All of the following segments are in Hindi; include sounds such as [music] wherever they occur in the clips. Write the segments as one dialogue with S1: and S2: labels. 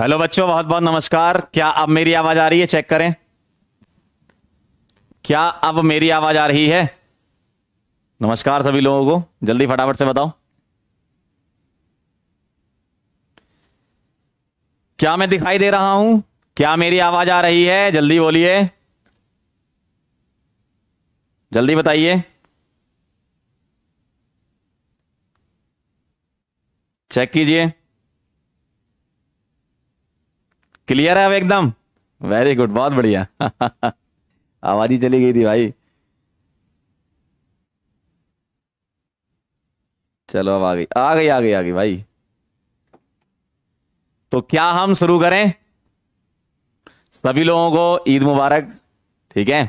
S1: हेलो बच्चों बहुत बहुत नमस्कार क्या अब मेरी आवाज आ रही है चेक करें क्या अब मेरी आवाज आ रही है नमस्कार सभी लोगों को जल्दी फटाफट से बताओ क्या मैं दिखाई दे रहा हूं क्या मेरी आवाज आ रही है जल्दी बोलिए जल्दी बताइए चेक कीजिए क्लियर है अब एकदम वेरी गुड बहुत बढ़िया [laughs] आवाज ही चली गई थी भाई चलो अब आ गई आ गई आ गई आ गई भाई तो क्या हम शुरू करें सभी लोगों को ईद मुबारक ठीक है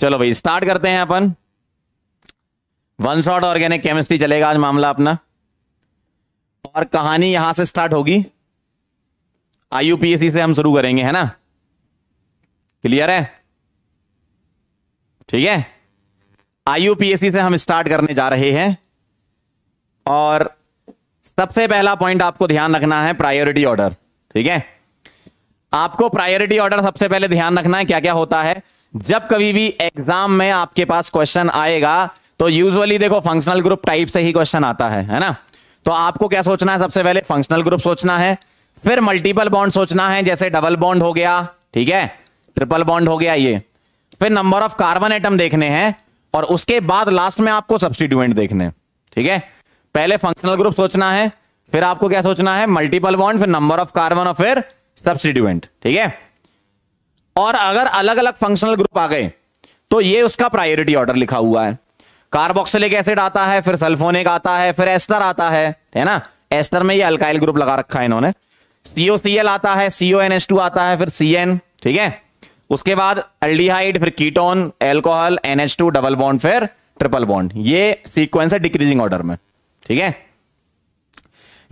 S1: चलो भाई स्टार्ट करते हैं अपन वन शॉट ऑर्गेनिक केमिस्ट्री चलेगा आज मामला अपना और कहानी यहां से स्टार्ट होगी आईयूपीएससी से हम शुरू करेंगे है ना क्लियर है ठीक है आईयूपीएससी से हम स्टार्ट करने जा रहे हैं और सबसे पहला पॉइंट आपको ध्यान रखना है प्रायोरिटी ऑर्डर ठीक है आपको प्रायोरिटी ऑर्डर सबसे पहले ध्यान रखना है क्या क्या होता है जब कभी भी एग्जाम में आपके पास क्वेश्चन आएगा तो यूजुअली देखो फंक्शनल ग्रुप टाइप से ही क्वेश्चन आता है है ना तो आपको क्या सोचना है सबसे पहले फंक्शनल ग्रुप सोचना है फिर मल्टीपल बॉन्ड सोचना है जैसे डबल बॉन्ड हो गया ठीक है ट्रिपल बॉन्ड हो गया ये फिर नंबर ऑफ कार्बन एटम देखने हैं और उसके बाद लास्ट में आपको सब्सटीट्यूएंट देखने ठीक है पहले फंक्शनल ग्रुप सोचना है फिर आपको क्या सोचना है मल्टीपल बॉन्ड फिर नंबर ऑफ कार्बन और फिर सब्सटीट्यूएंट ठीक है और अगर अलग अलग फंक्शनल ग्रुप आ गए तो ये उसका प्रायोरिटी ऑर्डर लिखा हुआ है कार्बोक्सिलिक एसिड आता है फिर सल्फोनिक आता है फिर एस्टर आता है है ना एस्टर में ये अल्काइल ग्रुप लगा रखा है इन्होंने सीओ सी एल आता है सीओ एन एच टू आता है फिर सी एन ठीक है उसके बाद एल्डिहाइड फिर ketone alcohol NH two double bond फिर ट्रिपल बॉन्ड ये सीक्वेंस है डिक्रीजिंग ऑर्डर में ठीक है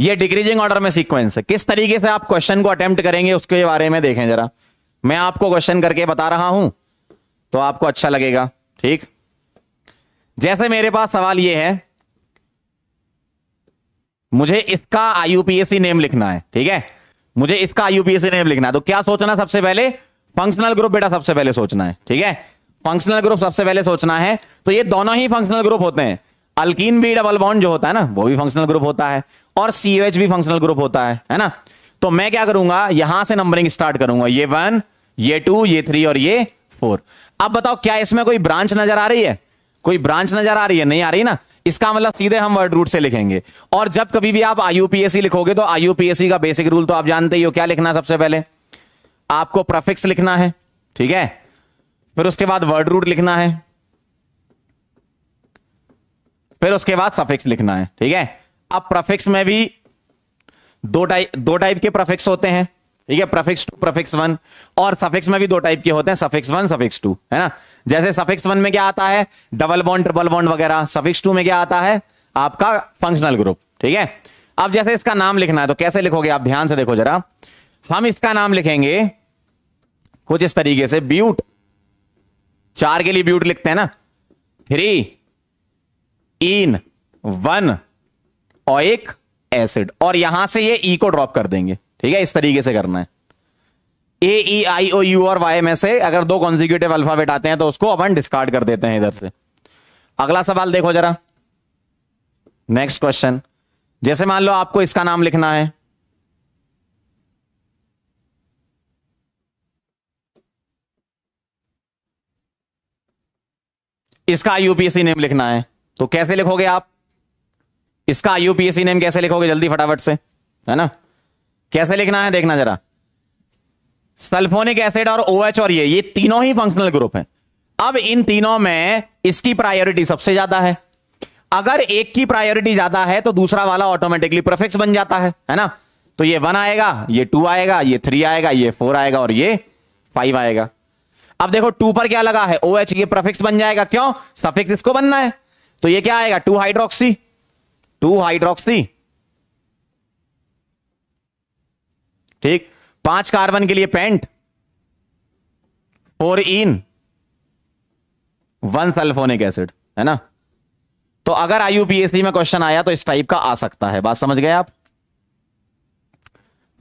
S1: ये डिक्रीजिंग ऑर्डर में सीक्वेंस है किस तरीके से आप क्वेश्चन को अटेम्प्ट करेंगे उसके बारे में देखें जरा मैं आपको क्वेश्चन करके बता रहा हूं तो आपको अच्छा लगेगा ठीक जैसे मेरे पास सवाल ये है मुझे इसका आईयूपीएसी नेम लिखना है ठीक है मुझे इसका यूपीएससी नेम लिखना तो क्या सोचना सबसे पहले फंक्शनल ग्रुप बेटा सबसे पहले सोचना है ठीक है फंक्शनल ग्रुप सबसे पहले सोचना है तो ये दोनों ही फंक्शनल ग्रुप होते हैं अल्किन भी डबल बॉन्ड जो होता है ना वो भी फंक्शनल ग्रुप होता है और सीएच भी फंक्शनल ग्रुप होता है है ना तो मैं क्या करूंगा यहां से नंबरिंग स्टार्ट करूंगा ये वन ये टू ये थ्री और ये फोर अब बताओ क्या इसमें कोई ब्रांच नजर आ रही है कोई ब्रांच नजर आ रही है नहीं आ रही ना इसका मतलब सीधे हम वर्ड रूट से लिखेंगे और जब कभी भी आप आई लिखोगे तो आई का बेसिक रूल तो आप जानते ही हो क्या लिखना सबसे पहले आपको प्रफिक्स लिखना है ठीक है फिर उसके बाद वर्ड रूट लिखना है फिर उसके बाद सफिक्स लिखना है ठीक है अब प्रफिक्स में भी दो टाइप दो टाइप के प्रफिक्स होते हैं ठीक है प्रफिक्स टू प्रफिक्स वन और सफिक्स में भी दो टाइप के होते हैं सफिक्स वन सफिक्स टू है ना जैसे सफिक्स वन में क्या आता है डबल बॉन्ड ट्रिपल बॉन्ड वगैरह सफिक्स टू में क्या आता है आपका फंक्शनल ग्रुप ठीक है अब जैसे इसका नाम लिखना है तो कैसे लिखोगे आप ध्यान से देखो जरा हम इसका नाम लिखेंगे कुछ इस तरीके से ब्यूट चार के लिए ब्यूट लिखते हैं ना थ्री इन वन और एक एसिड और यहां से ये ई e को ड्रॉप कर देंगे ठीक है इस तरीके से करना है ए ई आई ओ यू और वाई में से अगर दो कॉन्जिक्यूटिव अल्फाबेट आते हैं तो उसको अपन डिस्कार्ड कर देते हैं इधर से अगला सवाल देखो जरा नेक्स्ट क्वेश्चन जैसे मान लो आपको इसका नाम लिखना है इसका यूपीएससी नेम लिखना है तो कैसे लिखोगे आप इसका यूपीएससी नेम कैसे लिखोगे जल्दी फटाफट से है ना कैसे लिखना है देखना जरा सल्फोनिक एसिड और OH और ये ये तीनों ही फंक्शनल ग्रुप हैं अब इन तीनों में इसकी प्रायोरिटी सबसे ज्यादा है अगर एक की प्रायोरिटी ज्यादा है तो दूसरा वाला ऑटोमेटिकली प्रफिक्स बन जाता है है ना तो ये वन आएगा ये टू आएगा ये थ्री आएगा ये फोर आएगा और ये फाइव आएगा अब देखो टू पर क्या लगा है ओ OH ये प्रफिक्स बन जाएगा क्यों सफिक्स इसको बनना है तो ये क्या आएगा टू हाइड्रोक्सी टू हाइड्रोक्सी ठीक पांच कार्बन के लिए pent four ene one sulfonic acid है ना तो अगर आईयूपीएससी में क्वेश्चन आया तो इस टाइप का आ सकता है बात समझ गए आप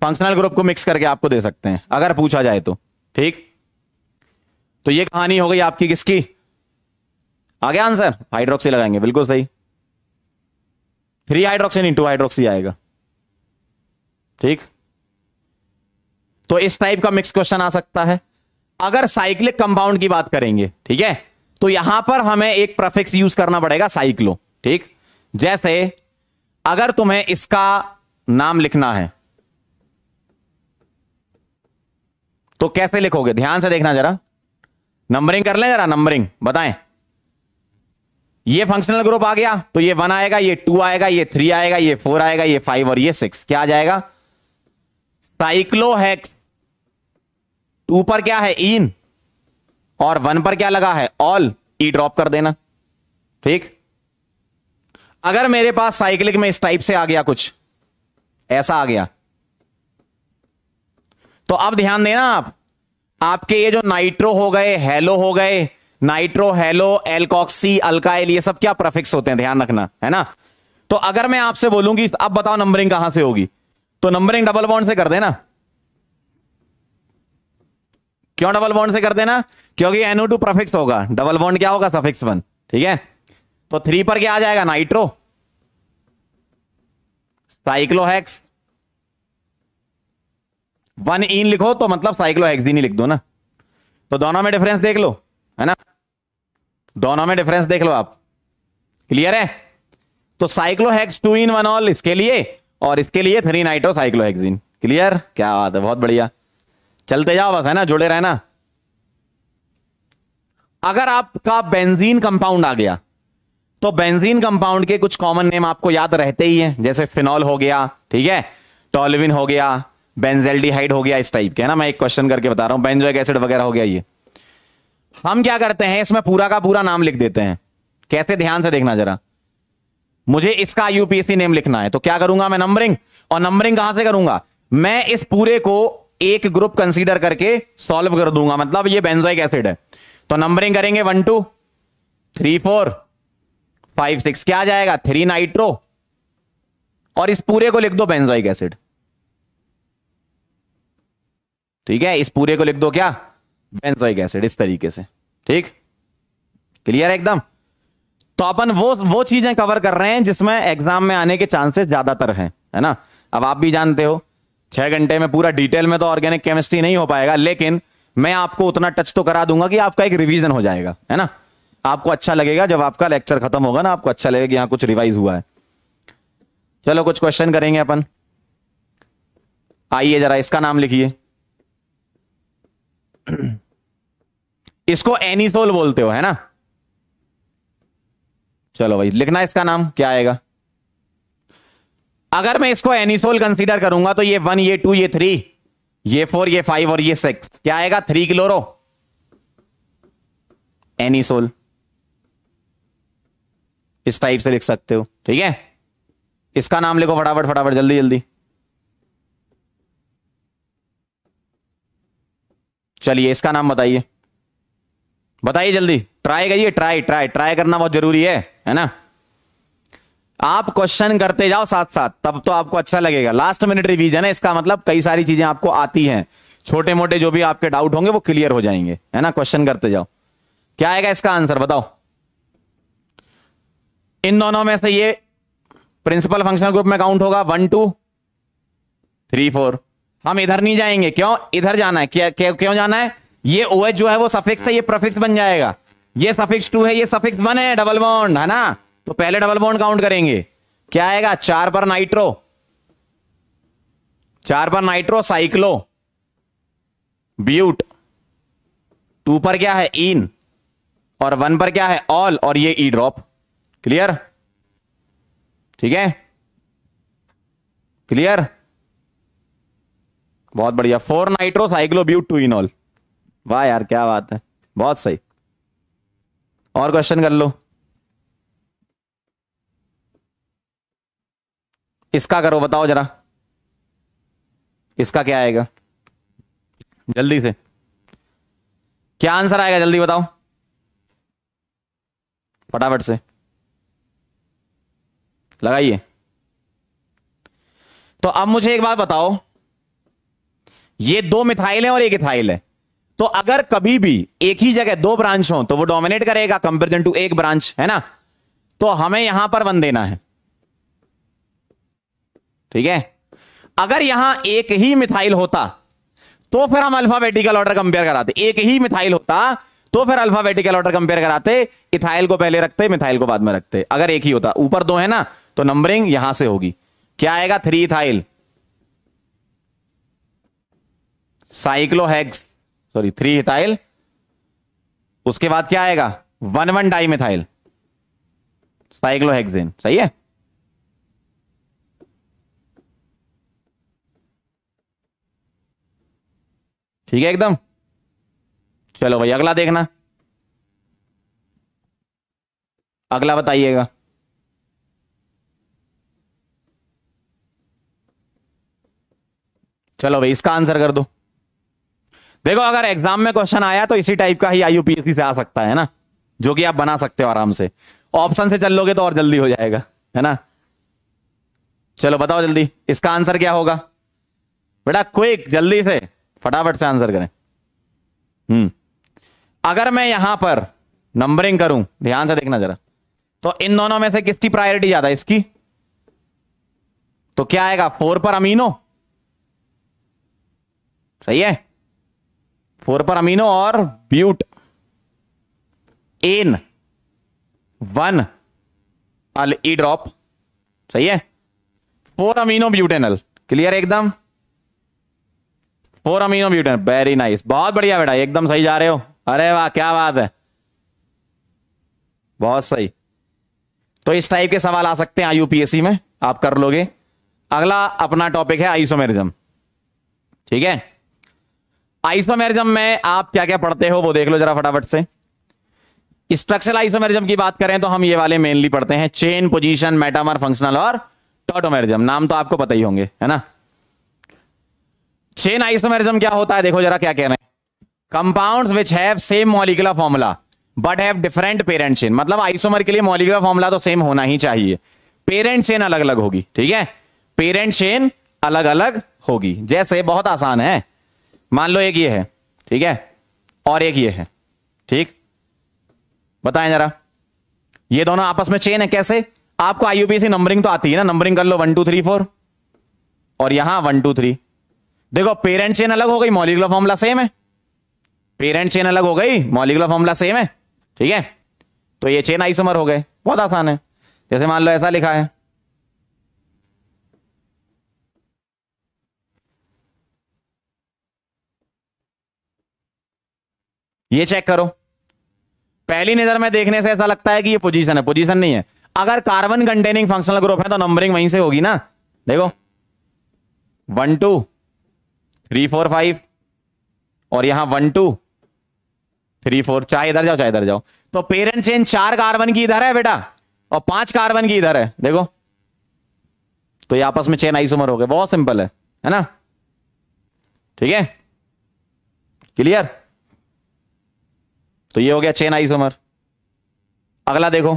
S1: फंक्शनल ग्रुप को मिक्स करके आपको दे सकते हैं अगर पूछा जाए तो ठीक तो ये कहानी हो गई आपकी किसकी आ गया आंसर हाइड्रोक्सी लगाएंगे बिल्कुल सही थ्री हाइड्रोक्सी नहीं टू हाइड्रोक्सी आएगा ठीक तो इस टाइप का मिक्स क्वेश्चन आ सकता है अगर साइक्लिक कंपाउंड की बात करेंगे ठीक है तो यहां पर हमें एक प्रफिक्स यूज करना पड़ेगा साइक्लो ठीक जैसे अगर तुम्हें इसका नाम लिखना है तो कैसे लिखोगे ध्यान से देखना जरा नंबरिंग कर लें जरा नंबरिंग बताएं ये फंक्शनल ग्रुप आ गया तो ये वन आएगा ये टू आएगा ये थ्री आएगा ये फोर आएगा ये फाइव और ये सिक्स क्या आ जाएगा साइक्लोहेक्स टू पर क्या है इन और वन पर क्या लगा है ऑल ई ड्रॉप कर देना ठीक अगर मेरे पास साइक्लिक में इस टाइप से आ गया कुछ ऐसा आ गया तो अब ध्यान देना आप आपके ये जो नाइट्रो हो गए हेलो हो गए नाइट्रो हेलो एलकॉक्सी अल्काइल ये सब क्या प्रफिक्स होते हैं ध्यान रखना है ना तो अगर मैं आपसे बोलूंगी अब बताओ नंबरिंग कहां से होगी तो नंबरिंग डबल बॉन्ड से कर देना क्यों डबल बॉन्ड से कर देना क्योंकि एनओ टू प्रफिक्स होगा डबल बॉन्ड क्या होगा सफिक्स वन ठीक है तो थ्री पर क्या आ जाएगा नाइट्रो साइक्लोहेक्स वन इन लिखो तो मतलब साइक्लोहेक्स ही लिख दो ना तो दोनों में डिफरेंस देख लो है ना दोनों में डिफरेंस देख लो आप क्लियर है तो cyclohex two ene one ol इसके लिए और इसके लिए थ्री नाइट्रो साइक्लोहेक्सिन क्लियर क्या बात है बहुत बढ़िया चलते जाओ बस है ना जुड़े रहना अगर आपका बेंजीन कंपाउंड आ गया तो बेंजीन कंपाउंड के कुछ कॉमन नेम आपको याद रहते ही हैं जैसे फिनॉल हो गया ठीक है टॉलविन हो गया बेंजेल्डिहाइड हो गया इस टाइप के है ना मैं एक क्वेश्चन करके बता रहा हूं बेंजोइक एसिड वगैरह हो गया ये हम क्या करते हैं इसमें पूरा का पूरा नाम लिख देते हैं कैसे ध्यान से देखना जरा मुझे इसका यूपीएससी नेम लिखना है तो क्या करूंगा मैं नंबरिंग और नंबरिंग कहां से करूंगा मैं इस पूरे को एक ग्रुप कंसीडर करके सॉल्व कर दूंगा मतलब ये बेंजोइक एसिड है तो नंबरिंग करेंगे one two three four five six क्या आ जाएगा थ्री नाइट्रो और इस पूरे को लिख दो बेंजोइक एसिड ठीक है इस पूरे को लिख दो क्या बेंजोइक एसिड इस तरीके से ठीक क्लियर है एकदम तो अपन वो वो चीजें कवर कर रहे हैं जिसमें एग्जाम में आने के चांसेस ज्यादातर हैं है ना अब आप भी जानते हो छह घंटे में पूरा डिटेल में तो ऑर्गेनिक केमिस्ट्री नहीं हो पाएगा लेकिन मैं आपको उतना टच तो करा दूंगा कि आपका एक रिवीजन हो जाएगा है ना आपको अच्छा लगेगा जब आपका लेक्चर खत्म होगा ना आपको अच्छा लगेगा यहां कुछ रिवाइज हुआ है चलो कुछ क्वेश्चन करेंगे अपन आइए जरा इसका नाम लिखिए [clears throat] इसको एनिसोल बोलते हो है ना चलो भाई लिखना इसका नाम क्या आएगा अगर मैं इसको एनिसोल कंसीडर करूंगा तो ये वन ये टू ये थ्री ये फोर ये फाइव और ये सिक्स क्या आएगा थ्री क्लोरो एनिसोल इस टाइप से लिख सकते हो ठीक है इसका नाम लिखो फटाफट फटाफट जल्दी जल्दी चलिए इसका नाम बताइए बताइए जल्दी ट्राई करिए ट्राई ट्राई ट्राई करना बहुत जरूरी है है ना आप क्वेश्चन करते जाओ साथ साथ तब तो आपको अच्छा लगेगा लास्ट मिनट रिवीजन है इसका मतलब कई सारी चीजें आपको आती हैं छोटे मोटे जो भी आपके डाउट होंगे वो क्लियर हो जाएंगे है ना क्वेश्चन करते जाओ क्या आएगा इसका आंसर बताओ इन दोनों में से ये प्रिंसिपल फंक्शन ग्रुप में काउंट होगा वन टू थ्री फोर हम इधर नहीं जाएंगे क्यों इधर जाना है क्या क्यों, क्यों जाना है ये ओ जो है वो सफिक्स है ये प्रफिक्स बन जाएगा ये सफिक्स टू है ये सफिक्स वन है डबल बॉन्ड है ना तो पहले डबल बॉन्ड काउंट करेंगे क्या आएगा चार पर नाइट्रो चार पर नाइट्रो साइक्लो ब्यूट टू पर क्या है इन और वन पर क्या है ऑल और ये ई ड्रॉप क्लियर ठीक है क्लियर बहुत बढ़िया four nitro cyclo but two ene ol वाह यार क्या बात है बहुत सही और क्वेश्चन कर लो इसका करो बताओ जरा इसका क्या आएगा जल्दी से क्या आंसर आएगा जल्दी बताओ फटाफट से लगाइए तो अब मुझे एक बात बताओ ये दो मिथाइल है और एक इथाइल है तो अगर कभी भी एक ही जगह दो ब्रांच हो तो वो डोमिनेट करेगा कंपेरिजन टू एक ब्रांच है ना तो हमें यहां पर वन देना है ठीक है अगर यहां एक ही मिथाइल होता तो फिर हम अल्फाबेटिकल ऑर्डर कंपेयर कराते एक ही मिथाइल होता तो फिर अल्फाबेटिकल ऑर्डर कंपेयर कराते इथाइल को पहले रखते मिथाइल को बाद में रखते अगर एक ही होता ऊपर दो है ना तो नंबरिंग यहां से होगी क्या आएगा three ethyl cyclohex sorry three ethyl उसके बाद क्या आएगा one one di methyl cyclohexane सही है ठीक है एकदम चलो भाई अगला देखना अगला बताइएगा चलो भाई इसका आंसर कर दो देखो अगर एग्जाम में क्वेश्चन आया तो इसी टाइप का ही आईयूपीएससी से आ सकता है ना जो कि आप बना सकते हो आराम से ऑप्शन से चल लोगे तो और जल्दी हो जाएगा है ना चलो बताओ जल्दी इसका आंसर क्या होगा बेटा क्विक जल्दी से फटाफट से आंसर करें
S2: हम्म
S1: अगर मैं यहां पर नंबरिंग करूं ध्यान से देखना जरा तो इन दोनों में से किसकी प्रायोरिटी ज्यादा इसकी तो क्या आएगा फोर पर अमीनो सही है फोर पर अमीनो और but an one al E drop सही है फोर अमीनो ब्यूटेनल क्लियर एकदम four amino butane very nice बहुत बढ़िया बेटा एकदम सही जा रहे हो अरे वाह क्या बात है बहुत सही तो इस टाइप के सवाल आ सकते हैं यूपीएससी में आप कर लोगे अगला अपना टॉपिक है आइसोमेरिज्म ठीक है आइसोमेरिज्म में आप क्या क्या पढ़ते हो वो देख लो जरा फटाफट से स्ट्रक्चरल आइसोमेरिज्म की बात करें तो हम ये वाले मेनली पढ़ते हैं चेन पोजीशन मेटामर फंक्शनल और टोटोमेरिज्म नाम तो आपको पता ही होंगे है ना चेन आइसोमेरिज्म क्या होता है देखो जरा क्या कह रहे हैं compounds which have same molecular formula but have different parent chain मतलब आइसोमर के लिए मॉलिकुलर फॉर्मूला तो सेम होना ही चाहिए पेरेंट चेन अलग अलग होगी ठीक है पेरेंट चेन अलग अलग होगी जैसे बहुत आसान है मान लो एक ये है ठीक है और एक ये है ठीक बताएं जरा ये दोनों आपस में चेन है कैसे आपको आईयूपीसी नंबरिंग तो आती है ना नंबरिंग कर लो वन टू थ्री फोर और यहां वन टू थ्री देखो पेरेंट चेन अलग हो गई मॉलिकुलर फॉर्मूला सेम है पेरेंट चेन अलग हो गई मॉलिकुलर फॉर्मूला सेम है ठीक है तो ये चेन आइसोमर हो गए बहुत आसान है जैसे मान लो ऐसा लिखा है ये चेक करो पहली नजर में देखने से ऐसा लगता है कि ये पोजीशन है पोजीशन नहीं है अगर कार्बन कंटेनिंग फंक्शनल ग्रुप है तो नंबरिंग वहीं से होगी ना देखो one two three four five और यहां वन टू थ्री फोर चाहे इधर जाओ चाहे इधर जाओ तो पेरेंट चेन चार कार्बन की इधर है बेटा और पांच कार्बन की इधर है देखो तो ये आपस में चेन आइसोमर हो गए बहुत सिंपल है है ना ठीक है क्लियर तो ये हो गया चेन आइसोमर अगला देखो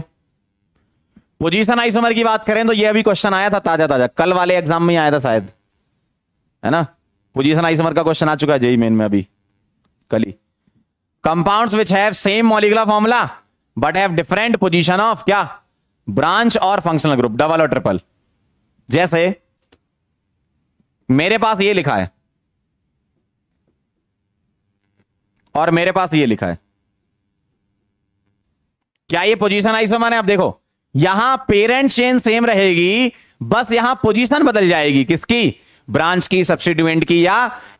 S1: पोजीशन आइसोमर की बात करें तो ये अभी क्वेश्चन आया था ताजा ताजा कल वाले एग्जाम में आया था शायद है ना पोजीशन आइसोमर का क्वेश्चन आ चुका है जेई मेन में अभी कल ही compounds which have same molecular formula but have different position of क्या ब्रांच और फंक्शनल ग्रुप डबल और ट्रिपल जैसे मेरे पास ये लिखा है और मेरे पास ये लिखा है क्या ये पोजीशन आई समान है आप देखो यहां पेरेंट चेन सेम रहेगी बस यहां पोजीशन बदल जाएगी किसकी ब्रांच की सब्सिट्यूएंट की या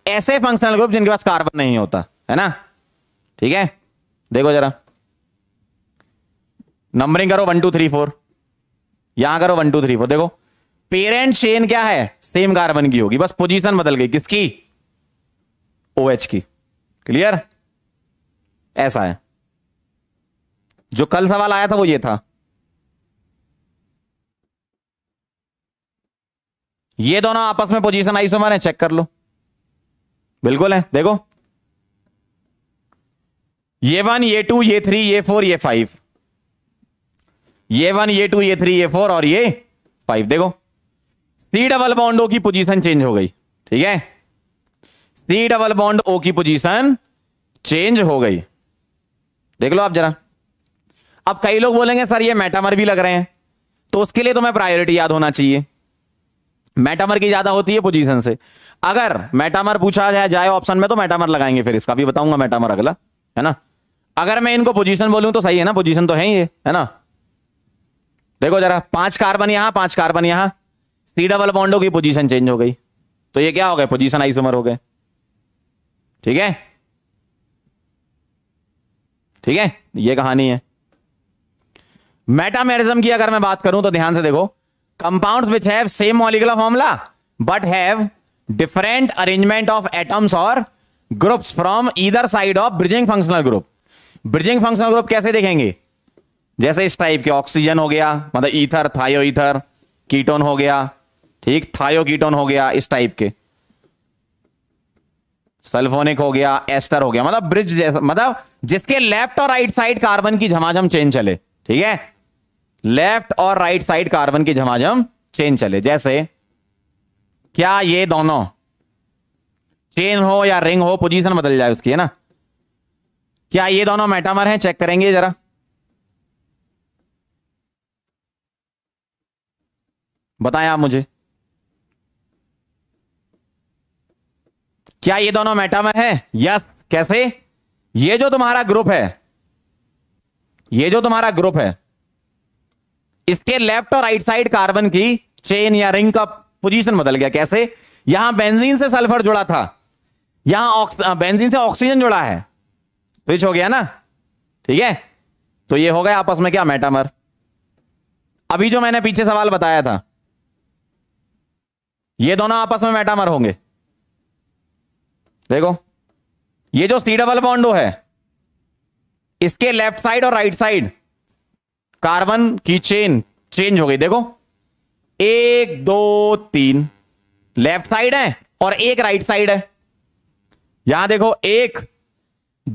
S1: ऐसे फंक्शनल ग्रुप जिनके पास कार्बन नहीं होता है ना ठीक है देखो जरा नंबरिंग करो वन टू थ्री फोर यहां करो वन टू थ्री फोर देखो पेरेंट चेन क्या है सेम कार्बन की होगी बस पोजीशन बदल गई किसकी ओ OH की क्लियर ऐसा है जो कल सवाल आया था वो ये था ये दोनों आपस में पोजीशन सुमर है चेक कर लो बिल्कुल है देखो ये वन ये टू ये थ्री ये फोर ये फाइव ये वन ये टू ये थ्री ये फोर और ये फाइव देखो सी डबल बॉन्ड ओ की पोजीशन चेंज हो गई ठीक है सी डबल बॉन्ड ओ की पोजीशन चेंज हो गई देख लो आप जरा अब कई लोग बोलेंगे सर ये मेटामर भी लग रहे हैं तो उसके लिए तुम्हें प्रायोरिटी याद होना चाहिए मेटामर की ज्यादा होती है पोजीशन से अगर मेटामर पूछा जाए जाए ऑप्शन में तो मेटामर लगाएंगे फिर इसका भी बताऊंगा मेटामर अगला है ना अगर मैं इनको पोजीशन बोलूं तो सही है ना पोजीशन तो है ही है ना देखो जरा पांच कार्बन यहां पांच कार्बन यहां सी डबल बॉन्डो की पोजीशन चेंज हो गई तो ये क्या हो गया पोजिशन आइसोमर हो गए ठीक है ठीक है ये कहानी है मेटामेरिज्म की अगर मैं बात करूं तो ध्यान से देखो compounds which have same molecular formula but have different arrangement of atoms और ग्रुप्स फ्रॉम इधर side of bridging functional group bridging functional group कैसे देखेंगे जैसे इस टाइप के ऑक्सीजन हो गया मतलब ईथर थायो ईथर कीटोन हो गया ठीक थायो कीटोन हो गया इस टाइप के सल्फोनिक हो गया एस्टर हो गया मतलब ब्रिज जैसा मतलब जिसके लेफ्ट और राइट साइड कार्बन की झमाझम चेन चले ठीक है लेफ्ट और राइट साइड कार्बन की झमाझम चेन चले जैसे क्या ये दोनों चेन हो या रिंग हो पोजीशन बदल जाए उसकी है ना क्या ये दोनों मेटामर हैं चेक करेंगे जरा बताएं आप मुझे क्या ये दोनों मेटामर हैं यस कैसे ये जो तुम्हारा ग्रुप है ये जो तुम्हारा ग्रुप है इसके लेफ्ट और राइट साइड कार्बन की चेन या रिंग का पोजीशन बदल गया कैसे यहां बेंजीन से सल्फर जुड़ा था यहां बेंजीन से ऑक्सीजन जुड़ा है स्विच हो गया ना ठीक है तो ये हो गया आपस में क्या मेटामर अभी जो मैंने पीछे सवाल बताया था ये दोनों आपस में मेटामर होंगे देखो ये जो सी डबल बॉन्डो है इसके लेफ्ट साइड और राइट साइड कार्बन की चेन चेंज हो गई देखो एक दो तीन लेफ्ट साइड है और एक राइट साइड है यहां देखो एक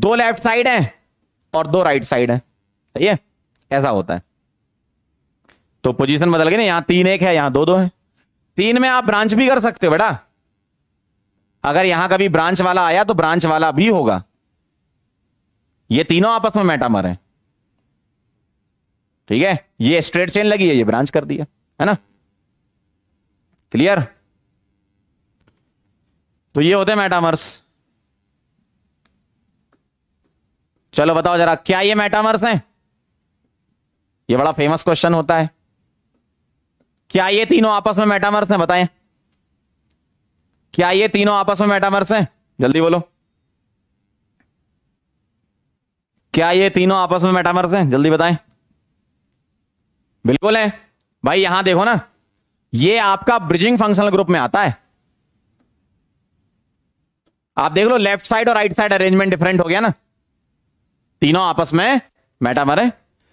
S1: दो लेफ्ट साइड है और दो राइट साइड है सही है ऐसा होता है तो पोजीशन बदल गई ना यहां तीन एक है यहां दो दो है तीन में आप ब्रांच भी कर सकते हो बेटा अगर यहां कभी ब्रांच वाला आया तो ब्रांच वाला भी होगा ये तीनों आपस में मेटामर है ठीक है ये स्ट्रेट चेन लगी है ये ब्रांच कर दिया है ना क्लियर तो ये होते मेटामर्स चलो बताओ जरा क्या ये मेटामर्स हैं ये बड़ा फेमस क्वेश्चन होता है क्या ये तीनों आपस में मेटामर्स हैं बताएं क्या ये तीनों आपस में मेटामर्स हैं जल्दी बोलो क्या ये तीनों आपस में मेटामर्स हैं जल्दी बताएं बिल्कुल है भाई यहां देखो ना ये आपका ब्रिजिंग फंक्शनल ग्रुप में आता है आप देख लो लेफ्ट साइड और राइट साइड अरेंजमेंट डिफरेंट हो गया ना तीनों आपस में मैटा है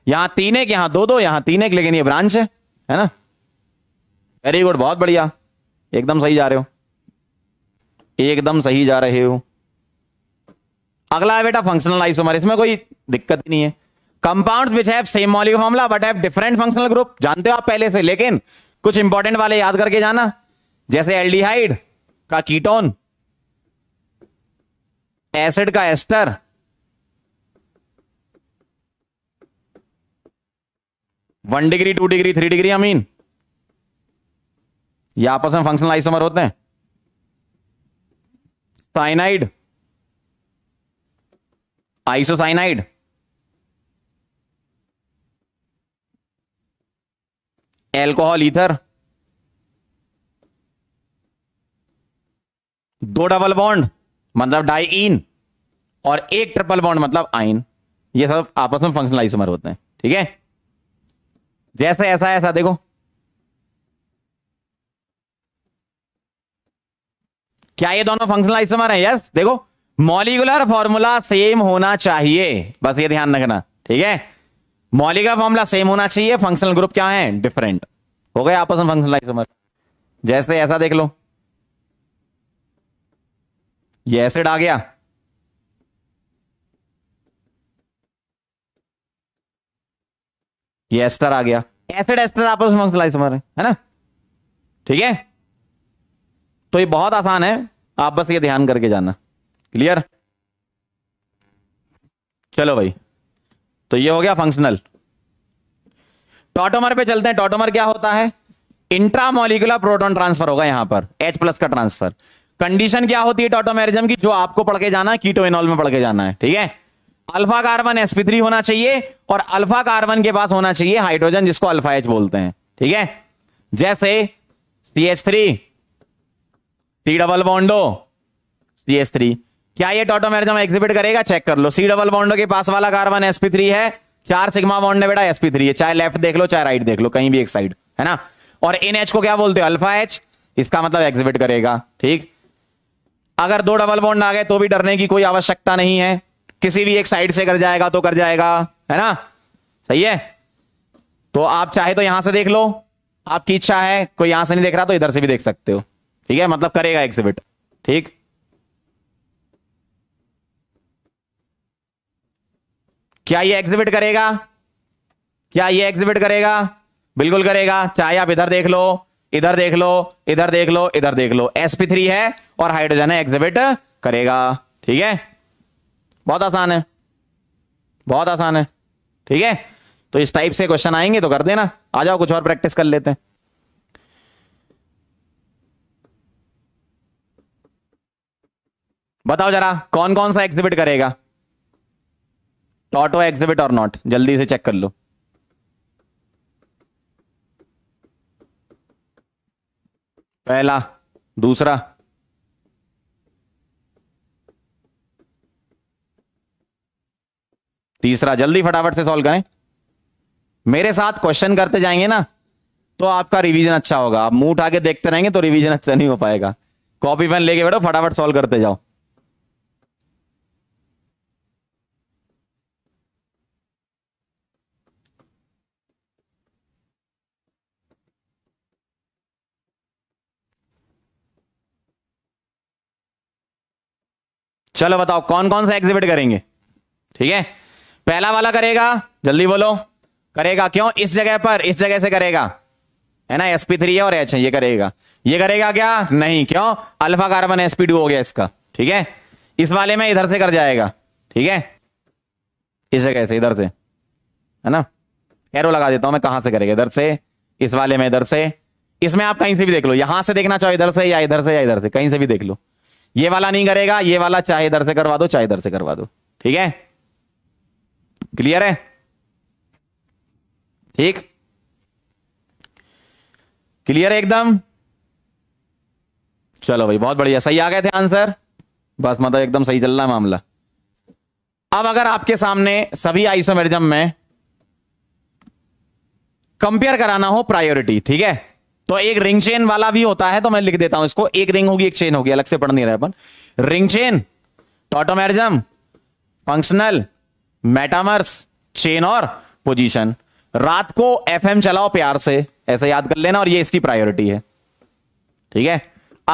S1: यहां तीन एक यहां दो दो यहां तीन एक लेकिन ये ब्रांच है है ना वेरी गुड बहुत बढ़िया एकदम सही जा रहे हो एकदम सही जा रहे हो अगला है बेटा फंक्शनल आइसोमर इसमें कोई दिक्कत ही नहीं है compounds which have same molecular formula but have different functional group जानते हो आप पहले से लेकिन कुछ इंपॉर्टेंट वाले याद करके जाना जैसे एल्डिहाइड का कीटोन एसिड का ester one degree two degree three degree amine ये आपस में फंक्शनल आइसोमर होते हैं साइनाइड आइसोसाइनाइड एल्कोहल इधर दो डबल बॉन्ड मतलब डाइन और एक ट्रिपल बॉन्ड मतलब आइन ये सब आपस में फंक्शनल आइसोमर होते हैं ठीक है जैसे ऐसा ऐसा देखो क्या ये दोनों फंक्शनल आइसोमर हैं यस देखो मॉलिकुलर फॉर्मूला सेम होना चाहिए बस ये ध्यान रखना ठीक है मौली का फॉर्मूला सेम होना चाहिए फंक्शनल ग्रुप क्या है डिफरेंट हो गए आपस में फंक्शनल आइसोमर जैसे ऐसा देख लो ये एसिड आ गया ये एस्टर आ गया एसिड एस्टर आपस में फंक्शनल आइसोमर है है ना ठीक है तो ये बहुत आसान है आप बस ये ध्यान करके जाना क्लियर चलो भाई तो ये हो गया फंक्शनल टॉटोमर पे चलते हैं टॉटोमर क्या होता है इंट्रामोलिकुलर प्रोटोन ट्रांसफर होगा यहां पर H प्लस का ट्रांसफर कंडीशन क्या होती है टॉटोमेरिज्म की जो आपको पढ़ के जाना है कीटोइनॉल में पढ़ के जाना है ठीक है अल्फा कार्बन sp3 होना चाहिए और अल्फा कार्बन के पास होना चाहिए हाइड्रोजन जिसको अल्फा एच बोलते हैं ठीक है जैसे C H three T double बॉन्डो C H three क्या ये टोटोमेरिज्म एक्सिबिट करेगा चेक कर लो सी डबल बॉन्डो के पास वाला कार्बन एसपी थ्री है चार सिग्मा बॉन्ड ने बेटा एसपी थ्री है चाहे लेफ्ट देख लो चाहे राइट देख लो कहीं भी एक साइड है ना और इन एच को क्या बोलते हो अल्फा एच इसका मतलब एग्जिबिट करेगा ठीक अगर दो डबल बॉन्ड आ गए तो भी डरने की कोई आवश्यकता नहीं है किसी भी एक साइड से कर जाएगा तो कर जाएगा है ना सही है तो आप चाहे तो यहां से देख लो आपकी इच्छा है कोई यहां से नहीं देख रहा तो इधर से भी देख सकते हो ठीक है मतलब करेगा एग्जिबिट ठीक क्या ये एग्जिबिट करेगा क्या ये एग्जिबिट करेगा बिल्कुल करेगा चाहे आप इधर देख लो इधर देख लो इधर देख लो इधर देख लो sp3 है और हाइड्रोजन है एग्जिबिट करेगा ठीक है बहुत आसान है बहुत आसान है ठीक है तो इस टाइप से क्वेश्चन आएंगे तो कर देना आ जाओ कुछ और प्रैक्टिस कर लेते हैं बताओ जरा कौन कौन सा एग्जिबिट करेगा टॉटो एग्जिबिट और नॉट जल्दी से चेक कर लो पहला दूसरा तीसरा जल्दी फटाफट से सॉल्व करें मेरे साथ क्वेश्चन करते जाएंगे ना तो आपका रिवीजन अच्छा होगा आप मुंह उठा के देखते रहेंगे तो रिवीजन अच्छा नहीं हो पाएगा कॉपी पेन लेके बैठो फटाफट सॉल्व करते जाओ चलो बताओ कौन कौन सा एग्जिबिट करेंगे ठीक है पहला वाला करेगा जल्दी बोलो करेगा क्यों इस जगह पर इस जगह से करेगा है ना एसपी थ्री है और एच है ये करेगा ये करेगा क्या नहीं क्यों अल्फा कार्बन एसपी टू हो गया इसका ठीक है इस वाले में इधर से कर जाएगा ठीक है इस जगह से इधर से है ना एरो लगा देता हूं मैं कहां से करेगा इधर से इस वाले में इधर से इसमें आप कहीं से भी देख लो यहां से देखना चाहो इधर से या इधर से या इधर से कहीं से भी देख लो ये वाला नहीं करेगा ये वाला चाहे इधर से करवा दो चाहे इधर से करवा दो ठीक है क्लियर है ठीक क्लियर है एकदम चलो भाई बहुत बढ़िया सही आ गए थे आंसर बस मतलब एकदम सही चल रहा है मामला अब अगर आपके सामने सभी आइसोमेरिज्म में कंपेयर कराना हो प्रायोरिटी ठीक है तो एक रिंग चेन वाला भी होता है तो मैं लिख देता हूं इसको एक रिंग होगी एक चेन होगी अलग से पढ़ नहीं रहे अपन ring chain tautomerism functional metamers chain और पोजीशन रात को एफएम चलाओ प्यार से ऐसा याद कर लेना और ये इसकी प्रायोरिटी है ठीक है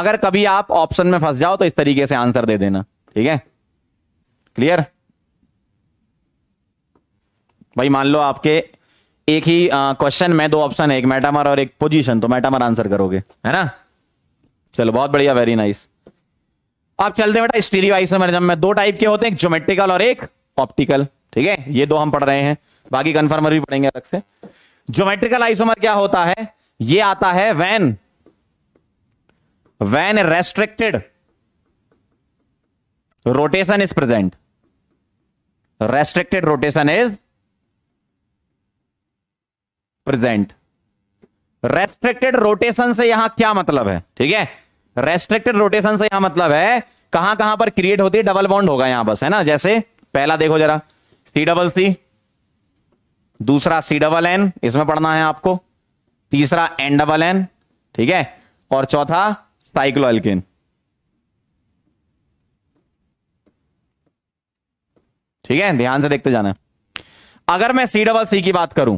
S1: अगर कभी आप ऑप्शन में फंस जाओ तो इस तरीके से आंसर दे देना ठीक है क्लियर भाई मान लो आपके एक ही क्वेश्चन में दो ऑप्शन है एक मैटामर और एक पोजीशन तो मैटामर आंसर करोगे है ना चलो बहुत बढ़िया वेरी नाइस आप चलते बेटा स्टीरियो आइसोमेरिज्म में दो टाइप के होते हैं एक ज्योमेट्रिकल और एक ऑप्टिकल ठीक है ये दो हम पढ़ रहे हैं बाकी कंफर्मर भी पढ़ेंगे अलग से ज्योमेट्रिकल आइसोमर क्या होता है ये आता है when when restricted rotation is present restricted rotation is present restricted rotation से यहां क्या मतलब है ठीक है रेस्ट्रिक्टेड रोटेशन से यहां मतलब है कहां कहां पर क्रिएट होती है डबल बॉन्ड होगा यहां बस है ना जैसे पहला देखो जरा सी डबल सी दूसरा सी डबल एन इसमें पढ़ना है आपको तीसरा एन डबल एन ठीक है और चौथा साइक्लोएल्केन ठीक है ध्यान से देखते जाना अगर मैं सी डबल सी की बात करूं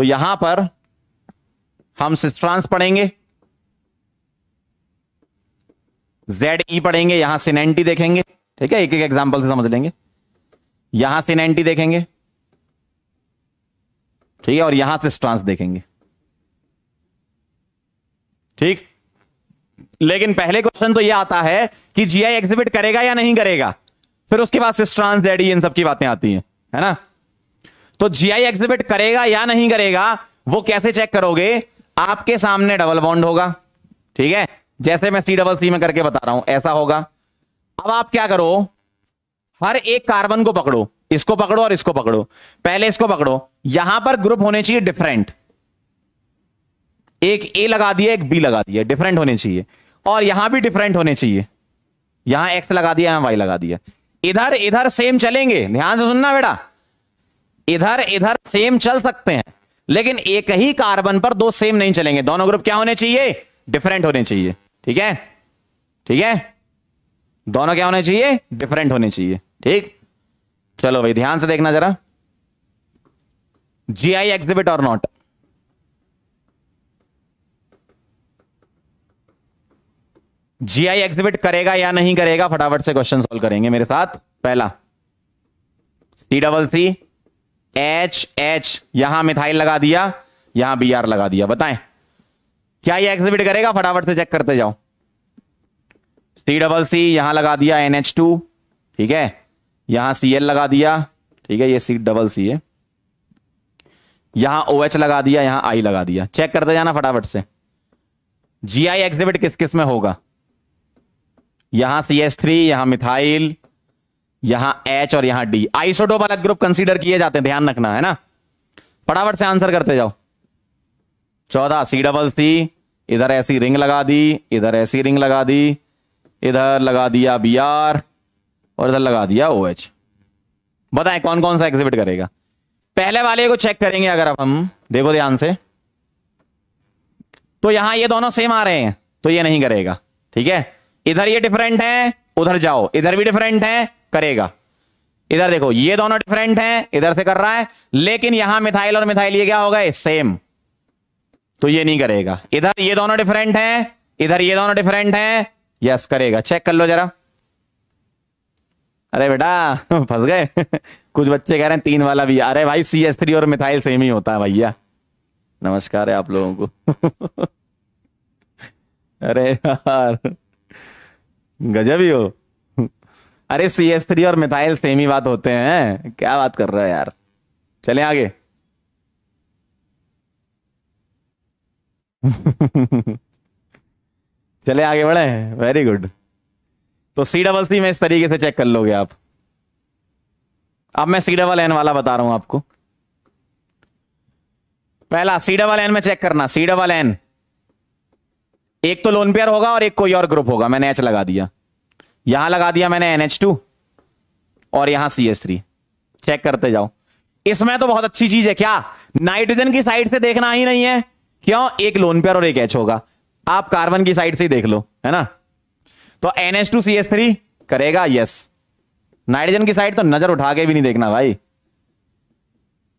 S1: तो यहां पर हम सिस्ट्रांस पढ़ेंगे जेड ई e पढ़ेंगे यहां सिनेंटी देखेंगे ठीक है एक एक एग्जाम्पल से समझ लेंगे यहां सिनेंटी देखेंगे ठीक है और यहां से स्ट्रांस देखेंगे ठीक लेकिन पहले क्वेश्चन तो यह आता है कि जीआई एग्जिबिट करेगा या नहीं करेगा फिर उसके बाद सिस्ट्रांस जेड e, इन सब की बातें आती हैं है ना तो जीआई एग्जिबिट करेगा या नहीं करेगा वो कैसे चेक करोगे आपके सामने डबल बॉन्ड होगा ठीक है जैसे मैं सी डबल सी में करके बता रहा हूं ऐसा होगा अब आप क्या करो हर एक कार्बन को पकड़ो इसको पकड़ो और इसको पकड़ो पहले इसको पकड़ो यहां पर ग्रुप होने चाहिए डिफरेंट एक ए लगा दिया एक बी लगा दिया डिफरेंट होने चाहिए और यहां भी डिफरेंट होने चाहिए यहां एक्स लगा दिया यहां वाई लगा दिया इधर इधर सेम चलेंगे ध्यान से सुनना बेटा इधर इधर सेम चल सकते हैं लेकिन एक ही कार्बन पर दो सेम नहीं चलेंगे दोनों ग्रुप क्या होने चाहिए डिफरेंट होने चाहिए ठीक है ठीक है दोनों क्या होने चाहिए डिफरेंट होने चाहिए ठीक चलो भाई ध्यान से देखना जरा जी आई एग्जिबिट और नॉट जी आई एग्जिबिट करेगा या नहीं करेगा फटाफट से क्वेश्चन सोल्व करेंगे मेरे साथ पहला C double C H H यहां मिथाइल लगा दिया यहां बी आर लगा दिया बताएं क्या ये एक्सिबिट करेगा फटाफट से चेक करते जाओ सी डबल सी यहां लगा दिया एन एच टू ठीक है यहां सी एल लगा दिया ठीक है ये सी डबल सी है यहां ओ एच लगा दिया यहां आई लगा दिया चेक करते जाना फटाफट से जी आई एक्सिबिट किस किस में होगा यहां सी एस थ्री यहां मिथाइल यहां एच और यहां डी आइसोटोप अलग ग्रुप कंसीडर किए जाते हैं ध्यान रखना है ना फटाफट से आंसर करते जाओ चौदह सी डबल सी इधर ऐसी रिंग लगा दी इधर ऐसी रिंग लगा दी इधर लगा दिया बी आर और इधर लगा दिया ओ एच बताए कौन कौन सा एग्जिबिट करेगा पहले वाले को चेक करेंगे अगर अब हम देखो ध्यान से तो यहां ये दोनों सेम आ रहे हैं तो ये नहीं करेगा ठीक है इधर ये डिफरेंट है उधर जाओ इधर भी डिफरेंट है करेगा इधर देखो ये दोनों डिफरेंट हैं इधर से कर रहा है लेकिन यहां मिथाइल और मिथाइल ये क्या हो गए सेम तो ये नहीं करेगा इधर ये दोनों डिफरेंट हैं इधर ये दोनों डिफरेंट हैं यस करेगा चेक कर लो जरा अरे बेटा [laughs] फंस गए [laughs] कुछ बच्चे कह रहे हैं तीन वाला भी अरे भाई सी एस थ्री और मिथाइल सेम ही होता है भैया नमस्कार है आप लोगों को [laughs] अरे यार गजब ही हो अरे सी एस थ्री और मिथाइल सेम ही बात होते हैं क्या बात कर रहे हो यार चले आगे
S2: [laughs]
S1: चले आगे बढ़े वेरी गुड तो सी डबल सी में इस तरीके से चेक कर लोगे आप अब मैं सी डबल एन वाला बता रहा हूं आपको पहला सी डबल एन में चेक करना सी डबल एन एक तो लोन पेयर होगा और एक कोई और ग्रुप होगा मैंने एच लगा दिया यहां लगा दिया मैंने टू और यहां थ्री चेक करते जाओ इसमें तो बहुत अच्छी चीज है क्या नाइट्रोजन की साइड से देखना ही नहीं है क्यों एक लोन पेयर और एक एच होगा आप कार्बन की साइड से ही देख लो है ना तो थ्री करेगा यस नाइट्रोजन की साइड तो नजर उठा के भी नहीं देखना भाई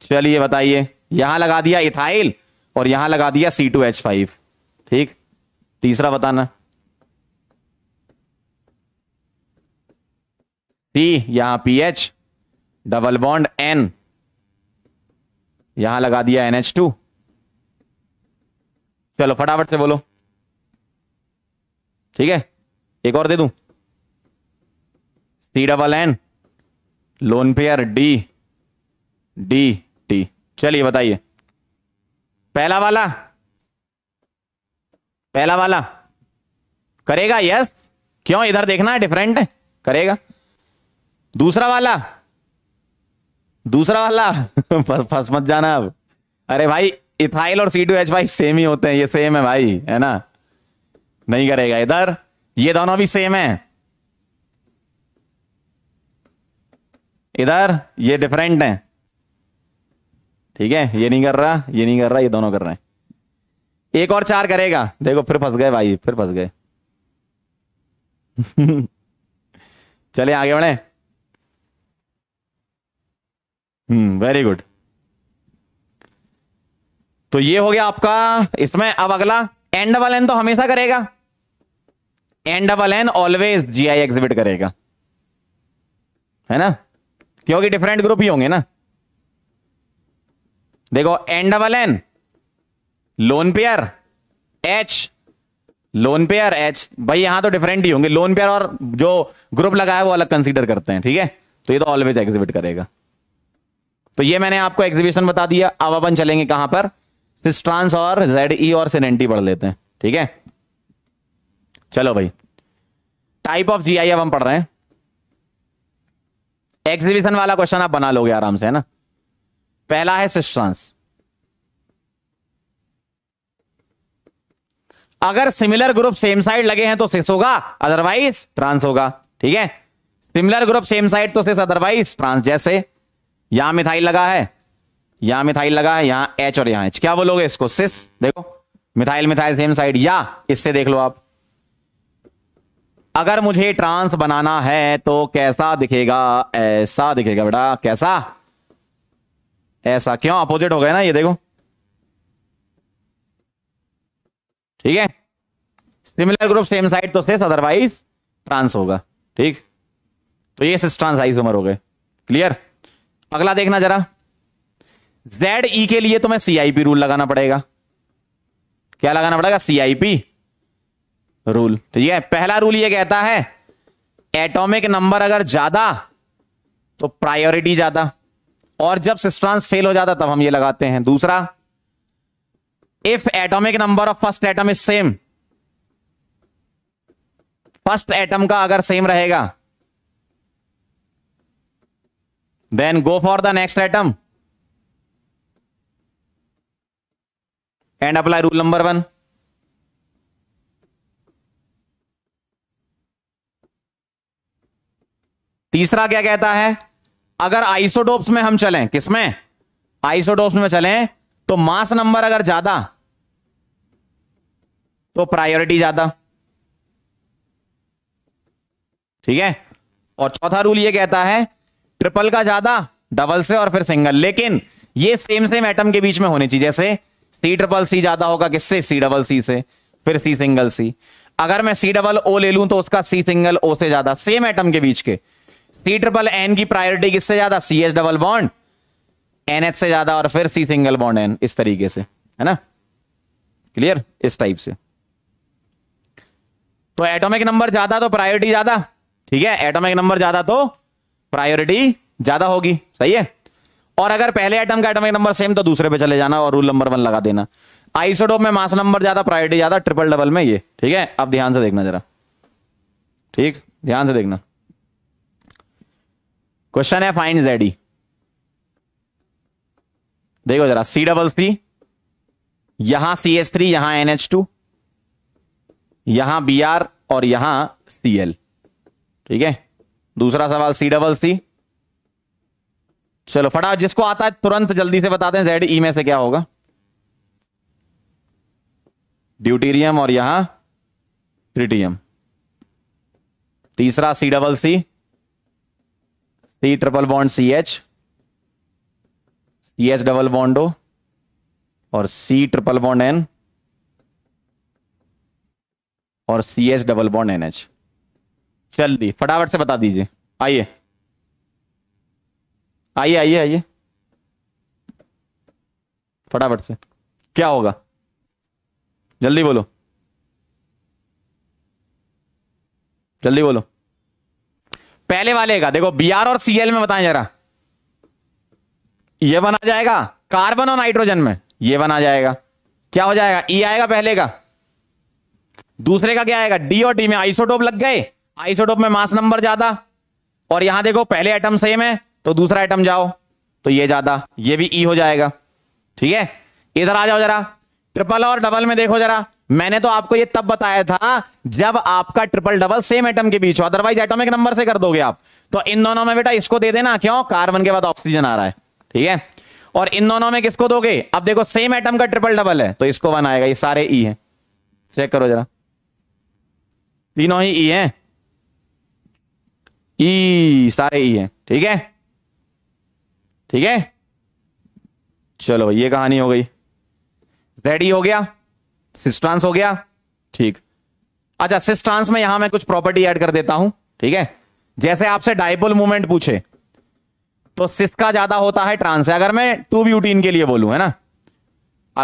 S1: चलिए बताइए यहां लगा दिया इथाइल और यहां लगा दिया C2H5 ठीक तीसरा बताना टी यहां एच डबल बॉन्ड एन यहां लगा दिया एनएच टू चलो फटाफट से बोलो ठीक है एक और दे दू C double N lone pair D D T चलिए बताइए पहला वाला पहला वाला करेगा यस क्यों इधर देखना है डिफरेंट है करेगा दूसरा वाला दूसरा वाला फंस [laughs] मत जाना अब अरे भाई इथाइल और सी टू एच भाई सेम ही होते हैं ये सेम है भाई है ना नहीं करेगा इधर ये दोनों भी सेम है इधर ये डिफरेंट है ठीक है ये नहीं कर रहा ये नहीं कर रहा ये दोनों कर रहे हैं एक और चार करेगा देखो फिर फंस गए भाई फिर फंस गए [laughs] चले आगे बढ़े वेरी hmm, गुड तो ये हो गया आपका इसमें अब अगला एंड डबल एन तो हमेशा करेगा and double N always GI exhibit करेगा है ना क्योंकि डिफरेंट ग्रुप ही होंगे ना देखो and double N lone pair H lone pair H भाई यहां तो डिफरेंट ही होंगे लोन पेयर और जो ग्रुप लगाया वो अलग कंसीडर करते हैं ठीक है तो ये तो ऑलवेज एग्जिबिट करेगा तो ये मैंने आपको एग्जीबिशन बता दिया अब अपन चलेंगे कहां पर सिस्ट्रांस और जेड ई e और सिनेंटी पढ़ लेते हैं ठीक है चलो भाई टाइप ऑफ जी आई अब हम पढ़ रहे हैं एग्जीबिशन वाला क्वेश्चन आप बना लोगे आराम से है ना पहला है सिस्ट्रांस अगर सिमिलर ग्रुप सेम साइड लगे हैं तो सिस होगा अदरवाइज ट्रांस होगा ठीक है सिमिलर ग्रुप सेम साइड तो सिस अदरवाइज ट्रांस जैसे यहां मिथाइल लगा है यहां मिथाइल लगा है यहां एच और यहां एच क्या बोलोगे इसको सिस देखो मिथाइल मिथाइल सेम साइड या इससे देख लो आप अगर मुझे ट्रांस बनाना है तो कैसा दिखेगा ऐसा दिखेगा बेटा कैसा ऐसा क्यों अपोजिट हो गया ना ये देखो ठीक है सिमिलर ग्रुप सेम साइड तो सिस अदरवाइज ट्रांस होगा ठीक तो ये सिस ट्रांस आइसोमर हो गए क्लियर अगला देखना जरा जेड ई e के लिए तुम्हें सीआईपी रूल लगाना पड़ेगा क्या लगाना पड़ेगा सीआईपी रूल ठीक है पहला रूल ये कहता है एटॉमिक नंबर अगर ज्यादा तो प्रायोरिटी ज्यादा और जब सिस्ट्रांस फेल हो जाता तब हम ये लगाते हैं दूसरा if atomic number of first atom is same first atom का अगर सेम रहेगा then go for the next atom and apply rule number 1 तीसरा क्या कहता है अगर आइसोडोप्स में हम चलें किसमें आइसोडोप्स में चलें तो मास नंबर अगर ज्यादा तो प्रायोरिटी ज्यादा ठीक है और चौथा रूल ये कहता है ट्रिपल का ज्यादा डबल से और फिर सिंगल लेकिन ये सेम सेम एटम के बीच में होने चाहिए जैसे सी ट्रिपल सी ज्यादा होगा किससे सी डबल सी से फिर सी सिंगल सी अगर मैं सी डबल ओ ले लू तो उसका सी सिंगल ओ से ज्यादा सेम एटम के बीच के सी ट्रिपल एन की प्रायोरिटी किससे ज्यादा C H double bond N H से ज्यादा और फिर सी सिंगल बॉन्ड एन इस तरीके से है ना क्लियर इस टाइप से तो एटॉमिक नंबर ज्यादा तो प्रायोरिटी ज्यादा ठीक है एटॉमिक नंबर ज्यादा तो प्रायोरिटी ज्यादा होगी सही है और अगर पहले आइटम का एटमिक नंबर सेम तो दूसरे पे चले जाना और रूल नंबर वन लगा देना आइसोडोप में मास नंबर ज्यादा प्रायोरिटी ज्यादा ट्रिपल डबल में ये ठीक है अब ध्यान से देखना जरा ठीक ध्यान से देखना क्वेश्चन है फाइन जेडी e। देखो जरा सी डबल सी यहां सी एस थ्री यहां एन एच टू यहां बी आर और यहां सी एल ठीक है दूसरा सवाल सी डबल सी चलो फटा जिसको आता है तुरंत जल्दी से बताते हैं जेड ई e में से क्या होगा ड्यूटीरियम और यहां ट्रिटियम तीसरा C double C C triple bond C H C H double bond O और सी ट्रिपल बॉन्ड एन और C H double bond N H जल्दी फटाफट से बता दीजिए आइए आइए आइए आइए फटाफट से क्या होगा जल्दी बोलो जल्दी बोलो पहले वाले का देखो बीआर और सीएल में बताएं जरा ये बना जाएगा कार्बन और नाइट्रोजन में ये बना जाएगा क्या हो जाएगा ई e आएगा पहले का दूसरे का क्या आएगा डी और डी में आइसोटोप लग गए आइसोटोप में मास नंबर ज्यादा और यहां देखो पहले एटम सेम है तो दूसरा आइटम जाओ तो ये ज्यादा ये भी ई e हो जाएगा ठीक है इधर आ जाओ जरा ट्रिपल और डबल में देखो जरा मैंने तो आपको ये तब बताया था जब आपका ट्रिपल डबल सेम एटम के बीच हो अदरवाइज एटॉमिक नंबर से कर दोगे आप तो इन दोनों में बेटा इसको दे देना क्यों कार्बन के बाद ऑक्सीजन आ रहा है ठीक है और इन दोनों में किसको दोगे अब देखो सेम एटम का ट्रिपल डबल है तो इसको वन आएगा ये सारे ई है चेक करो जरा तीनों ही ई e है ई सारे ई हैं ठीक है ठीक है चलो ये कहानी हो गई जेड ई e हो गया सिस्ट्रांस हो गया ठीक अच्छा सिस्ट्रांस में यहां मैं कुछ प्रॉपर्टी ऐड कर देता हूं ठीक है जैसे आपसे डाइपोल मूवमेंट पूछे तो सिस्का ज्यादा होता है ट्रांस है अगर मैं टू ब्यूटीन के लिए बोलूं है ना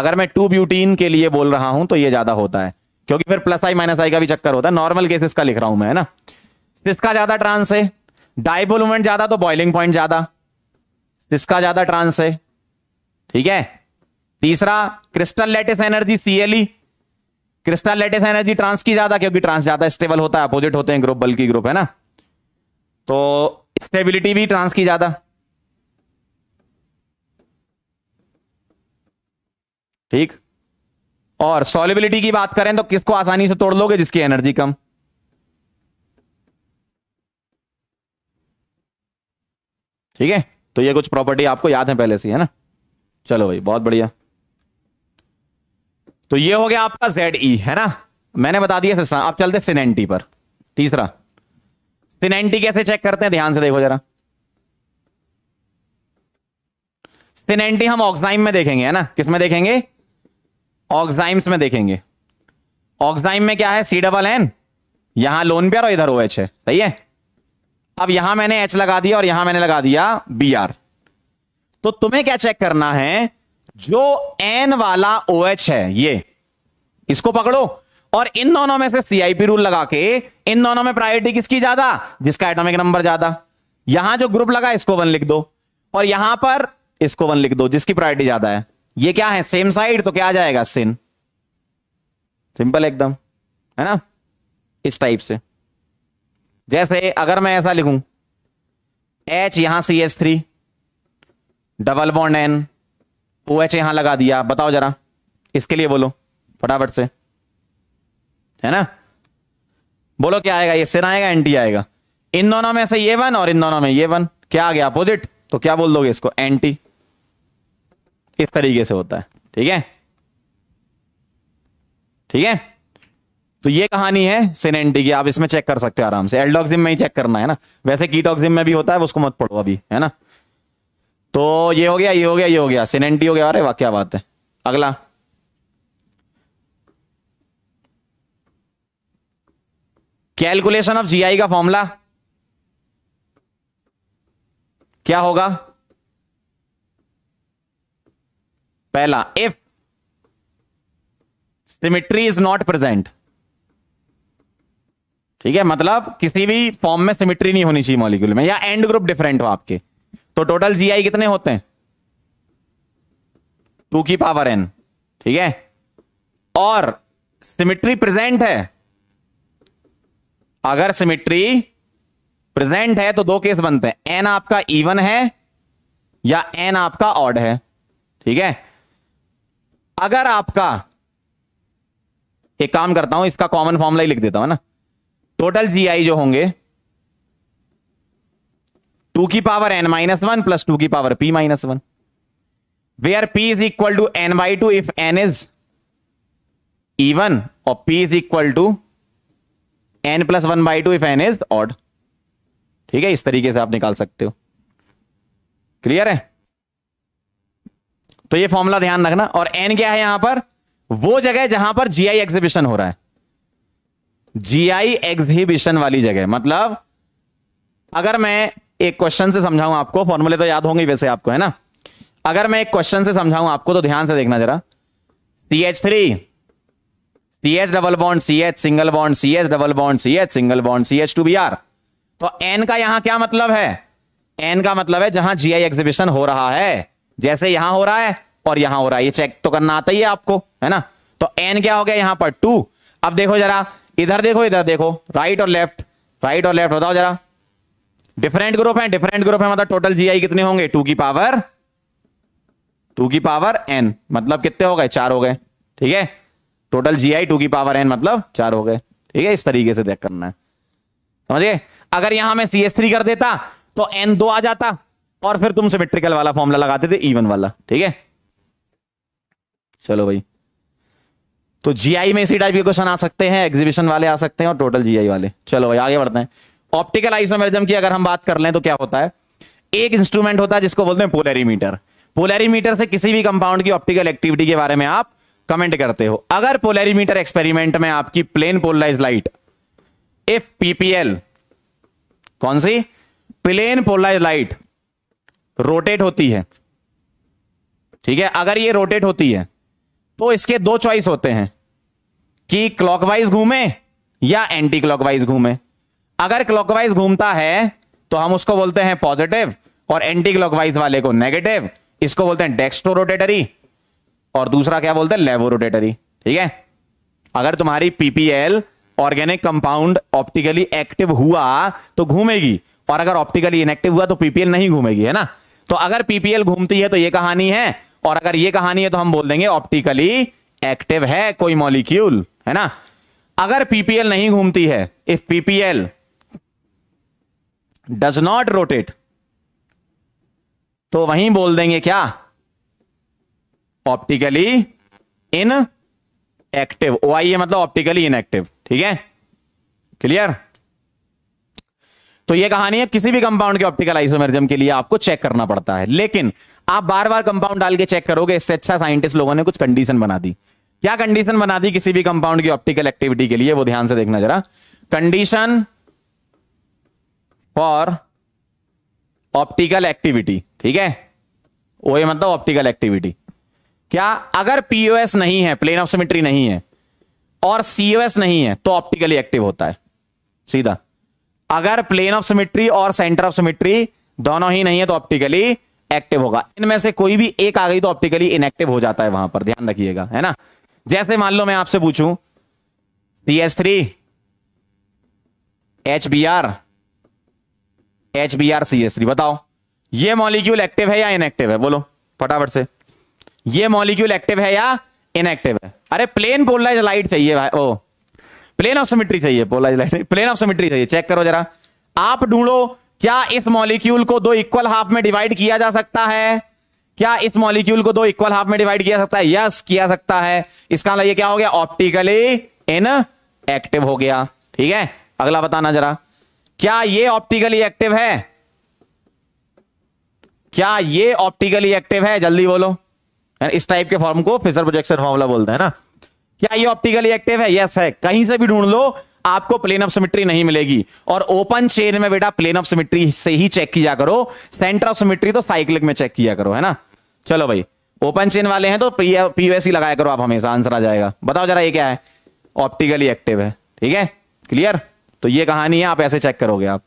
S1: अगर मैं टू ब्यूटीन के लिए बोल रहा हूं तो ये ज्यादा होता है क्योंकि फिर प्लस आई माइनस आई का भी चक्कर होता है नॉर्मल केसेस का लिख रहा हूं मैं है ना किसका ज्यादा ट्रांस है डाइपोल मोमेंट ज्यादा तो बॉइलिंग पॉइंट ज्यादा किसका ज्यादा ट्रांस है ठीक है तीसरा crystal lattice energy CLE crystal lattice energy trans की ज्यादा क्योंकि ट्रांस ज्यादा स्टेबल होता है अपोजिट होते हैं ग्रुप बल्कि ग्रुप है ना तो स्टेबिलिटी भी ट्रांस की ज्यादा ठीक और सॉलिबिलिटी की बात करें तो किसको आसानी से तोड़ लोगे जिसकी एनर्जी कम ठीक है तो ये कुछ प्रॉपर्टी आपको याद है पहले से है ना चलो भाई बहुत बढ़िया तो ये हो गया आपका जेड ई e, है ना मैंने बता दिया सिस्टम आप चलते सिनेंटी पर तीसरा सिनेंटी कैसे चेक करते हैं ध्यान से देखो जरा सिनेंटी हम ऑक्साइम में देखेंगे है ना किस में देखेंगे ऑक्साइम्स में देखेंगे ऑक्साइम में क्या है सी डबल एन यहां लोन पेयर और इधर ओ एच है सही है अब यहां मैंने एच लगा दिया और यहां मैंने लगा दिया बी आर तो तुम्हें क्या चेक करना है जो एन वाला ओ OH है ये इसको पकड़ो और इन दोनों में से सीआईपी रूल लगा के इन दोनों में प्रायोरिटी किसकी ज्यादा जिसका एटॉमिक नंबर ज्यादा यहां जो ग्रुप लगा इसको वन लिख दो और यहां पर इसको वन लिख दो जिसकी प्रायोरिटी ज्यादा है ये क्या है सेम साइड तो क्या आ जाएगा सिन सिंपल एकदम है ना इस टाइप से जैसे अगर मैं ऐसा लिखूं एच यहां C H three double bond N O H यहां लगा दिया बताओ जरा इसके लिए बोलो फटाफट से है ना बोलो क्या आएगा ये सिर आएगा एंटी आएगा इन दोनों में से ये वन और इन दोनों में ये वन क्या आ गया अपोजिट तो क्या बोल दोगे इसको एंटी इस तरीके से होता है ठीक है ठीक है तो ये कहानी है सिनेंटी की आप इसमें चेक कर सकते हो आराम से एल्डोक्सिम में ही चेक करना है ना वैसे कीटोक्सिम में भी होता है उसको मत पढ़ो अभी है ना तो ये हो गया ये हो गया ये हो गया सिनेंटी हो गया अरे वाह क्या बात है अगला कैलकुलेशन ऑफ जीआई का फॉर्मूला क्या होगा पहला if symmetry is not present ठीक है मतलब किसी भी फॉर्म में सिमिट्री नहीं होनी चाहिए मॉलिक्यूल में या एंड ग्रुप डिफरेंट हो आपके तो टोटल आई कितने होते हैं टू की पावर एन ठीक है और सिमिट्री प्रेजेंट है अगर सिमिट्री प्रेजेंट है तो दो केस बनते हैं एन आपका इवन है या एन आपका ऑड है ठीक है अगर आपका एक काम करता हूं इसका कॉमन फॉर्मूला ही लिख देता हूं ना टोटल जीआई जो होंगे टू की power n minus one plus two की power P minus one where P is equal to n by two if n is even और P is equal to n plus one by two if n is odd ठीक है इस तरीके से आप निकाल सकते हो क्लियर है तो ये फॉर्मूला ध्यान रखना और एन क्या है यहां पर वो जगह जहां पर जीआई एग्जीबिशन हो रहा है जीआई एग्जीबिशन वाली जगह मतलब अगर मैं एक क्वेश्चन से समझाऊं आपको फॉर्मूले तो याद होंगे वैसे आपको है ना अगर मैं एक क्वेश्चन से समझाऊं आपको तो ध्यान से देखना जरा C H three C H double bond C H single bond C H double bond C H single bond C H two B R तो एन का यहां क्या मतलब है एन का मतलब है जहां जीआई एग्जीबिशन हो रहा है जैसे यहां हो रहा है और यहां हो रहा है ये चेक तो करना आता ही है आपको है ना तो एन क्या हो गया यहां पर टू अब देखो जरा इधर देखो इधर देखो राइट और लेफ्ट राइट और लेफ्ट बताओ जरा डिफरेंट ग्रुप है डिफरेंट ग्रुप है मतलब टोटल जीआई कितने होंगे टू की पावर टू की पावर एन मतलब कितने हो गए चार हो गए ठीक है टोटल जी आई टू की पावर एन मतलब चार हो गए ठीक है इस तरीके से देख करना है समझिए अगर यहां मैं सी एस थ्री कर देता तो एन दो आ जाता और फिर तुम सिमेट्रिकल वाला फॉर्मूला लगाते थे इवन वाला ठीक है चलो भाई तो जीआई में इसी टाइप के क्वेश्चन आ सकते हैं एग्जीबिशन वाले आ सकते हैं और टोटल जीआई वाले चलो भाई आगे बढ़ते हैं ऑप्टिकल आइसोमेरिज्म की अगर हम बात कर लें तो क्या होता है एक इंस्ट्रूमेंट होता है जिसको बोलते हैं पोलेरीमीटर पोलरीमीटर से किसी भी कंपाउंड की ऑप्टिकल एक्टिविटी के बारे में आप कमेंट करते हो अगर पोलरीमीटर एक्सपेरिमेंट में आपकी plane polarise light if PPL कौन सी प्लेन पोलराइज लाइट रोटेट होती है ठीक है अगर ये रोटेट होती है तो इसके दो चॉइस होते हैं कि क्लॉकवाइज घूमे या एंटी क्लॉकवाइज घूमे अगर क्लॉकवाइज घूमता है तो हम उसको बोलते हैं पॉजिटिव और एंटी क्लॉकवाइज वाले को नेगेटिव इसको बोलते हैं डेक्स्ट्रो रोटेटरी और दूसरा क्या बोलते हैं लेवो रोटेटरी ठीक है अगर तुम्हारी PPL organic compound optically active हुआ तो घूमेगी और अगर ऑप्टिकली इनएक्टिव हुआ तो पीपीएल नहीं घूमेगी है ना तो अगर पीपीएल घूमती है तो यह कहानी है और अगर ये कहानी है तो हम बोल देंगे ऑप्टिकली एक्टिव है कोई मॉलिक्यूल है ना अगर पीपीएल नहीं घूमती है if PPL does not rotate तो वहीं बोल देंगे क्या ऑप्टिकली इन एक्टिव ओ आई मतलब ऑप्टिकली इनएक्टिव ठीक है क्लियर तो ये कहानी है किसी भी कंपाउंड के ऑप्टिकल आइसोमेरिज्म के लिए आपको चेक करना पड़ता है लेकिन आप बार बार कंपाउंड डाल के चेक करोगे इससे अच्छा साइंटिस्ट लोगों ने कुछ कंडीशन बना दी क्या कंडीशन बना दी किसी भी कंपाउंड की ऑप्टिकल एक्टिविटी के लिए वो ध्यान से देखना जरा कंडीशन फॉर ऑप्टिकल एक्टिविटी ठीक है वो ये मतलब ऑप्टिकल एक्टिविटी क्या अगर पीओएस नहीं है प्लेन ऑफ सिमेट्री नहीं है और सीओएस नहीं है तो ऑप्टिकली एक्टिव होता है सीधा अगर प्लेन ऑफ सिमेट्री और सेंटर ऑफ सिमेट्री दोनों ही नहीं है तो ऑप्टिकली एक्टिव होगा इनमें से कोई भी एक आ गई तो ऑप्टिकली इनएक्टिव हो जाता है वहां पर ध्यान रखिएगा है ना जैसे मान लो मैं आपसे पूछूं C S three H B R H B R C S three बताओ ये मॉलिक्यूल एक्टिव है या इनएक्टिव है बोलो फटाफट से ये मॉलिक्यूल एक्टिव है या इनएक्टिव है अरे प्लेन पोलराइज लाइट चाहिए भाई ओ प्लेन ऑफ सिमिट्री चाहिए polarise light plane of symmetry चाहिए चेक करो जरा आप ढूंढो क्या इस मॉलिक्यूल को दो इक्वल हाफ में डिवाइड किया जा सकता है क्या इस मॉलिक्यूल को दो इक्वल हाफ में डिवाइड किया सकता है यस किया सकता है इसका मतलब ये क्या हो गया ऑप्टिकली इन एक्टिव हो गया ठीक है अगला बताना जरा क्या ये ऑप्टिकली एक्टिव है क्या ये ऑप्टिकली एक्टिव है जल्दी बोलो इस टाइप के फॉर्म को फिशर प्रोजेक्शन फॉर्मूला बोलते हैं ना क्या ये ऑप्टिकली एक्टिव है यस है कहीं से भी ढूंढ लो आपको प्लेन ऑफ सिमिट्री नहीं मिलेगी और ओपन चेन में बेटा प्लेन ऑफ सिमिट्री से ही चेक किया करो सेंटर ऑफ सिमिट्री तो साइक्लिक में चेक किया करो है ना चलो भाई ओपन चेन वाले हैं तो पीयूएससी लगाया करो आप हमेशा आंसर आ जाएगा बताओ जरा ये क्या है ऑप्टिकली एक्टिव है ठीक है क्लियर तो ये कहानी है आप ऐसे चेक करोगे आप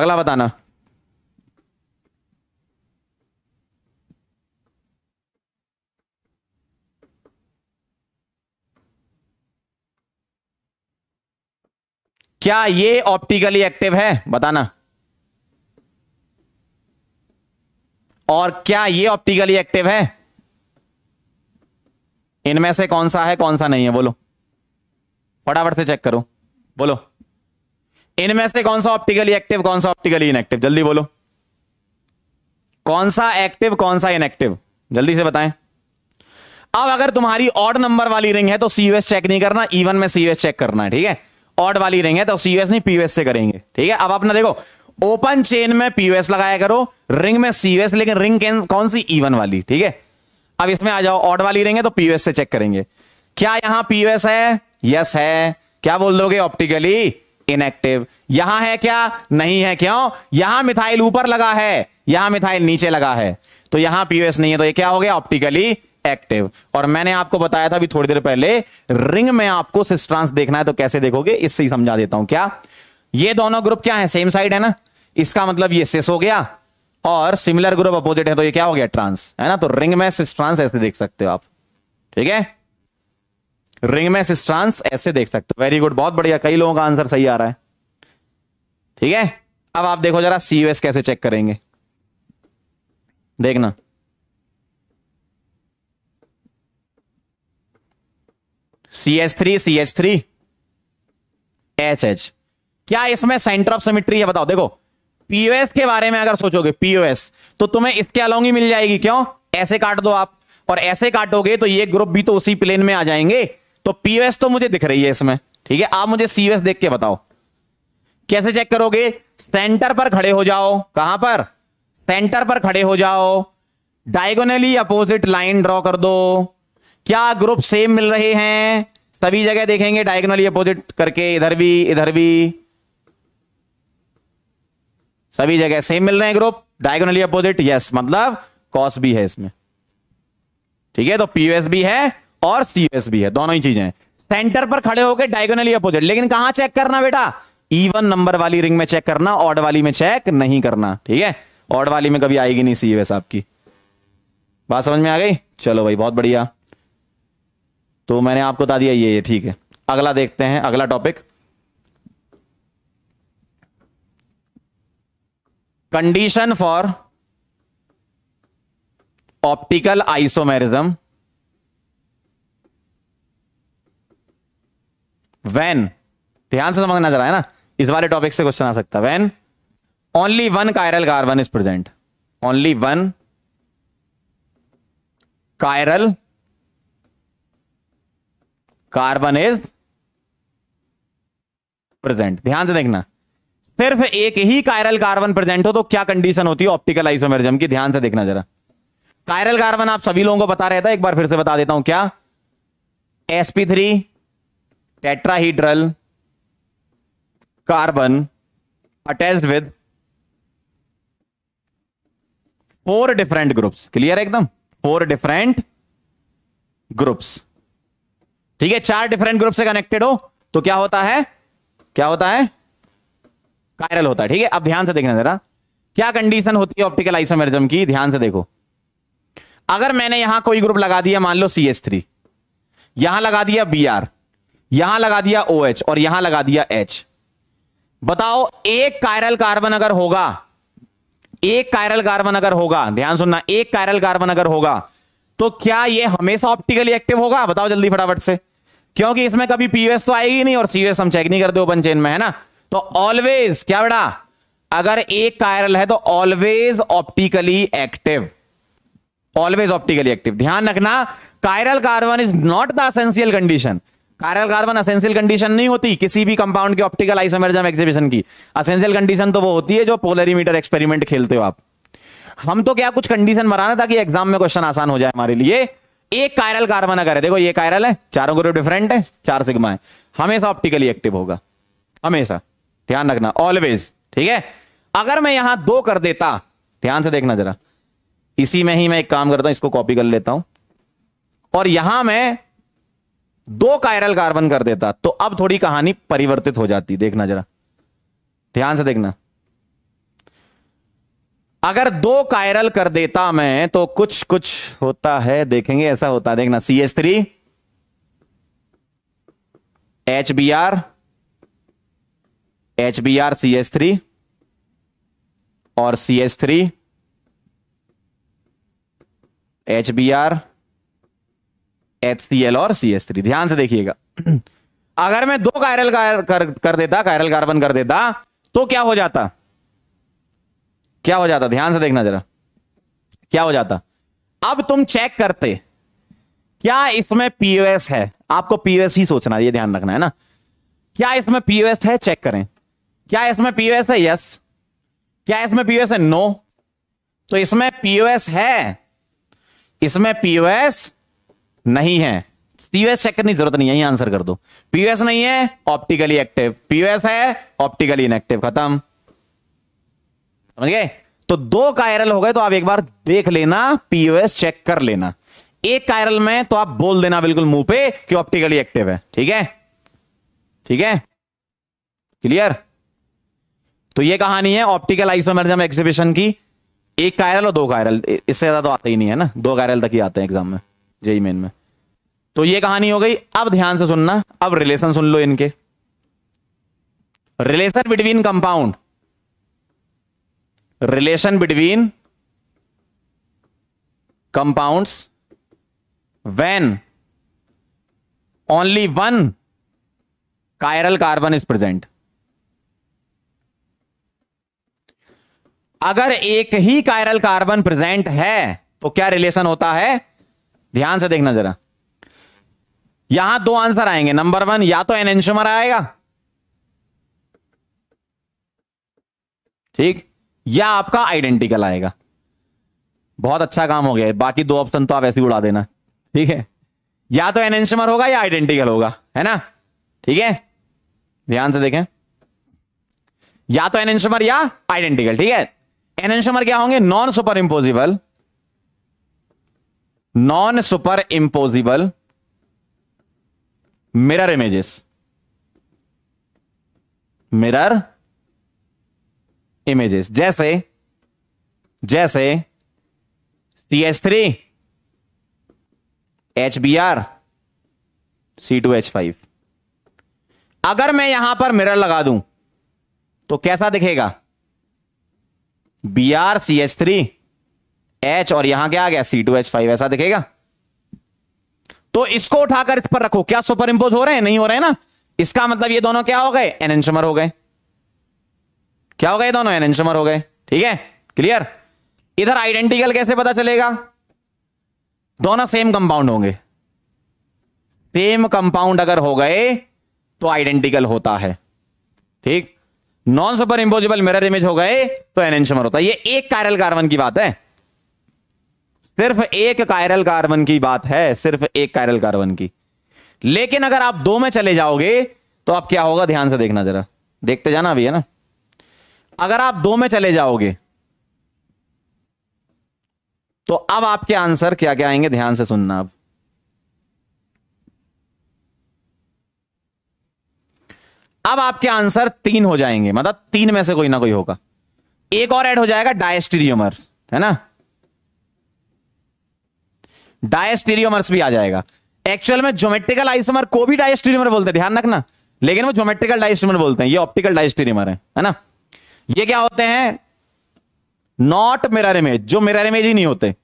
S1: अगला बताना क्या ये ऑप्टिकली एक्टिव है बताना और क्या ये ऑप्टिकली एक्टिव है इनमें से कौन सा है कौन सा नहीं है बोलो फटाफट से चेक करो बोलो इनमें से कौन सा ऑप्टिकली एक्टिव कौन सा ऑप्टिकली इनएक्टिव जल्दी बोलो कौन सा एक्टिव कौन सा इनएक्टिव जल्दी से बताएं अब अगर तुम्हारी ऑड नंबर वाली रिंग है तो सीयूएस चेक नहीं करना इवन में सीयूएस चेक करना है ठीक है ऑड वाली रिंग है तो सीयूएस नहीं पीयूएस से करेंगे ठीक है अब अपना देखो ओपन चेन में पीयूएस लगाया करो रिंग में सीयूएस लेकिन रिंग कौन सी ईवन वाली ठीक है अब इसमें आ जाओ ऑड वाली रिंग है तो पीयूएस से चेक करेंगे क्या यहां पीयूएस है यस है क्या बोल दोगे ऑप्टिकली इनएक्टिव यहां है क्या नहीं है क्यों यहां मिथाइल ऊपर लगा है यहां मिथाइल नीचे लगा है तो यहां पीयूएस नहीं है तो ये क्या हो गया ऑप्टिकली एक्टिव और मैंने आपको बताया था भी थोड़ी देर पहले रिंग में आपको सिस्ट्रांस देखना है तो कैसे देखोगे इससे ही समझा देता हूं क्या ये दोनों ग्रुप क्या है सेम साइड है ना इसका मतलब ये सिस हो गया और सिमिलर ग्रुप अपोजिट है तो ये क्या हो गया ट्रांस है ना तो रिंग में सिस्ट्रांस ऐसे देख सकते हो आप ठीक है रिंग में सिस्ट्रांस ऐसे देख सकते हो वेरी गुड बहुत बढ़िया कई लोगों का आंसर सही आ रहा है ठीक है अब आप देखो जरा सीयूएस कैसे चेक करेंगे देखना C H three C H three H H क्या इसमें सेंटर ऑफ सिमिट्री है बताओ देखो पीओएस के बारे में अगर सोचोगे पीओएस तो तुम्हें इसके अलोंग ही मिल जाएगी क्यों ऐसे काट दो आप और ऐसे काटोगे तो ये ग्रुप भी तो उसी प्लेन में आ जाएंगे तो पीओएस तो मुझे दिख रही है इसमें ठीक है आप मुझे सीओएस देख के बताओ कैसे चेक करोगे सेंटर पर खड़े हो जाओ कहां पर सेंटर पर खड़े हो जाओ डायगोनली अपोजिट लाइन ड्रॉ कर दो क्या ग्रुप सेम मिल रहे हैं सभी जगह देखेंगे डायगोनली अपोजिट करके इधर भी इधर भी सभी जगह सेम मिल रहे हैं ग्रुप डायगोनली अपोजिट यस मतलब कॉस भी है इसमें ठीक है तो पीओएस भी है और सीएस भी है दोनों ही चीजें हैं सेंटर पर खड़े होकर डायगोनली अपोजिट लेकिन कहां चेक करना बेटा इवन e नंबर वाली रिंग में चेक करना ऑड वाली में चेक नहीं करना ठीक है ऑड वाली में कभी आएगी नहीं सीयूएस आपकी बात समझ में आ गई चलो भाई बहुत बढ़िया तो मैंने आपको बता दिया ये ये ठीक है अगला देखते हैं अगला topic condition for optical isomerism when ध्यान से समझना जरा है ना इस वाले टॉपिक से क्वेश्चन आ सकता when only one chiral carbon is present only one chiral carbon is present ध्यान से देखना सिर्फ एक ही कायरल कार्बन प्रेजेंट हो तो क्या कंडीशन होती है ऑप्टिकल आइसोमेरिज्म की ध्यान से देखना जरा कायरल कार्बन आप सभी लोगों को बता रहे था एक बार फिर से बता देता हूं क्या SP three tetrahedral carbon attached with four different groups clear है एकदम फोर डिफरेंट ग्रुप्स ठीक है चार डिफरेंट ग्रुप से कनेक्टेड हो तो क्या होता है क्या होता है कायरल होता है ठीक है अब ध्यान से देखना जरा क्या कंडीशन होती है ऑप्टिकल आइसोमेरिज्म की ध्यान से देखो अगर मैंने यहां कोई ग्रुप लगा दिया मान लो सी एस थ्री यहां लगा दिया बी आर यहां लगा दिया ओ OH एच और यहां लगा दिया एच बताओ एक कायरल कार्बन अगर होगा एक कायरल कार्बन अगर होगा ध्यान सुनना एक कायरल कार्बन अगर होगा तो क्या यह हमेशा ऑप्टिकली एक्टिव होगा बताओ जल्दी फटाफट से क्योंकि इसमें कभी पीयूएस तो आएगी नहीं और सीयूएस हम चेक नहीं करते ओपन चेन में है ना तो ऑलवेज क्या बेटा अगर एक कायरल है तो always optically active always optically active ध्यान रखना chiral carbon is not the essential condition chiral carbon essential condition नहीं होती किसी भी कंपाउंड के ऑप्टिकल आइसोमेरिज्म एग्जीबिशन की असेंशियल कंडीशन तो वो होती है जो पोलरीमीटर एक्सपेरिमेंट खेलते हो आप हम तो क्या कुछ कंडीशन बनाना ताकि एग्जाम में क्वेश्चन आसान हो जाए हमारे लिए एक कायरल कार्बन अगर है देखो ये कायरल है चारों ग्रुप डिफरेंट है चार सिग्मा है हमेशा ऑप्टिकली एक्टिव होगा हमेशा ध्यान रखना ऑलवेज ठीक है अगर मैं यहां दो कर देता ध्यान से देखना जरा इसी में ही मैं एक काम करता हूं इसको कॉपी कर लेता हूं और यहां मैं दो कायरल कार्बन कर देता तो अब थोड़ी कहानी परिवर्तित हो जाती देखना जरा ध्यान से देखना अगर दो कायरल कर देता मैं तो कुछ कुछ होता है देखेंगे ऐसा होता है देखना C S three H B R H B R C S three और C S three H B R H C L और सी एस थ्री ध्यान से देखिएगा
S2: [clears throat]
S1: अगर मैं दो कायरल कर, कर देता कायरल कार्बन कर देता तो क्या हो जाता क्या हो जाता ध्यान से देखना जरा क्या हो जाता अब तुम चेक करते क्या इसमें पीओएस है आपको पीओएस ही सोचना ये ध्यान रखना है ना क्या इसमें पीओएस है चेक करें क्या इसमें पीओएस है यस क्या इसमें पीओएस है नो तो इसमें पीओएस है इसमें पीओएस नहीं है पीओएस चेक करने की जरूरत नहीं है यही आंसर कर दो पीओएस नहीं है ऑप्टिकली एक्टिव पीओएस है ऑप्टिकली इनएक्टिव खत्म समझ गए तो दो कायरल हो गए तो आप एक बार देख लेना पीओएस चेक कर लेना एक कायरल में तो आप बोल देना बिल्कुल मुंह पे कि ऑप्टिकली एक्टिव है ठीक है ठीक है क्लियर तो ये कहानी है ऑप्टिकल आइसोमेरिज्म एग्जीबिशन की एक कायरल और दो कायरल इससे ज्यादा तो आते ही नहीं है ना दो कायरल तक ही आते हैं एग्जाम में जेई मेन e e में तो ये कहानी हो गई अब ध्यान से सुनना अब रिलेशन सुन लो इनके relation between compound relation between compounds when only one chiral carbon is present अगर एक ही कायरल कार्बन प्रेजेंट है तो क्या रिलेशन होता है ध्यान से देखना जरा यहां दो आंसर आएंगे नंबर वन या तो एनेंशुमर आएगा ठीक या आपका आइडेंटिकल आएगा बहुत अच्छा काम हो गया है बाकी दो ऑप्शन तो आप ऐसे उड़ा देना ठीक है या तो एनशमर होगा या आइडेंटिकल होगा है ना ठीक है ध्यान से देखें या तो एनशमर या आइडेंटिकल ठीक है एनहेंसमर क्या होंगे non superimposable non superimposable mirror images mirror images जैसे जैसे C H three H B R C two H five अगर मैं यहां पर मिरर लगा दूं तो कैसा दिखेगा B R C H three H और यहां क्या आ गया सी टू एच फाइव ऐसा दिखेगा तो इसको उठाकर इस पर रखो क्या सुपर इंपोज हो रहे हैं नहीं हो रहे हैं ना इसका मतलब ये दोनों क्या हो गए एनशमर हो गए क्या हो गए दोनों एनशमर हो गए ठीक है क्लियर इधर आइडेंटिकल कैसे पता चलेगा दोनों सेम कंपाउंड होंगे सेम कंपाउंड अगर हो गए तो आइडेंटिकल होता है ठीक non superimposable mirror image हो गए तो एनशमर होता है ये एक कायरल कार्बन की बात है सिर्फ एक कायरल कार्बन की बात है सिर्फ एक कायरल कार्बन की लेकिन अगर आप दो में चले जाओगे तो आप क्या होगा ध्यान से देखना जरा देखते जाना अभी है ना अगर आप दो में चले जाओगे तो अब आपके आंसर क्या क्या आएंगे ध्यान से सुनना अब अब आपके आंसर तीन हो जाएंगे मतलब तीन में से कोई ना कोई होगा एक और ऐड हो जाएगा डायस्टीरियोमर्स है ना डायस्टीरियोमर्स भी आ जाएगा एक्चुअल में ज्योमेट्रिकल आइसोमर को भी डायस्टीरियोमर बोलते हैं ध्यान रखना लेकिन वो ज्योमेट्रिकल डायस्टीरियोमर बोलते हैं ये ऑप्टिकल डायस्टीरियोमर है है ना ये क्या होते हैं नॉट मिरर इमेज जो मिरर इमेज ही नहीं होते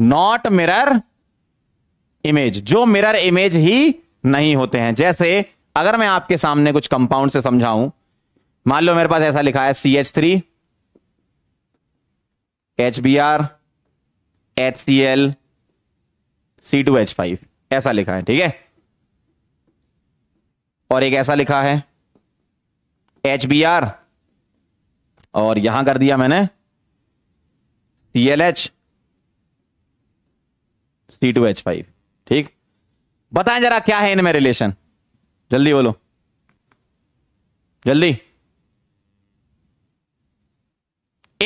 S1: नॉट मिरर इमेज जो मिरर इमेज ही नहीं होते हैं जैसे अगर मैं आपके सामने कुछ कंपाउंड से समझाऊं मान लो मेरे पास ऐसा लिखा है C H three H B R H C L C two H five ऐसा लिखा है ठीक है और एक ऐसा लिखा है एच बी आर और यहां कर दिया मैंने C L H C two H five ठीक बताएं जरा क्या है इनमें रिलेशन जल्दी बोलो जल्दी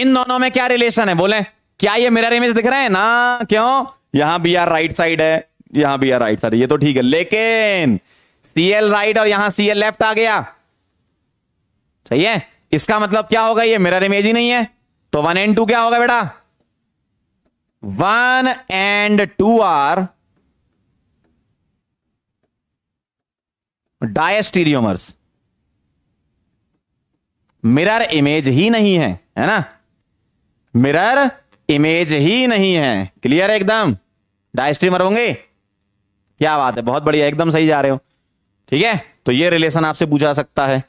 S1: इन दोनों में क्या रिलेशन है बोले क्या ये मिरर इमेज दिख रहे हैं ना क्यों यहां भी आर राइट साइड है यहां भी आर राइट साइड ये तो ठीक है लेकिन सीएल राइट और यहां सीएल लेफ्ट आ गया सही है इसका मतलब क्या होगा ये मिरर इमेज ही नहीं है तो वन एंड टू क्या होगा बेटा one and two are diastereomers mirror image ही नहीं है है ना मिरर इमेज ही नहीं है क्लियर है एकदम डायस्ट्रीमर होंगे क्या बात है बहुत बढ़िया एकदम सही जा रहे हो ठीक है तो ये रिलेशन आपसे पूछा सकता है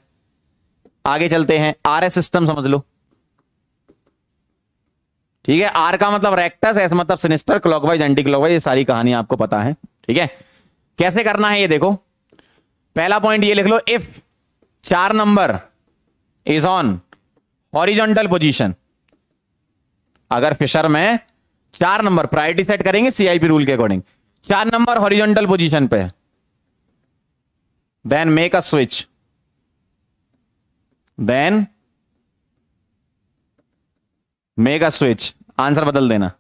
S1: आगे चलते हैं आर एस सिस्टम समझ लो ठीक है आर का मतलब रेक्टस एस मतलब सिनिस्टर क्लॉकवाइज एंटी क्लॉकवाइज ये सारी कहानी आपको पता है ठीक है कैसे करना है ये देखो पहला पॉइंट ये लिख लो इफ चार number is on horizontal position अगर फिशर में चार नंबर प्रायोरिटी सेट करेंगे सीआईपी रूल के अकॉर्डिंग चार नंबर हॉरिजॉन्टल पोजीशन पे then make a switch then make a switch answer बदल देना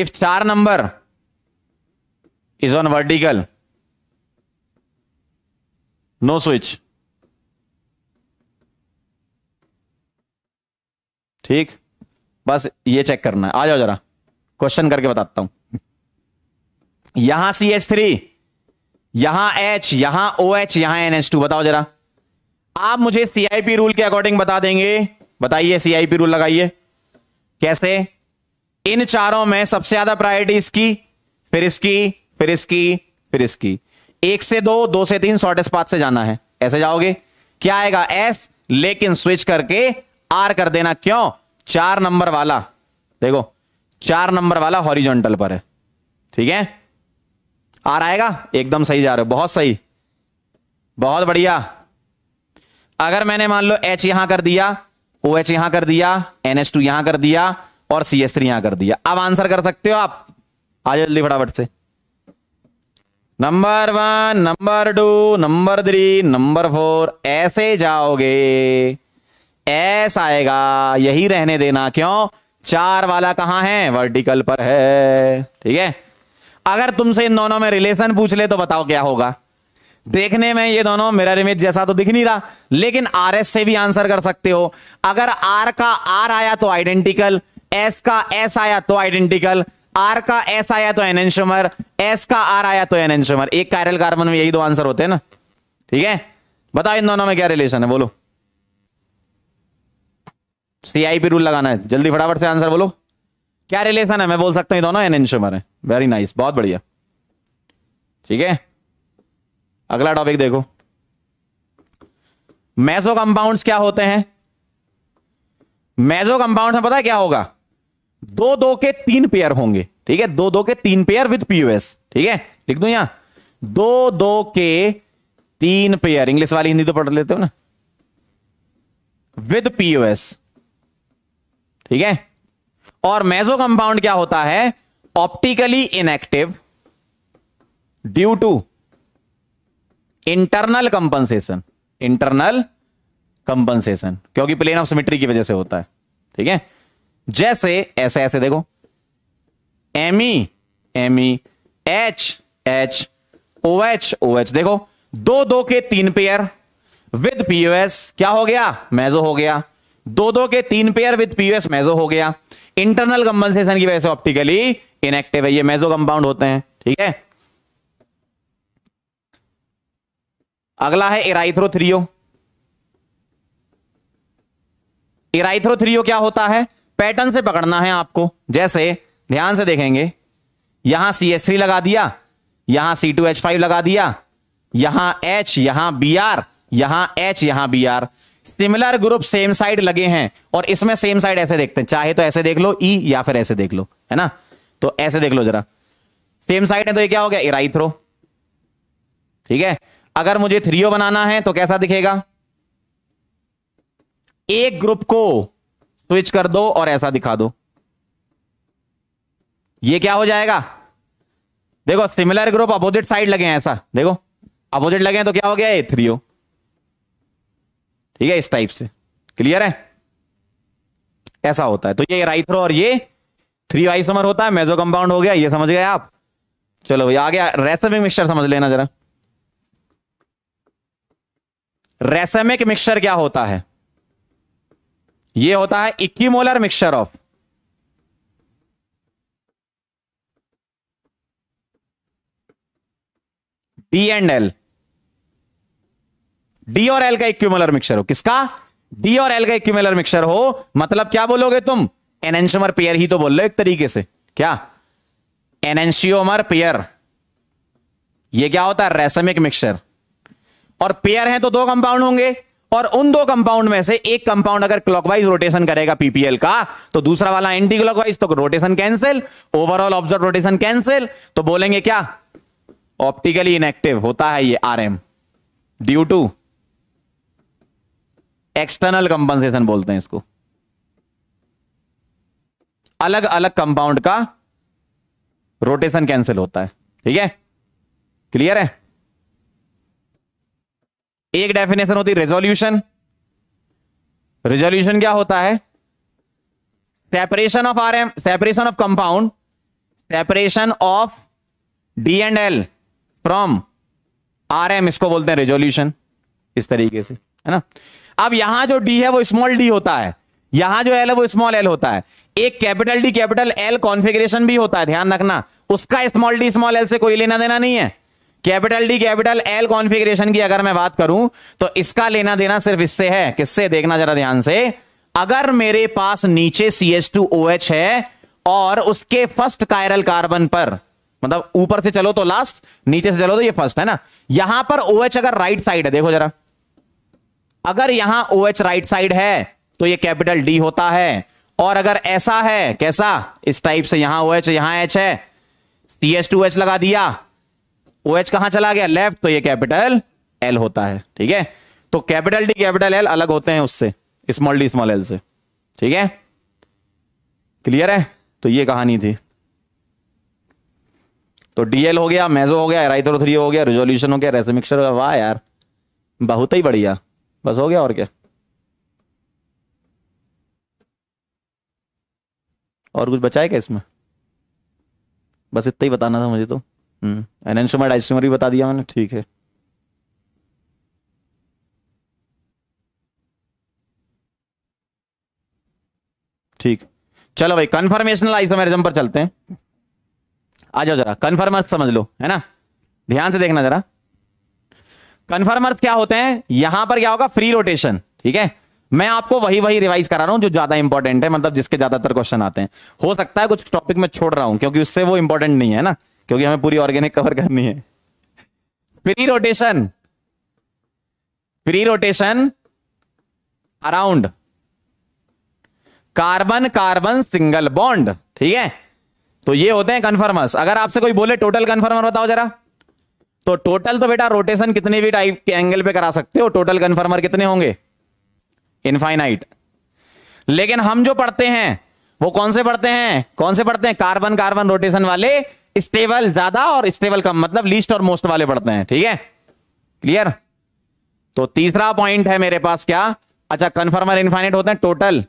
S1: इफ चार number is on vertical no switch ठीक बस ये चेक करना है आ जाओ जरा क्वेश्चन करके बताता हूं यहां सी एच थ्री यहां एच यहां ओ एच यहां एन एच टू बताओ जरा आप मुझे सीआईपी रूल के अकॉर्डिंग बता देंगे बताइए सीआईपी रूल लगाइए कैसे इन चारों में सबसे ज्यादा प्रायोरिटी इसकी फिर इसकी फिर इसकी फिर इसकी एक से दो दो से तीन शॉर्टेस्ट पाथ से जाना है ऐसे जाओगे क्या आएगा एस लेकिन स्विच करके आर कर देना क्यों चार नंबर वाला देखो चार नंबर वाला हॉरिजॉन्टल पर है ठीक है आर आएगा एकदम सही जा रहे हो बहुत सही बहुत बढ़िया अगर मैंने मान लो एच यहां कर दिया ओ OH एच यहां कर दिया टू यहां कर दिया और सी एस थ्री यहां कर दिया अब आंसर कर सकते हो आप आ जल्दी फटाफट से number one number two number three number four ऐसे जाओगे एस आएगा यही रहने देना क्यों चार वाला कहां है वर्टिकल पर है ठीक है अगर तुमसे इन दोनों में रिलेशन पूछ ले तो बताओ क्या होगा देखने में ये दोनों मिरर इमेज जैसा तो दिख नहीं रहा लेकिन आर एस से भी आंसर कर सकते हो अगर आर का आर आया तो आइडेंटिकल एस का एस आया तो आइडेंटिकल आर का एस आया तो एनशमर एस का आर आया तो एनेंशमर एक कायरल कार्बन में यही दो आंसर होते हैं ना ठीक है बताओ इन दोनों में क्या रिलेशन है बोलो सीआईपी रूल लगाना है जल्दी फटाफट से आंसर बोलो क्या रिलेशन है मैं बोल सकता हूं दोनों एनेंशमर है वेरी नाइस बहुत बढ़िया ठीक है अगला टॉपिक देखो मैजो कंपाउंड क्या होते हैं मैजो कंपाउंड में पता है क्या होगा दो दो के तीन पेयर होंगे ठीक है दो दो के तीन पेयर विद पीयूएस ठीक है लिख दो यहां दो दो के तीन पेयर इंग्लिश वाली हिंदी तो पढ़ लेते हो ना विद पीओएस ठीक है और मेजो कंपाउंड क्या होता है optically inactive due to internal compensation internal compensation क्योंकि प्लेन ऑफ सिमिट्री की वजह से होता है ठीक है जैसे ऐसे ऐसे देखो M E M E H H O H O H देखो दो दो के तीन पेयर विद पीओएस क्या हो गया मैजो हो गया दो दो के तीन पेयर विद पीओएस मेजो हो गया इंटरनल कंपनसेशन की वजह से ऑप्टिकली इनएक्टिव है ये मेजो कंपाउंड होते हैं ठीक है अगला है इराइथ्रो थ्रियो क्या होता है पैटर्न से पकड़ना है आपको जैसे ध्यान से देखेंगे यहां सी एस थ्री लगा दिया यहां सी टू एच फाइव लगा दिया यहां एच यहां बी आर यहां एच यहां B R similar group same side लगे हैं और इसमें सेम साइड ऐसे देखते हैं चाहे तो ऐसे देख लो ई e, या फिर ऐसे देख लो है ना तो ऐसे देख लो जरा सेम साइड है तो ये क्या हो गया इराइथ्रो ठीक है अगर मुझे थ्रीओ बनाना है तो कैसा दिखेगा एक ग्रुप को स्विच कर दो और ऐसा दिखा दो ये क्या हो जाएगा देखो सिमिलर ग्रुप अपोजिट साइड लगे हैं ऐसा देखो अपोजिट लगे हैं तो क्या हो गया ये ठीक है इस टाइप से क्लियर है ऐसा होता है तो ये राइथ्रो और ये थ्री आइसोमर होता है मेजो कंपाउंड हो गया ये समझ गए आप चलो भैया आगे रेसिपिंग मिक्सचर समझ लेना जरा रेसेमिक मिक्सचर क्या होता है यह होता है equimolar mixture of D and L D और एल का इक्यूमोलर मिक्सचर हो किसका डी और एल का इक्यूमोलर मिक्सचर हो मतलब क्या बोलोगे तुम एनेंशियोमर पेयर ही तो बोल रहे हो एक तरीके से क्या एनेंशियोमर पेयर ये क्या होता है रेसमिक मिक्सचर और पेयर हैं तो दो कंपाउंड होंगे और उन दो कंपाउंड में से एक कंपाउंड अगर क्लॉकवाइज रोटेशन करेगा पीपीएल का तो दूसरा वाला एंटी क्लॉकवाइज तो rotation cancel overall observe rotation cancel तो बोलेंगे क्या ऑप्टिकली इनएक्टिव होता है ये RM due to external compensation बोलते हैं इसको अलग अलग कंपाउंड का रोटेशन कैंसिल होता है ठीक है क्लियर है एक डेफिनेशन होती रेजोल्यूशन रेजोल्यूशन क्या होता है separation of R M separation of compound separation of D and L from R M इसको बोलते हैं रेजोल्यूशन इस तरीके से है ना अब यहां जो डी है वो स्मॉल डी होता है यहां जो एल है वो स्मॉल एल होता है एक capital D capital L configuration भी होता है ध्यान रखना उसका स्मॉल डी स्मॉल एल से कोई लेना देना नहीं है capital D capital L configuration की अगर मैं बात करूं तो इसका लेना देना सिर्फ इससे है किससे देखना जरा ध्यान से अगर मेरे पास नीचे C H two O H है और उसके फर्स्ट कायरल कार्बन पर मतलब ऊपर से चलो तो लास्ट नीचे से चलो तो ये फर्स्ट है ना यहां पर ओ OH अगर राइट साइड है देखो जरा अगर यहां ओ एच राइट साइड है तो ये कैपिटल डी होता है और अगर ऐसा है कैसा इस टाइप से यहां ओ OH, यहां एच है सी एस टू एच लगा दिया ओ एच कहां चला गया लेफ्ट तो ये कैपिटल एल होता है ठीक है तो कैपिटल डी कैपिटल एल अलग होते हैं उससे स्मॉल डी स्मॉल एल से ठीक है क्लियर है तो ये कहानी थी तो डीएल हो गया मेजो हो गया राइथोर थ्री हो गया रिजोल्यूशन हो गया रेसमिक्सर वाह यार बहुत ही बढ़िया बस हो गया और क्या और कुछ बचाए क्या इसमें बस इतना ही बताना था मुझे तो भी बता दिया मैंने ठीक है ठीक चलो भाई कन्फर्मेशनल आइसोमेरिज्म पर चलते हैं आ जाओ जरा कन्फर्मर्स समझ लो है ना ध्यान से देखना जरा कन्फर्मर्स क्या होते हैं यहां पर क्या होगा फ्री रोटेशन ठीक है मैं आपको वही वही रिवाइज करा रहा हूं जो ज्यादा इंपॉर्टेंट है मतलब जिसके ज्यादातर क्वेश्चन आते हैं हो सकता है कुछ टॉपिक में छोड़ रहा हूं क्योंकि उससे वो इंपॉर्टेंट नहीं है ना क्योंकि हमें पूरी ऑर्गेनिक कवर करनी है free rotation free rotation around carbon carbon single bond ठीक है तो ये होते हैं कन्फर्मर्स अगर आपसे कोई बोले टोटल कन्फर्मर बताओ जरा तो टोटल तो बेटा रोटेशन कितने भी टाइप के एंगल पे करा सकते हो टोटल कन्फर्मर कितने होंगे इनफाइनाइट लेकिन हम जो पढ़ते हैं वो कौन से पढ़ते हैं कौन से पढ़ते हैं कार्बन कार्बन रोटेशन वाले स्टेबल ज्यादा और स्टेबल कम मतलब लीस्ट और मोस्ट वाले बढ़ते हैं ठीक है क्लियर तो तीसरा पॉइंट है मेरे पास क्या अच्छा कन्फर्मर इनफाइनिट होते हैं total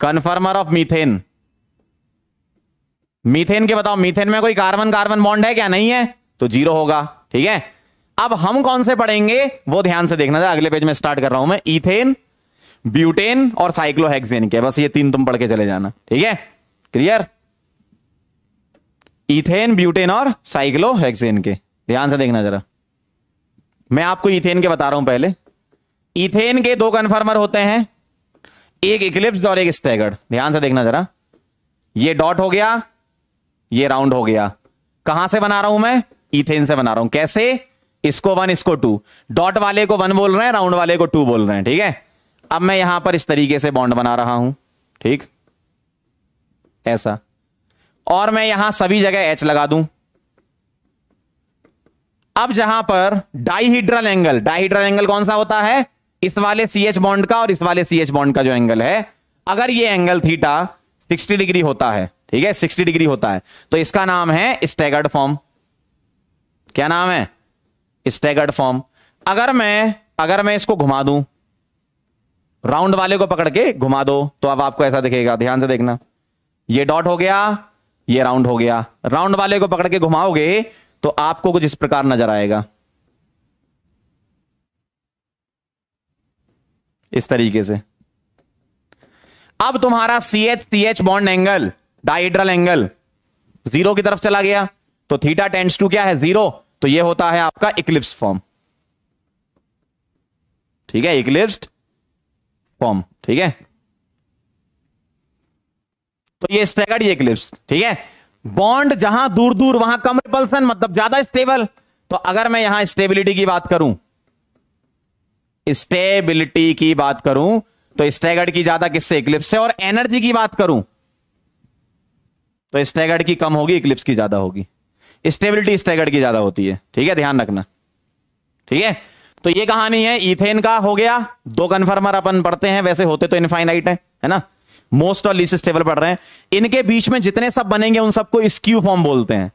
S1: conformer of methane methane के बताओ मीथेन में कोई कार्बन कार्बन बॉन्ड है क्या नहीं है तो जीरो होगा ठीक है अब हम कौन से पढ़ेंगे वो ध्यान से देखना था अगले पेज में स्टार्ट कर रहा हूं मैं इथेन ब्यूटेन और साइक्लोहेक्सेन के बस ये तीन तुम पढ़ के चले जाना ठीक है क्लियर इथेन ब्यूटेन और साइक्लोहेक्सेन के ध्यान से देखना जरा मैं आपको इथेन के बता रहा हूं पहले इथेन के दो कन्फर्मर होते हैं एक इक्लिप्स और एक स्टैगर्ड ध्यान से देखना जरा ये डॉट हो गया ये राउंड हो गया कहां से बना रहा हूं मैं इथेन से बना रहा हूं कैसे इसको वन इसको टू डॉट वाले को वन बोल रहे हैं राउंड वाले को टू बोल रहे हैं ठीक है अब मैं यहां पर इस तरीके से बॉन्ड बना रहा हूं ठीक ऐसा और मैं यहां सभी जगह एच लगा दूं अब जहां पर डाइहीड्रल एंगल डाइहीड्रल एंगल कौन सा होता है इस वाले सी एच बॉन्ड का और इस वाले सी एच बॉन्ड का जो एंगल है अगर ये एंगल थीटा 60 डिग्री होता है ठीक है 60 डिग्री होता है तो इसका नाम है स्टेगर्ड फॉर्म क्या नाम है स्टेगर्ड फॉर्म अगर मैं अगर मैं इसको घुमा दूं राउंड वाले को पकड़ के घुमा दो तो अब आपको ऐसा दिखेगा ध्यान से देखना ये डॉट हो गया ये राउंड हो गया राउंड वाले को पकड़ के घुमाओगे तो आपको कुछ इस प्रकार नजर आएगा इस तरीके से अब तुम्हारा C H C H bond angle dihedral angle zero की तरफ चला गया तो थीटा टेंस टू क्या है जीरो तो ये होता है आपका इक्लिप्स फॉर्म ठीक है इक्लिप्स फॉर्म ठीक है तो ये स्टेगर्ड इक्लिप्स ठीक है बॉन्ड जहां दूर दूर वहां कम रिपल्सन मतलब ज्यादा स्टेबल तो अगर मैं यहां स्टेबिलिटी की बात करूं स्टेबिलिटी की बात करूं तो स्टेगर्ड की ज्यादा किससे इक्लिप्स से और एनर्जी की बात करूं तो स्टेगर्ड की कम होगी इक्लिप्स की ज्यादा होगी स्टेबिलिटी स्टेगर्ड की ज्यादा होती है ठीक है ध्यान रखना ठीक है तो ये कहानी है इथेन का हो गया दो कन्फर्मर अपन पढ़ते हैं वैसे होते तो इनफाइनाइट है है ना मोस्ट और लीस्ट स्टेबल पढ़ रहे हैं इनके बीच में जितने सब बनेंगे उन सबको स्क्यू फॉर्म बोलते हैं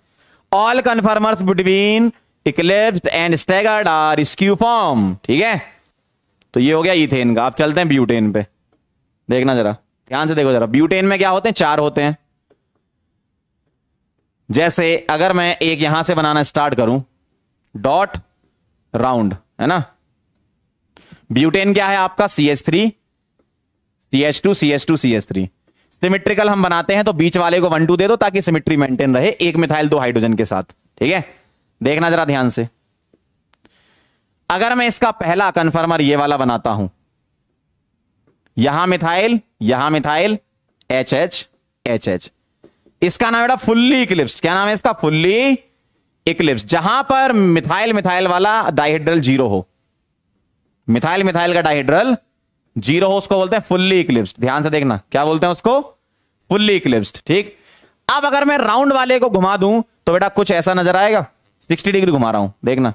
S1: all conformers between eclipse and staggered are skew form ठीक है तो ये हो गया इथेन का आप चलते हैं ब्यूटेन पे देखना जरा ध्यान से देखो जरा ब्यूटेन में क्या होते हैं चार होते हैं जैसे अगर मैं एक यहां से बनाना स्टार्ट करूं डॉट राउंड है ना ब्यूटेन क्या है आपका C H three C H two C H two C H three symmetrical हम बनाते हैं तो बीच वाले को वन टू दे दो ताकि सिमिट्री मेंटेन रहे एक मिथाइल दो हाइड्रोजन के साथ ठीक है देखना जरा ध्यान से अगर मैं इसका पहला कन्फर्मर ये वाला बनाता हूं यहां मिथाइल यहां methyl H H H H इसका नाम बेटा फुल्ली इक्लिप्स क्या नाम है इसका फुल्ली इक्लिप्स जहां पर मिथाइल मिथाइल वाला डाइहेड्रल जीरो हो मिथाइल मिथाइल का डाइहेड्रल जीरो हो उसको बोलते हैं फुल्ली इक्लिप्स्ड ध्यान से देखना क्या बोलते हैं उसको फुल्ली इक्लिप्स्ड ठीक अब अगर मैं राउंड वाले को घुमा दूं तो बेटा कुछ ऐसा नजर आएगा 60 डिग्री घुमा रहा हूं देखना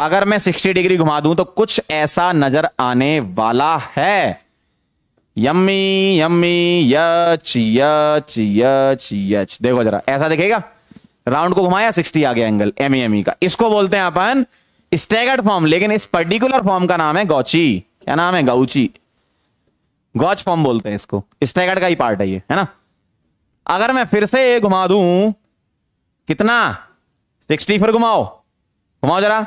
S1: अगर मैं 60 डिग्री घुमा दूं तो कुछ ऐसा नजर आने वाला है यम्मी यम्मी यच यच यच यच देखो जरा ऐसा देखेगा राउंड को घुमाया 60 आ गया एंगल एम एम का इसको बोलते हैं अपन स्टेगर्ड फॉर्म लेकिन इस पर्टिकुलर फॉर्म का नाम है गौची क्या नाम है गाउची गॉच फॉर्म बोलते हैं इसको स्टैगर्ड का ही पार्ट है ये है ना अगर मैं फिर से ए घुमा दू कितना सिक्सटी फिर घुमाओ घुमाओ जरा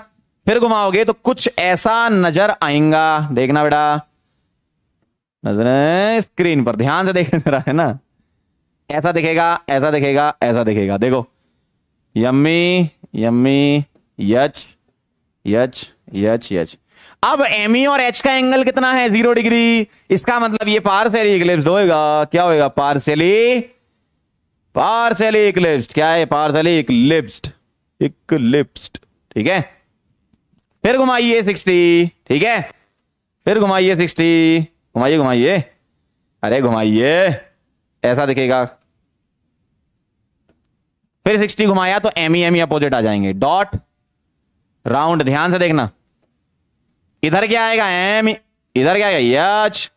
S1: फिर घुमाओगे तो कुछ ऐसा नजर आएगा देखना बेटा नजर स्क्रीन पर ध्यान से देखना जरा है ना ऐसा दिखेगा ऐसा दिखेगा ऐसा दिखेगा देखो यम्मी यम्मी यच यच यच यच अब एम e और एच का एंगल कितना है जीरो डिग्री इसका मतलब ये पार्सली इक्लिप्स होएगा क्या होएगा पार्सली पार्सली इक्लिप्स क्या है पार्सली इक्लिप्स्ड इक्लिप्स्ड ठीक है फिर घुमाइए सिक्सटी ठीक है फिर घुमाइए सिक्सटी घुमाइए घुमाइए अरे घुमाइए ऐसा दिखेगा फिर सिक्सटी घुमाया तो एम ई एम अपोजिट आ जाएंगे डॉट राउंड ध्यान से देखना इधर क्या आएगा एम इधर क्या आएगा यच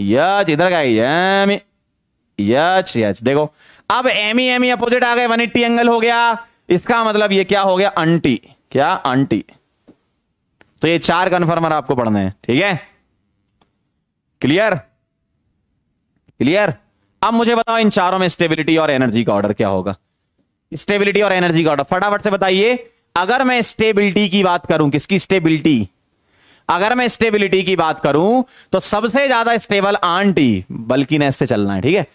S1: यच इधर क्या आएगा एम यच यच देखो अब एम ई एम अपोजिट आ गए वन एट्टी एंगल हो गया इसका मतलब ये क्या हो गया अंटी क्या अंटी तो ये चार कन्फर्मर आपको पढ़ने हैं ठीक है क्लियर क्लियर अब मुझे बताओ इन चारों में स्टेबिलिटी और एनर्जी का ऑर्डर क्या होगा स्टेबिलिटी और एनर्जी का ऑर्डर फटाफट से बताइए अगर मैं स्टेबिलिटी की बात करूं किसकी स्टेबिलिटी अगर मैं स्टेबिलिटी की बात करूं तो सबसे ज्यादा स्टेबल आंटी बल्कि ने इससे चलना है ठीक है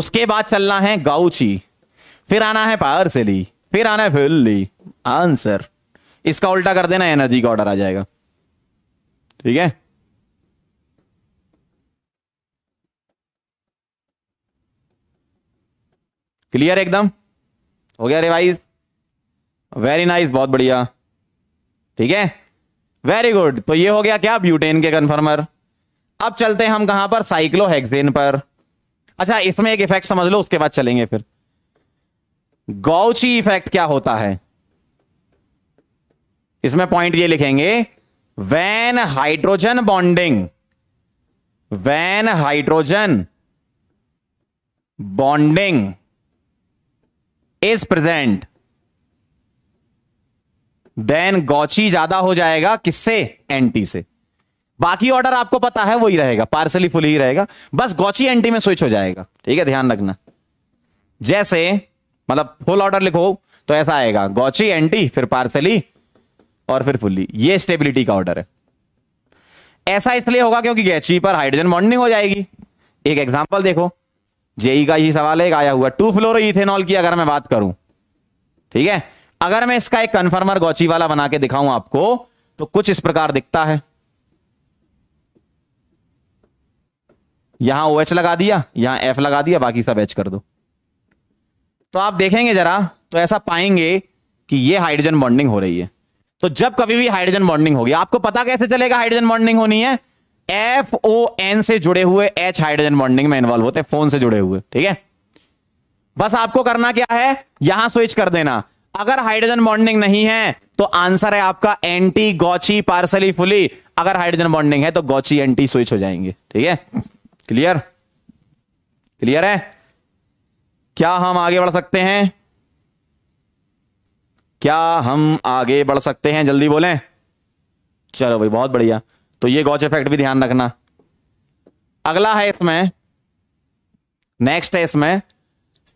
S1: उसके बाद चलना है गाउची फिर आना है पार्सली से ली फिर आना है फिल्ली आंसर इसका उल्टा कर देना एनर्जी का ऑर्डर आ जाएगा ठीक है क्लियर एकदम हो गया रिवाइज वेरी नाइस बहुत बढ़िया ठीक है वेरी गुड तो ये हो गया क्या ब्यूटेन के कन्फर्मर अब चलते हैं हम कहां पर साइक्लोहेक्सेन पर अच्छा इसमें एक इफेक्ट समझ लो उसके बाद चलेंगे फिर गौची इफेक्ट क्या होता है इसमें पॉइंट ये लिखेंगे when hydrogen bonding when hydrogen bonding is present then gauche ज्यादा हो जाएगा किससे एंटी से बाकी ऑर्डर आपको पता है वही रहेगा पार्सली फुल ही रहेगा बस गौची एंटी में स्विच हो जाएगा ठीक है ध्यान रखना जैसे मतलब फुल ऑर्डर लिखो तो ऐसा आएगा गौची एंटी फिर पार्सली और फिर फुली ये स्टेबिलिटी का ऑर्डर है ऐसा इसलिए होगा क्योंकि गैची पर हाइड्रोजन बॉन्डिंग हो जाएगी एक एग्जाम्पल देखो जेई e का ही सवाल एक आया हुआ टू फ्लोरो इथेनॉल की अगर मैं बात करूं ठीक है अगर मैं इसका एक कन्फर्मर गौची वाला बना के दिखाऊं आपको तो कुछ इस प्रकार दिखता है यहां ओ OH लगा दिया यहां एफ लगा दिया बाकी सब एच कर दो तो आप देखेंगे जरा तो ऐसा पाएंगे कि ये हाइड्रोजन बॉन्डिंग हो रही है तो जब कभी भी हाइड्रोजन बॉन्डिंग होगी आपको पता कैसे चलेगा हाइड्रोजन बॉन्डिंग होनी है एफ ओ एन से जुड़े हुए एच हाइड्रोजन बॉन्डिंग में इन्वॉल्व होते फोन से जुड़े हुए ठीक है बस आपको करना क्या है यहां स्विच कर देना अगर हाइड्रोजन बॉन्डिंग नहीं है तो आंसर है आपका एंटी गौची पार्सली फुली अगर हाइड्रोजन बॉन्डिंग है तो गौची एंटी स्विच हो जाएंगे ठीक है क्लियर क्लियर है क्या हम आगे बढ़ सकते हैं क्या हम आगे बढ़ सकते हैं जल्दी बोले चलो भाई बहुत बढ़िया तो ये गौच इफेक्ट भी ध्यान रखना अगला है इसमें नेक्स्ट है इसमें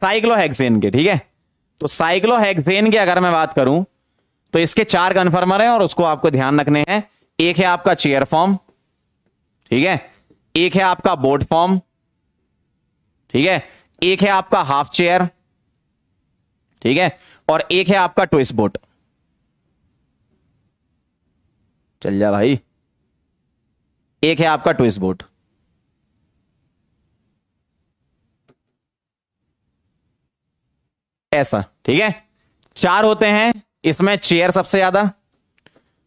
S1: साइक्लोहेक्सेन के ठीक है तो साइक्लोहेक्सेन की अगर मैं बात करूं तो इसके चार कन्फर्मर हैं और उसको आपको ध्यान रखने हैं एक है आपका चेयर फॉर्म ठीक है एक है आपका बोर्ड फॉर्म ठीक है एक है आपका हाफ चेयर ठीक है और एक है आपका ट्विस्ट बोट चल जा भाई एक है आपका ट्विस्ट बोट ऐसा ठीक है चार होते हैं इसमें चेयर सबसे ज्यादा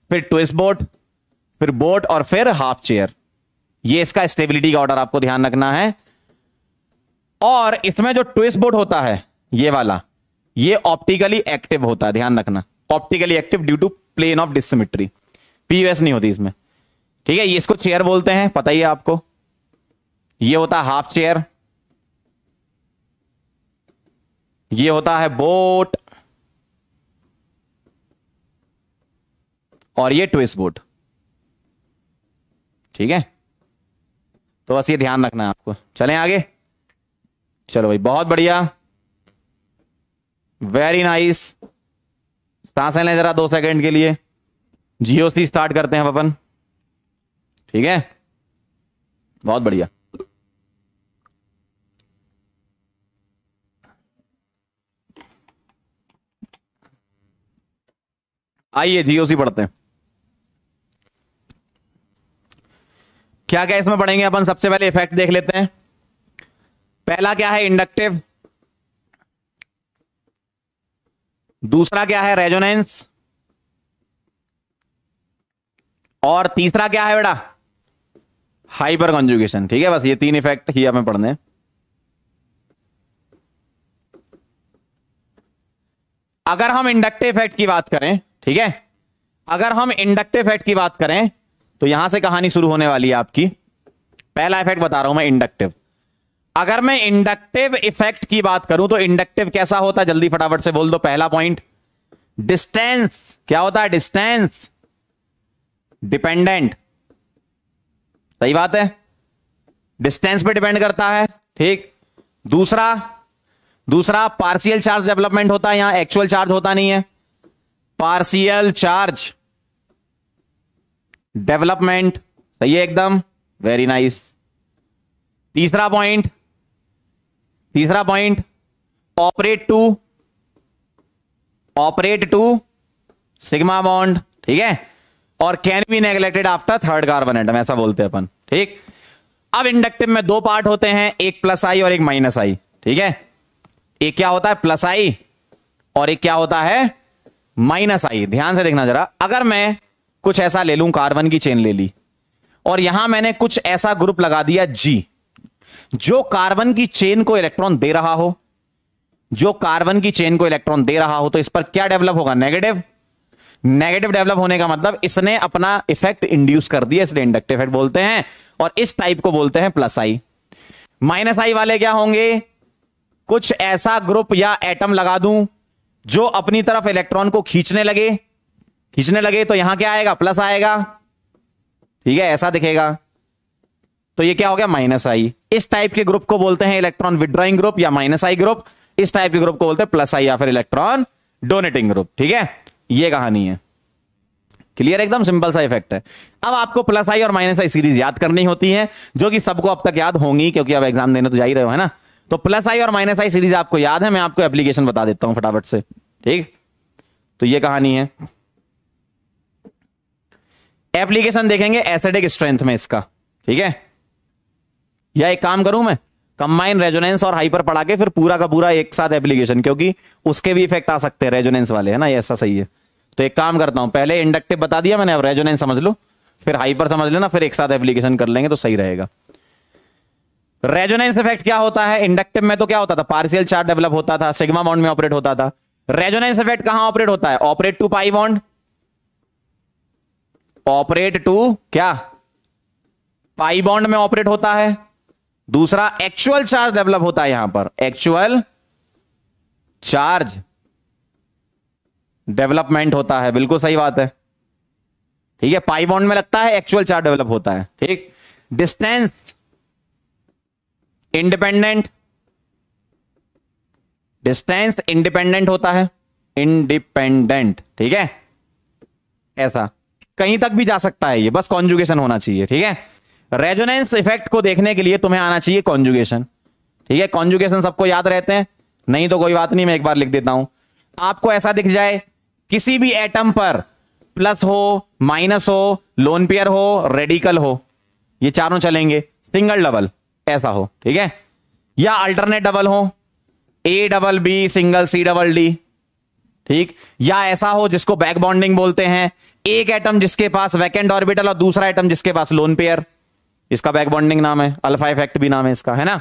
S1: फिर ट्विस्ट बोट फिर बोट और फिर हाफ चेयर ये इसका स्टेबिलिटी का ऑर्डर आपको ध्यान रखना है और इसमें जो ट्विस्ट बोट होता है ये वाला ये ऑप्टिकली एक्टिव होता है ध्यान रखना optically active due to plane of dissymmetry POS नहीं होती इसमें ठीक है इसको चेयर बोलते हैं पता ही है आपको ये होता है हाफ चेयर ये होता है बोट और ये ट्विस्ट बोट ठीक है तो बस ये ध्यान रखना है आपको चलें आगे चलो भाई बहुत बढ़िया वेरी नाइस सांस लें जरा दो सेकंड के लिए जीओसी स्टार्ट करते हैं अपन ठीक है बहुत बढ़िया आइए जीओसी पढ़ते हैं क्या क्या इसमें पढ़ेंगे अपन सबसे पहले इफेक्ट देख लेते हैं पहला क्या है इंडक्टिव दूसरा क्या है रेजोनेंस और तीसरा क्या है बेटा हाइपर कंजुगेशन ठीक है बस ये तीन इफेक्ट ही हमें पढ़ने हैं अगर हम इंडक्टिव इफेक्ट की बात करें ठीक है अगर हम इंडक्टिव इफेक्ट की बात करें तो यहां से कहानी शुरू होने वाली है आपकी पहला इफेक्ट बता रहा हूं मैं इंडक्टिव अगर मैं इंडक्टिव इफेक्ट की बात करूं तो इंडक्टिव कैसा होता है जल्दी फटाफट से बोल दो पहला पॉइंट डिस्टेंस क्या होता है डिस्टेंस डिपेंडेंट सही बात है डिस्टेंस पे डिपेंड करता है ठीक दूसरा दूसरा पार्शियल चार्ज डेवलपमेंट होता है यहां एक्चुअल चार्ज होता नहीं है पार्सियल चार्ज डेवलपमेंट सही है एकदम वेरी नाइस तीसरा पॉइंट तीसरा point operate to operate to sigma bond ठीक है और can be neglected after third carbon atom ऐसा बोलते हैं अपन ठीक अब इंडक्टिव में दो पार्ट होते हैं एक प्लस आई और एक माइनस आई ठीक है एक क्या होता है प्लस आई और एक क्या होता है माइनस आई ध्यान से देखना जरा अगर मैं कुछ ऐसा ले लू कार्बन की चेन ले ली और यहां मैंने कुछ ऐसा ग्रुप लगा दिया जी जो कार्बन की चेन को इलेक्ट्रॉन दे रहा हो जो कार्बन की चेन को इलेक्ट्रॉन दे रहा हो तो इस पर क्या डेवलप होगा नेगेटिव नेगेटिव डेवलप होने का मतलब इसने अपना इफेक्ट इंड्यूस कर दिया इसलिए इंडक्टिव इफेक्ट बोलते हैं और इस टाइप को बोलते हैं प्लस आई माइनस आई वाले क्या होंगे कुछ ऐसा ग्रुप या एटम लगा दूं जो अपनी तरफ इलेक्ट्रॉन को खींचने लगे खींचने लगे तो यहां क्या आएगा प्लस आएगा ठीक है ऐसा दिखेगा तो ये क्या हो गया माइनस आई इस टाइप के ग्रुप को बोलते हैं इलेक्ट्रॉन विद्रॉइंग ग्रुप या माइनस आई ग्रुप इस टाइप के ग्रुप को बोलते हैं प्लस आई या फिर इलेक्ट्रॉन डोनेटिंग ग्रुप ठीक है ये कहानी है क्लियर एकदम सिंपल सा इफेक्ट है अब आपको प्लस आई और माइनस आई सीरीज याद करनी होती है जो कि सबको अब तक याद होंगी क्योंकि अब एग्जाम देने तो जा ही रहे हो है ना तो प्लस आई और माइनस आई सीरीज आपको याद है मैं आपको एप्लीकेशन बता देता हूं फटाफट से ठीक तो ये कहानी है एप्लीकेशन देखेंगे एसिडिक स्ट्रेंथ में इसका ठीक है या एक काम करूं मैं कंबाइन रेजोनेंस और हाइपर पढ़ा के फिर पूरा का पूरा एक साथ एप्लीकेशन क्योंकि उसके भी इफेक्ट आ सकते हैं रेजोनेंस वाले है ना ये ऐसा सही है तो एक काम करता हूं पहले इंडक्टिव बता दिया मैंने अब रेजोनेंस समझ लो फिर हाइपर समझ लेना फिर एक साथ एप्लीकेशन कर लेंगे तो सही रहेगा रेजोनेंस इफेक्ट क्या होता है इंडक्टिव में तो क्या होता था पार्सियल चार्ज डेवलप होता था सिग्मा बॉन्ड में ऑपरेट होता था रेजोनेंस इफेक्ट कहां ऑपरेट होता है operate to pi bond operate to क्या पाई बॉन्ड में ऑपरेट होता है दूसरा एक्चुअल चार्ज डेवलप होता है यहां पर एक्चुअल चार्ज डेवलपमेंट होता है बिल्कुल सही बात है ठीक है पाई बॉन्ड में लगता है एक्चुअल चार्ज डेवलप होता है ठीक डिस्टेंस इंडिपेंडेंट डिस्टेंस इंडिपेंडेंट होता है इंडिपेंडेंट ठीक है ऐसा कहीं तक भी जा सकता है ये बस कॉन्जुगेशन होना चाहिए ठीक है रेजोनेंस इफेक्ट को देखने के लिए तुम्हें आना चाहिए कॉन्जुगेशन ठीक है कॉन्जुगेशन सबको याद रहते हैं नहीं तो कोई बात नहीं मैं एक बार लिख देता हूं आपको ऐसा दिख जाए किसी भी एटम पर प्लस हो माइनस हो लोन पेयर हो रेडिकल हो ये चारों चलेंगे सिंगल डबल ऐसा हो ठीक है या अल्टरनेट डबल हो A double B single C double D ठीक या ऐसा हो जिसको बैक बॉन्डिंग बोलते हैं एक एटम जिसके पास वैकेंड ऑर्बिटल और दूसरा एटम जिसके पास लोन पेयर इसका बैक बॉन्डिंग नाम है अल्फा इफेक्ट भी नाम है इसका है ना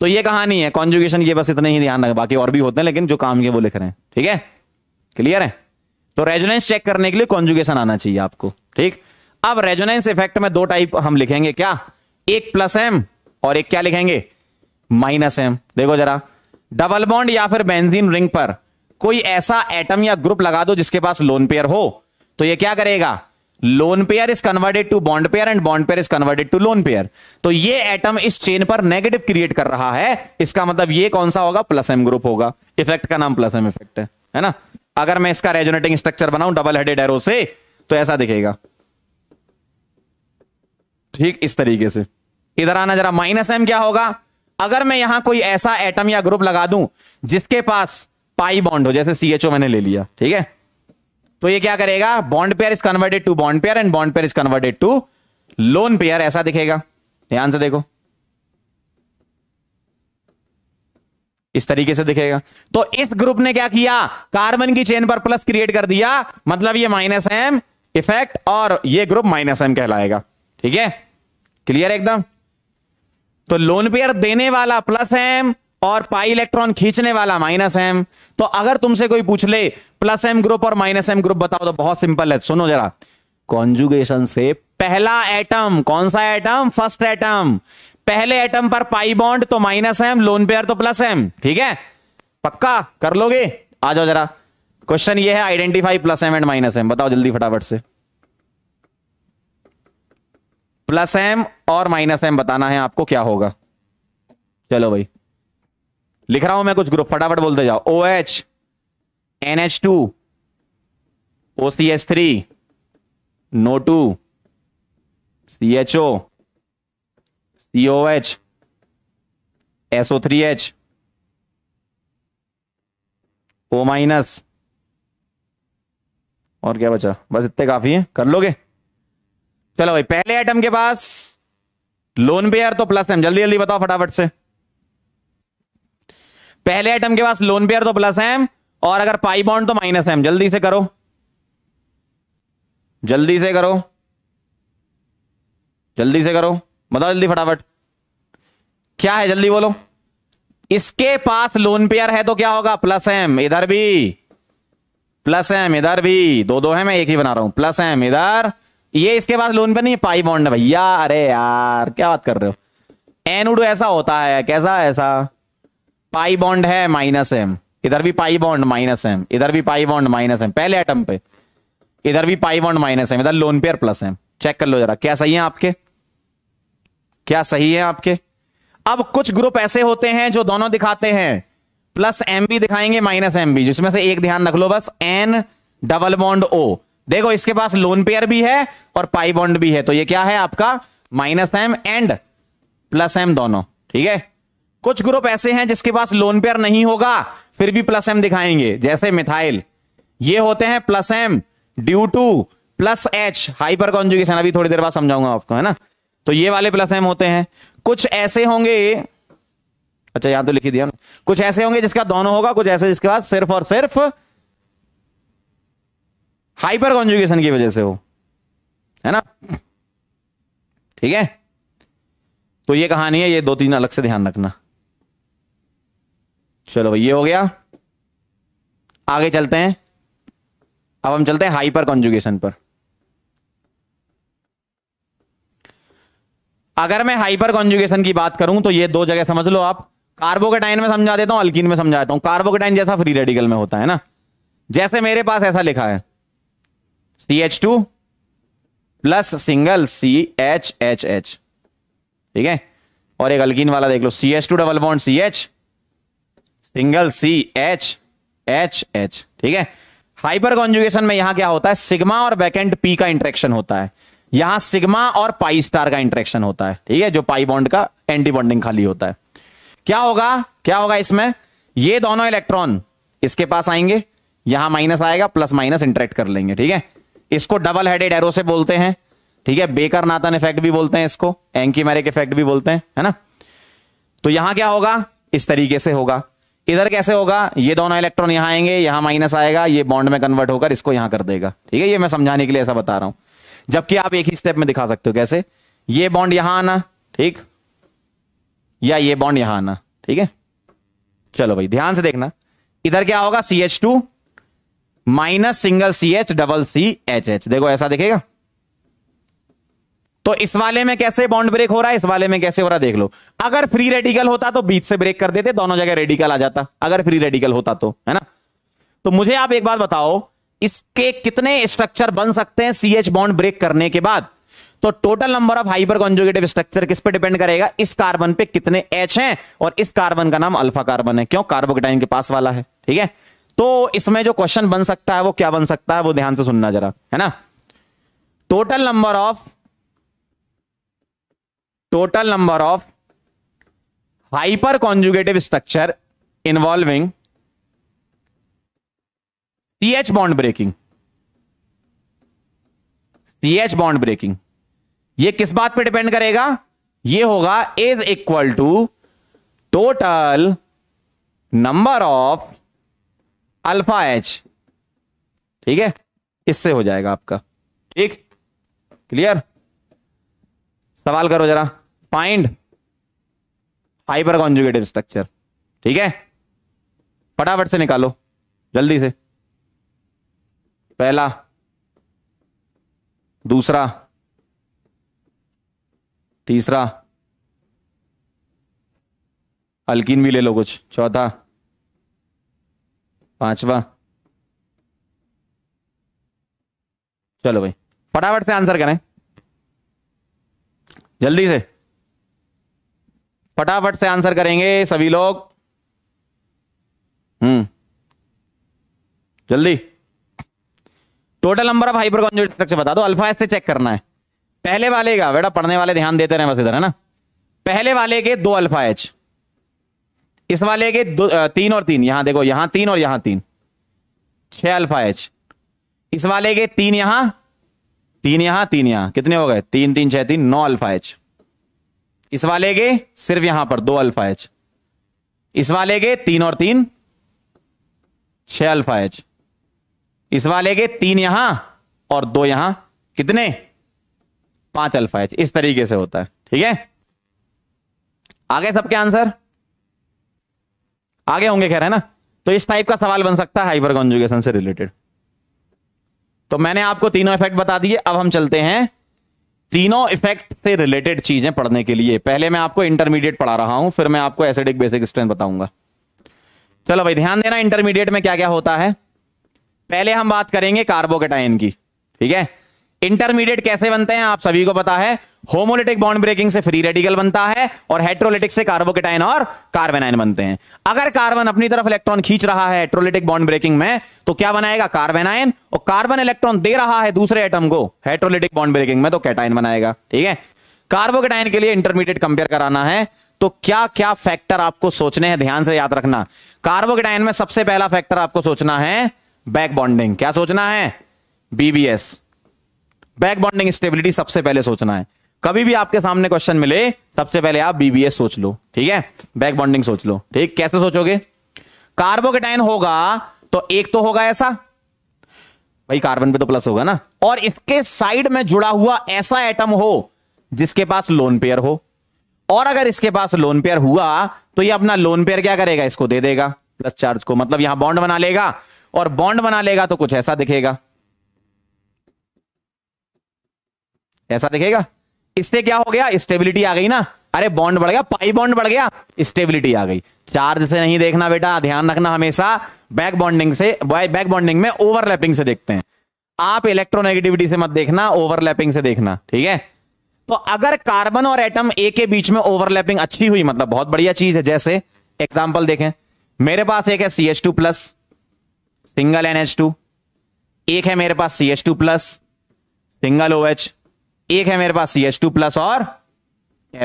S1: तो ये कहानी है कॉन्जुगेशन ये बस इतने ही ध्यान रखें बाकी और भी होते हैं लेकिन जो काम के वो लिख रहे हैं ठीक है क्लियर है तो रेजोनेंस चेक करने के लिए कॉन्जुगेशन आना चाहिए आपको ठीक अब रेजोनेंस इफेक्ट में दो टाइप हम लिखेंगे क्या एक प्लस एम और एक क्या लिखेंगे माइनस एम देखो जरा डबल बॉन्ड या फिर बेंजीन रिंग पर कोई ऐसा एटम या ग्रुप लगा दो जिसके पास लोन पेयर हो तो ये क्या करेगा lone pair is converted to bond pair and bond pair is converted to lone pair तो ये एटम इस चेन पर नेगेटिव क्रिएट कर रहा है इसका मतलब ये कौन सा होगा प्लस एम ग्रुप होगा इफेक्ट का नाम प्लस एम इफेक्ट है है ना अगर मैं इसका रेजोनेटिंग स्ट्रक्चर बनाऊं डबल हेडेड एरो से तो ऐसा दिखेगा ठीक इस तरीके से इधर आना जरा माइनस एम क्या होगा अगर मैं यहां कोई ऐसा एटम या ग्रुप लगा दूं जिसके पास पाई बॉन्ड हो जैसे सीएचओ मैंने ले लिया ठीक है तो ये क्या करेगा bond pair is converted to bond pair and bond pair is converted to lone pair ऐसा दिखेगा ध्यान से देखो इस तरीके से दिखेगा तो इस ग्रुप ने क्या किया कार्बन की चेन पर प्लस क्रिएट कर दिया मतलब ये माइनस एम इफेक्ट और ये ग्रुप माइनस एम कहलाएगा ठीक है क्लियर एकदम तो लोन पेयर देने वाला प्लस एम और पाई इलेक्ट्रॉन खींचने वाला माइनस एम तो अगर तुमसे कोई पूछ ले प्लस एम ग्रुप और माइनस एम ग्रुप बताओ तो बहुत सिंपल है सुनो जरा कॉन्जुगेशन से पहला एटम कौन सा एटम फर्स्ट एटम पहले एटम पर पाई बॉन्ड तो माइनस एम लोन पेयर तो प्लस एम ठीक है पक्का कर लोगे आ जाओ जरा क्वेश्चन ये है identify plus M and minus M बताओ जल्दी फटाफट से प्लस एम और माइनस एम बताना है आपको क्या होगा चलो भाई लिख रहा हूं मैं कुछ ग्रुप फटाफट बोलते जाओ O H N H two O C H three NO two C H O C O H SO three H O minus और क्या बचा बस इतने काफी है कर लोगे चलो भाई पहले आइटम के पास लोन पेयर तो प्लस एम जल्दी जल्दी बताओ फटाफट से पहले आइटम के पास लोन पेयर तो प्लस एम और अगर पाई बॉन्ड तो माइनस एम जल्दी से करो जल्दी से करो जल्दी से करो बताओ जल्दी फटाफट क्या है जल्दी बोलो इसके पास लोन पेयर है तो क्या होगा प्लस एम इधर भी प्लस एम इधर भी दो दो है मैं एक ही बना रहा हूं प्लस एम इधर ये इसके पास लोन पे नहीं पाई बॉन्ड है भैया अरे यार क्या बात कर रहे हो एन एनुडो ऐसा होता है कैसा ऐसा पाई बॉन्ड है माइनस एम इधर भी पाई बॉन्ड माइनस एम इधर भी पाई बॉन्ड माइनस एम पहले एटम पे इधर भी पाई बॉन्ड माइनस एम इधर lone pair plus M check कर लो जरा क्या सही है आपके क्या सही है आपके अब कुछ ग्रुप ऐसे होते हैं जो दोनों दिखाते हैं प्लस एम भी दिखाएंगे माइनस एम भी जिसमें से एक ध्यान रख लो बस एन डबल बॉन्ड ओ देखो इसके पास लोन पेयर भी है और पाई बॉन्ड भी है तो ये क्या है आपका minus M and plus M दोनों ठीक है कुछ ग्रुप ऐसे हैं जिसके पास लोन पेयर नहीं होगा फिर भी प्लस एम दिखाएंगे जैसे मिथाइल ये होते हैं plus M due to plus H hyper conjugation अभी थोड़ी देर बाद समझाऊंगा आपको है ना तो ये वाले प्लस एम होते हैं कुछ ऐसे होंगे अच्छा यहां तो लिखी दिया कुछ ऐसे होंगे जिसका दोनों होगा कुछ ऐसे जिसके पास सिर्फ और सिर्फ हाइपर कॉन्जुगेशन की वजह से हो है ना ठीक है तो ये कहानी है ये दो तीन अलग से ध्यान रखना चलो ये हो गया आगे चलते हैं अब हम चलते हैं हाइपर कॉन्जुगेशन पर अगर मैं हाइपर कॉन्जुगेशन की बात करूं तो ये दो जगह समझ लो आप कार्बोकेटाइन में समझा देता हूं अल्किन में समझाता हूं कार्बोकेटाइन जैसा फ्री रेडिकल में होता है ना जैसे मेरे पास ऐसा लिखा है T H two plus single C H H H ठीक है और एक अल्किन वाला देख लो C H two double bond C H single C H H H ठीक है हाइपर कॉन्जुगेशन में यहां क्या होता है सिग्मा और बैकेंड पी का इंट्रेक्शन होता है यहां सिग्मा और पाई स्टार का इंट्रेक्शन होता है ठीक है जो पाई बॉन्ड का एंटी बॉन्डिंग खाली होता है क्या होगा क्या होगा इसमें ये दोनों इलेक्ट्रॉन इसके पास आएंगे यहां माइनस आएगा प्लस माइनस इंटरेक्ट कर लेंगे ठीक है इसको डबल हेडेड एरो से बोलते हैं ठीक है बेकर नाथन इफेक्ट भी बोलते हैं इसको एंकी मैरिक इफेक्ट भी बोलते हैं है ना तो यहां क्या होगा इस तरीके से होगा इधर कैसे होगा ये दोनों इलेक्ट्रॉन यहां आएंगे यहां माइनस आएगा ये बॉन्ड में कन्वर्ट होकर इसको यहां कर देगा ठीक है ये मैं समझाने के लिए ऐसा बता रहा हूं जबकि आप एक ही स्टेप में दिखा सकते हो कैसे ये बॉन्ड यहां आना ठीक या ये बॉन्ड यहां आना ठीक है चलो भाई ध्यान से देखना इधर क्या होगा C H two minus single C H double C H H देखो ऐसा देखेगा तो इस वाले में कैसे बॉन्ड ब्रेक हो रहा है इस वाले में कैसे हो रहा देख लो अगर फ्री रेडिकल होता तो बीच से ब्रेक कर देते दोनों जगह रेडिकल आ जाता अगर फ्री रेडिकल होता तो है ना तो मुझे आप एक बात बताओ इसके कितने स्ट्रक्चर बन सकते हैं सी एच बॉन्ड ब्रेक करने के बाद तो total number of hyper conjugative structure किस पे डिपेंड करेगा इस कार्बन पे कितने एच हैं और इस कार्बन का नाम अल्फा कार्बन है क्यों कार्बोकेटाइन के पास वाला है ठीक है तो इसमें जो क्वेश्चन बन सकता है वो क्या बन सकता है वो ध्यान से सुनना जरा है ना total number of total number of hyper conjugative structure involving C H bond breaking C H bond breaking ये किस बात पे डिपेंड करेगा ये होगा is equal to total number of alpha H ठीक है इससे हो जाएगा आपका ठीक क्लियर सवाल करो जरा फाइंड हाइपर कॉन्जुगेटिव स्ट्रक्चर ठीक है फटाफट से निकालो जल्दी से पहला दूसरा तीसरा अल्किन भी ले लो कुछ चौथा पांचवा चलो भाई फटाफट से आंसर करें जल्दी से फटाफट से आंसर करेंगे सभी लोग हम्म जल्दी total number of hyper conjugate structure बता दो अल्फा से चेक करना है पहले वाले का बेटा पढ़ने वाले ध्यान देते रहे बस इधर है ना पहले वाले के दो अल्फा एच इस वाले के दो तीन और तीन यहां देखो यहां तीन और यहां तीन छह अल्फा एच इस वाले के तीन यहां तीन यहां तीन यहां कितने हो गए तीन तीन छह तीन नौ अल्फा एच इस वाले के सिर्फ यहां पर दो अल्फा एच इस वाले के तीन और तीन छह अल्फा एच इस वाले के तीन यहां और दो यहां कितने पांच अल्फा एच इस तरीके से होता है ठीक है आगे सबके आंसर आगे होंगे कह रहे हैं ना तो इस टाइप का सवाल बन सकता है हाइपर कॉन्जुगेशन से रिलेटेड तो मैंने आपको तीनों इफेक्ट बता दिए अब हम चलते हैं तीनों इफेक्ट से रिलेटेड चीजें पढ़ने के लिए पहले मैं आपको इंटरमीडिएट पढ़ा रहा हूं फिर मैं आपको एसिडिक बेसिक स्ट्रेंथ बताऊंगा चलो भाई ध्यान देना इंटरमीडिएट में क्या क्या होता है पहले हम बात करेंगे कार्बोकेटाइन की ठीक है इंटरमीडिएट कैसे बनते हैं आप सभी को पता है होमोलिटिक बॉन्ड ब्रेकिंग से फ्री रेडिकल बनता है और हेट्रोलिटिक से कार्बोकेटाइन और कार्बेनाइन बनते हैं अगर कार्बन अपनी तरफ इलेक्ट्रॉन खींच रहा है हेट्रोलिटिक बॉन्ड ब्रेकिंग में तो क्या बनाएगा कार्बेनाइन और कार्बन इलेक्ट्रॉन दे रहा है दूसरे एटम को हेट्रोलिटिक बॉन्ड ब्रेकिंग में तो कैटाइन बनाएगा ठीक है कार्बोकेटाइन के लिए इंटरमीडिएट कंपेयर कराना है तो क्या क्या फैक्टर आपको सोचने हैं ध्यान से याद रखना कार्बोकेटाइन में सबसे पहला फैक्टर आपको सोचना है बैक बॉन्डिंग क्या सोचना है बीबीएस बैक बॉन्डिंग स्टेबिलिटी सबसे पहले सोचना है कभी भी आपके सामने क्वेश्चन मिले सबसे पहले आप बीबीए सोच लो ठीक है बैक बॉन्डिंग सोच लो ठीक कैसे सोचोगे कार्बोकेटाइन होगा तो एक तो होगा ऐसा भाई कार्बन पे तो प्लस होगा ना और इसके साइड में जुड़ा हुआ ऐसा एटम हो जिसके पास लोन पेयर हो और अगर इसके पास लोन पेयर हुआ तो ये अपना लोन पेयर क्या करेगा इसको दे देगा प्लस चार्ज को मतलब यहां बॉन्ड बना लेगा और बॉन्ड बना लेगा तो कुछ ऐसा दिखेगा ऐसा दिखेगा इससे क्या हो गया स्टेबिलिटी आ गई ना अरे बॉन्ड बढ़ गया पाई बॉन्ड बढ़ गया स्टेबिलिटी आ गई चार्ज से नहीं देखना बेटा ध्यान रखना हमेशा बैक बॉन्डिंग से बैक बॉन्डिंग में ओवरलैपिंग से देखते हैं आप इलेक्ट्रोनेगेटिविटी से मत देखना ओवरलैपिंग से देखना ठीक है तो अगर कार्बन और एटम ए के बीच में ओवरलैपिंग अच्छी हुई मतलब बहुत बढ़िया चीज है जैसे एग्जाम्पल देखें मेरे पास एक है C H two plus single N H two एक है मेरे पास C H two plus single O H एक है मेरे पास सी टू प्लस और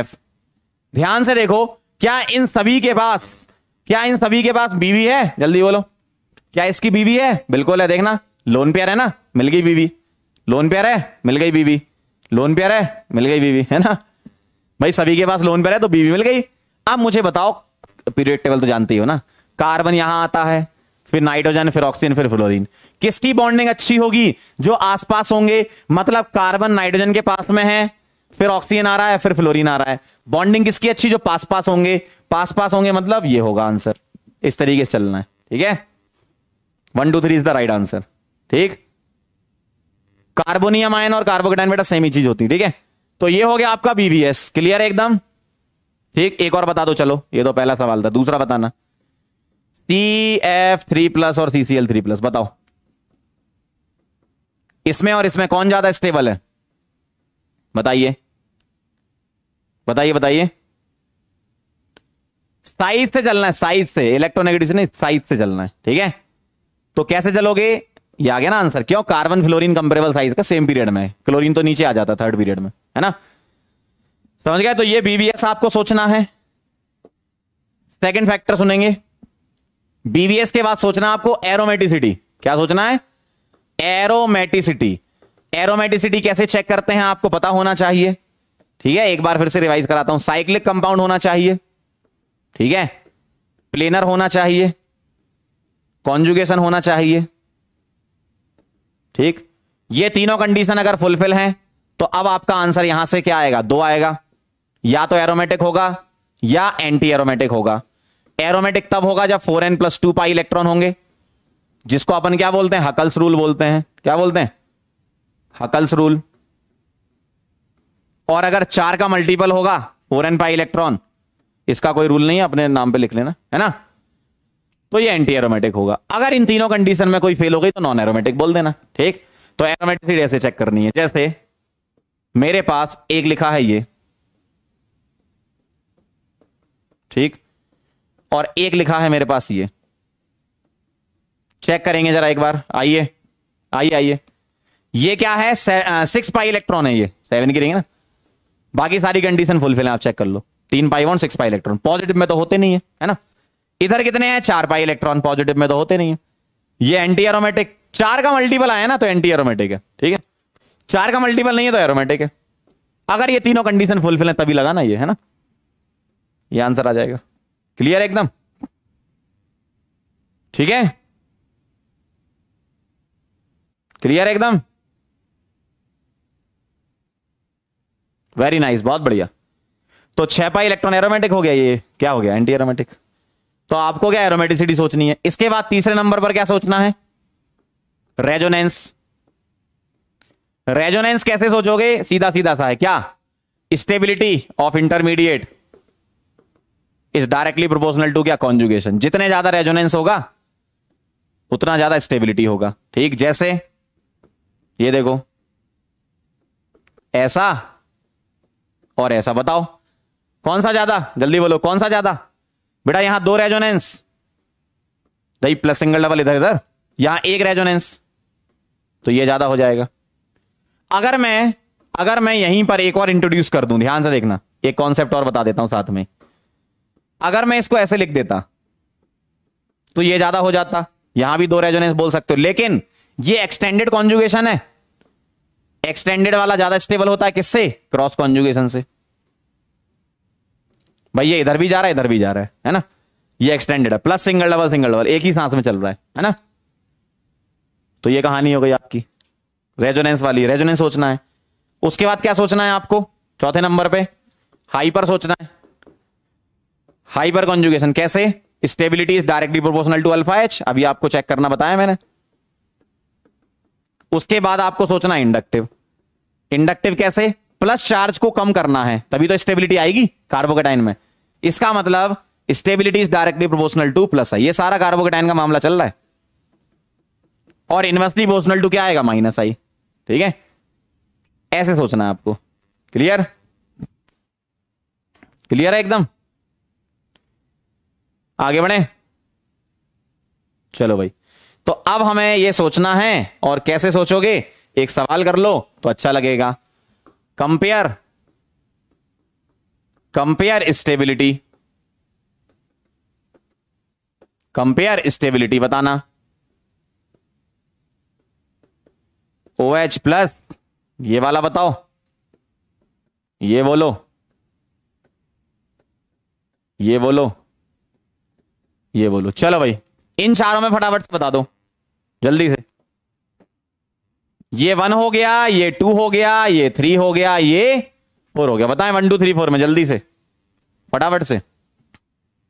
S1: एफ ध्यान से देखो क्या इन सभी के पास क्या इन सभी के पास बीवी है जल्दी बोलो क्या इसकी बीवी है बिल्कुल है देखना लोन प्यार है ना मिल गई बीवी लोन पेयर है मिल गई बीवी लोन पेयर है मिल गई बीवी है ना भाई सभी के पास लोन पेयर है तो बीवी मिल गई अब मुझे बताओ पीरियड टेबल तो जानती हो ना कार्बन यहां आता है फिर नाइट्रोजन फिर ऑक्सीजन फिर फ्लोरीन किसकी बॉन्डिंग अच्छी होगी जो आसपास होंगे मतलब कार्बन नाइट्रोजन के पास में है फिर ऑक्सीजन आ रहा है फिर फ्लोरीन आ रहा है बॉन्डिंग किसकी अच्छी जो पास पास होंगे पास पास होंगे मतलब ये होगा आंसर इस तरीके से चलना है ठीक है one two three is the right answer ठीक कार्बोनियम आयन और कार्बोकेटाइन बेटा सेम ही चीज होती है ठीक है तो ये हो गया आपका बीबीएस क्लियर है एकदम ठीक एक और बता दो चलो ये तो पहला सवाल था दूसरा बताना सी एफ थ्री प्लस और सीसीएल थ्री प्लस बताओ इसमें और इसमें कौन ज्यादा स्टेबल है बताइए बताइए बताइए साइज से चलना है साइज से इलेक्ट्रोनेगेटिव से नहीं साइज से चलना है ठीक है तो कैसे चलोगे ये आ गया ना आंसर क्यों कार्बन फ्लोरीन कंपेरेबल साइज का सेम पीरियड में क्लोरीन तो नीचे आ जाता थर्ड पीरियड में है ना समझ गए तो ये बीबीएस आपको सोचना है सेकंड फैक्टर सुनेंगे बीबीएस के बाद सोचना आपको एरोमेटिसिटी क्या सोचना है एरोमेटिसिटी एरोमेटिसिटी कैसे चेक करते हैं आपको पता होना चाहिए ठीक है एक बार फिर से रिवाइज कराता हूं साइक्लिक कंपाउंड होना चाहिए ठीक है प्लेनर होना चाहिए कॉन्जुगेशन होना चाहिए ठीक ये तीनों कंडीशन अगर फुलफिल हैं तो अब आपका आंसर यहां से क्या आएगा दो आएगा या तो एरोमेटिक होगा या एंटी एरोमेटिक होगा एरोमेटिक तब होगा जब four N plus two pi electron होंगे जिसको अपन क्या बोलते हैं हकल्स रूल बोलते हैं क्या बोलते हैं हकल्स रूल और अगर चार का मल्टीपल होगा फोर एन पाई इलेक्ट्रॉन इसका कोई रूल नहीं है अपने नाम पे लिख लेना है ना तो ये एंटी एरोमेटिक होगा अगर इन तीनों कंडीशन में कोई फेल हो गई तो नॉन एरोमेटिक बोल देना ठीक तो एरोमेटिक ऐसे चेक करनी है जैसे मेरे पास एक लिखा है ये ठीक और एक लिखा है मेरे पास ये चेक करेंगे जरा एक बार आइए आइए आइए ये क्या है सिक्स पाई इलेक्ट्रॉन है ये सेवन की रिंग है ना बाकी सारी कंडीशन फुलफिल है आप चेक कर लो तीन pi one six pi electron positive में तो होते नहीं है है ना इधर कितने हैं चार पाई इलेक्ट्रॉन पॉजिटिव में तो होते नहीं है ये एंटी एरोमेटिक चार का मल्टीपल आया ना तो एंटी एरोमेटिक है ठीक है चार का मल्टीपल नहीं है तो एरोमेटिक है अगर ये तीनों कंडीशन फुलफिल है तभी लगा ना ये है ना ये आंसर आ जाएगा क्लियर एकदम ठीक है क्लियर एकदम वेरी नाइस बहुत बढ़िया तो छह पाई इलेक्ट्रॉन एरोमेटिक हो गया ये क्या हो गया एंटी एरोमेटिक तो आपको क्या एरोमेटिसिटी सोचनी है इसके बाद तीसरे नंबर पर क्या सोचना है रेजोनेंस रेजोनेंस कैसे सोचोगे सीधा सीधा सा है क्या stability of intermediate is directly proportional to क्या कॉन्जुगेशन जितने ज्यादा रेजोनेंस होगा उतना ज्यादा स्टेबिलिटी होगा ठीक जैसे ये देखो ऐसा और ऐसा बताओ कौन सा ज्यादा जल्दी बोलो कौन सा ज्यादा बेटा यहां दो रेजोनेंस दही प्लस सिंगल डबल इधर इधर यहां एक रेजोनेंस तो ये ज्यादा हो जाएगा अगर मैं अगर मैं यहीं पर एक और इंट्रोड्यूस कर दूं ध्यान से देखना एक कॉन्सेप्ट और बता देता हूं साथ में अगर मैं इसको ऐसे लिख देता तो ये ज्यादा हो जाता यहां भी दो रेजोनेंस बोल सकते हो लेकिन ये एक्सटेंडेड कॉन्जुगेशन है एक्सटेंडेड वाला ज्यादा स्टेबल होता है किससे क्रॉस कॉन्जुगेशन से भाई ये इधर भी जा रहा है इधर भी जा रहा है है ना ये एक्सटेंडेड है plus single double single double एक ही सांस में चल रहा है है ना तो ये कहानी हो गई आपकी रेजोनेंस वाली रेजोनेंस सोचना है उसके बाद क्या सोचना है आपको चौथे नंबर पे हाइपर सोचना है हाइपर कॉन्जुगेशन कैसे stability is directly proportional to alpha H अभी आपको चेक करना बताया मैंने उसके बाद आपको सोचना इंडक्टिव इंडक्टिव कैसे प्लस चार्ज को कम करना है तभी तो स्टेबिलिटी आएगी कार्बोकेटाइन में इसका मतलब stability is directly proportional to plus है ये सारा कार्बोकेटाइन का मामला चल रहा है और इन्वर्सली प्रोपोर्शनल टू क्या आएगा माइनस आई ठीक है ऐसे सोचना है आपको क्लियर क्लियर है एकदम आगे बढ़े चलो भाई तो अब हमें यह सोचना है और कैसे सोचोगे एक सवाल कर लो तो अच्छा लगेगा compare compare stability compare stability बताना ओ एच प्लस ये वाला बताओ ये बोलो ये बोलो ये बोलो चलो भाई इन चारों में फटाफट से बता दो जल्दी से ये वन हो गया ये टू हो गया ये थ्री हो गया ये फोर हो गया बताएं वन टू थ्री फोर में जल्दी से फटाफट से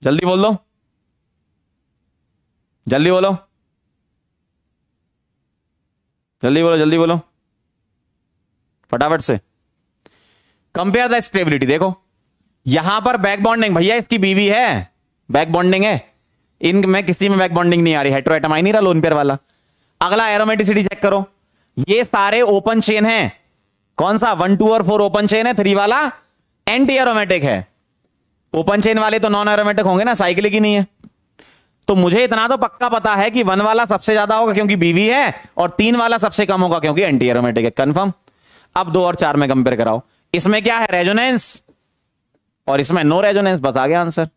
S1: जल्दी बोल दो जल्दी बोलो जल्दी बोलो जल्दी बोलो फटाफट से कंपेयर द स्टेबिलिटी देखो यहां पर बैक बॉन्डिंग भैया इसकी बीवी है बैक बॉन्डिंग है इन में किसी में बैक बॉन्डिंग नहीं आ रही हेट्रो एटम आई नहीं रहा लोन पेयर वाला अगला एरोमेटिसिटी चेक करो ये सारे ओपन चेन है कौन सा वन टू और फोर ओपन चेन है थ्री वाला एंटी एरोमेटिक है ओपन चेन वाले तो नॉन एरोमेटिक होंगे ना साइकिल की नहीं है तो मुझे इतना तो पक्का पता है कि वन वाला सबसे ज्यादा होगा क्योंकि बीवी है और तीन वाला सबसे कम होगा क्योंकि एंटी एरोमेटिक है कंफर्म अब दो और चार में कंपेयर कराओ इसमें क्या है रेजोनेंस और इसमें नो रेजोनेंस बस आ गया आंसर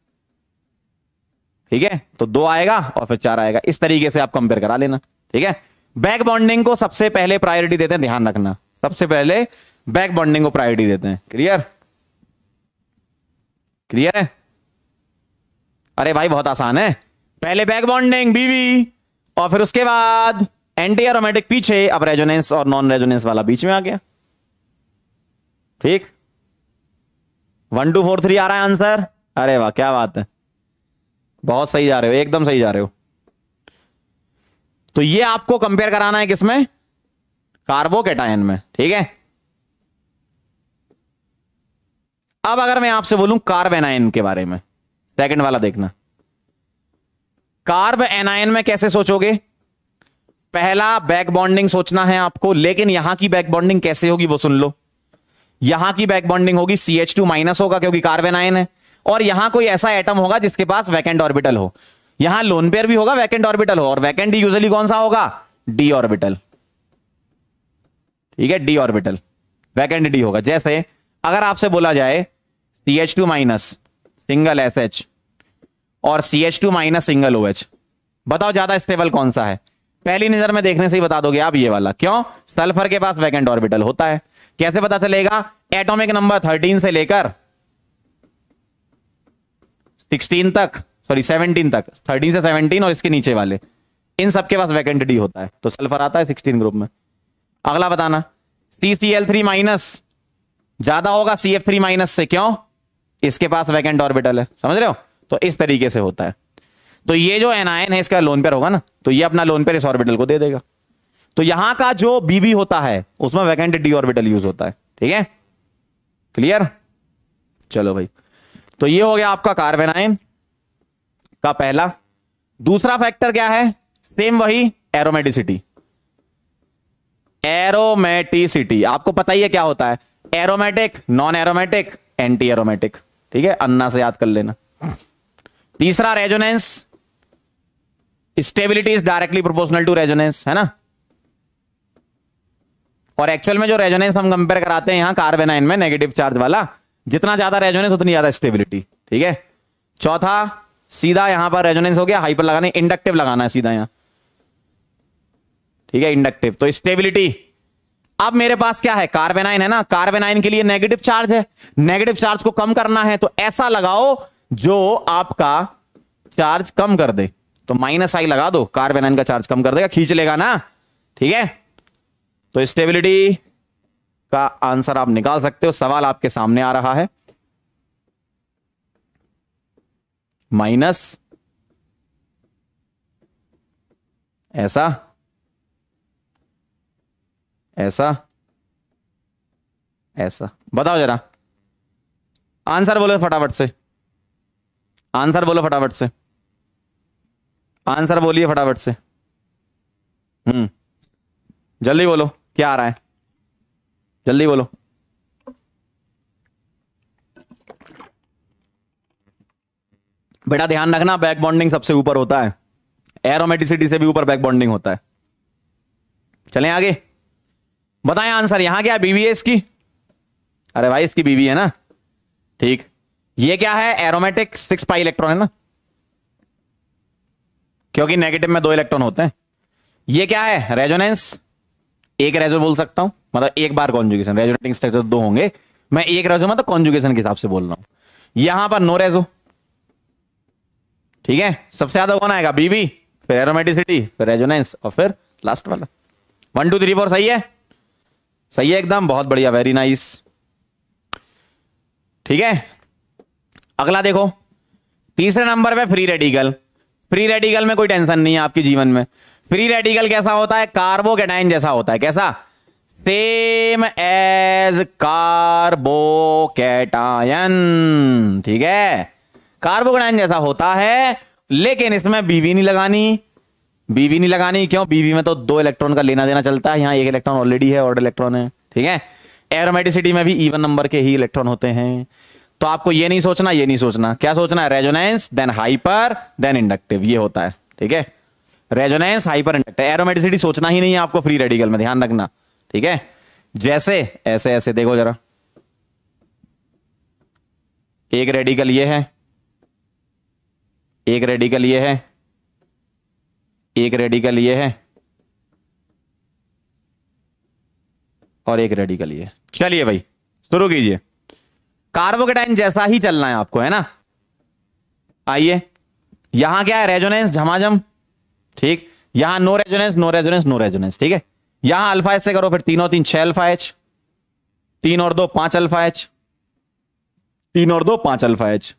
S1: ठीक है तो दो आएगा और फिर चार आएगा इस तरीके से आप कंपेयर करा लेना ठीक है बैक बॉन्डिंग को सबसे पहले प्रायोरिटी देते हैं ध्यान रखना सबसे पहले बैक बॉन्डिंग को प्रायोरिटी देते हैं क्लियर क्लियर है अरे भाई बहुत आसान है पहले बैक बॉन्डिंग बीवी और फिर उसके बाद एंटी एरोमेटिक पीछे अब रेजोनेंस और नॉन रेजोनेंस वाला बीच में आ गया ठीक वन टू फोर थ्री आ रहा है आंसर अरे वाह क्या बात है बहुत सही जा रहे हो एकदम सही जा रहे हो तो ये आपको कंपेयर कराना है किसमें कार्बोकेटायन में ठीक है अब अगर मैं आपसे बोलूं कार्ब एनायन के बारे में सेकंड वाला देखना कार्ब एनायन में कैसे सोचोगे पहला बैक बॉन्डिंग सोचना है आपको लेकिन यहां की बैक बॉन्डिंग कैसे होगी वो सुन लो यहां की बैक बॉन्डिंग होगी सी एच टू माइनस होगा क्योंकि कार्बेनाइन है और यहां कोई ऐसा एटम होगा जिसके पास वैकेंड ऑर्बिटल हो यहां लोन पेयर भी होगा वैकेंट ऑर्बिटल हो और वैकेंट यूजली कौन सा होगा डी ऑर्बिटल ठीक है डी ऑर्बिटल वैकेंट डी होगा जैसे अगर आपसे बोला जाए C H two minus single S H और C H two minus single O H बताओ ज्यादा स्टेबल कौन सा है पहली नजर में देखने से ही बता दोगे आप ये वाला क्यों सल्फर के पास वैकेंट ऑर्बिटल होता है कैसे पता चलेगा एटॉमिक नंबर 13 से लेकर 16 तक सॉरी सेवनटीन तक थर्टीन से सेवनटीन और इसके नीचे वाले इन सबके पास वैकेंट डी होता है तो सल्फर आता है सिक्सटीन ग्रुप में अगला बताना C C L three minus ज्यादा होगा सी एफ थ्री माइनस से क्यों इसके पास वैकेंट ऑर्बिटल है समझ रहे हो तो इस तरीके से होता है तो ये जो एनायन है इसका लोन पेयर होगा ना तो ये अपना लोन पेयर इस ऑर्बिटल को दे देगा तो यहां का जो बीबी होता है उसमें वैकेंट डी ऑर्बिटल यूज होता है ठीक है क्लियर चलो भाई तो ये हो गया आपका कार्बेनाइन का पहला दूसरा फैक्टर क्या है सेम वही एरोमेटिसिटी एरोमेटिसिटी आपको पता ही है क्या होता है aromatic non aromatic anti aromatic ठीक है अन्ना से याद कर लेना तीसरा resonance stability is directly proportional to resonance है ना और एक्चुअल में जो रेजोनेंस हम कंपेयर कराते हैं यहां कार्बेनाइन में नेगेटिव चार्ज वाला जितना ज्यादा रेजोनेंस उतनी ज्यादा स्टेबिलिटी ठीक है चौथा सीधा यहां पर रेजोनेंस हो गया हाइपर लगाने इंडक्टिव लगाना है सीधा यहां ठीक है इंडक्टिव तो स्टेबिलिटी अब मेरे पास क्या है कार्बेनाइन है ना कार्बेनाइन के लिए नेगेटिव चार्ज है नेगेटिव चार्ज को कम करना है तो ऐसा लगाओ जो आपका चार्ज कम कर दे तो माइनस आई लगा दो कार्बेनाइन का चार्ज कम कर देगा खींच लेगा ना ठीक है तो स्टेबिलिटी का आंसर आप निकाल सकते हो सवाल आपके सामने आ रहा है माइनस ऐसा ऐसा ऐसा बताओ जरा आंसर बोलो फटाफट से आंसर बोलो फटाफट से आंसर बोलिए फटाफट से हम्म जल्दी बोलो क्या आ रहा है जल्दी बोलो बेटा ध्यान रखना बैक बॉन्डिंग सबसे ऊपर होता है एरोमेटिसिटी से भी ऊपर बैक बॉन्डिंग होता है चलें आगे बताएं आंसर यहां क्या बीवी है इसकी अरे भाई इसकी बीवी है ना ठीक ये क्या है एरोमेटिक सिक्स पाई इलेक्ट्रॉन है ना क्योंकि नेगेटिव में दो इलेक्ट्रॉन होते हैं ये क्या है रेजोनेंस एक रेजो बोल सकता हूं मतलब एक बार कॉन्जुगेशन रेजोनेटिंग स्ट्रक्चर दो होंगे मैं एक रेजो मतलब कॉन्जुगेशन के हिसाब से बोल रहा हूं यहां पर नो रेजो ठीक है सबसे ज्यादा कौन आएगा बीबी फिर एरोमेटिसिटी फिर रेजोनेंस और फिर लास्ट वाला वन टू थ्री फोर सही है सही है एकदम बहुत बढ़िया वेरी नाइस ठीक है अगला देखो तीसरे नंबर पे फ्री रेडिकल फ्री रेडिकल में कोई टेंशन नहीं है आपके जीवन में फ्री रेडिकल कैसा होता है कार्बोकेटाइन जैसा होता है कैसा सेम एज कार्बोकेटायन ठीक है कार्बोगनाइन जैसा होता है लेकिन इसमें बीवी नहीं लगानी बीवी नहीं लगानी क्यों बीवी में तो दो इलेक्ट्रॉन का लेना देना चलता है यहां एक इलेक्ट्रॉन ऑलरेडी है और इलेक्ट्रॉन है ठीक है एरोमेटिसिटी में भी इवन नंबर के ही इलेक्ट्रॉन होते हैं तो आपको ये नहीं सोचना ये नहीं सोचना क्या सोचना है resonance then hyper then inductive ये होता है ठीक है रेजोनेंस हाइपर इंडक्टिव एरोमेटिसिटी सोचना ही नहीं है आपको फ्री रेडिकल में ध्यान रखना ठीक है जैसे ऐसे ऐसे देखो जरा एक रेडिकल ये है एक रेडिकल ये है एक रेडिकल ये है और एक रेडिकल ये चलिए भाई शुरू कीजिए कार्बोकेटाइन जैसा ही चलना है आपको है ना आइए यहां क्या है रेजोनेंस झमाझम ठीक यहां no resonance no resonance no resonance ठीक है यहां अल्फा एच से करो फिर तीन और तीन छह अल्फा एच तीन और दो पांच अल्फा एच तीन और दो पांच अल्फा एच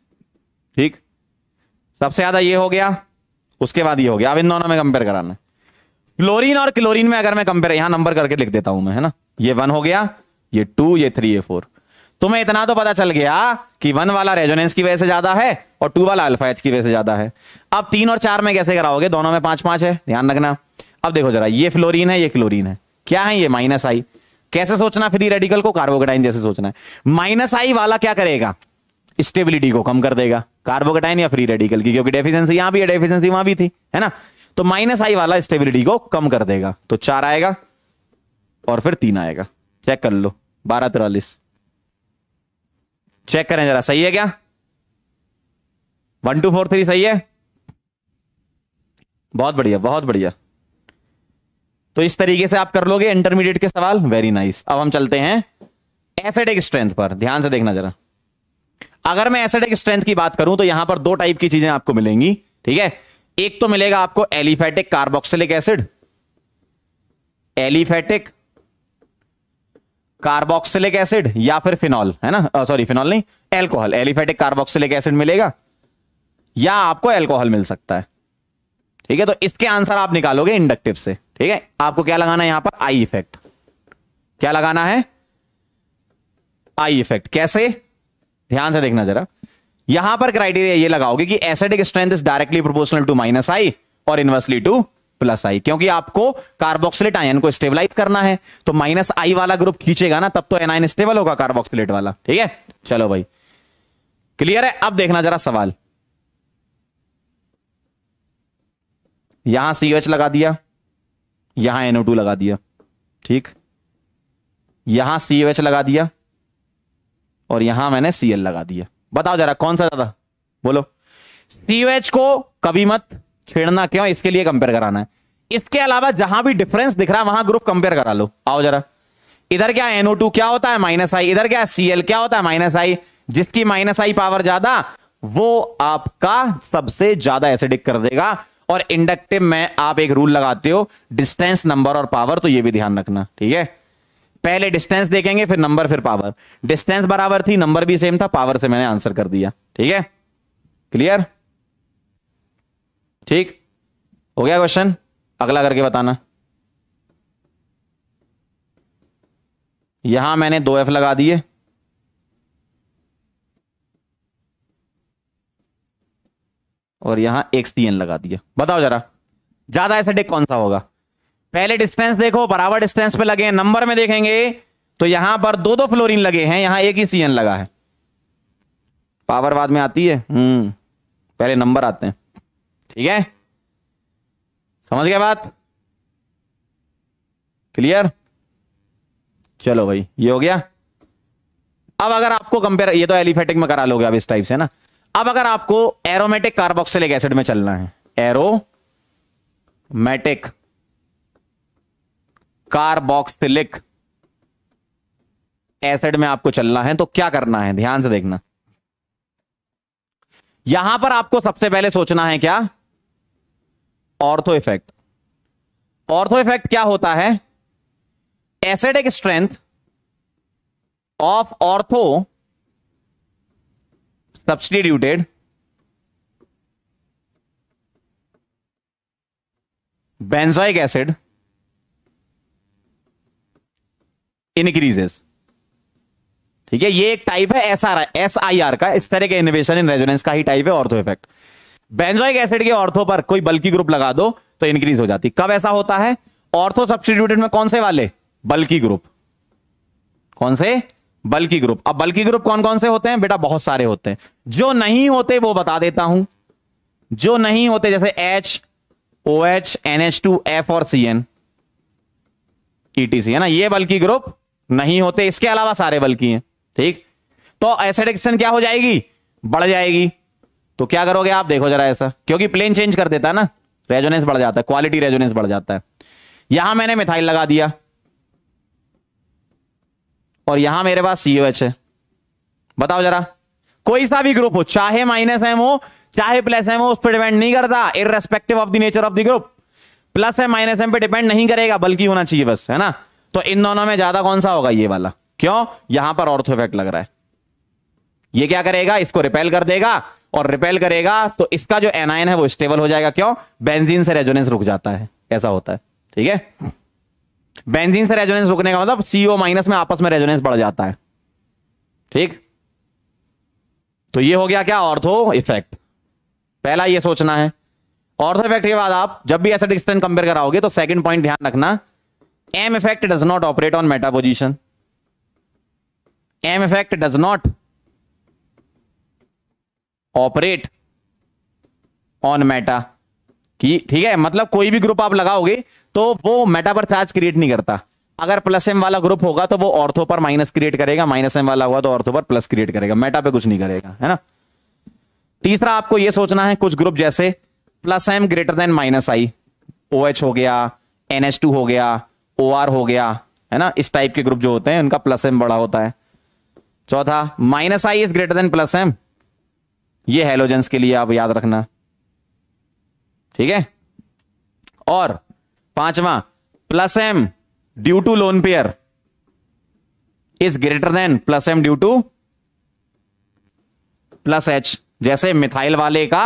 S1: ठीक सबसे ज्यादा ये हो गया उसके बाद ये हो गया अब इन दोनों में कंपेयर कराना क्लोरीन और क्लोरीन में अगर मैं कंपेयर यहां नंबर करके लिख देता हूं मैं है ना ये वन हो गया ये टू ये थ्री ये फोर तुम्हें तो इतना तो पता चल गया कि वन वाला रेजोनेंस की वजह से ज्यादा है और टू वाला अल्फा एच की वजह से ज्यादा है अब तीन और चार में कैसे कराओगे दोनों में पांच पांच है ध्यान रखना अब देखो जरा ये फ्लोरीन है ये क्लोरीन है क्या है ये माइनस आई कैसे सोचना फ्री रेडिकल को कार्बोकडाइन जैसे सोचना है माइनस आई वाला क्या करेगा स्टेबिलिटी को कम कर देगा कार्बोकेटाइन या फ्री रेडिकल की क्योंकि डेफिशिएंसी यहां भी है डेफिशिएंसी वहां भी थी है ना तो माइनस आई वाला स्टेबिलिटी को कम कर देगा तो चार आएगा और फिर तीन आएगा चेक कर लो बारह तिरालीस चेक करें जरा सही है क्या वन टू फोर थ्री सही है बहुत बढ़िया बहुत बढ़िया तो इस तरीके से आप कर लोगे इंटरमीडिएट के सवाल वेरी नाइस अब हम चलते हैं एसेडिक स्ट्रेंथ पर ध्यान से देखना जरा अगर मैं एसेटिक स्ट्रेंथ की बात करूं तो यहां पर दो टाइप की चीजें आपको मिलेंगी ठीक है एक तो मिलेगा आपको aliphatic carboxylic acid aliphatic carboxylic acid या फिर फिनॉल है ना सॉरी फिनॉल नहीं एल्कोहल एलिफेटिक कार्बोक्सिलिक एसिड मिलेगा या आपको एल्कोहल मिल सकता है ठीक है तो इसके आंसर आप निकालोगे इंडक्टिव से ठीक है आपको क्या लगाना है यहां पर आई इफेक्ट क्या लगाना है आई इफेक्ट कैसे ध्यान से देखना जरा यहां पर क्राइटेरिया ये लगाओगे कि acidic strength is directly proportional to minus I और इनवर्सली टू प्लस आई क्योंकि आपको कार्बोक्सिलेट आयन को स्टेबलाइज करना है तो माइनस आई वाला ग्रुप खींचेगा ना तब तो एनआईन स्टेबल होगा कार्बोक्सिलेट वाला ठीक है चलो भाई क्लियर है अब देखना जरा सवाल यहां सीएच लगा दिया यहां एनओ लगा दिया ठीक यहां सीएच लगा दिया और यहां मैंने सीएल लगा दिया बताओ जरा कौन सा ज्यादा बोलो सीएच को कभी मत छेड़ना क्यों इसके लिए कंपेयर कराना है इसके अलावा जहां भी डिफरेंस दिख रहा है वहां ग्रुप कंपेयर करा लो आओ जरा इधर क्या NO2 क्या होता है माइनस आई इधर क्या सीएल क्या होता है माइनस आई जिसकी माइनस आई पावर ज्यादा वो आपका सबसे ज्यादा एसिडिक कर देगा और इंडक्टिव में आप एक रूल लगाते हो डिस्टेंस नंबर और पावर तो ये भी ध्यान रखना ठीक है पहले डिस्टेंस देखेंगे फिर नंबर फिर पावर डिस्टेंस बराबर थी नंबर भी सेम था पावर से मैंने आंसर कर दिया ठीक है क्लियर ठीक हो गया क्वेश्चन अगला करके बताना यहां मैंने दो एफ लगा दिए और यहां एक सी एन लगा दिया बताओ जरा ज्यादा ऐसा डेक कौन सा होगा पहले डिस्टेंस देखो बराबर डिस्टेंस पे लगे हैं नंबर में देखेंगे तो यहां पर दो दो फ्लोरिन लगे हैं यहां एक ही एन लगा है पावर बाद में आती है हम्म पहले नंबर आते हैं ठीक है समझ गया बात क्लियर चलो भाई ये हो गया अब अगर आपको कंपेयर ये तो एलिफेटिक में करा लोगे आप इस टाइप से ना अब अगर आपको एरोमेटिक कार्बोक्सिलिक एसिड में चलना है एरोमेटिक कार्बोक्सिलिक एसिड में आपको चलना है तो क्या करना है ध्यान से देखना यहां पर आपको सबसे पहले सोचना है क्या ऑर्थो इफेक्ट ऑर्थो इफेक्ट क्या होता है acidic strength of ortho substituted benzoic acid increases ठीक है ये एक टाइप है S R S I R का इस तरह के इनोवेशन इन रेजोनेंस का ही टाइप है ऑर्थो इफेक्ट बेंजोइक एसिड के ऑर्थो पर कोई बल्कि ग्रुप लगा दो तो इंक्रीज हो जाती कब ऐसा होता है ऑर्थो सब्सटीट्यूटेड में कौन से वाले बल्कि ग्रुप कौन से बल्कि ग्रुप अब बल्कि ग्रुप कौन कौन से होते हैं बेटा बहुत सारे होते हैं जो नहीं होते वो बता देता हूं जो नहीं होते जैसे H O H N H two F और सी एन ईटीसी है ना ये बल्कि ग्रुप नहीं होते इसके अलावा सारे बल्कि हैं ठीक तो एसिडिक्सन क्या हो जाएगी बढ़ जाएगी तो क्या करोगे आप देखो जरा ऐसा क्योंकि प्लेन चेंज कर देता है ना रेजोनेंस बढ़ जाता है क्वालिटी रेजोनेंस बढ़ जाता है यहां मैंने मिथाइल लगा दिया और यहां मेरे पास सीओ एच है बताओ जरा कोई सा भी ग्रुप हो चाहे माइनस एम हो चाहे प्लस एम हो उस पर डिपेंड नहीं करता irrespective of the nature of the group plus है माइनस एम पे डिपेंड नहीं करेगा बल्कि होना चाहिए बस है ना तो इन दोनों में ज्यादा कौन सा होगा ये वाला क्यों यहां पर ऑर्थो इफेक्ट लग रहा है ये क्या करेगा इसको रिपेल कर देगा और रिपेल करेगा तो इसका जो एनाइन है वो स्टेबल हो जाएगा क्यों बेंजीन से रेजोनेंस रुक जाता है ऐसा होता है ठीक है बेंजीन से रेजोनेंस रुकने का मतलब सीओ माइनस में आपस में रेजोनेंस बढ़ जाता है ठीक तो ये हो गया क्या ऑर्थो इफेक्ट पहला ये सोचना है ऑर्थो इफेक्ट के बाद आप जब भी एसिड डिस्टेंस कंपेयर कराओगे तो सेकंड पॉइंट ध्यान रखना M effect does not operate on meta position M effect does not operate on meta की ठीक है मतलब कोई भी ग्रुप आप लगाओगे तो वो मेटा पर चार्ज क्रिएट नहीं करता अगर प्लस एम वाला ग्रुप होगा तो वो ऑर्थो पर माइनस क्रिएट करेगा माइनस एम वाला होगा तो ऑर्थो पर प्लस क्रिएट करेगा मेटा पे कुछ नहीं करेगा है ना तीसरा आपको ये सोचना है कुछ ग्रुप जैसे plus M greater than minus I O H हो गया एनएच टू हो गया ओ आर हो गया है ना इस टाइप के ग्रुप जो होते हैं उनका प्लस एम बड़ा होता है चौथा minus I is greater than plus M ये हेलोजेंस के लिए आप याद रखना ठीक है और पांचवा plus M due to lone pair is greater than plus M due to plus H जैसे मिथाइल वाले का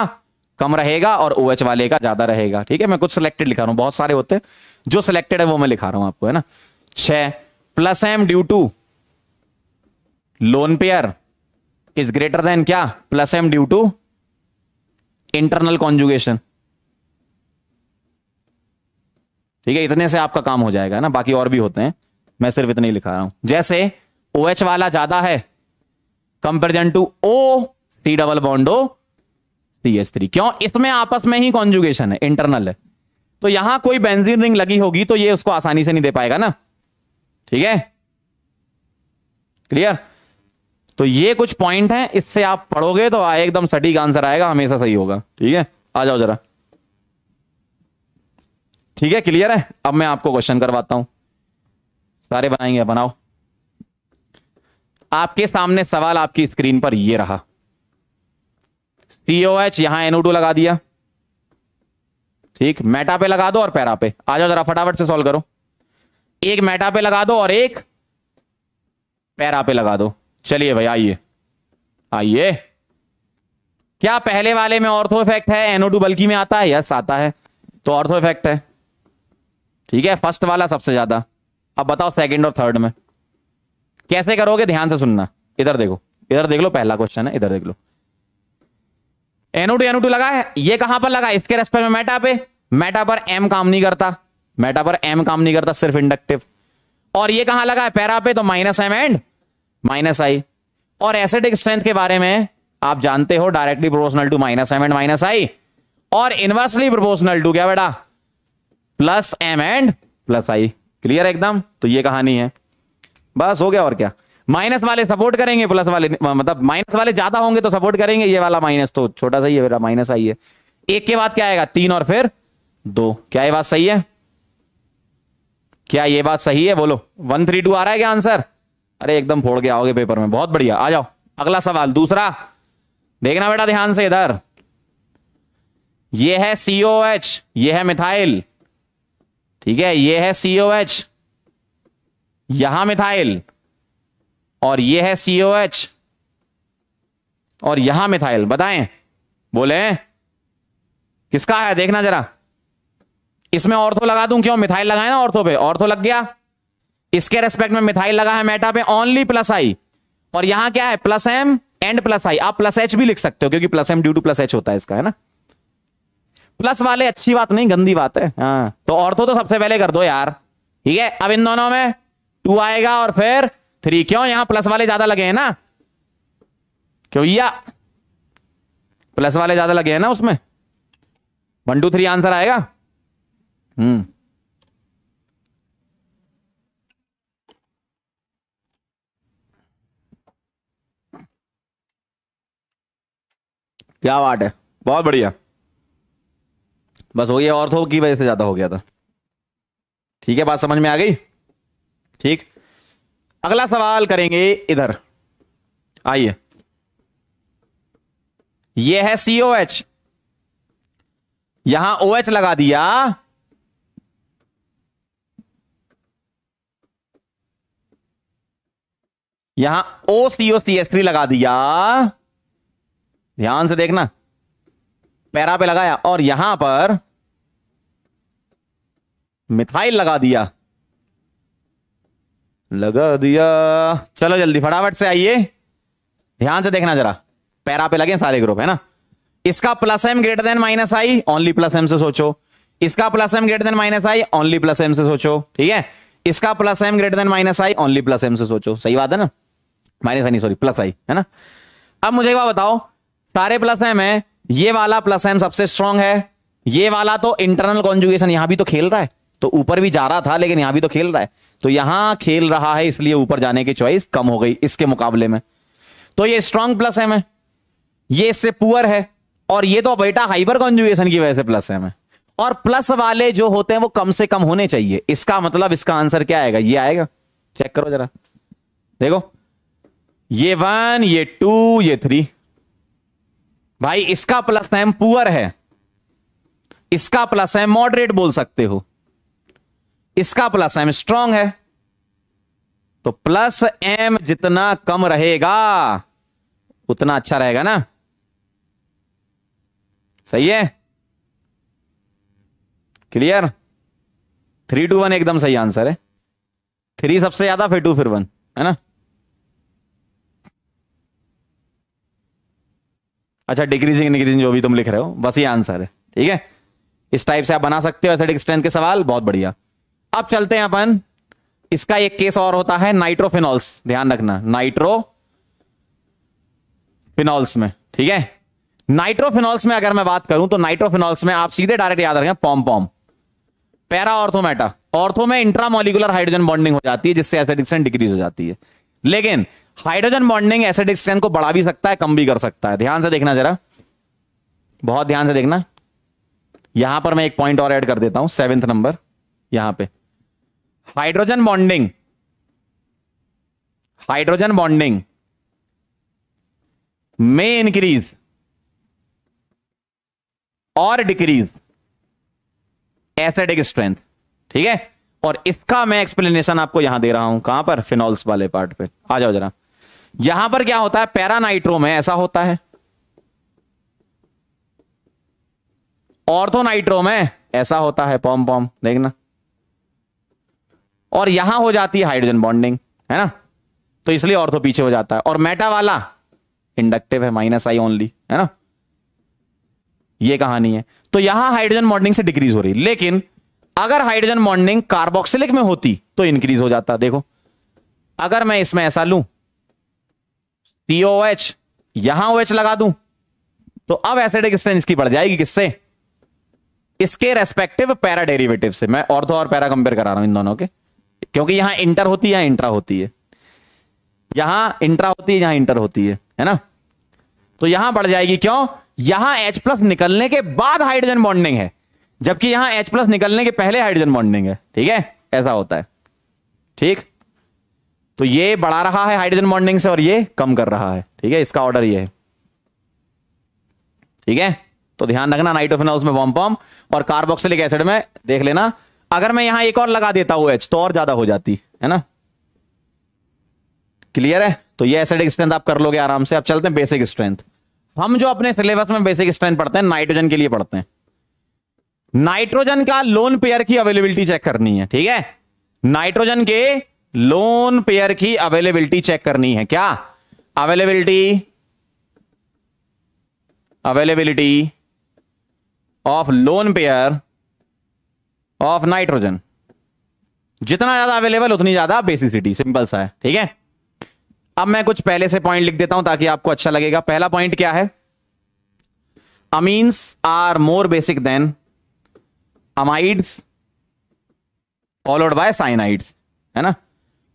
S1: कम रहेगा और ओ OH वाले का ज्यादा रहेगा ठीक है मैं कुछ सिलेक्टेड लिखा रहा हूं बहुत सारे होते हैं जो सिलेक्टेड है वो मैं लिखा रहा हूं आपको है ना छ plus M due to lone pair is greater than क्या plus M due to internal conjugation ठीक है इतने से आपका काम हो जाएगा ना बाकी और भी होते हैं मैं सिर्फ इतने ही लिखा रहा हूं जैसे ओ OH वाला ज्यादा है comparison to O C double बॉन्डो C S three क्यों इसमें आपस में ही कॉन्जुगेशन है इंटरनल है तो यहां कोई बेंजीन रिंग लगी होगी तो ये उसको आसानी से नहीं दे पाएगा ना ठीक है क्लियर तो ये कुछ पॉइंट हैं इससे आप पढ़ोगे तो एकदम सटीक आंसर आएगा हमेशा सही होगा ठीक है आ जाओ जरा ठीक है क्लियर है अब मैं आपको क्वेश्चन करवाता हूं सारे बनाएंगे बनाओ आपके सामने सवाल आपकी स्क्रीन पर ये रहा सीओ एच यहां एनओ लगा दिया ठीक मेटा पे लगा दो और पैरा पे आ जाओ जरा फटाफट से सॉल्व करो एक मेटा पे लगा दो और एक पैरा पे लगा दो चलिए भाई आइए आइए क्या पहले वाले में ऑर्थो इफेक्ट है एनोडू बल्कि में आता है यस आता है तो ऑर्थो इफेक्ट है ठीक है फर्स्ट वाला सबसे ज्यादा अब बताओ सेकंड और थर्ड में कैसे करोगे ध्यान से सुनना इधर देखो इधर देख लो पहला क्वेश्चन है इधर देख लो एनओ टू एनओ टू लगा है ये कहां पर लगा इसके रेस्पेक्ट में मेटा पे मेटा पर एम काम नहीं करता मेटा पर एम काम नहीं करता सिर्फ इंडक्टिव और ये कहां लगा है पैरा पे तो minus M and minus I और एसिडिक स्ट्रेंथ के बारे में आप जानते हो directly proportional to minus M and minus I और इनवर्सली प्रोपोर्शनल टू क्या बेटा plus M and plus I clear एकदम तो ये कहानी है बस हो गया और क्या माइनस वाले सपोर्ट करेंगे प्लस वाले मतलब माइनस वाले ज्यादा होंगे तो सपोर्ट करेंगे ये वाला माइनस तो छोटा सा ही है माइनस आई है एक के बाद क्या आएगा तीन और फिर दो क्या ये बात सही है क्या ये बात सही है बोलो वन थ्री टू आ रहा है क्या आंसर अरे एकदम फोड़ के आओगे पेपर में बहुत बढ़िया आ जाओ अगला सवाल दूसरा देखना बेटा ध्यान से इधर ये है सीओ एच ये है मिथाइल ठीक है ये है सीओ एच यहां मिथाइल और ये है सीओ एच और यहां मिथाइल बताएं बोले किसका है देखना जरा इसमें ऑर्थो लगा दूं क्यों मिथाइल लगाए ना ऑर्थो पे ऑर्थो लग गया इसके रेस्पेक्ट में मिथाइल लगा है मेटा पे ओनली प्लस आई और यहां क्या है plus M and plus I आप प्लस एच भी लिख सकते हो क्योंकि plus M due to plus H होता है इसका है ना प्लस वाले अच्छी बात नहीं गंदी बात है हाँ तो ऑर्थो तो सबसे पहले कर दो यार ठीक है अब इन दोनों में टू आएगा और फिर थ्री क्यों यहां प्लस वाले ज्यादा लगे हैं ना क्यों या प्लस वाले ज्यादा लगे हैं ना उसमें वन टू थ्री आंसर आएगा हम्म क्या बात है बहुत बढ़िया बस हो गया तो की वजह से ज्यादा हो गया था ठीक है बात समझ में आ गई ठीक अगला सवाल करेंगे इधर आइए यह है सीओ एच यहां ओ एच लगा दिया यहां ओ सी ओ सी एस थ्री लगा दिया ध्यान से देखना पैरा पे लगाया और यहां पर मिथाइल लगा दिया लगा दिया चलो जल्दी फटाफट से आइए ध्यान से देखना जरा पैरा पे लगे सारे ग्रुप है ना इसका plus M greater than minus I only plus M से सोचो इसका plus M greater than minus I only plus M से सोचो ठीक है इसका plus M greater than minus I only plus M से सोचो सही बात है ना माइनस आई नहीं सॉरी प्लस आई है ना अब मुझे एक बात बताओ सारे प्लस एम है ये वाला प्लस एम सबसे स्ट्रांग है ये वाला तो इंटरनल कॉन्जुगेशन यहां भी तो खेल रहा है तो ऊपर भी जा रहा था लेकिन यहां भी तो खेल रहा है तो यहां खेल रहा है इसलिए ऊपर जाने की चॉइस कम हो गई इसके मुकाबले में तो ये स्ट्रांग प्लस एम है ये इससे पुअर है और ये तो बेटा हाइबर कॉन्जुगेशन की वजह से प्लस एम है और प्लस वाले जो होते हैं वो कम से कम होने चाहिए इसका मतलब इसका आंसर क्या आएगा ये आएगा चेक करो जरा देखो ये वन ये टू ये थ्री भाई इसका प्लस एम पुअर है इसका प्लस एम मॉडरेट बोल सकते हो इसका प्लस एम स्ट्रांग है तो प्लस एम जितना कम रहेगा उतना अच्छा रहेगा ना सही है क्लियर थ्री टू वन एकदम सही आंसर है थ्री सबसे ज्यादा फिर टू फिर वन है ना अच्छा डिक्रीजिंग डिक्रीजिंग जो भी तुम लिख रहे हो बस ये आंसर है ठीक है इस टाइप से आप बना सकते हो एसिडिक स्ट्रेंथ के सवाल बहुत बढ़िया अब चलते हैं अपन इसका एक केस और होता है नाइट्रोफिनॉल्स ध्यान रखना नाइट्रो फिनॉल्स में ठीक है नाइट्रोफिनॉल्स में अगर मैं बात करूं तो नाइट्रोफिनॉल्स में आप सीधे डायरेक्ट याद रखें पॉम पॉम पैरा ऑर्थोमेटा ऑर्थो में इंट्रामोलिकुलर हाइड्रोजन बॉन्डिंग हो जाती है जिससे एसिडिक्शन डिक्रीज हो जाती है लेकिन हाइड्रोजन बॉन्डिंग एसिडिक्सन को बढ़ा भी सकता है कम भी कर सकता है ध्यान से देखना जरा बहुत ध्यान से देखना यहां पर मैं एक पॉइंट और एड कर देता हूं सेवेंथ नंबर यहां पर हाइड्रोजन बॉन्डिंग हाइड्रोजन बॉन्डिंग में इंक्रीज और डिक्रीज एसिडिक स्ट्रेंथ ठीक है और इसका मैं एक्सप्लेनेशन आपको यहां दे रहा हूं कहां पर फिनॉल्स वाले पार्ट पे आ जाओ जरा यहां पर क्या होता है पैरानाइट्रो में ऐसा होता है ऑर्थोनाइट्रो में ऐसा होता है पॉम पॉम देखना और यहां हो जाती है हाइड्रोजन बॉन्डिंग है ना तो इसलिए ऑर्थो पीछे हो जाता है और मेटा वाला इंडक्टिव है माइनस आई ओनली है ना ये कहानी है तो यहां हाइड्रोजन बॉन्डिंग से डिक्रीज हो रही लेकिन अगर हाइड्रोजन बॉन्डिंग कार्बोक्सिलिक में होती तो इंक्रीज हो जाता देखो अगर मैं इसमें ऐसा लू एच यहां ओएच लगा दू तो अब एसिडिक स्ट्रेंथ इसकी बढ़ जाएगी किससे इसके रेस्पेक्टिव पैरा डेरिवेटिव से मैं ऑर्थो और पैरा कंपेयर करा रहा हूं इन दोनों के क्योंकि यहां इंटर होती है इंट्रा होती है यहां इंट्रा होती है यहां इंटर होती है है ना तो यहां बढ़ जाएगी क्यों यहां H प्लस निकलने के बाद हाइड्रोजन बॉन्डिंग है जबकि यहां H प्लस निकलने के पहले हाइड्रोजन बॉन्डिंग है ठीक है ऐसा होता है ठीक तो ये बढ़ा रहा है हाइड्रोजन बॉन्डिंग से और ये कम कर रहा है ठीक है इसका ऑर्डर ये है ठीक है तो ध्यान रखना नाइट्रोफिनॉल्स में वॉम्पॉम और कार्बोक्सिलिक एसिड में देख लेना अगर मैं यहां एक और लगा देता हूं एच तो और ज्यादा हो जाती है ना क्लियर है तो ये एसिडिक स्ट्रेंथ आप कर लोगे आराम से आप चलते हैं बेसिक स्ट्रेंथ हम जो अपने सिलेबस में बेसिक स्ट्रेंथ पढ़ते हैं नाइट्रोजन के लिए पढ़ते हैं नाइट्रोजन का लोन पेयर की अवेलेबिलिटी चेक करनी है ठीक है नाइट्रोजन के लोन पेयर की अवेलेबिलिटी चेक करनी है क्या availability availability of lone pair of nitrogen जितना ज्यादा अवेलेबल उतनी ज्यादा बेसिसिटी सिंपल सा है ठीक है अब मैं कुछ पहले से पॉइंट लिख देता हूं ताकि आपको अच्छा लगेगा पहला पॉइंट क्या है amines are more basic than amides followed by cyanides है ना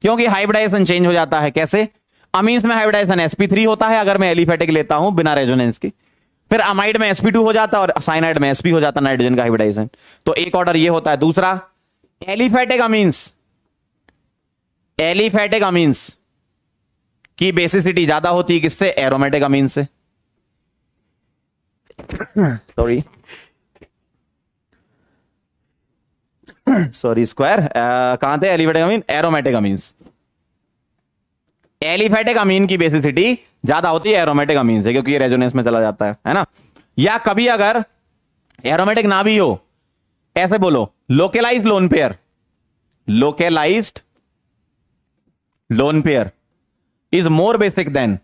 S1: क्योंकि हाइब्रिडाइजेशन चेंज हो जाता है कैसे अमीन्स में हाइब्रिडाइजेशन sp3 होता है अगर मैं एलिफेटिक लेता हूं बिना रेजोनेंस के फिर अमाइड में एसपी हो जाता और साइनाइड में एसपी हो जाता नाइट्रोजन का हाइब्रिडाइजेशन तो एक ऑर्डर ये होता है दूसरा एलिफेटिक अमीन्स एलिफेटिक अमीन्स की बेसिसिटी ज्यादा होती है किससे एरोमेटिक अमीन से सॉरी सॉरी स्क्वायर कहां थे aliphatic amine aromatic amines aliphatic amine की बेसिसिटी ज्यादा होती है एरोमेटिक अमीन से क्योंकि ये रेजोनेंस में चला जाता है है ना या कभी अगर एरोमेटिक ना भी हो ऐसे बोलो localise lone pair localise lone pair is more basic than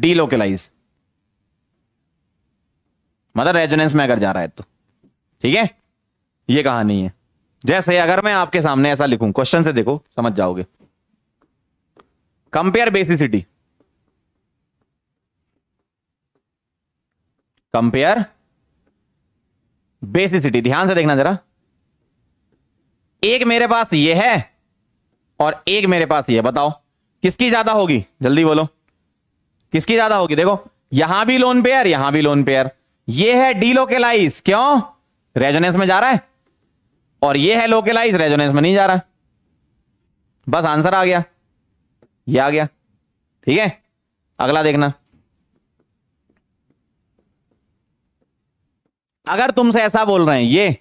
S1: delocalise मतलब रेजोनेंस में अगर जा रहा है तो ठीक है ये कहानी है जैसे अगर मैं आपके सामने ऐसा लिखूं क्वेश्चन से देखो समझ जाओगे कंपेयर बेसिसिटी कंपेयर बेसिसिटी ध्यान से देखना जरा एक मेरे पास ये है और एक मेरे पास ये बताओ किसकी ज्यादा होगी जल्दी बोलो किसकी ज्यादा होगी देखो यहां भी लोन पेयर यहां भी लोन पेयर ये है डी लोकेलाइज क्यों रेजोनेंस में जा रहा है और ये है लोकेलाइज रेजोनेंस में नहीं जा रहा है बस आंसर आ गया ये आ गया ठीक है अगला देखना अगर तुमसे ऐसा बोल रहे हैं ये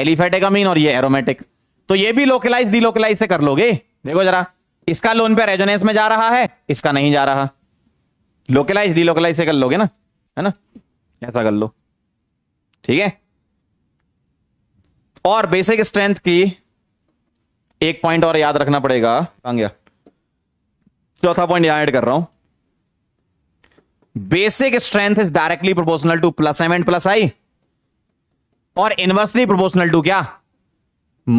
S1: एलिफेटेकामीन और ये एरोमेटिक तो ये भी लोकलाइज डीलोकलाइज से कर लोगे देखो जरा इसका लोन पे रेजोनेंस में जा रहा है इसका नहीं जा रहा लोकलाइज डीलोकलाइज से कर लोगे ना है ना ऐसा कर लो ठीक है और बेसिक स्ट्रेंथ की एक पॉइंट और याद रखना पड़ेगा कहा गया चौथा पॉइंट यहां ऐड कर रहा हूं basic strength is directly proportional to plus M and plus I और इनवर्सली प्रोपोर्शनल टू क्या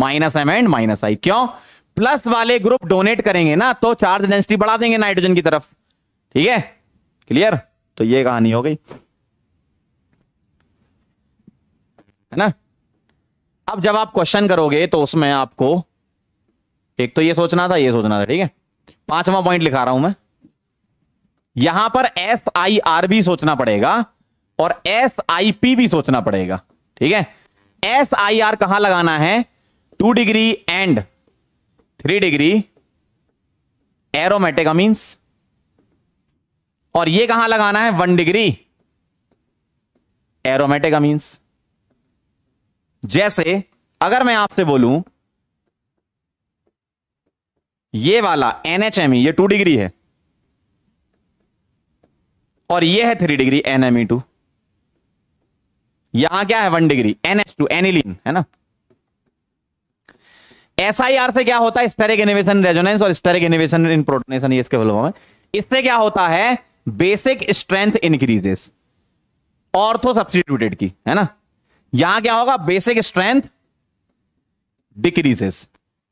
S1: minus M and minus I क्यों प्लस वाले ग्रुप डोनेट करेंगे ना तो चार्ज डेंसिटी बढ़ा देंगे नाइट्रोजन की तरफ ठीक है क्लियर तो ये कहानी हो गई है ना अब जब आप क्वेश्चन करोगे तो उसमें आपको एक तो ये सोचना था ये सोचना था ठीक है पांचवा पॉइंट लिखा रहा हूं मैं यहां पर एस आई आर भी सोचना पड़ेगा और एस आई पी भी सोचना पड़ेगा ठीक है एस आई आर कहां लगाना है two degree and three degree aromatic amines और ये कहां लगाना है वन डिग्री एरोमेटिक अमीन्स जैसे अगर मैं आपसे बोलूं ये वाला एनएचएमई e, ये टू डिग्री है और ये है थ्री डिग्री एनएमई टू यहां क्या है one degree NH two aniline है ना एसआईआर से क्या होता है स्टेरिक इनोवेशन रेजोनेंस और स्टेरिक इनोवेशन इन प्रोटोनेशन इसके बलवा में इससे क्या होता है basic strength increases ortho substituted की है ना यहां क्या होगा basic strength decreases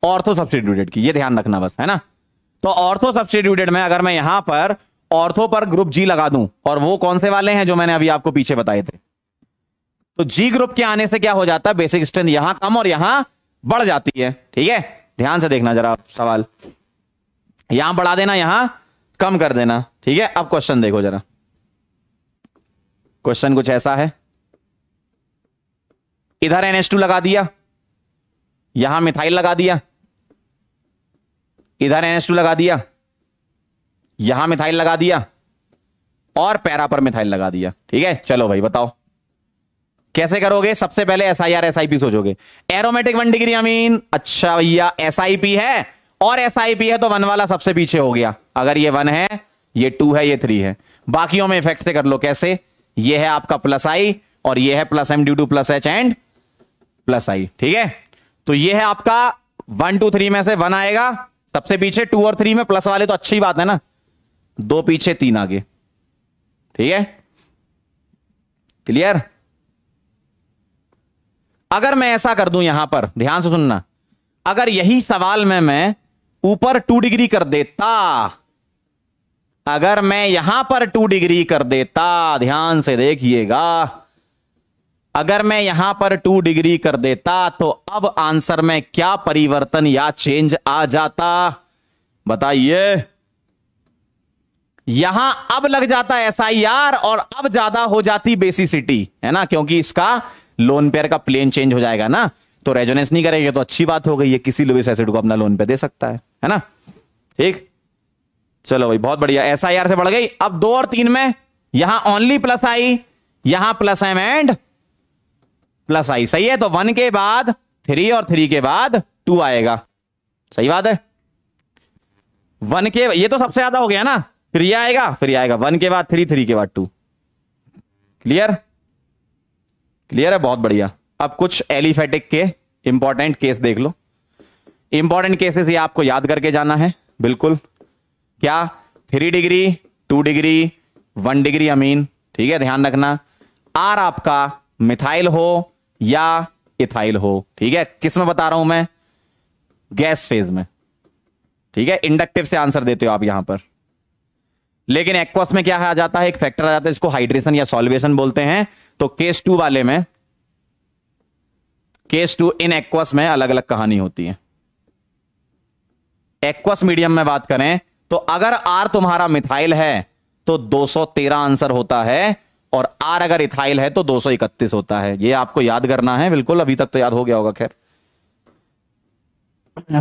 S1: ortho substituted की ये ध्यान रखना बस है ना तो ऑर्थो सब्सिट्यूटेड में अगर मैं यहां पर ऑर्थो पर ग्रुप जी लगा दूं और वो कौन से वाले हैं जो मैंने अभी आपको पीछे बताए थे तो जी ग्रुप के आने से क्या हो जाता है बेसिक स्ट्रेंथ यहां कम और यहां बढ़ जाती है ठीक है ध्यान से देखना जरा सवाल यहां बढ़ा देना यहां कम कर देना ठीक है अब क्वेश्चन देखो जरा क्वेश्चन कुछ ऐसा है इधर एनएच लगा दिया यहां मिथाइल लगा दिया इधर एन लगा दिया यहां मिथाइल लगा दिया और पैरा पर मिथाइल लगा दिया ठीक है चलो भाई बताओ कैसे करोगे सबसे पहले S I R S I P सोचोगे एरोमेटिक वन डिग्री अमीन अच्छा भैया एस आई पी है और एस आई पी है तो वन वाला सबसे पीछे हो गया अगर ये वन है ये टू है ये थ्री है बाकियों में इफेक्ट से कर लो कैसे ये है आपका प्लस आई और ये है plus M due to plus H and plus I ठीक है तो ये है आपका वन टू थ्री में से वन आएगा सबसे पीछे टू और थ्री में प्लस वाले तो अच्छी बात है ना दो पीछे तीन आगे ठीक है क्लियर अगर मैं ऐसा कर दूं यहां पर ध्यान से सुनना अगर यही सवाल में मैं ऊपर टू डिग्री कर देता अगर मैं यहां पर टू डिग्री कर देता ध्यान से देखिएगा अगर मैं यहां पर टू डिग्री कर देता तो अब आंसर में क्या परिवर्तन या चेंज आ जाता बताइए यहां अब लग जाता एस और अब ज्यादा हो जाती बेसिसिटी है ना क्योंकि इसका लोन पेयर का प्लेन चेंज हो जाएगा ना तो रेजोनेंस नहीं करेगा तो अच्छी बात हो गई है किसी लुविस एसिड को अपना लोन पे दे सकता है है ना ठीक चलो भाई बहुत बढ़िया एस से बढ़ गई अब दो और तीन में यहां ओनली प्लस आई यहां plus M and plus I सही है तो वन के बाद थ्री और थ्री के बाद टू आएगा सही बात है वन के ये तो सबसे ज्यादा हो गया ना फिर ये आएगा फिर ये आएगा वन के बाद थ्री थ्री के बाद टू क्लियर क्लियर है बहुत बढ़िया अब कुछ एलिफेटिक के इंपॉर्टेंट केस देख लो इंपॉर्टेंट केसेस ये आपको याद करके जाना है बिल्कुल क्या three degree two degree one degree amine ठीक है ध्यान रखना आर आपका मिथाइल हो या इथाइल हो ठीक है किस में बता रहा हूं मैं गैस फेज में ठीक है इंडक्टिव से आंसर देते हो आप यहां पर लेकिन एक्वस में क्या आ जाता है एक फैक्टर आ जाता है जिसको हाइड्रेशन या सॉल्वेशन बोलते हैं तो केस टू वाले में केस टू इन एक्वस में अलग अलग कहानी होती है एक्वस मीडियम में बात करें तो अगर आर तुम्हारा मिथाइल है तो 213 आंसर होता है और आर अगर इथाइल है तो 231 होता है ये आपको याद करना है बिल्कुल अभी तक तो याद हो गया होगा खैर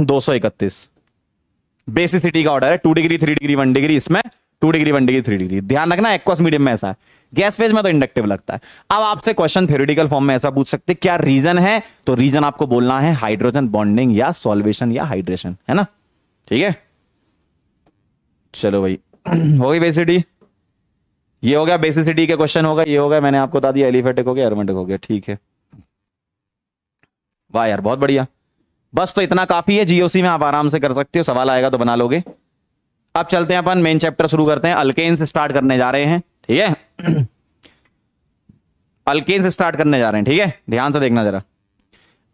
S1: 231 बेसिसिटी का ऑर्डर है two degree three degree one degree इसमें two degree one degree three degree ध्यान रखना एक्वास मीडियम में ऐसा है गैस फेज में तो इंडक्टिव लगता है अब आपसे क्वेश्चन थ्योरिटिकल फॉर्म में ऐसा पूछ सकते क्या रीजन है तो रीजन आपको बोलना है हाइड्रोजन बॉन्डिंग या सोल्वेशन या हाइड्रेशन है ना ठीक है चलो भाई [clears throat] हो गई बेसिटी ये हो गया बेसिसिटी के क्वेश्चन होगा ये होगा मैंने आपको बता दिया एलिफेटिक हो गया एरोमेटिक हो गया ठीक है वाह यार बहुत बढ़िया बस तो इतना काफी है जीओसी में आप आराम से कर सकते हो सवाल आएगा तो बना लोगे अब चलते हैं अपन मेन चैप्टर शुरू करते हैं अल्केन से स्टार्ट करने जा रहे हैं ठीक है अल्केन से स्टार्ट करने जा रहे हैं ठीक है ध्यान से देखना जरा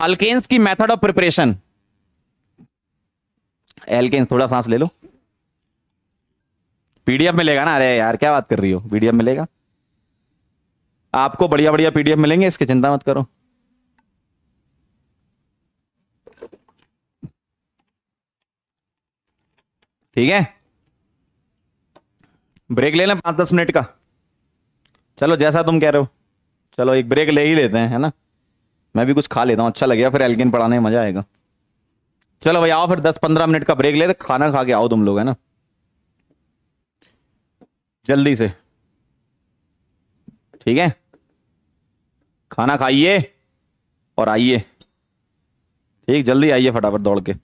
S1: अल्केन्स की मेथड ऑफ प्रिपरेशन एल्केन्स थोड़ा सांस ले लो पीडीएफ मिलेगा ना अरे यार क्या बात कर रही हो पीडीएफ मिलेगा आपको बढ़िया बढ़िया पीडीएफ मिलेंगे इसकी चिंता मत करो ठीक है ब्रेक ले लें पाँच दस मिनट का चलो जैसा तुम कह रहे हो चलो एक ब्रेक ले ही लेते हैं है ना मैं भी कुछ खा लेता हूँ अच्छा लगेगा फिर एल्गिन पढ़ाने में मजा आएगा चलो भाई आओ फिर दस पंद्रह मिनट का ब्रेक तो खाना खा के आओ तुम लोग है ना जल्दी से ठीक है खाना खाइए और आइए ठीक जल्दी आइए फटाफट दौड़ के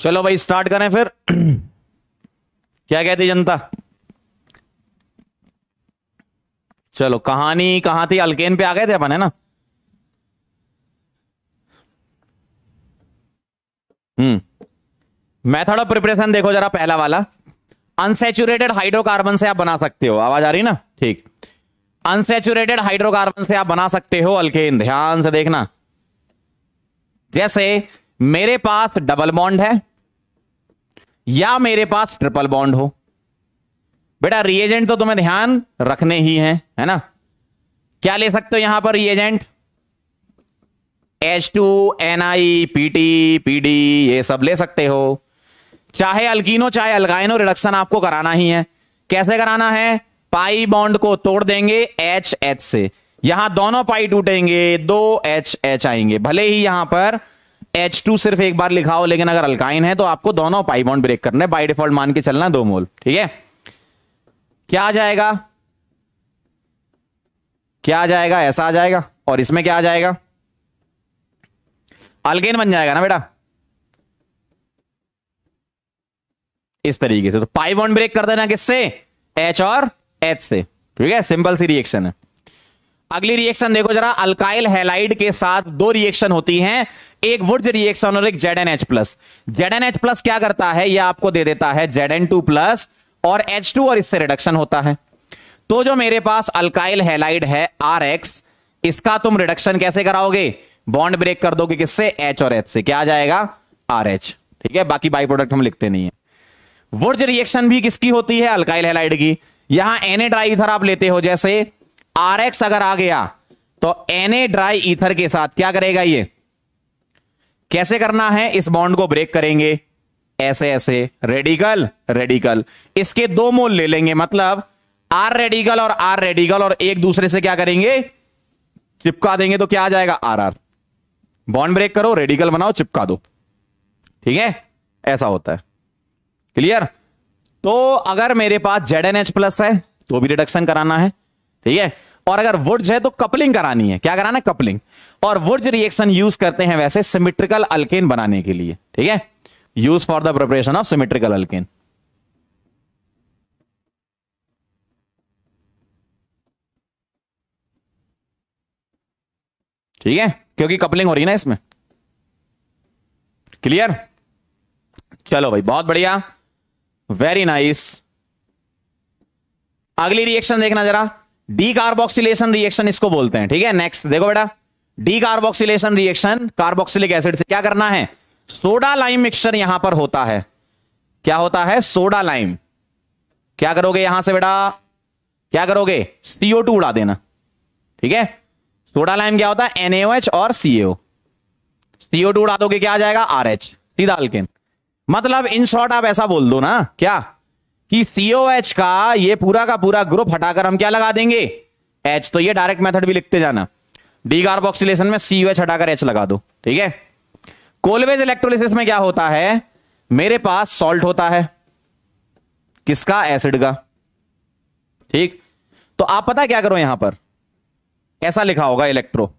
S1: चलो भाई स्टार्ट करें फिर [clears throat] क्या कहती जनता चलो कहानी कहां थी अलकेन पे आ गए थे अपन है ना हम्म मेथड ऑफ प्रिपरेशन देखो जरा पहला वाला अनसेचुरेटेड हाइड्रोकार्बन से आप बना सकते हो आवाज आ रही ना ठीक अनसेचुरेटेड हाइड्रोकार्बन से आप बना सकते हो अलकेन ध्यान से देखना जैसे मेरे पास डबल बॉन्ड है या मेरे पास ट्रिपल बॉन्ड हो बेटा रिएजेंट तो तुम्हें ध्यान रखने ही हैं है ना क्या ले सकते हो यहां पर reagent H two N I P T P D ये सब ले सकते हो चाहे अल्किनो चाहे अलगाइनो रिडक्शन आपको कराना ही है कैसे कराना है पाई बॉन्ड को तोड़ देंगे एच एच से यहां दोनों पाई टूटेंगे दो एच एच आएंगे भले ही यहां पर टू सिर्फ एक बार लिखा हो लेकिन अगर अल्काइन है तो आपको दोनों पाई बॉन्ड ब्रेक करने बाई डिफॉल्ट मान के चलना दो मोल ठीक है क्या आ जाएगा क्या आ जाएगा ऐसा आ जाएगा और इसमें क्या आ जाएगा अल्केन बन जाएगा ना बेटा इस तरीके से तो पाई बॉन्ड ब्रेक कर देना किससे एच और एच से ठीक है सिंपल सी रिएक्शन है अगली रिएक्शन देखो जरा अल्काइल हेलाइड के साथ दो रिएक्शन होती हैं एक वुड रिएक्शन और एक Z N H plus Z N H plus क्या करता है यह आपको दे देता है जेड एन टू प्लस और एच टू और इससे रिडक्शन होता है तो जो मेरे पास अल्काइल हेलाइड है आर एक्स इसका तुम रिडक्शन कैसे कराओगे बॉन्ड ब्रेक कर दोगे किससे एच और एच से क्या आ जाएगा आर एच ठीक है बाकी बाई प्रोडक्ट हम लिखते नहीं है वुड रिएक्शन भी किसकी होती है अल्काइल हेलाइड की यहां एन एट आप लेते हो जैसे आर एक्स अगर आ गया तो एन ड्राई ईथर के साथ क्या करेगा ये कैसे करना है इस बॉन्ड को ब्रेक करेंगे ऐसे ऐसे रेडिकल रेडिकल इसके दो मोल ले लेंगे मतलब आर रेडिकल और आर रेडिकल और एक दूसरे से क्या करेंगे चिपका देंगे तो क्या आ जाएगा आर आर बॉन्ड ब्रेक करो रेडिकल बनाओ चिपका दो ठीक है ऐसा होता है क्लियर तो अगर मेरे पास जेड एन एच प्लस है तो भी रिडक्शन कराना है ठीक है और अगर वुड्स है तो कपलिंग करानी है क्या कराना कपलिंग और वुड्स रिएक्शन यूज करते हैं वैसे सिमिट्रिकल अल्केन बनाने के लिए ठीक है use for the preparation of symmetrical alkane ठीक है क्योंकि कपलिंग हो रही है ना इसमें क्लियर चलो भाई बहुत बढ़िया वेरी नाइस अगली रिएक्शन देखना जरा डी कार्बोक्सिलेशन रिएक्शन इसको बोलते हैं ठीक है नेक्स्ट देखो बेटा decarboxylation reaction carboxylic acid से क्या करना है सोडा लाइम मिक्सचर यहां पर होता है क्या होता है सोडा लाइम क्या करोगे यहां से बेटा क्या करोगे सीओ टू उड़ा देना ठीक है सोडा लाइम क्या होता है एनएच और सीओ सीओ टू उड़ा दोगे क्या आ जाएगा आर एच सीधा अल्केन मतलब इन शॉर्ट आप ऐसा बोल दो ना क्या कि COH का ये पूरा का पूरा ग्रुप हटाकर हम क्या लगा देंगे H तो ये डायरेक्ट मेथड भी लिखते जाना डी कार्बोक्सिलेशन में एच हटाकर एच लगा दो ठीक है कोलवेज इलेक्ट्रोलिसिस में क्या होता है मेरे पास सॉल्ट होता है किसका एसिड का ठीक तो आप पता क्या करो यहां पर ऐसा लिखा होगा इलेक्ट्रो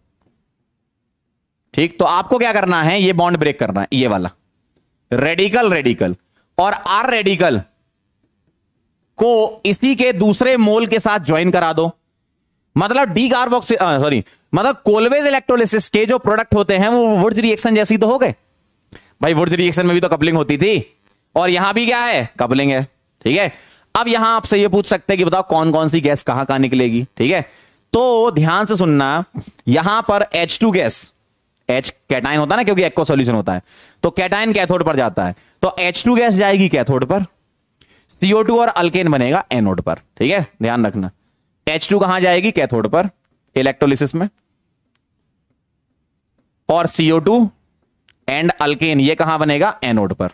S1: ठीक तो आपको क्या करना है ये बॉन्ड ब्रेक करना है ये वाला रेडिकल रेडिकल और आर रेडिकल को इसी के दूसरे मोल के साथ ज्वाइन करा दो मतलब डी कार्बोक्स सॉरी मतलब कोलवेज इलेक्ट्रोलिसिस के जो प्रोडक्ट होते हैं वो वुड रिएक्शन जैसी तो हो गए भाई वुड रिएक्शन में भी तो कपलिंग होती थी और यहां भी क्या है कपलिंग है ठीक है अब यहां आपसे ये पूछ सकते हैं कि बताओ कौन कौन सी गैस कहां कहां निकलेगी ठीक है तो ध्यान से सुनना यहां पर H2 गैस H कैटाइन होता है ना क्योंकि एक्वा सॉल्यूशन होता है तो कैटाइन कैथोड पर जाता है तो H2 गैस जाएगी कैथोड पर सीओ टू और अल्केन बनेगा एनोड पर ठीक है ध्यान रखना एच टू कहां जाएगी कैथोड पर इलेक्ट्रोलिसिस में और सीओ टू एंड अल्केन ये कहां बनेगा एनोड पर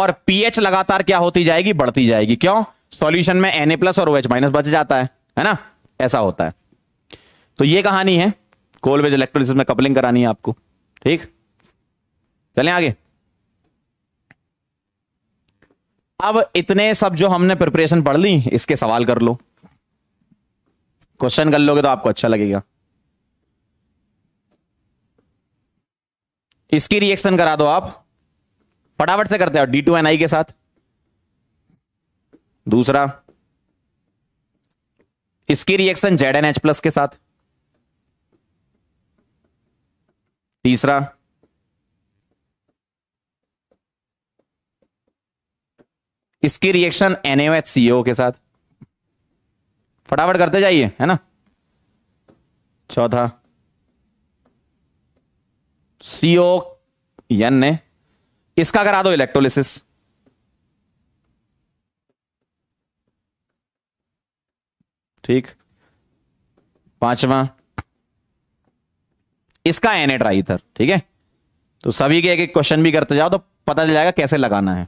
S1: और पीएच लगातार क्या होती जाएगी बढ़ती जाएगी क्यों सॉल्यूशन में एन ए प्लस और ओ OH माइनस बच जाता है है ना ऐसा होता है तो ये कहानी है कोलवेज इलेक्ट्रोलिसिस में कपलिंग करानी है आपको ठीक चलें आगे अब इतने सब जो हमने प्रिपरेशन पढ़ ली इसके सवाल कर लो क्वेश्चन कर लोगे तो आपको अच्छा लगेगा इसकी रिएक्शन करा दो आप फटाफट से करते हो डी टू एन आई के साथ दूसरा इसकी reaction Z N H plus के साथ तीसरा इसकी रिएक्शन NaOHCO e के साथ फटाफट करते जाइए है ना चौथा सीओ एन e ने इसका करा दो इलेक्ट्रोलिसिस ठीक पांचवा इसका एन ठीक है तो सभी के एक एक क्वेश्चन भी करते जाओ तो पता चल जाएगा कैसे लगाना है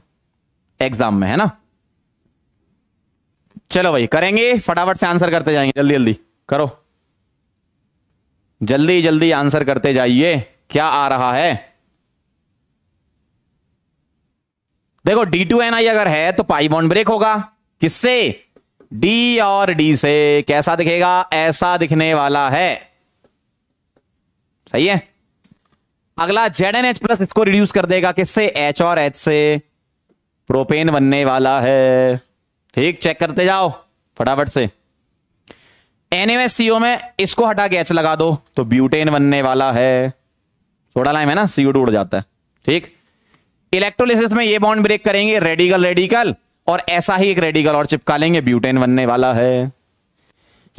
S1: एग्जाम में है ना चलो भाई करेंगे फटाफट से आंसर करते जाएंगे जल्दी जल्दी करो जल्दी जल्दी आंसर करते जाइए क्या आ रहा है देखो डी टू एन आई अगर है तो पाई बॉन्ड ब्रेक होगा किससे डी और डी से कैसा दिखेगा ऐसा दिखने वाला है सही है अगला जेड एन एच प्लस इसको रिड्यूस कर देगा किससे एच और एच से प्रोपेन बनने वाला है ठीक चेक करते जाओ फटाफट से एनएमएससीओ में इसको हटा के एच लगा दो तो ब्यूटेन बनने वाला है थोड़ा लाइम है ना सीओ टू उड़ जाता है ठीक इलेक्ट्रोलिसिस में ये बॉन्ड ब्रेक करेंगे रेडिकल रेडिकल और ऐसा ही एक रेडिकल और चिपका लेंगे ब्यूटेन बनने वाला है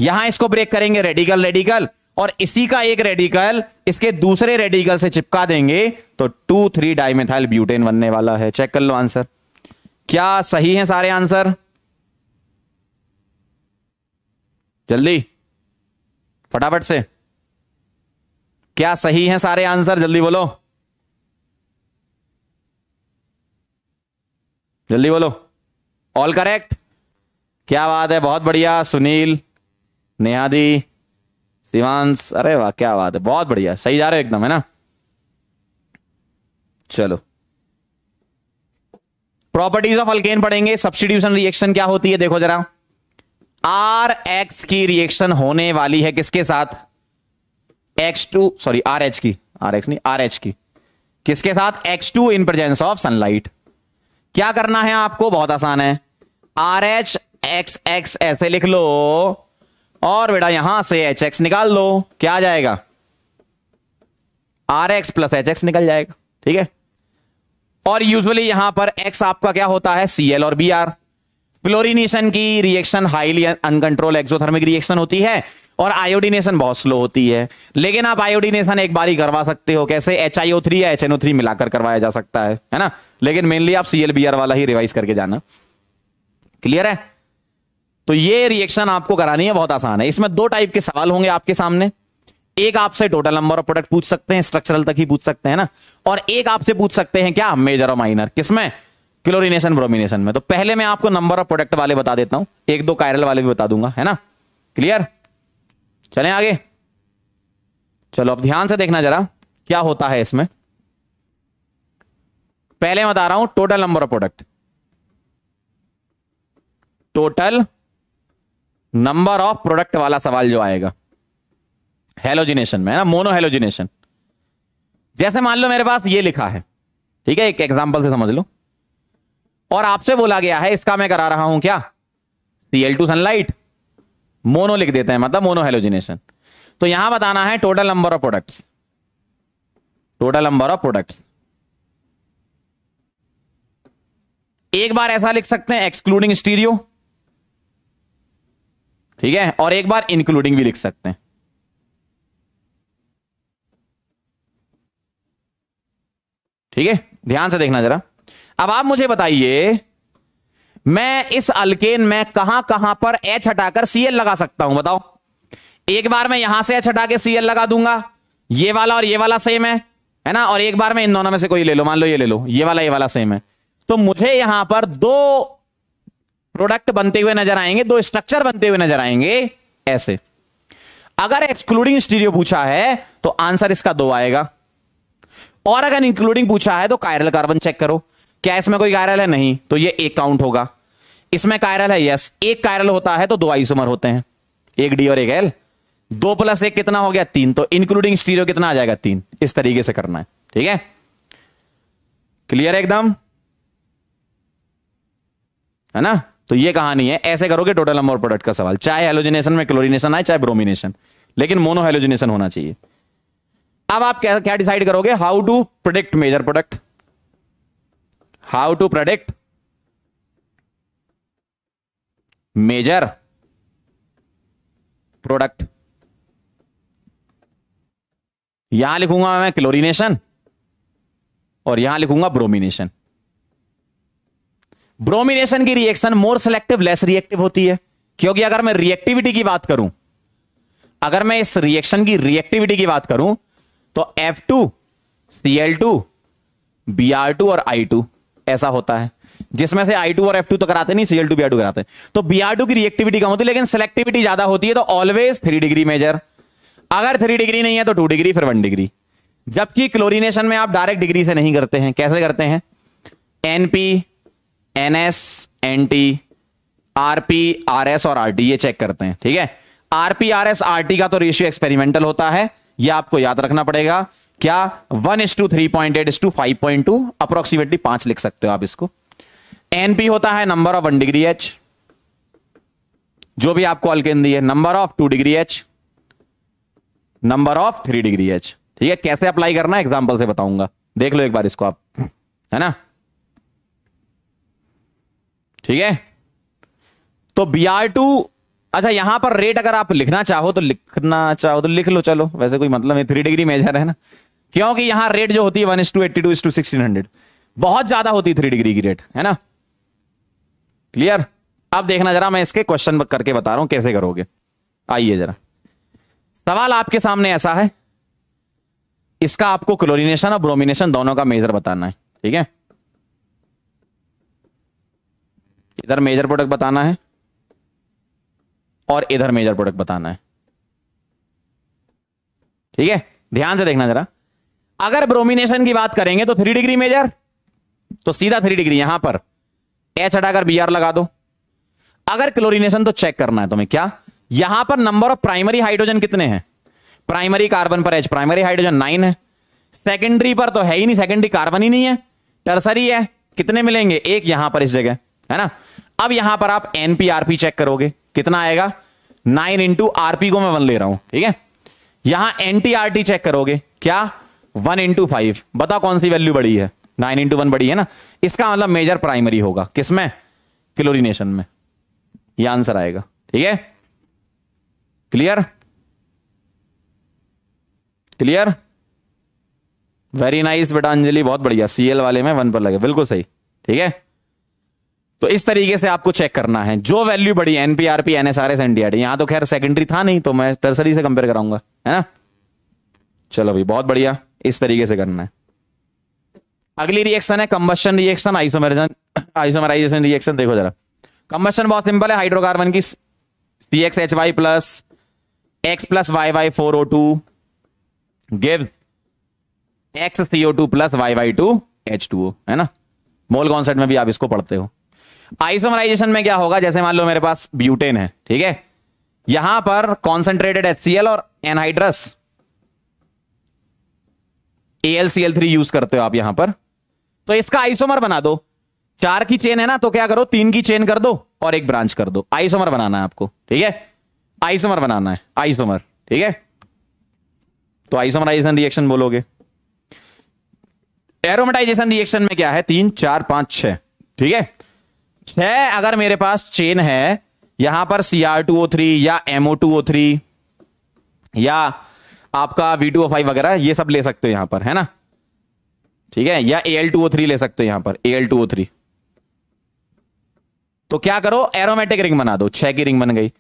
S1: यहां इसको ब्रेक करेंगे रेडिकल रेडिकल और इसी का एक रेडिकल इसके दूसरे रेडिकल से चिपका देंगे तो टू थ्री डाइमेथाइल ब्यूटेन बनने वाला है चेक कर लो आंसर क्या सही हैं सारे आंसर जल्दी फटाफट से क्या सही हैं सारे आंसर जल्दी बोलो जल्दी बोलो ऑल करेक्ट क्या बात है बहुत बढ़िया सुनील नेहादी शिवांश अरे वाह क्या बात है बहुत बढ़िया सही जा रहे हो एकदम है ना चलो प्रॉपर्टीज ऑफ अल्केन पढ़ेंगे सब्सिट्यूशन रिएक्शन क्या होती है देखो जरा आर एक्स की रिएक्शन होने वाली है किसके साथ X two sorry R H की आर एक्स नहीं आर एच की किसके साथ X two in presence of sunlight क्या करना है आपको बहुत आसान है आर एच एक्स एक्स ऐसे लिख लो और बेटा यहां से एच एक्स निकाल दो क्या आ जाएगा R X plus H X निकल जाएगा ठीक है और यूजुअली यहां पर एक्स आपका क्या होता है सीएल और बी आर फ्लोरिनेशन की reaction highly uncontrol exothermic reaction होती है और आयोडीनेशन बहुत स्लो होती है लेकिन आप आयोडिनेशन एक बार ही करवा सकते हो कैसे एच आईओ थ्री या एच एन ओ थ्री मिलाकर करवाया जा सकता है है ना लेकिन मेनली आप सीएल बी आर वाला ही रिवाइज करके जाना क्लियर है तो ये रिएक्शन आपको करानी है बहुत आसान है इसमें दो टाइप के सवाल होंगे आपके सामने एक आपसे टोटल नंबर ऑफ प्रोडक्ट पूछ सकते हैं स्ट्रक्चरल तक ही पूछ सकते हैं ना और एक आपसे पूछ सकते हैं क्या मेजर और माइनर किसमें क्लोरिनेशन ब्रोमिनेशन में तो पहले मैं आपको नंबर ऑफ प्रोडक्ट वाले बता देता हूं एक दो कायरल वाले भी बता दूंगा है ना क्लियर चले आगे चलो अब ध्यान से देखना जरा क्या होता है इसमें पहले बता रहा हूं total number of product total number of product वाला सवाल जो आएगा हेलोजिनेशन में है ना मोनो हेलोजिनेशन जैसे मान लो मेरे पास ये लिखा है ठीक है एक एग्जाम्पल से समझ लो और आपसे बोला गया है इसका मैं करा रहा हूं क्या C L two sunlight mono लिख देते हैं मतलब मोनो हेलोजिनेशन तो यहां बताना है total number of products total number of products एक बार ऐसा लिख सकते हैं एक्सक्लूडिंग स्टीरियो ठीक है और एक बार इंक्लूडिंग भी लिख सकते हैं ठीक है ध्यान से देखना जरा अब आप मुझे बताइए मैं इस अल्केन में कहां कहां पर एच हटाकर सीएल लगा सकता हूं बताओ एक बार मैं यहां से एच हटा के सीएल लगा दूंगा ये वाला और ये वाला सेम है है ना और एक बार मैं इन दोनों में से कोई ले लो मान लो ये ले लो ये वाला ये वाला सेम है तो मुझे यहां पर दो प्रोडक्ट बनते हुए नजर आएंगे दो स्ट्रक्चर बनते हुए नजर आएंगे ऐसे अगर एक्सक्लूडिंग स्टीरियो पूछा है तो आंसर इसका दो आएगा और अगर इंक्लूडिंग पूछा है तो कायरल कार्बन चेक करो क्या इसमें कोई कायरल है नहीं तो ये एक काउंट होगा इसमें कायरल है यस एक कायरल होता है तो दो आइसोमर होते हैं एक डी और एक एल दो प्लस एक कितना हो गया तीन तो इंक्लूडिंग स्टीरियो कितना आ जाएगा तीन इस तरीके से करना है ठीक है क्लियर है एकदम है ना तो ये कहानी है ऐसे करोगे टोटल नंबर प्रोडक्ट का सवाल चाहे हेलोजिनेशन में क्लोरिनेशन आए चाहे ब्रोमिनेशन लेकिन मोनोहेलोजिनेशन होना चाहिए अब आप क्या क्या डिसाइड करोगे how to predict major product how to predict major product यहां लिखूंगा मैं क्लोरीनेशन और यहां लिखूंगा ब्रोमिनेशन ब्रोमिनेशन की reaction more selective less reactive होती है क्योंकि अगर मैं रिएक्टिविटी की बात करूं अगर मैं इस रिएक्शन की रिएक्टिविटी की बात करूं तो F two C L two B R two और आई टू ऐसा होता है जिसमें से आई टू और एफ टू तो कराते नहीं Cl2, to B R two कराते तो बी आर टू की रिएक्टिविटी कम होती है लेकिन सिलेक्टिविटी ज्यादा होती है तो ऑलवेज थ्री डिग्री मेजर अगर थ्री डिग्री नहीं है तो टू डिग्री फिर वन डिग्री जबकि क्लोरिनेशन में आप डायरेक्ट डिग्री से नहीं करते हैं कैसे करते हैं NP NS NT RP RS और आरटी ये चेक करते हैं ठीक है आरपी आरएस आरटी का तो रेशियो एक्सपेरिमेंटल होता है यह आपको याद रखना पड़ेगा क्या one is to three point eight is to five point two approximately पांच लिख सकते हो आप इसको एनपी होता है number of one degree H जो भी आपको अल्केन दी है number of two degree H number of three degree H ठीक है कैसे अप्लाई करना एग्जाम्पल से बताऊंगा देख लो एक बार इसको आप है ना ठीक है तो बी आर टू अच्छा यहां पर रेट अगर आप लिखना चाहो तो लिखना चाहो तो लिख लो चलो वैसे कोई मतलब नहीं थ्री डिग्री मेजर है ना क्योंकि यहां रेट जो होती है बहुत ज्यादा होती है थ्री डिग्री की रेट है ना क्लियर अब देखना जरा मैं इसके क्वेश्चन करके बता रहा हूं कैसे करोगे आइए जरा सवाल आपके सामने ऐसा है इसका आपको क्लोरिनेशन और ब्रोमिनेशन दोनों का मेजर बताना है ठीक है इधर मेजर प्रोडक्ट बताना है और इधर मेजर प्रोडक्ट बताना है ठीक है ध्यान से देखना जरा अगर ब्रोमिनेशन की बात करेंगे तो थ्री डिग्री मेजर तो सीधा थ्री डिग्री यहां पर एच हटाकर बी आर लगा दो अगर क्लोरिनेशन तो चेक करना है तुम्हें क्या यहां पर नंबर ऑफ प्राइमरी हाइड्रोजन कितने हैं प्राइमरी कार्बन पर एच प्राइमरी हाइड्रोजन नाइन है सेकेंडरी पर तो है ही नहीं सेकेंडरी कार्बन ही नहीं है टर्सरी है कितने मिलेंगे एक यहां पर इस जगह है ना अब यहां पर आप एनपीआरपी चेक करोगे कितना आएगा नाइन इंटू आरपी को मैं वन ले रहा हूं ठीक है यहां एनटीआरटी चेक करोगे क्या वन इंटू फाइव बताओ कौन सी वैल्यू बड़ी है नाइन इंटू वन बड़ी है ना इसका मतलब मेजर प्राइमरी होगा किसमें क्लोरिनेशन में यह आंसर आएगा ठीक है क्लियर क्लियर वेरी नाइस बेटा अंजलि बहुत बढ़िया सीएल वाले में वन पर लगे बिल्कुल सही ठीक है तो इस तरीके से आपको चेक करना है जो वैल्यू बड़ी एनपीआरपी एनएसआरएस एनडीआरडी यहां तो खैर सेकेंडरी था नहीं तो मैं टर्सरी से कंपेयर कराऊंगा है ना चलो भाई बहुत बढ़िया इस तरीके से करना है अगली रिएक्शन है combustion reaction isomerisation isomerisation reaction देखो जरा कंबस्टन बहुत सिंपल है हाइड्रोकार्बन की C X H Y plus X plus Y Y four O two give X CO two plus Y Y two H two O है ना मोल कॉन्सेप्ट में भी आप इसको पढ़ते हो आइसोमराइजेशन में क्या होगा जैसे मान लो मेरे पास ब्यूटेन है ठीक है यहां पर कॉन्सेंट्रेटेड एचसीएल और एनहाइड्रस एल थ्री यूज करते हो आप यहां पर तो इसका आइसोमर बना दो चार की चेन है ना तो क्या करो तीन की चेन कर दो और एक ब्रांच कर दो आइसोमर बनाना है आपको ठीक है आइसोमर बनाना है आइसोमर ठीक है तो आइसोमराइजेशन रिएक्शन बोलोगे एरोमेटाइजेशन रिएक्शन में क्या है तीन चार पांच छह ठीक है छह अगर मेरे पास चेन है यहां पर CR2O3 टू ओ थ्री या एमओ टू ओ थ्री या आपका V2O5 टू ओ फाइव वगैरह ये सब ले सकते हो यहां पर है ना ठीक है या A L two O three ले सकते हो यहां पर A L two O three तो क्या करो एरोमेटिक रिंग बना दो छह की रिंग बन गई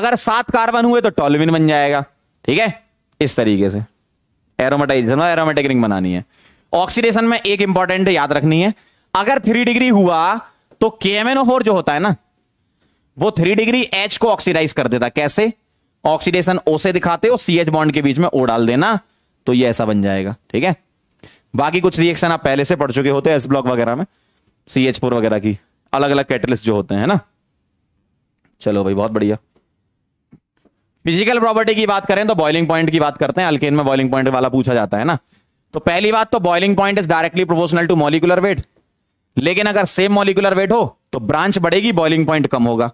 S1: अगर सात कार्बन हुए तो टॉलविन बन जाएगा ठीक है इस तरीके से एरोमेटाइजेशन एरोमेटिक रिंग बनानी है ऑक्सीडेशन में एक इंपॉर्टेंट याद रखनी है अगर थ्री डिग्री हुआ तो के जो होता है ना वो थ्री डिग्री एच को ऑक्सीडाइज कर देता कैसे ऑक्सीडेशन ओ से दिखाते हो सी एच बॉन्ड के बीच में ओ डाल देना तो ये ऐसा बन जाएगा ठीक है बाकी कुछ रिएक्शन आप पहले से पढ़ चुके होते हैं एस ब्लॉक वगैरह में सी एच फोर वगैरह की अलग अलग कैटलिस्ट जो होते हैं ना चलो भाई बहुत बढ़िया फिजिकल प्रॉपर्टी की बात करें तो बॉइलिंग पॉइंट की बात करते हैं अल्केन में बॉइलिंग पॉइंट वाला पूछा जाता है ना तो पहली बात तो boiling point is directly proportional to molecular weight लेकिन अगर सेम मॉलिकुलर वेट हो तो ब्रांच बढ़ेगी बॉइलिंग पॉइंट कम होगा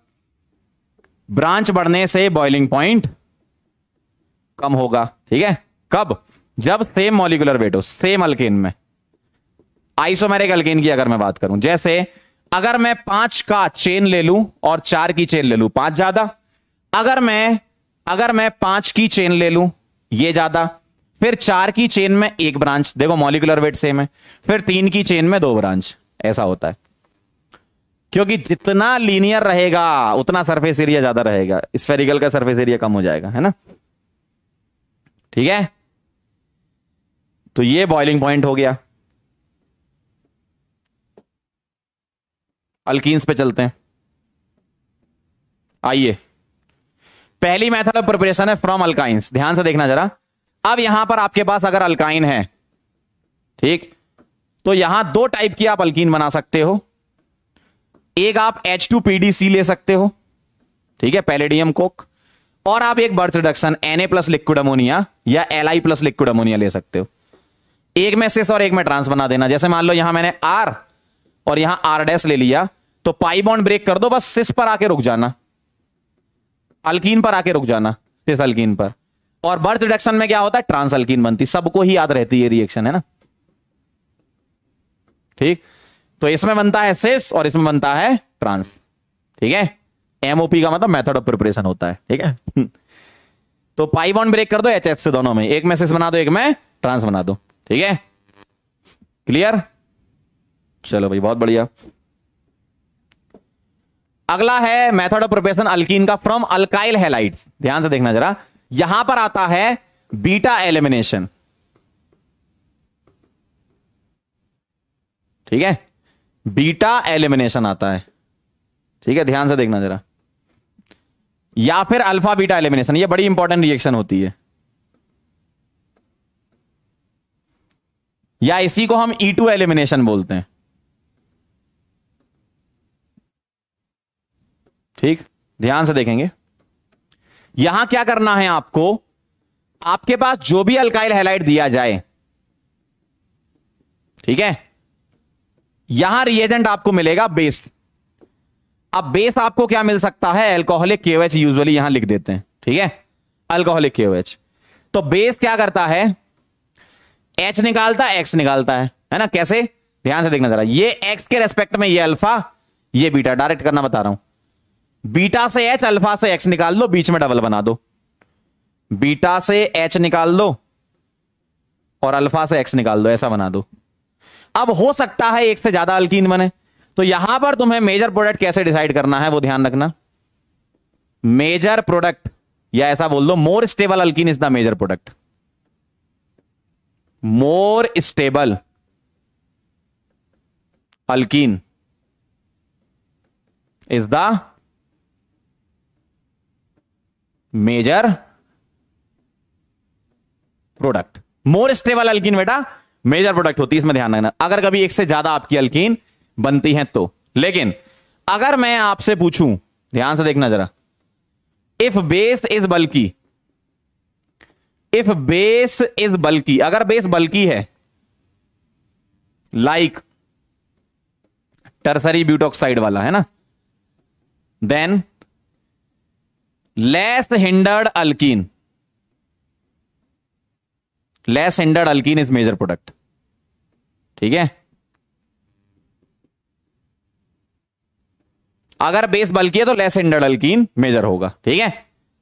S1: ब्रांच बढ़ने से बॉइलिंग पॉइंट कम होगा ठीक है कब जब सेम मॉलिकुलर वेट हो सेम अल्केन में आइसोमेरिक अल्केन की अगर मैं बात करूं जैसे अगर मैं पांच का चेन ले लूं और चार की चेन ले लूं पांच ज्यादा अगर मैं अगर मैं पांच की चेन ले लूं ये ज्यादा फिर चार की चेन में एक ब्रांच देखो मॉलिकुलर वेट सेम है फिर तीन की चेन में दो ब्रांच ऐसा होता है क्योंकि जितना लीनियर रहेगा उतना सरफेस एरिया ज्यादा रहेगा स्फेरिकल का सरफेस एरिया कम हो जाएगा है ना ठीक है तो ये बॉइलिंग पॉइंट हो गया अल्किस पे चलते हैं आइए पहली मेथड ऑफ प्रिपरेशन है फ्रॉम अल्काइंस ध्यान से देखना जरा अब यहां पर आपके पास अगर अल्काइन है ठीक तो यहां दो टाइप की आप अल्कीन बना सकते हो एक आप एच टू पीडीसी ले सकते हो ठीक है पैलेडियम कोक और आप एक Birch reduction N plus liquid ammonia या एल प्लस लिक्विड अमोनिया ले सकते हो एक में सिस और एक में ट्रांस बना देना जैसे मान लो यहां मैंने आर और यहां आर डैश ले लिया तो पाई बॉन्ड ब्रेक कर दो बस सिस पर आके रुक जाना अल्किन पर आके रुक जाना सिस अल्किन पर और बर्थ रिडक्शन में क्या होता है ट्रांस अल्किन बनती सबको ही याद रहती है रिएक्शन है ना ठीक तो इसमें बनता है सिस और इसमें बनता है ट्रांस ठीक है एमओपी का मतलब मेथड ऑफ प्रिपरेशन होता है ठीक है हम्म। तो पाई बॉन्ड ब्रेक कर दो एच से दोनों में एक में सिस बना दो एक में ट्रांस बना दो ठीक है क्लियर चलो भाई बहुत बढ़िया अगला है मेथड ऑफ प्रिपरेशन अल्कीन का फ्रॉम अल्काइल हेलाइट ध्यान से देखना जरा यहां पर आता है बीटा एलिमिनेशन ठीक है बीटा एलिमिनेशन आता है ठीक है ध्यान से देखना जरा या फिर अल्फा बीटा एलिमिनेशन ये बड़ी इंपॉर्टेंट रिएक्शन होती है या इसी को हम E2 एलिमिनेशन बोलते हैं ठीक ध्यान से देखेंगे यहां क्या करना है आपको आपके पास जो भी अल्काइल हेलाइट दिया जाए ठीक है यहां रिएजेंट आपको मिलेगा बेस अब बेस आपको क्या मिल सकता है एल्कोहलिक केओएच यूजली यहां लिख देते हैं ठीक है अल्कोहलिक केओएच तो बेस क्या करता है एच निकालता है एक्स निकालता है है ना कैसे ध्यान से देखना जरा ये एक्स के रेस्पेक्ट में ये अल्फा ये बीटा डायरेक्ट करना बता रहा हूं बीटा से एच अल्फा से एक्स निकाल लो बीच में डबल बना दो बीटा से एच निकाल दो और अल्फा से एक्स निकाल दो ऐसा बना दो अब हो सकता है एक से ज्यादा अल्कीन बने तो यहां पर तुम्हें मेजर प्रोडक्ट कैसे डिसाइड करना है वो ध्यान रखना मेजर प्रोडक्ट या ऐसा बोल दो more stable alkene is the major product more stable alkene is the major product more stable alkene बेटा मेजर प्रोडक्ट होती है इसमें ध्यान रखना अगर कभी एक से ज्यादा आपकी अल्कीन बनती है तो लेकिन अगर मैं आपसे पूछू ध्यान से देखना जरा if base is bulky if base is bulky अगर बेस बल्कि है लाइक टर्सरी ब्यूटोक्साइड वाला है ना then less hindered alkene less hindered alkene is major product ठीक है अगर बेस बल्कि है तो लेस एंडर्ड अल्किन मेजर होगा ठीक है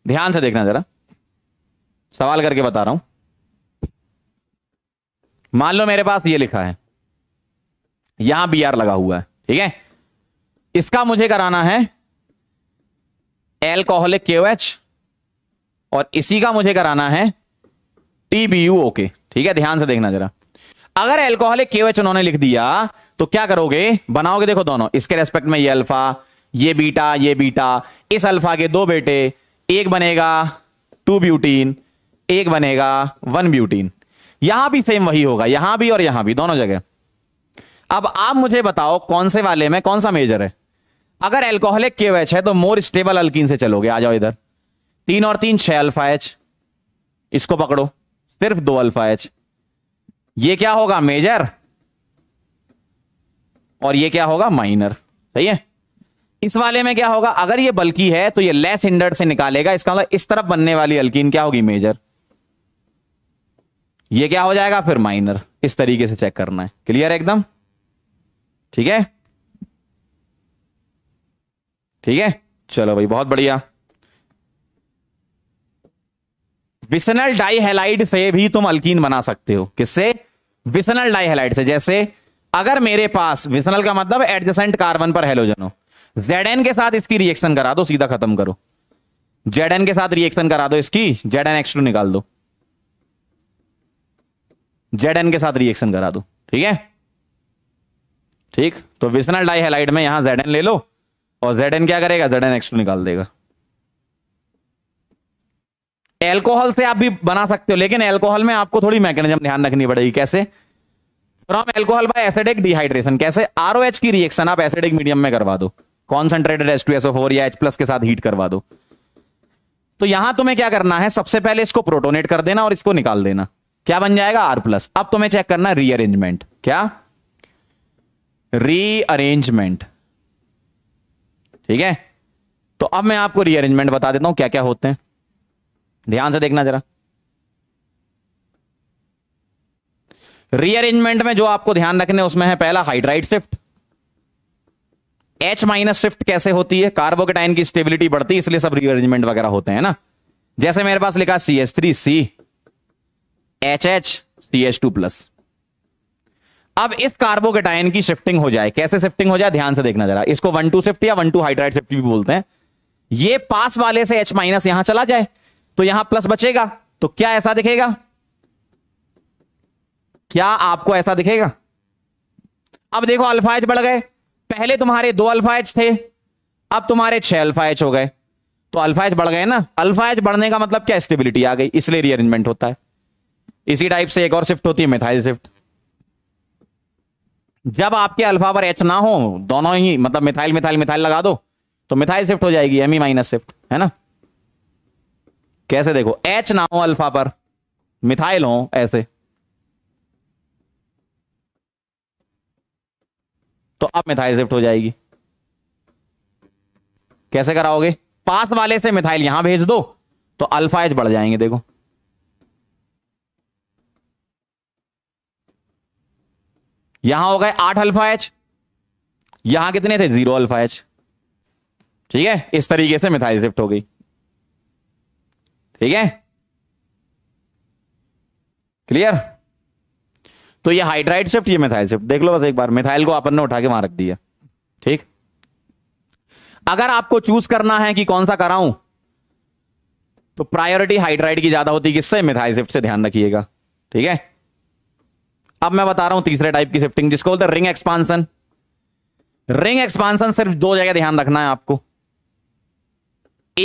S1: ध्यान से देखना जरा सवाल करके बता रहा हूं मान लो मेरे पास ये लिखा है यहां बी आर लगा हुआ है ठीक है इसका मुझे कराना है एल्कोहलिक के और इसी का मुझे कराना है टीबीयू ओके ठीक है ध्यान से देखना जरा अगर एल्कोहलिक केवेच उन्होंने लिख दिया तो क्या करोगे बनाओगे देखो दोनों इसके रेस्पेक्ट में ये अल्फा ये बीटा ये बीटा इस अल्फा के दो बेटे एक बनेगा टू ब्यूटीन एक बनेगा वन ब्यूटीन यहां भी सेम वही होगा यहां भी और यहां भी दोनों जगह अब आप मुझे बताओ कौन से वाले में कौन सा मेजर है अगर एल्कोहलिक केवेच है तो मोर स्टेबल अल्किन से चलोगे आ जाओ इधर तीन और तीन छह अल्फा एच इसको पकड़ो सिर्फ दो अल्फा एच ये क्या होगा मेजर और ये क्या होगा माइनर सही है इस वाले में क्या होगा अगर ये बल्कि है तो ये लेस इंडर्ड से निकालेगा इसका मतलब इस तरफ बनने वाली अल्किन क्या होगी मेजर ये क्या हो जाएगा फिर माइनर इस तरीके से चेक करना है क्लियर एकदम ठीक है ठीक है चलो भाई बहुत बढ़िया बिसनल डाईहेलाइड से भी तुम अल्कीन बना सकते हो किससे बिसनल डाईहेलाइड से जैसे अगर मेरे पास बिसनल का मतलब एडजेसेंट कार्बन पर हेलोजन हो जेडन के साथ इसकी रिएक्शन करा दो सीधा खत्म करो जेडन के साथ रिएक्शन करा दो इसकी जेडन एक्स टू निकाल दो जेडन के साथ रिएक्शन करा दो ठीक है ठीक तो विसनल डाइहेलाइड में यहां जेडन ले लो और जेडन क्या करेगा जेडन एक्स टू निकाल देगा एल्कोहल से आप भी बना सकते हो लेकिन एल्कोहल में आपको थोड़ी मैकेनिज्म ध्यान रखनी पड़ेगी कैसे from alcohol by acidic dehydration कैसे आर की रिएक्शन आप एसिडिक मीडियम में करवा दो कॉन्सेंट्रेटेड एस या एच के साथ हीट करवा दो तो यहां तुम्हें क्या करना है सबसे पहले इसको प्रोटोनेट कर देना और इसको निकाल देना क्या बन जाएगा R प्लस अब तुम्हें चेक करना रीअरेंजमेंट क्या रीअरेंजमेंट ठीक है तो अब मैं आपको रीअरेंजमेंट बता देता हूं क्या क्या होते हैं ध्यान से देखना जरा रीअरेंजमेंट में जो आपको ध्यान रखने उसमें है पहला hydride shift H minus shift कैसे होती है कार्बोकेटाइन की स्टेबिलिटी बढ़ती है इसलिए सब रीअरेंजमेंट वगैरह होते हैं ना जैसे मेरे पास लिखा C H three C H H C H two plus अब इस कार्बोकेटाइन की शिफ्टिंग हो जाए कैसे शिफ्टिंग हो जाए ध्यान से देखना जरा इसको वन टू शिफ्ट या वन टू हाइड्राइड शिफ्ट भी बोलते हैं ये पास वाले से एच माइनस यहां चला जाए तो यहां प्लस बचेगा तो क्या ऐसा दिखेगा क्या आपको ऐसा दिखेगा अब देखो अल्फाइज बढ़ गए पहले तुम्हारे दो अल्फाइज थे अब तुम्हारे छह अल्फाइज हो गए तो अल्फाइज बढ़ गए ना अल्फाइज बढ़ने का मतलब क्या स्टेबिलिटी आ गई इसलिए रीअरेंजमेंट होता है इसी टाइप से एक और शिफ्ट होती है मिथाइल शिफ्ट जब आपके अल्फा पर एच ना हो दोनों ही मतलब मिथाइल मिथाइल मिथाइल लगा दो तो मिथाइल शिफ्ट हो जाएगी एम ई माइनस शिफ्ट है ना कैसे देखो एच ना हो अल्फा पर मिथाइल हो ऐसे तो अब मिथाइल शिफ्ट हो जाएगी कैसे कराओगे पास वाले से मिथाइल यहां भेज दो तो अल्फा एच बढ़ जाएंगे देखो यहां हो गए आठ अल्फा एच यहां कितने थे जीरो अल्फा एच ठीक है इस तरीके से मिथाइल शिफ्ट हो गई ठीक है क्लियर तो ये हाइड्राइड शिफ्ट ये मिथाइल शिफ्ट देख लो बस एक बार मिथाइल को अपन ने उठा के वहां रख दिया ठीक अगर आपको चूज करना है कि कौन सा कराऊं तो प्रायोरिटी हाइड्राइड की ज्यादा होती है किससे मिथाइल शिफ्ट से ध्यान रखिएगा ठीक है अब मैं बता रहा हूं तीसरे टाइप की शिफ्टिंग जिसको बोलते रिंग एक्सपांसन रिंग एक्सपांसन सिर्फ दो जगह ध्यान रखना है आपको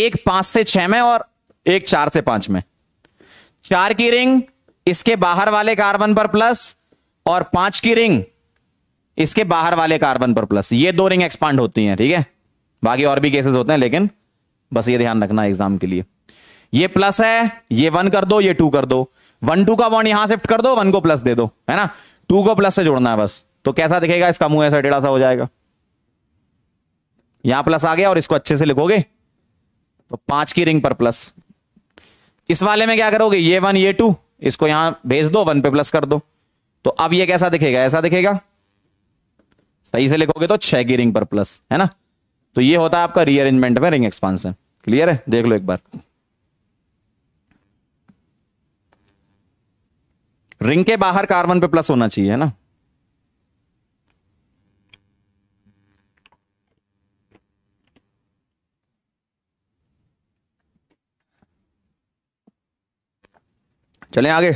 S1: एक पांच से छह में और एक चार से पांच में चार की रिंग इसके बाहर वाले कार्बन पर प्लस और पांच की रिंग इसके बाहर वाले कार्बन पर प्लस ये दो रिंग एक्सपांड होती हैं ठीक है बाकी और भी केसेस होते हैं लेकिन बस ये ध्यान रखना एग्जाम के लिए ये प्लस है ये वन कर दो ये टू कर दो वन टू का बॉन्ड यहां शिफ्ट कर दो वन को प्लस दे दो है ना टू को प्लस से जोड़ना है बस तो कैसा दिखेगा इसका मुंह ऐसा टेढ़ा सा हो जाएगा यहां प्लस आ गया और इसको अच्छे से लिखोगे तो पांच की रिंग पर प्लस इस वाले में क्या करोगे ये वन ये टू इसको यहां भेज दो वन पे प्लस कर दो तो अब ये कैसा दिखेगा ऐसा दिखेगा सही से लिखोगे तो छह की रिंग पर प्लस है ना तो ये होता है आपका रीअरेंजमेंट में रिंग एक्सपांसन क्लियर है देख लो एक बार रिंग के बाहर कार्बन पे प्लस होना चाहिए है ना चलें आगे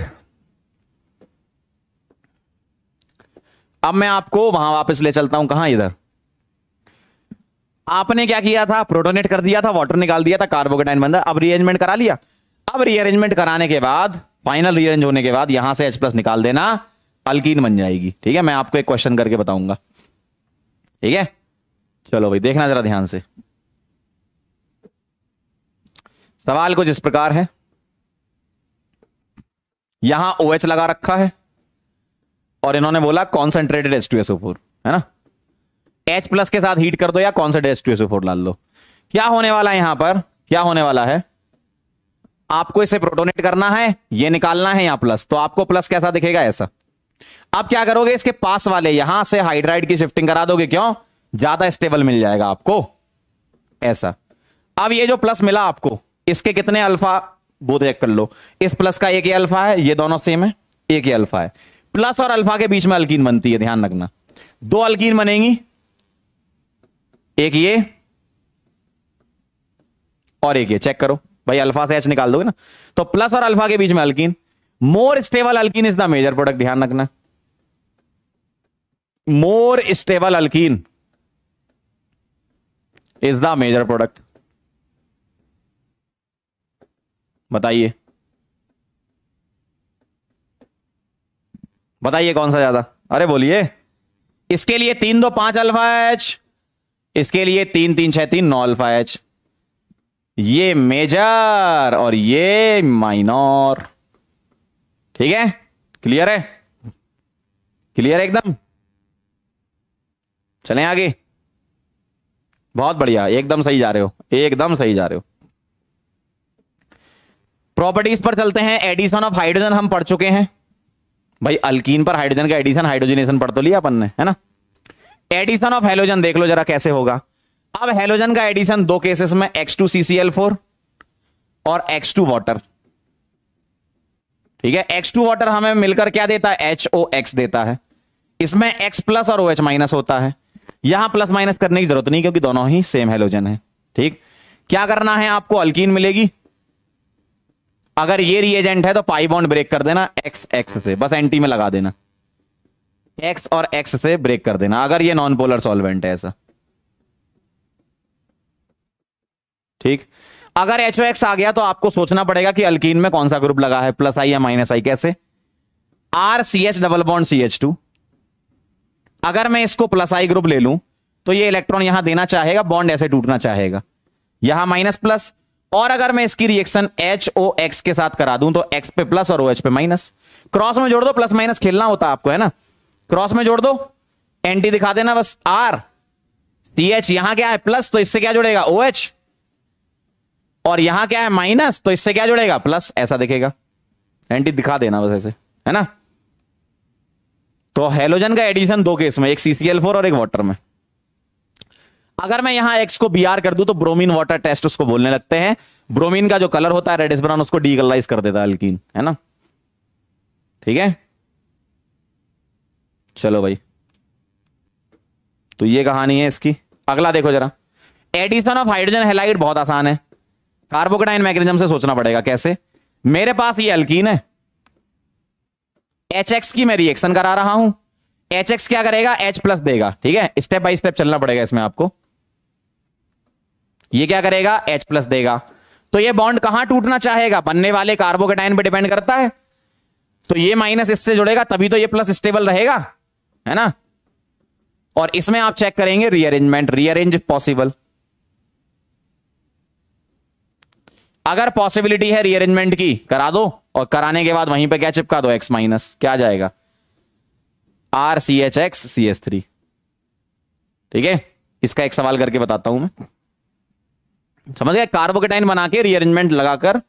S1: अब मैं आपको वहां वापस ले चलता हूं कहां इधर आपने क्या किया था प्रोटोनेट कर दिया था वाटर निकाल दिया था कार्बोकेटाइन बंदा अब रीअरेंजमेंट करा लिया अब रीअरेंजमेंट कराने के बाद फाइनल रीअरेंज होने के बाद यहां से एच प्लस निकाल देना अल्किन बन जाएगी ठीक है मैं आपको एक क्वेश्चन करके बताऊंगा ठीक है चलो भाई देखना जरा ध्यान से सवाल कुछ इस प्रकार है यहां ओ OH लगा रखा है और इन्होंने बोला कॉन्सेंट्रेटेड एस टू है ना एच प्लस के साथ हीट कर दो या concentrate S two SO four डाल दो क्या होने वाला है यहां पर क्या होने वाला है आपको इसे प्रोटोनेट करना है ये निकालना है यहां प्लस तो आपको प्लस कैसा दिखेगा ऐसा अब क्या करोगे इसके पास वाले यहां से हाइड्राइड की शिफ्टिंग करा दोगे क्यों ज्यादा स्टेबल मिल जाएगा आपको ऐसा अब ये जो प्लस मिला आपको इसके कितने अल्फा वो चेक कर लो इस प्लस का एक ही अल्फा है ये दोनों सेम है एक ही अल्फा है प्लस और अल्फा के बीच में अल्किन बनती है ध्यान रखना दो अल्किन बनेंगी एक ये और एक ये चेक करो भाई अल्फा से एच निकाल दोगे ना तो प्लस और अल्फा के बीच में alkene more stable alkene is the major product ध्यान रखना more stable alkene is the major product बताइए बताइए कौन सा ज्यादा अरे बोलिए इसके लिए तीन दो पांच अल्फा एच इसके लिए तीन तीन छह तीन नौ अल्फा एच ये मेजर और ये माइनर ठीक है क्लियर है क्लियर है एकदम चलें आगे बहुत बढ़िया एकदम सही जा रहे हो एकदम सही जा रहे हो प्रॉपर्टीज पर चलते हैं एडिशन ऑफ हाइड्रोजन हम पढ़ चुके हैं भाई अल्कीन पर हाइड्रोजन का एडिशन हाइड्रोजनेशन पढ़ तो लिया अपन ने है ना एडिशन ऑफ हेलोजन देख लो जरा कैसे होगा अब हेलोजन का एडिशन दो केसेस में एक्स टू सीसीएल और एक्स टू वाटर ठीक है एक्स टू वाटर हमें मिलकर क्या देता है एच ओ एक्स देता है इसमें एक्स प्लस और ओ एच माइनस होता है यहां प्लस माइनस करने की जरूरत नहीं क्योंकि दोनों ही सेम हेलोजन है ठीक क्या करना है आपको अल्कीन मिलेगी अगर ये रिएजेंट है तो पाई बॉन्ड ब्रेक कर देना एक्स एक्स से बस एंटी में लगा देना एक्स और एक्स से ब्रेक कर देना अगर ये नॉन पोलर सॉल्वेंट है ऐसा ठीक अगर एच एक्स आ गया तो आपको सोचना पड़ेगा कि अल्किन में कौन सा ग्रुप लगा है प्लस आई या माइनस आई कैसे R C H double bond C H two अगर मैं इसको प्लस आई ग्रुप ले लूं तो ये इलेक्ट्रॉन यहां देना चाहेगा बॉन्ड ऐसे टूटना चाहेगा यहां माइनस प्लस और अगर मैं इसकी रिएक्शन एच ओ एक्स के साथ करा दूं तो एक्स पे प्लस और ओ एच पे माइनस क्रॉस में जोड़ दो प्लस माइनस खेलना होता आपको है ना क्रॉस में जोड़ दो एंटी दिखा देना बस आर सी एच यहां क्या है प्लस तो इससे क्या जुड़ेगा ओ एच और यहां क्या है माइनस तो इससे क्या जुड़ेगा प्लस ऐसा दिखेगा एंटी दिखा देना बस ऐसे है ना तो हेलोजन का एडिशन दो केस में एक सीसीएल फोर और एक वाटर में अगर मैं यहां एक्स को बी आर कर दू तो ब्रोमीन वाटर टेस्ट उसको बोलने लगते हैं ब्रोमीन का जो कलर होता है रेडिस ब्राउन उसको डीगलाइज कर देता है अल्किन है ना ठीक है चलो भाई तो ये कहानी है इसकी अगला देखो जरा एडिशन ऑफ हाइड्रोजन हेलाइट बहुत आसान है कार्बोकडाइन मैकेनिज्म से सोचना पड़ेगा कैसे मेरे पास ये अल्कीन है एच की मैं रिएक्शन करा रहा हूं एच क्या करेगा एच प्लस देगा ठीक है स्टेप बाय स्टेप चलना पड़ेगा इसमें आपको ये क्या करेगा H प्लस देगा तो ये बॉन्ड कहां टूटना चाहेगा बनने वाले कार्बोकेटाइन पे डिपेंड करता है तो ये माइनस इससे जुड़ेगा तभी तो ये प्लस स्टेबल रहेगा है ना और इसमें आप चेक करेंगे रीअरेंजमेंट रीअरेंज पॉसिबल अगर पॉसिबिलिटी है रीअरेंजमेंट की करा दो और कराने के बाद वहीं पे क्या चिपका दो एक्स माइनस क्या जाएगा R C H X C S three ठीक है इसका एक सवाल करके बताता हूं मैं समझ गए कार्बोकेटाइन बना के रीअरेंजमेंट लगाकर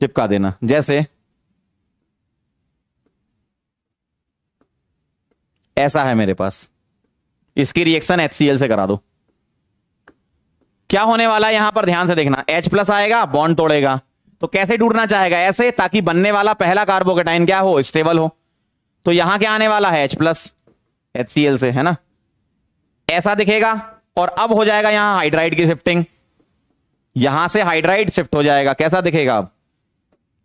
S1: चिपका देना जैसे ऐसा है मेरे पास इसकी रिएक्शन एचसीएल से करा दो क्या होने वाला है यहां पर ध्यान से देखना H प्लस आएगा बॉन्ड तोड़ेगा तो कैसे टूटना चाहेगा ऐसे ताकि बनने वाला पहला कार्बोकेटाइन क्या हो स्टेबल हो तो यहां क्या आने वाला है H प्लस एच से है ना ऐसा दिखेगा और अब हो जाएगा यहां हाइड्राइड की शिफ्टिंग यहां से हाइड्राइड शिफ्ट हो जाएगा कैसा दिखेगा अब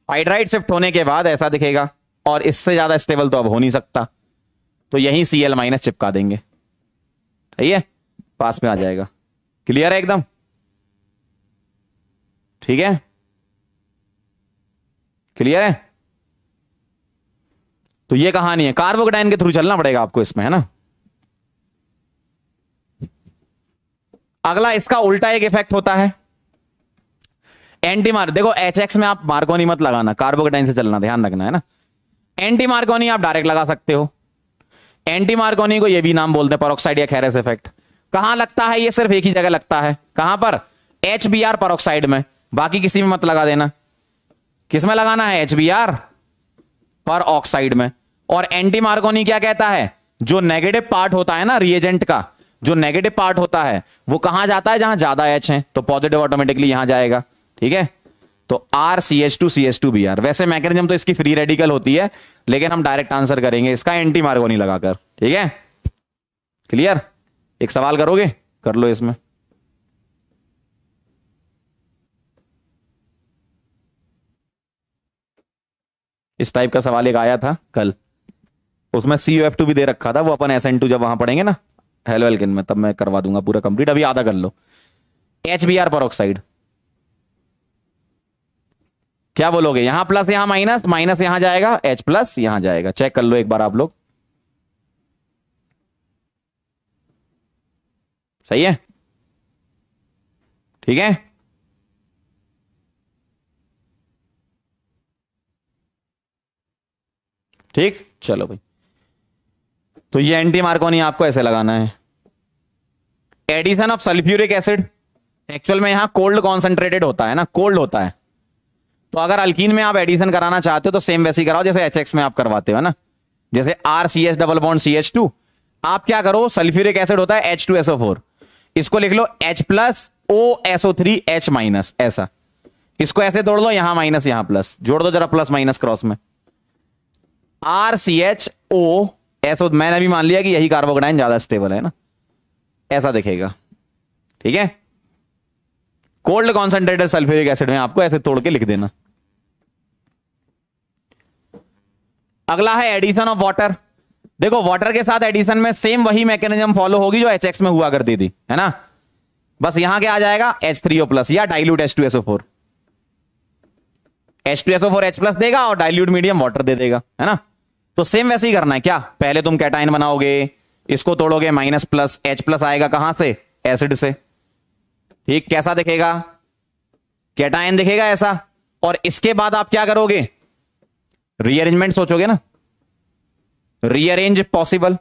S1: हाइड्राइड शिफ्ट होने के बाद ऐसा दिखेगा और इससे ज्यादा स्टेबल तो अब हो नहीं सकता तो यही सी एल माइनस चिपका देंगे ठीक है पास में आ जाएगा क्लियर है एकदम ठीक है क्लियर है तो ये कहानी है कार्बोकडाइन के थ्रू चलना पड़ेगा आपको इसमें है ना अगला इसका उल्टा एक इफेक्ट होता है एंटी मार देखो एच एक्स में आप मार्कोनी मत लगाना कार्बोकेटाइन से चलना ध्यान रखना है ना एंटी मार्कोनी आप डायरेक्ट लगा सकते हो एंटी मार्कोनी को ये भी नाम बोलते हैं परोक्साइड या खैरस इफेक्ट कहां लगता है ये सिर्फ एक ही जगह लगता है कहां पर एच बी आर परोक्साइड में बाकी किसी में मत लगा देना किस में लगाना है H B R peroxide में और एंटी मार्कोनी क्या कहता है जो नेगेटिव पार्ट होता है ना रिएजेंट का जो नेगेटिव पार्ट होता है वो कहां जाता है जहां ज्यादा एच है तो पॉजिटिव ऑटोमेटिकली यहां जाएगा ठीक है तो R C H two C H two B R वैसे मैकेनिज्म तो इसकी फ्री रेडिकल होती है लेकिन हम डायरेक्ट आंसर करेंगे इसका एंटी मार्गोनी लगाकर ठीक है क्लियर एक सवाल करोगे कर लो इसमें इस टाइप का सवाल एक आया था कल उसमें सी एफ टू भी दे रखा था वो अपन एस एन टू जब वहां पढ़ेंगे ना हेलवेलकिन में तब मैं करवा दूंगा पूरा कंप्लीट अभी आधा कर लो एच बी आर पर क्या बोलोगे यहां प्लस यहां माइनस माइनस यहां जाएगा एच प्लस यहां जाएगा चेक कर लो एक बार आप लोग सही है ठीक है ठीक चलो भाई तो ये एंटी मार्कोनी आपको ऐसे लगाना है addition of sulphuric acid actual में यहां कोल्ड कॉन्सेंट्रेटेड होता है ना कोल्ड होता है तो अगर अल्किन में आप एडिशन कराना चाहते हो तो सेम वैसे ही कराओ जैसे एचएक्स में आप करवाते हो ना जैसे R C H double bond C H two आप क्या करो सल्फ्यूरिक एसिड होता है एच टू एसओ फोर इसको लिख लो H plus O S O three H minus ऐसा इसको ऐसे तोड़ लो यहां माइनस यहां प्लस जोड़ दो जरा प्लस माइनस क्रॉस में R C H O S O मैंने अभी मान लिया कि यही कार्बोग्राइन ज्यादा स्टेबल है ना ऐसा दिखेगा ठीक है कोल्ड कॉन्सेंट्रेटेड सल्फ्यूरिक एसिड में आपको ऐसे तोड़ के लिख देना अगला है एडिशन ऑफ वाटर देखो वाटर के साथ एडिशन में सेम वही मैकेनिज्म फॉलो होगी जो एचएक्स में हुआ करती थी है ना बस यहां क्या आ जाएगा एच थ्री ओ प्लस या dilute H two SO four H two SO four H plus देगा और डाइल्यूट मीडियम वाटर दे देगा है ना तो सेम वैसे ही करना है क्या पहले तुम कैटाइन बनाओगे इसको तोड़ोगे माइनस प्लस एच प्लस आएगा कहां से एसिड से ये कैसा दिखेगा कैटाइन दिखेगा ऐसा और इसके बाद आप क्या करोगे रीअरेंजमेंट सोचोगे ना रीअरेंज पॉसिबल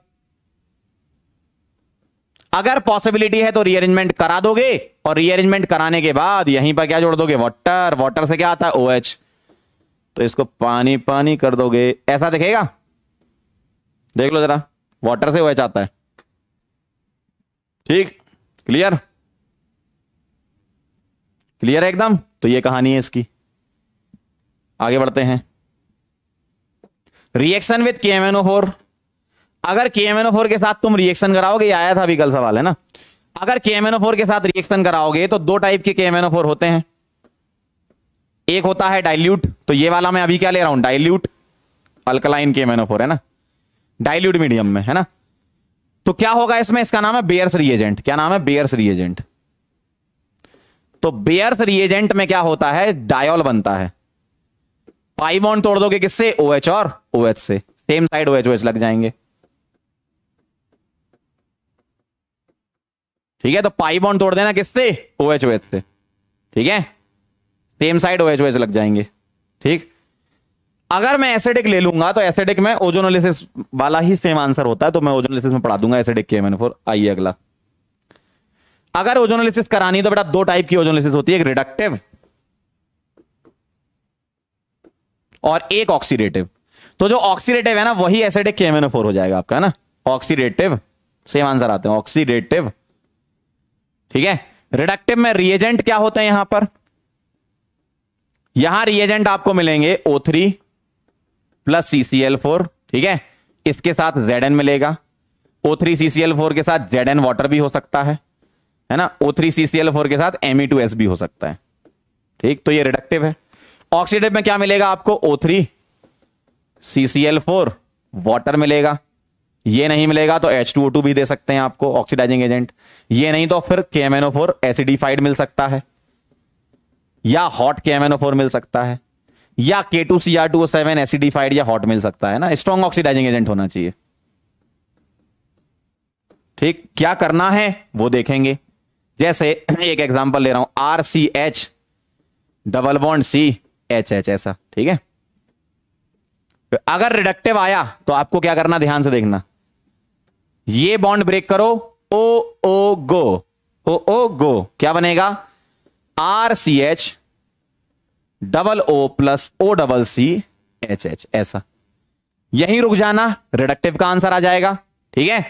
S1: अगर पॉसिबिलिटी है तो रीअरेंजमेंट करा दोगे और रीअरेंजमेंट कराने के बाद यहीं पर क्या जोड़ दोगे वाटर वाटर से क्या आता है ओ OH. तो इसको पानी पानी कर दोगे ऐसा दिखेगा देख लो जरा वाटर से ओएच OH आता है ठीक क्लियर क्लियर है एकदम तो ये कहानी है इसकी आगे बढ़ते हैं रिएक्शन विद के अगर के के साथ तुम रिएक्शन कराओगे आया था अभी कल सवाल है ना अगर के के साथ रिएक्शन कराओगे तो दो टाइप के के होते हैं एक होता है डाइल्यूट तो ये वाला मैं अभी क्या ले रहा हूं डाइल्यूट अल्कलाइन के है ना डाइल्यूट मीडियम में है ना तो क्या होगा इसमें इसका नाम है बेयर्स रिएजेंट क्या नाम है बेयर्स रिएजेंट तो बेयर्स रिएजेंट में क्या होता है डायोल बनता है पाइबॉन्ड तोड़ दोगे किससे OH और OH से सेम साइड OH OH लग जाएंगे ठीक है तो पाइबॉन्ड तोड़ देना किससे OH OH से ठीक है सेम साइड OH OH लग जाएंगे ठीक अगर मैं एसिडिक ले लूंगा तो एसिडिक में ओजोनोलिस वाला ही सेम आंसर होता है तो मैं ओजोनोलिस में पढ़ा दूंगा एसिडिक के मैंने फोर आइए अगला अगर ओजोनोलिसिस करानी तो बेटा दो टाइप की ओजोनोलिसिस होती है एक रिडक्टिव और एक ऑक्सीडेटिव तो जो ऑक्सीडेटिव है ना वही एसिडिक केमेनोफोर हो जाएगा आपका ना ऑक्सीडेटिव सेम आंसर आते हैं ऑक्सीडेटिव ठीक है रिडक्टिव में रिएजेंट क्या होते हैं यहां पर यहां रिएजेंट आपको मिलेंगे O3 थ्री प्लस सी ठीक है इसके साथ Zn मिलेगा O3 थ्री के साथ जेड वाटर भी हो सकता है है ना O three C C L four के साथ M E two S B हो सकता है ठीक तो ये रिडक्टिव है ऑक्सीडेटिव में क्या मिलेगा आपको O three C C L four water मिलेगा ये नहीं मिलेगा तो एच टू ओ टू भी दे सकते हैं आपको ऑक्सीडाइजिंग एजेंट ये नहीं तो फिर के एम फोर एसिडिफाइड मिल सकता है या हॉट के एम फोर मिल सकता है या K two two seven acidified या हॉट मिल सकता है ना स्ट्रॉन्ग ऑक्सीडाइजिंग एजेंट होना चाहिए ठीक क्या करना है वो देखेंगे जैसे [clears throat] एक एग्जांपल ले रहा हूं R C H double bond C H H ऐसा ठीक है तो अगर रिडक्टिव आया तो आपको क्या करना ध्यान से देखना ये बॉन्ड ब्रेक करो ओ ओ गो ओ ओ गो क्या बनेगा R C H double O plus O double C H H ऐसा यहीं रुक जाना रिडक्टिव का आंसर आ जाएगा ठीक है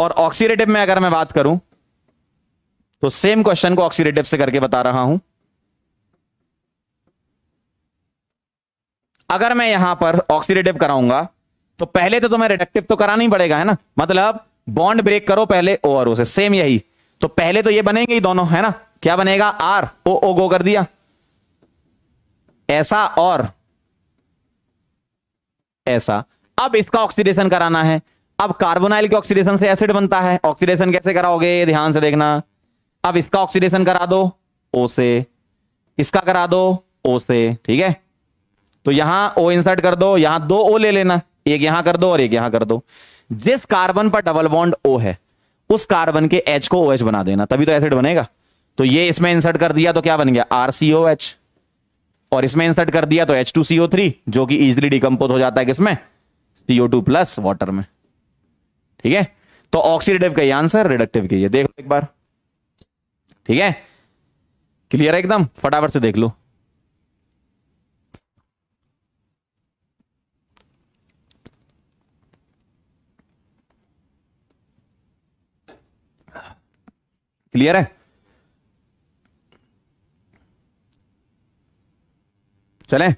S1: और ऑक्सीडेटिव में अगर मैं बात करूं तो सेम क्वेश्चन को ऑक्सीडेटिव से करके बता रहा हूं अगर मैं यहां पर ऑक्सीडेटिव कराऊंगा तो पहले तो तुम्हें रिडक्टिव तो कराना ही पड़ेगा है ना मतलब बॉन्ड ब्रेक करो पहले ओ और ओ से सेम यही तो पहले तो ये बनेंगे ही दोनों है ना क्या बनेगा आर ओ ओ गो कर दिया ऐसा और ऐसा अब इसका ऑक्सीडेशन कराना है अब कार्बोनाइल के ऑक्सीडेशन से एसिड बनता है ऑक्सीडेशन कैसे कराओगे ध्यान से देखना अब इसका ऑक्सीडेशन करा दो ओ से इसका करा दो ओ से ठीक है तो यहां ओ इंसर्ट कर दो यहां दो ओ ले लेना एक यहां कर दो और एक यहां कर दो जिस कार्बन पर डबल बॉन्ड ओ है उस कार्बन के एच को ओ OH बना देना तभी तो एसिड बनेगा तो ये इसमें इंसर्ट कर दिया तो क्या बन गया एच और इसमें इंसर्ट कर दिया तो एच टू ओ थ्री जो कि इजिली डिकम्पोज हो जाता है किसमें सीओ टू प्लस वाटर में ठीक है तो ऑक्सीडेटिव का आंसर रिडक्टिव के देख लो एक बार ठीक है क्लियर है एकदम फटाफट से देख लो क्लियर है चले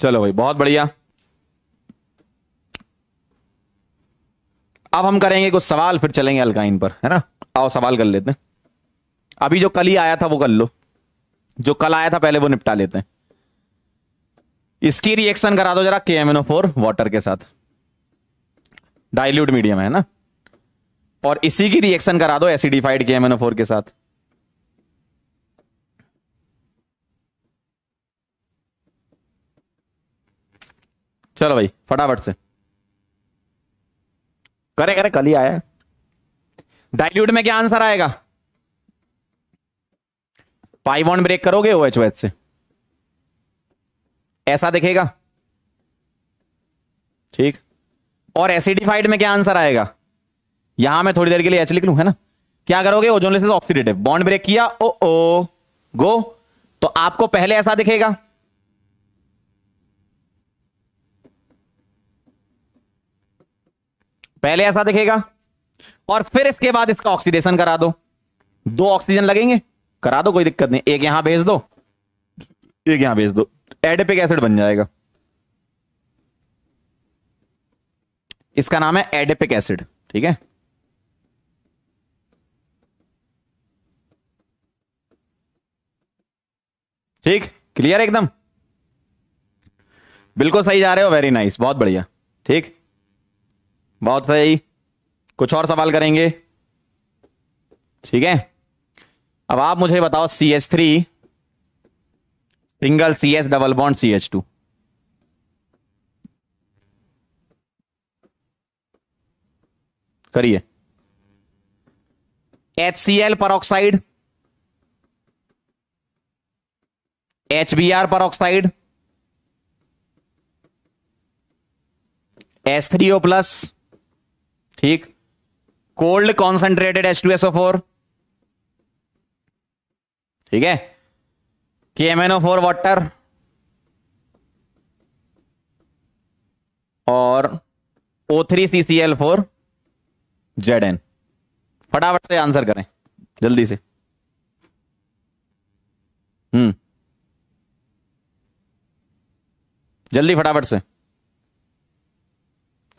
S1: चलो भाई बहुत बढ़िया अब हम करेंगे कुछ सवाल फिर चलेंगे अलकाइन पर है ना आओ सवाल कर लेते हैं अभी जो कल ही आया था वो कर लो जो कल आया था पहले वो निपटा लेते हैं इसकी रिएक्शन करा दो जरा के एम फोर वाटर के साथ डाइल्यूट मीडियम है ना और इसी की रिएक्शन करा दो एसिडिफाइड के एम फोर के साथ चलो भाई फटाफट से करे करे कल ही आया डाइल्यूट में क्या आंसर आएगा पाई बॉन्ड ब्रेक करोगे ओ एच से ऐसा दिखेगा ठीक और एसिडिफाइड में क्या आंसर आएगा यहां मैं थोड़ी देर के लिए एच लिख लू है ना क्या करोगे ozone less oxidative bond break किया ओ ओ गो तो आपको पहले ऐसा दिखेगा पहले ऐसा दिखेगा और फिर इसके बाद इसका ऑक्सीडेशन करा दो दो ऑक्सीजन लगेंगे करा दो कोई दिक्कत नहीं एक यहां भेज दो एक यहां भेज दो एडेपिक एसिड बन जाएगा इसका नाम है एडेपिक एसिड ठीक है ठीक क्लियर एकदम बिल्कुल सही जा रहे हो वेरी नाइस बहुत बढ़िया ठीक बहुत सही कुछ और सवाल करेंगे ठीक है अब आप मुझे बताओ C H three single C S double bond C H two करिए H C L peroxide H B R peroxide S three O plus ठीक cold concentrated H two SO four ठीक है एन ओ फोर वाटर और O three C C L four Z N फटाफट से आंसर करें जल्दी से हम्म जल्दी फटाफट से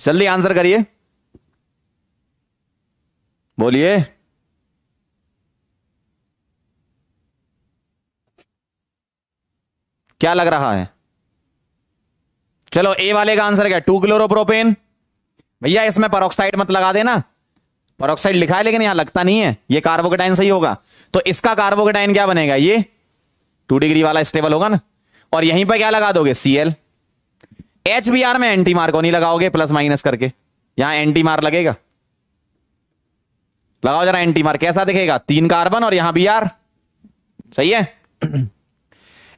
S1: जल्दी आंसर करिए बोलिए क्या लग रहा है चलो ए वाले का आंसर क्या टू क्लोरोप्रोपेन भैया इसमें परोक्साइड मत लगा देना परोक्साइड लिखा है लेकिन यहां लगता नहीं है ये कार्बोकेटाइन सही होगा तो इसका कार्बोकेटाइन क्या बनेगा ये टू डिग्री वाला स्टेबल होगा ना और यहीं पर क्या लगा दोगे C L H B R में एंटी मार को नहीं लगाओगे प्लस माइनस करके यहां एंटी मार लगेगा लगाओ जरा एंटी मार कैसा दिखेगा तीन कार्बन और यहां भी यार सही है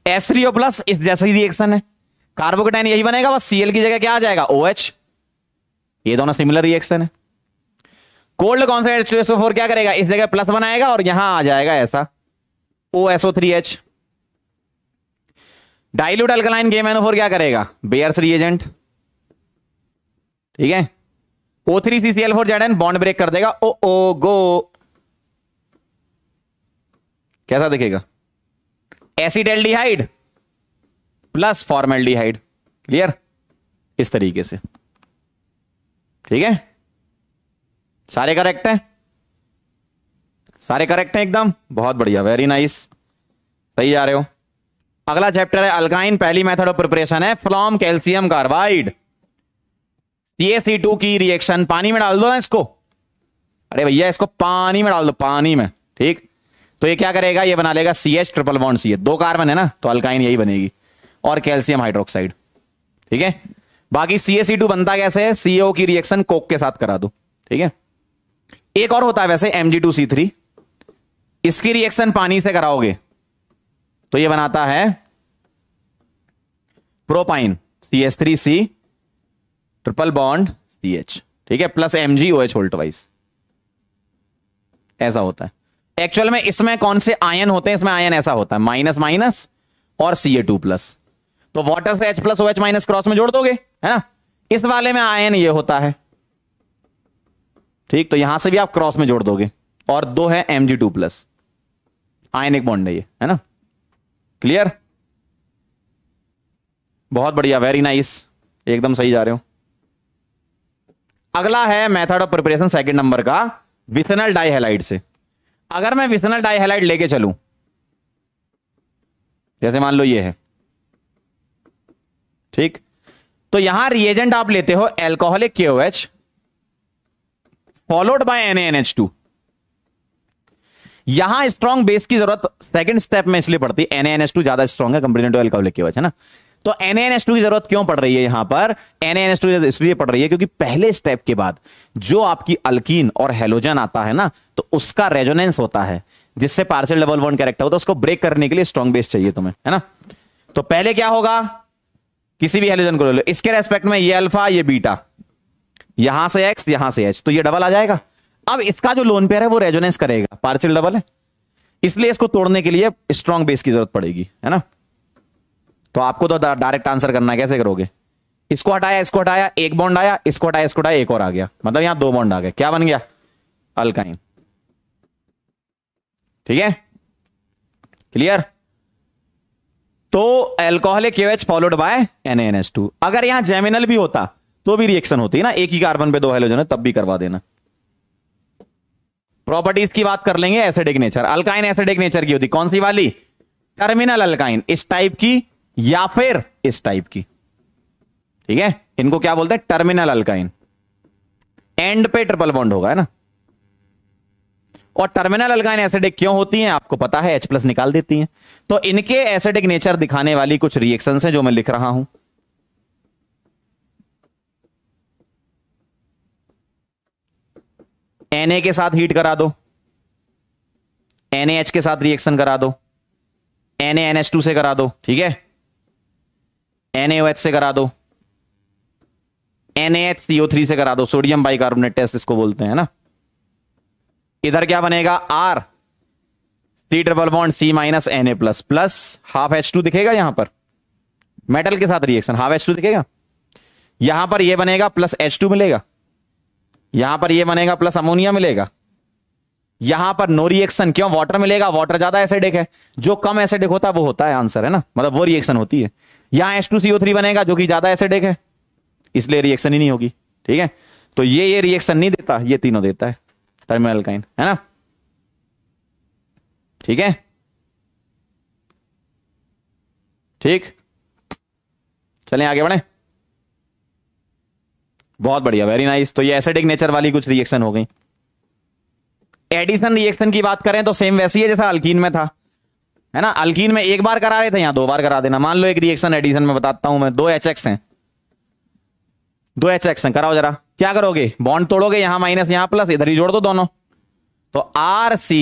S1: एसरीओ [clears throat] प्लस इस जैसा ही रिएक्शन है कार्बोकेटाइन यही बनेगा बस सीएल की जगह क्या आ जाएगा ओ OH. ये दोनों सिमिलर रिएक्शन है कोल्ड कौन सा एच फोर क्या करेगा इस जगह प्लस बनाएगा और यहां आ जाएगा ऐसा O S O three H dilute alkaline गेम एनोफोर क्या करेगा बेयर्स रिएजेंट ठीक है O three C C L four Z N bond break कर देगा ओ ओ गो कैसा दिखेगा acid aldehyde plus formaldehyde clear इस तरीके से ठीक है सारे करेक्ट हैं सारे करेक्ट हैं एकदम बहुत बढ़िया वेरी नाइस सही जा रहे हो अगला चैप्टर है अल्काइन पहली मेथड ऑफ प्रिपरेशन है फ्रॉम कैल्शियम कार्बाइड ये सी टू की रिएक्शन पानी में डाल दो ना इसको अरे भैया इसको पानी में डाल दो पानी में ठीक तो ये क्या करेगा ये बना लेगा C H triple bond C दो कार्बन है ना तो अल्काइन यही बनेगी और कैल्सियम हाइड्रोक्साइड ठीक है बाकी सी एस सी टू बनता कैसे है सीओ की रिएक्शन कोक के साथ करा दो ठीक है एक और होता है वैसे M G two C three इसकी रिएक्शन पानी से कराओगे तो ये बनाता है propyne C S three C triple bond C H ठीक है plus M G O H होल्ट वाइज ऐसा होता है एक्चुअल में इसमें कौन से आयन होते हैं इसमें आयन ऐसा होता है माइनस माइनस और सी ए टू प्लस तो वाटर से H plus O H minus cross में जोड़ दोगे है ना इस वाले में आयन ये होता है ठीक तो यहां से भी आप क्रॉस में जोड़ दोगे और दो है M G two plus ion एक बॉन्ड है ये है ना क्लियर बहुत बढ़िया वेरी नाइस एकदम सही जा रहे हो अगला है method of preparation second number का विसनल डाइहेलाइट से अगर मैं विसनल डाइहेलाइट लेके चलू जैसे मान लो ये है ठीक तो यहां रिएजेंट आप लेते हो alcoholic K O H followed by N N H two यहां स्ट्रॉन्ग बेस की जरूरत सेकंड स्टेप में इसलिए पड़ती है एनएनएच टू ज्यादा स्ट्रॉन्ग है comparison to alcoholic K O H है ना तो एन एस टू की जरूरत क्यों पड़ रही है यहां पर एन एस टू इसलिए पड़ रही है क्योंकि पहले स्टेप के बाद जो आपकी अल्किन और हेलोजन आता है ना तो उसका रेजोनेंस होता है जिससे पार्सल डबल बॉन्ड कैरेक्टर होता है तो उसको ब्रेक करने के लिए स्ट्रॉन्ग बेस चाहिए तुम्हें है ना तो पहले क्या होगा किसी भी हेलोजन को ले लो इसके रेस्पेक्ट में ये अल्फा ये बीटा यहां से एक्स यहां से एच तो ये डबल आ जाएगा अब इसका जो लोन पेयर है वो रेजोनेंस करेगा पार्सल डबल है इसलिए इसको तोड़ने के लिए स्ट्रॉन्ग बेस की जरूरत पड़ेगी है ना तो आपको तो डायरेक्ट आंसर करना कैसे करोगे इसको हटाया इसको हटाया एक बॉन्ड आया इसको हटाया इसको हटाया एक और आ गया मतलब यहां दो बॉन्ड आ गए क्या बन गया अल्काइन ठीक है क्लियर तो के एच फॉलोड बाय टू अगर यहां जेमिनल भी होता तो भी रिएक्शन होती है ना एक ही कार्बन पे दो हेलोजन है तब भी करवा देना प्रॉपर्टीज की बात कर लेंगे acidic nature alkyne acidic nature की होती कौन सी वाली टर्मिनल अल्काइन इस टाइप की या फिर इस टाइप की ठीक है इनको क्या बोलते हैं टर्मिनल अल्काइन एंड पे ट्रिपल बॉन्ड होगा है ना और टर्मिनल अल्काइन एसिडिक क्यों होती हैं आपको पता है एच प्लस निकाल देती हैं तो इनके एसिडिक नेचर दिखाने वाली कुछ रिएक्शन हैं जो मैं लिख रहा हूं एनए के साथ हीट करा दो एनएच के साथ रिएक्शन करा दो टू से करा दो ठीक है एन से करा दो एन थ्री से करा दो सोडियम बाइकार्बोनेट टेस्ट इसको बोलते हैं ना इधर क्या बनेगा R C double bond C minus N A plus plus half H two दिखेगा यहां पर मेटल के साथ रिएक्शन हाफ एच टू दिखेगा यहां पर यह बनेगा प्लस एच टू मिलेगा यहां पर यह बनेगा प्लस अमोनिया मिलेगा यहां पर नो रिएक्शन क्यों वाटर मिलेगा वाटर ज्यादा एसिडिक है जो कम एसिडिक होता है वो होता है आंसर है ना मतलब वो रिएक्शन होती है यहां एस टू सीओ थ्री बनेगा जो कि ज्यादा एसिडिक है इसलिए रिएक्शन ही नहीं होगी ठीक है तो ये ये रिएक्शन नहीं देता ये तीनों देता है टर्मिनल काइन है ना ठीक है ठीक चलें आगे बढ़े बहुत बढ़िया वेरी नाइस तो ये एसिडिक नेचर वाली कुछ रिएक्शन हो गई एडिशन रिएक्शन की बात करें तो सेम वैसी है जैसा अल्कीन में था है ना अल्किन में एक बार करा रहे थे यहां दो बार करा देना मान लो एक रिएक्शन एडिशन में बताता हूं मैं दो एच एक्स हैं दो एच एक्स हैं कराओ जरा क्या करोगे बॉन्ड तोड़ोगे यहां माइनस यहां प्लस इधर ही जोड़ दो दोनों तो R C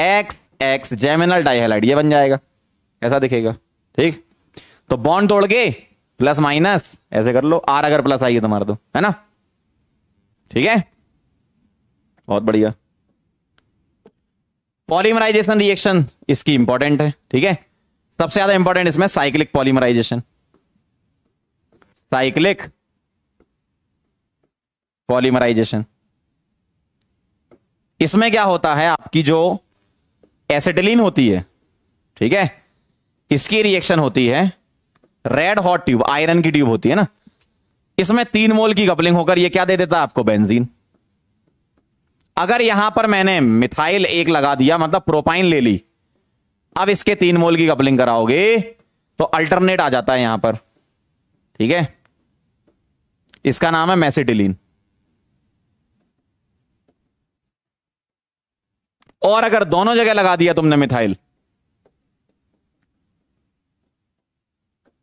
S1: X X geminal dihalide ये बन जाएगा ऐसा दिखेगा ठीक तो बॉन्ड तोड़ के प्लस माइनस ऐसे कर लो आर अगर प्लस आई है तो मार दो है ना ठीक है बहुत बढ़िया पॉलीमराइजेशन रिएक्शन इसकी इंपॉर्टेंट है ठीक है सबसे ज्यादा इंपॉर्टेंट इसमें साइक्लिक पॉलीमराइजेशन साइक्लिक पॉलीमराइजेशन इसमें क्या होता है आपकी जो एसिटिलीन होती है ठीक है इसकी रिएक्शन होती है रेड हॉट ट्यूब आयरन की ट्यूब होती है ना इसमें तीन मोल की कपलिंग होकर ये क्या दे देता है आपको बेंजीन अगर यहां पर मैंने मिथाइल एक लगा दिया मतलब प्रोपाइन ले ली अब इसके तीन मोल की कपलिंग कराओगे तो अल्टरनेट आ जाता है यहां पर ठीक है इसका नाम है मैसेडिलीन और अगर दोनों जगह लगा दिया तुमने मिथाइल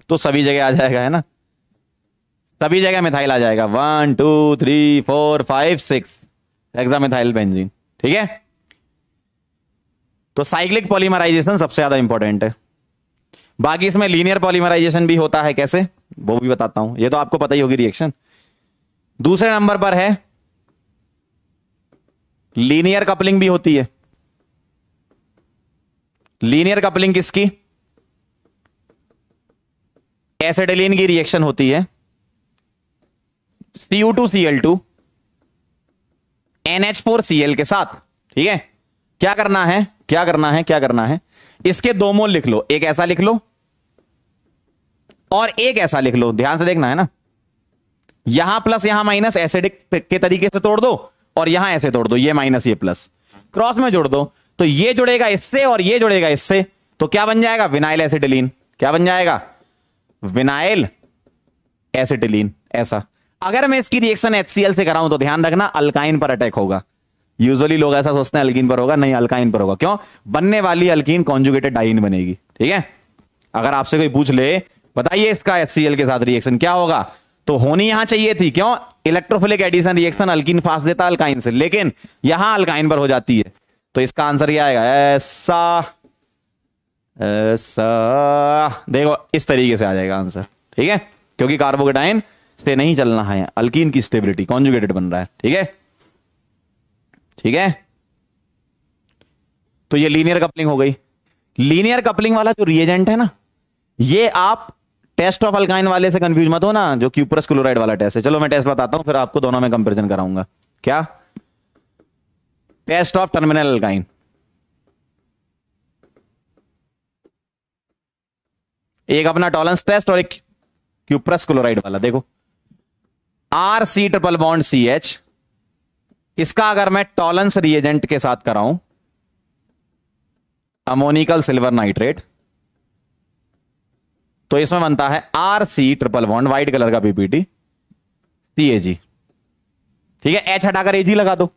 S1: तो सभी जगह आ जाएगा है ना सभी जगह मिथाइल आ जाएगा one two three four five six hexamethyl benzene ठीक है तो साइक्लिक पॉलीमराइजेशन सबसे ज्यादा इंपॉर्टेंट है बाकी इसमें लीनियर पॉलीमराइजेशन भी होता है कैसे वो भी बताता हूं ये तो आपको पता ही होगी रिएक्शन दूसरे नंबर पर है लीनियर कपलिंग भी होती है लीनियर कपलिंग किसकी एसेडलिन की रिएक्शन होती है CU to CL to NH4Cl के साथ ठीक है क्या करना है क्या करना है क्या करना है इसके दो मोल लिख लो एक ऐसा लिख लो और एक ऐसा लिख लो ध्यान से देखना है ना यहां प्लस यहां माइनस एसिडिक के तरीके से तोड़ दो और यहां ऐसे तोड़ दो ये माइनस ये प्लस क्रॉस में जोड़ दो तो ये जुड़ेगा इससे और ये जुड़ेगा इससे तो क्या बन जाएगा विनाइल एसिडिलीन क्या बन जाएगा विनाइल एसिडिलीन ऐसा अगर मैं इसकी रिएक्शन एच से कराऊं तो ध्यान रखना अल्काइन पर अटैक होगा यूजुअली लोग ऐसा सोचते हैं अल्किन पर होगा नहीं अल्काइन पर होगा क्यों बनने वाली अल्किन कॉन्जुगेटेड डाइन बनेगी ठीक है अगर आपसे कोई पूछ ले बताइए इसका एच के साथ रिएक्शन क्या होगा तो होनी यहां चाहिए थी क्यों electrophilic addition reaction alkene fast देता अल्काइन से लेकिन यहां अल्काइन पर हो जाती है तो इसका आंसर क्या आएगा ऐसा ऐसा देखो इस तरीके से आ जाएगा आंसर ठीक है क्योंकि कार्बोकेटाइन से नहीं चलना है अल्कीन की स्टेबिलिटी कॉन्जुगेटेड बन रहा है ठीक है ठीक है तो ये लीनियर कपलिंग हो गई लीनियर कपलिंग वाला जो रिएजेंट है ना ये आप टेस्ट ऑफ अल्काइन वाले से कंफ्यूज मत हो ना जो क्यूपरस क्लोराइड वाला टेस्ट है चलो मैं टेस्ट बताता हूं फिर आपको दोनों में कंपेरिजन कराऊंगा क्या टेस्ट ऑफ टर्मिनल अल्काइन एक अपना टॉलेंस टेस्ट और एक क्यूप्रस क्लोराइड वाला देखो R C triple bond C H इसका अगर मैं टॉलेंस रिएजेंट के साथ कराऊं अमोनिकल सिल्वर नाइट्रेट तो इसमें बनता है R C triple bond white colour का पीपीटी सी ए जी ठीक है एच हटाकर एजी लगा दो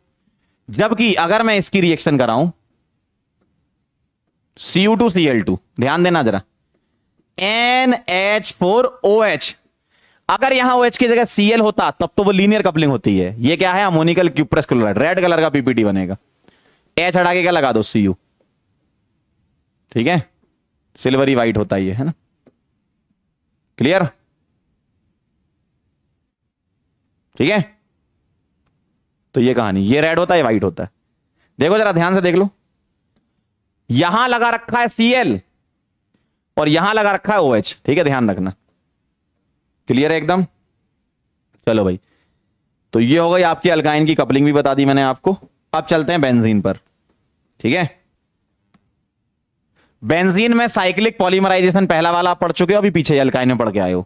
S1: जबकि अगर मैं इसकी रिएक्शन कराऊं CU two C L two ध्यान देना जरा N H four O H अगर यहां OH की जगह Cl होता तब तो वो लीनियर कपलिंग होती है ये क्या है ammoniacal cuprous chloride red colour का पीपीटी बनेगा एच हटा के क्या लगा दो सी यू ठीक है सिल्वरी व्हाइट होता ही है ना क्लियर ठीक है तो ये कहानी ये रेड होता है व्हाइट होता है देखो जरा ध्यान से देख लो यहां लगा रखा है सीएल और यहां लगा रखा है ओएच ठीक है ध्यान रखना क्लियर है एकदम चलो भाई तो ये हो गई आपकी अल्काइन की कपलिंग भी बता दी मैंने आपको अब चलते हैं बेंजीन पर ठीक है बेंजीन में साइक्लिक पॉलीमराइजेशन पहला वाला आप पढ़ चुके हो अभी पीछे अलकाइन में पढ़ के आए हो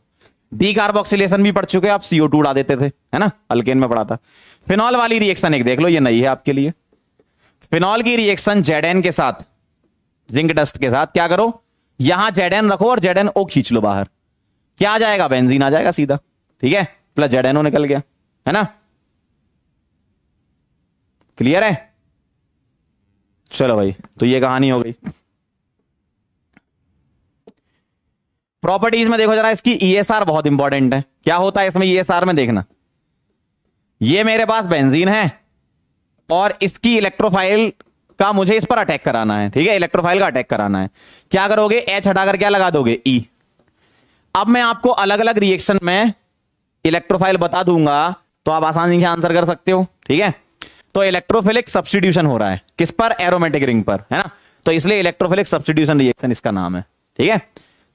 S1: डी कार्बोक्सिलेशन भी पढ़ चुके हो आप सीओ टू उड़ा देते थे है ना अल्केन में पढ़ा था फिनॉल वाली रिएक्शन एक देख लो ये नई है आपके लिए फिनॉल की रिएक्शन जेड के साथ जिंक डस्ट के साथ क्या करो यहां जेड रखो और जेड ओ खींच लो बाहर क्या आ जाएगा बेंजीन आ जाएगा सीधा ठीक है प्लस जेड एनओ निकल गया है ना क्लियर है चलो भाई तो ये कहानी हो गई प्रॉपर्टीज में देखो जरा इसकी ईएसआर e बहुत इंपॉर्टेंट है क्या होता है इसमें ईएसआर e में देखना ये मेरे पास बेंजीन है और इसकी इलेक्ट्रोफाइल का मुझे इस पर अटैक कराना है ठीक है इलेक्ट्रोफाइल का अटैक कराना है क्या करोगे एच हटाकर क्या लगा दोगे ई e. अब मैं आपको अलग अलग रिएक्शन में इलेक्ट्रोफाइल बता दूंगा तो आप आसानी से आंसर कर सकते हो ठीक है तो इलेक्ट्रोफिलिक सब्सटीट्यूशन हो रहा है किस पर एरोमेटिक रिंग पर है ना तो इसलिए इलेक्ट्रोफिलिक सब्सटीट्यूशन रिएक्शन इसका नाम है ठीक है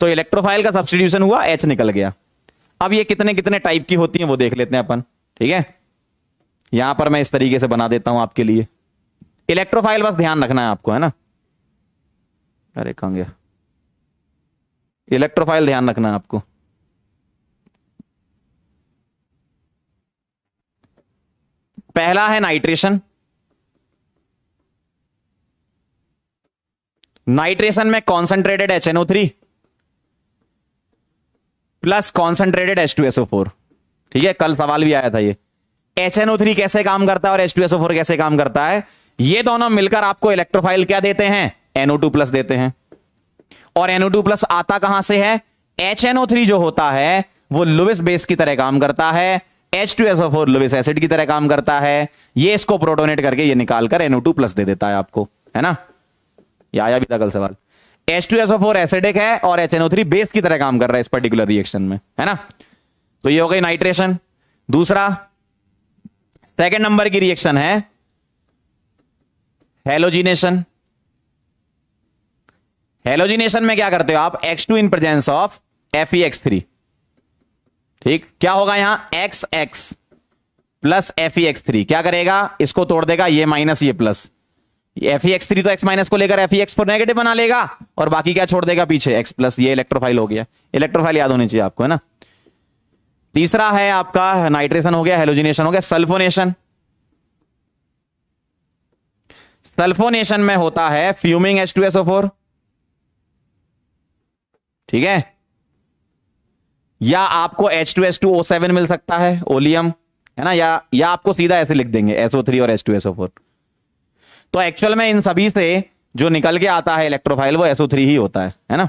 S1: तो इलेक्ट्रोफाइल का सब्सटीट्यूशन हुआ एच निकल गया अब ये कितने कितने टाइप की होती है वो देख लेते हैं अपन ठीक है यहां पर मैं इस तरीके से बना देता हूं आपके लिए इलेक्ट्रोफाइल बस ध्यान रखना है आपको है ना अरे कहा गया इलेक्ट्रोफाइल ध्यान रखना आपको पहला है नाइट्रेशन नाइट्रेशन में concentrated H NO three plus concentrated H two SO four ठीक है कल सवाल भी आया था ये एच एनओ थ्री कैसे काम करता है और एच टू एसओ फोर कैसे काम करता है ये दोनों मिलकर आपको इलेक्ट्रोफाइल क्या देते हैं एनओ टू प्लस देते हैं और टू प्लस आता कहां से है एच थ्री जो होता है वो लुविस बेस की तरह काम करता है फोर लुविस एसिड की तरह काम करता है ये इसको प्रोटोनेट करके ये निकालकर टू प्लस दे देता है आपको है ना ये आया भी था कल सवाल फोर एसिडिक है और एच थ्री बेस की तरह काम कर रहा है इस पर्टिकुलर रिएक्शन में है ना तो ये हो गई नाइट्रेशन दूसरा सेकेंड नंबर की रिएक्शन है हेलोजिनेशन हेलोजिनेशन में क्या करते हो आप X two in presence of F X three ठीक क्या होगा यहां X X plus F X three क्या करेगा इसको तोड़ देगा ये माइनस ये प्लस एफ एक्स थ्री तो एक्स माइनस को लेकर एफ एक्स फोर नेगेटिव बना लेगा और बाकी क्या छोड़ देगा पीछे एक्स प्लस ये इलेक्ट्रोफाइल हो गया इलेक्ट्रोफाइल याद होनी चाहिए आपको है ना तीसरा है आपका नाइट्रेशन हो गया हेलोजिनेशन हो गया सल्फोनेशन सल्फोनेशन में होता है fuming H two SO four ठीक है या आपको H two two S O seven मिल सकता है ओलियम है ना या या आपको सीधा ऐसे लिख देंगे एसओ थ्री और टू एसओ फोर तो एक्चुअल में इन सभी से जो निकल के आता है इलेक्ट्रोफाइल वो एसओ थ्री ही होता है है ना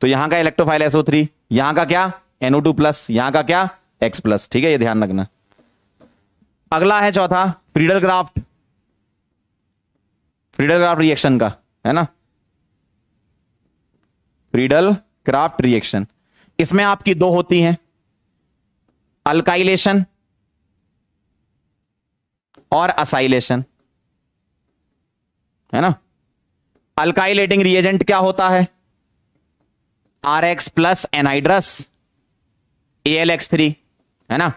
S1: तो यहां का इलेक्ट्रोफाइल एसओ थ्री यहां का क्या एनओ टू प्लस यहां का क्या एक्स प्लस ठीक है ये ध्यान रखना अगला है चौथा Friedel Crafts Friedel Crafts reaction का है ना रीडल क्राफ्ट रिएक्शन इसमें आपकी दो होती हैं अल्काइलेशन और असाइलेशन है ना अल्काइलेटिंग रिएजेंट क्या होता है R X plus anhydrous L X three है ना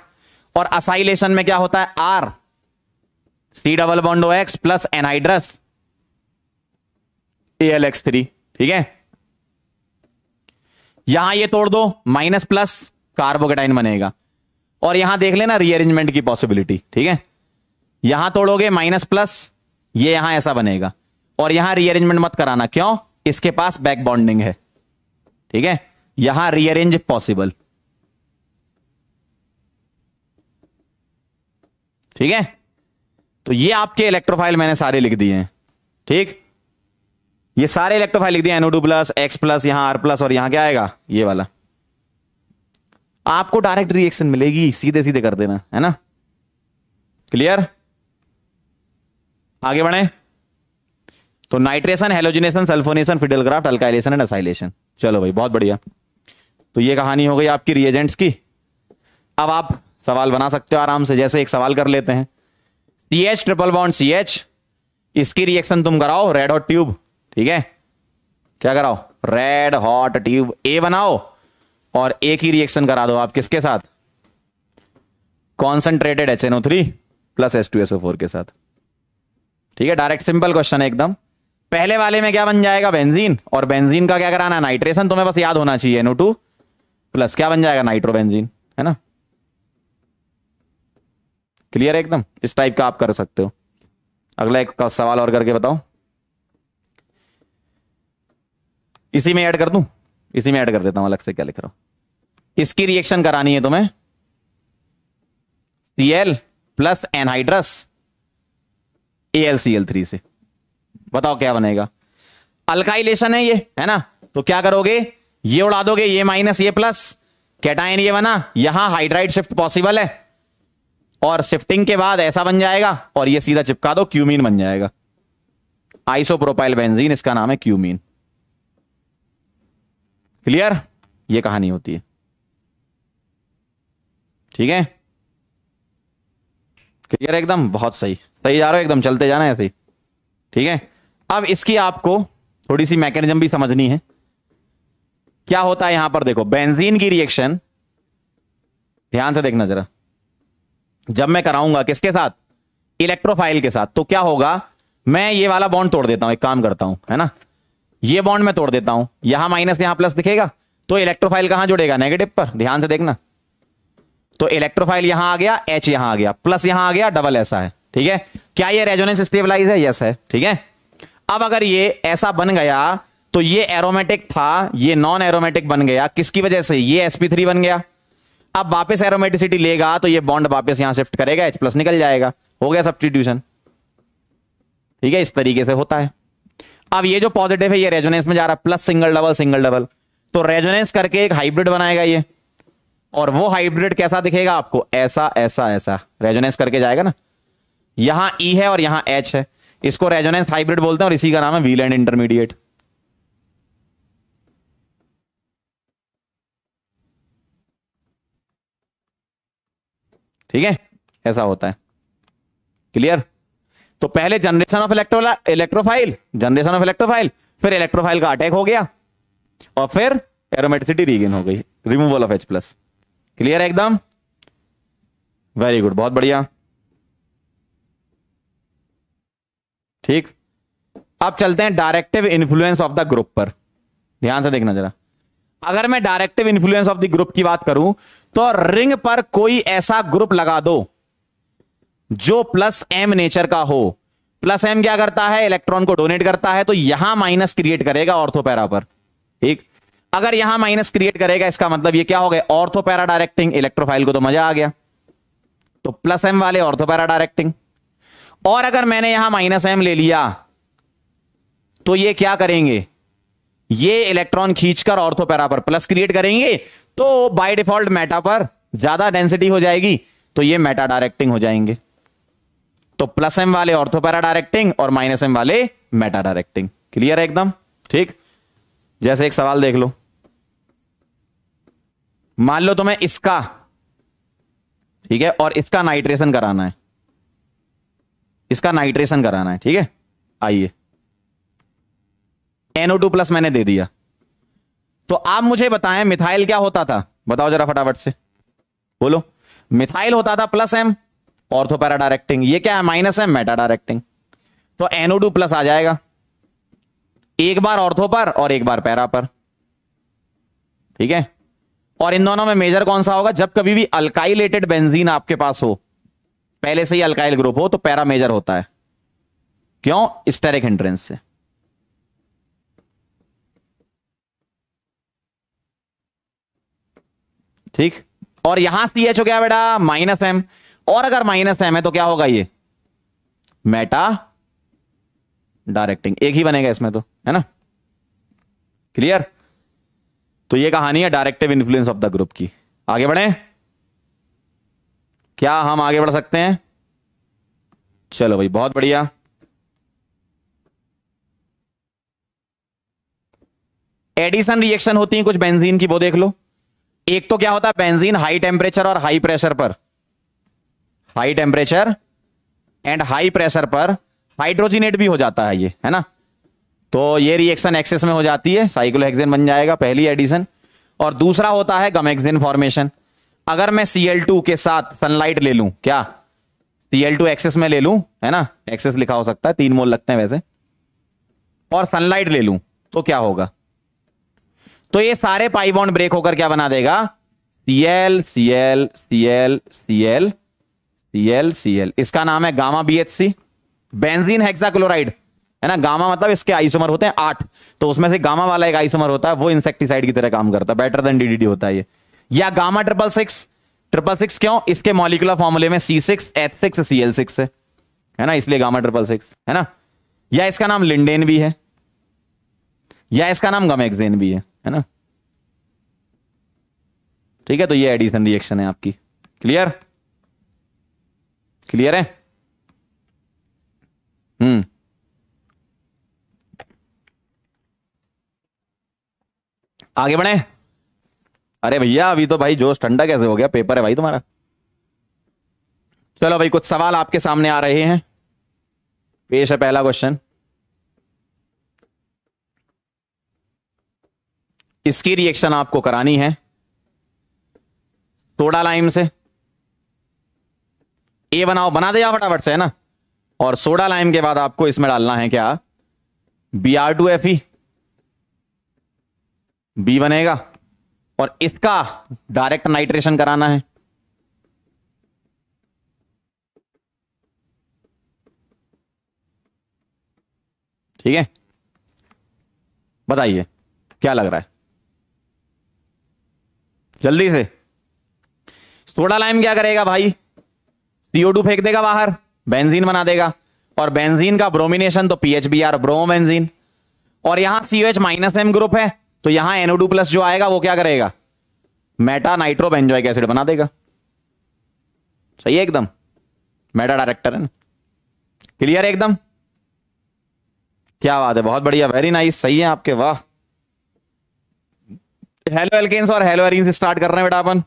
S1: और असाइलेशन में क्या होता है R C double bond O X plus anhydrous L X three ठीक है यहां ये तोड़ दो माइनस प्लस कार्बोकेटाइन बनेगा और यहां देख लेना रीअरेंजमेंट की पॉसिबिलिटी ठीक है यहां तोड़ोगे माइनस प्लस ये यहां ऐसा बनेगा और यहां रीअरेंजमेंट मत कराना क्यों इसके पास बैक बॉन्डिंग है ठीक है यहां रीअरेंज पॉसिबल ठीक है तो ये आपके इलेक्ट्रोफाइल मैंने सारे लिख दिए हैं ठीक ये सारे इलेक्ट्रोफाइल लिख दिए NO two plus X plus यहां आर प्लस और यहां क्या आएगा ये वाला आपको डायरेक्ट रिएक्शन मिलेगी सीधे सीधे कर देना है ना क्लियर आगे बढ़े तो nitration halogenation sulphonation Friedel Crafts alkylation and acylation चलो भाई बहुत बढ़िया तो ये कहानी हो गई आपकी रिएजेंट्स की अब आप सवाल बना सकते हो आराम से जैसे एक सवाल कर लेते हैं C H triple bond C H इसकी रिएक्शन तुम कराओ रेड हॉट ट्यूब ठीक है क्या कराओ रेड हॉट ट्यूब ए बनाओ और एक ही रिएक्शन करा दो आप किसके साथ concentrated H NO three plus S two SO four के साथ ठीक है डायरेक्ट सिंपल क्वेश्चन है एकदम पहले वाले में क्या बन जाएगा बेंजीन और बेंजीन का क्या कराना है नाइट्रेशन तुम्हें बस याद होना चाहिए एनओ टू प्लस क्या बन जाएगा नाइट्रो बेंजीन है ना क्लियर है एकदम इस टाइप का आप कर सकते हो अगला एक सवाल और करके बताओ इसी में ऐड कर दूं इसी में ऐड कर देता हूं अलग से क्या लिख रहा हूं इसकी रिएक्शन करानी है तुम्हें C L plus anhydrous A L C L three से बताओ क्या बनेगा अल्काइलेशन है ये है ना तो क्या करोगे ये उड़ा दोगे ये माइनस ये प्लस कैटाइन ये बना यहां हाइड्राइड शिफ्ट पॉसिबल है और शिफ्टिंग के बाद ऐसा बन जाएगा और ये सीधा चिपका दो क्यूमीन बन जाएगा आइसोप्रोपाइल बेंजीन इसका नाम है क्यूमीन क्लियर ये कहानी होती है ठीक है क्लियर एकदम बहुत सही सही जा रहे हो एकदम चलते जाना ऐसे ठीक है अब इसकी आपको थोड़ी सी मैकेनिज्म भी समझनी है क्या होता है यहां पर देखो बेंजीन की रिएक्शन ध्यान से देखना जरा जब मैं कराऊंगा किसके साथ इलेक्ट्रोफाइल के साथ तो क्या होगा मैं ये वाला बॉन्ड तोड़ देता हूं एक काम करता हूं है ना ये बॉन्ड मैं तोड़ देता हूं यहां माइनस यहां प्लस दिखेगा तो इलेक्ट्रोफाइल कहां जुड़ेगा नेगेटिव पर ध्यान से देखना तो इलेक्ट्रोफाइल यहां आ गया एच यहां आ गया प्लस यहां आ गया डबल ऐसा है ठीक है क्या ये रेजोनेंस स्टेबलाइज है यस है ठीक है अब अगर ये ऐसा बन गया तो ये एरोमेटिक था ये नॉन एरोमेटिक बन गया किसकी वजह से ये sp3 बन गया अब वापस एरोमेटिसिटी लेगा तो ये बॉन्ड वापस यहां शिफ्ट करेगा H प्लस निकल जाएगा हो गया सब्स्टिट्यूशन ठीक है इस तरीके से होता है अब ये जो पॉजिटिव है ये रेजोनेंस में जा रहा है plus single double single double तो रेजोनेंस करके एक हाइब्रिड बनाएगा ये और वो हाइब्रिड कैसा दिखेगा आपको ऐसा ऐसा ऐसा रेजोनेंस करके जाएगा ना यहां ई e है और यहां एच है इसको रेजोनेंस हाइब्रिड बोलते हैं और इसी का नाम है एंड इंटरमीडिएट ठीक है ऐसा होता है क्लियर तो पहले generation of electro electrophile generation of electrophile फिर इलेक्ट्रोफाइल का अटैक हो गया और फिर एरोमेटिसिटी रीगेन हो गई removal of H plus clear है एकदम वेरी गुड बहुत बढ़िया ठीक अब चलते हैं directive influence of the group पर ध्यान से देखना जरा अगर मैं directive influence of the group की बात करूं तो रिंग पर कोई ऐसा ग्रुप लगा दो जो प्लस एम नेचर का हो प्लस एम क्या करता है इलेक्ट्रॉन को डोनेट करता है तो यहां माइनस क्रिएट करेगा ऑर्थोपैरा पर ठीक अगर यहां माइनस क्रिएट करेगा इसका मतलब ये क्या हो गया ऑर्थोपैरा डायरेक्टिंग इलेक्ट्रोफाइल को तो मजा आ गया तो प्लस एम वाले ऑर्थोपैरा डायरेक्टिंग और अगर मैंने यहां माइनस एम ले लिया तो ये क्या करेंगे ये इलेक्ट्रॉन खींचकर ऑर्थोपैरा पर प्लस क्रिएट करेंगे तो बाय डिफॉल्ट मेटा पर ज्यादा डेंसिटी हो जाएगी तो ये मेटा डायरेक्टिंग हो जाएंगे तो प्लस एम वाले ऑर्थोपैरा डायरेक्टिंग और माइनस एम वाले मेटा डायरेक्टिंग क्लियर है एकदम ठीक जैसे एक सवाल देख लो मान लो तुम्हें इसका ठीक है और इसका नाइट्रेशन कराना है इसका नाइट्रेशन कराना है ठीक है आइए NO2 प्लस मैंने दे दिया तो आप मुझे बताएं मिथाइल क्या होता था बताओ जरा फटाफट से बोलो मिथाइल होता था प्लस एम ऑर्थोपैरा डायरेक्टिंग ये क्या है माइनस है मेटा डायरेक्टिंग तो एनओ एनोडू प्लस आ जाएगा एक बार ऑर्थो पर और एक बार पैरा पर ठीक है और इन दोनों में मेजर कौन सा होगा जब कभी भी अल्काइलेटेड बेंजीन आपके पास हो पहले से ही अल्काइल ग्रुप हो तो पैरा मेजर होता है क्यों स्टेरिक एंट्रेंस से ठीक और यहां सी एच हो गया बेटा माइनस एम और अगर माइनस एम है तो क्या होगा ये मेटा डायरेक्टिंग एक ही बनेगा इसमें तो है ना क्लियर तो ये कहानी है directive influence of the group की आगे बढ़े क्या हम आगे बढ़ सकते हैं चलो भाई बहुत बढ़िया एडिसन रिएक्शन होती है कुछ बेंजीन की वो देख लो एक तो क्या होता है बेंजीन हाई टेम्परेचर और हाई प्रेशर पर high temperature and high pressure पर हाइड्रोजिनेट भी हो जाता है ये है ना तो ये रिएक्शन एक्सेस में हो जाती है साइक्लोहेक्सेन बन जाएगा पहली एडिशन और दूसरा होता है गमेक्सिन फॉर्मेशन अगर मैं Cl2 के साथ सनलाइट ले लूं क्या Cl2 एक्सेस में ले लूं है ना एक्सेस लिखा हो सकता है तीन मोल लगते हैं वैसे और सनलाइट ले लूं तो क्या होगा तो ये सारे पाइबॉन्ड ब्रेक होकर क्या बना देगा Cl Cl Cl Cl CL इसका नाम है गामा बीएचसी बेंजीन हेक्साक्लोराइड है ना गामा मतलब इसके आइसोमर होते हैं आठ तो उसमें से गामा वाला एक आइसोमर होता है वो इंसेक्टिसाइड की तरह काम करता है बेटर देन डीडीडी होता है ये या gamma triple six triple six क्यों इसके मॉलिकुलर फॉर्मुले में C six H six C L six है है ना इसलिए गामा ट्रिपल सिक्स है ना या इसका नाम लिंडेन भी है या इसका नाम गमेक्सेन भी है है ना ठीक है तो ये एडिशन रिएक्शन है आपकी क्लियर क्लियर है हम्म आगे बढ़े अरे भैया अभी तो भाई जोश ठंडा कैसे हो गया पेपर है भाई तुम्हारा चलो भाई कुछ सवाल आपके सामने आ रहे हैं पेश है पहला क्वेश्चन इसकी रिएक्शन आपको करानी है सोडा लाइम से ए बनाओ बना दिया फटाफट से है ना और सोडा लाइम के बाद आपको इसमें डालना है क्या B R two F E B बनेगा और इसका डायरेक्ट नाइट्रेशन कराना है ठीक है बताइए क्या लग रहा है जल्दी से सोडा लाइम क्या करेगा भाई CO2 फेंक देगा बाहर बेंजीन बना देगा और बेंजीन का ब्रोमिनेशन तो पीएचबीआर ब्रोम बेंजीन और यहां CO H minus M group है तो यहां एनओडू प्लस जो आएगा वो क्या करेगा मेटा नाइट्रो बेंजोइक एसिड बना देगा सही है एकदम मेटा डायरेक्टर है ना क्लियर एकदम क्या बात है बहुत बढ़िया वेरी नाइस सही है आपके वाह हेलो एल्केन्स और हेलो एरिन स्टार्ट कर रहे हैं बेटा अपन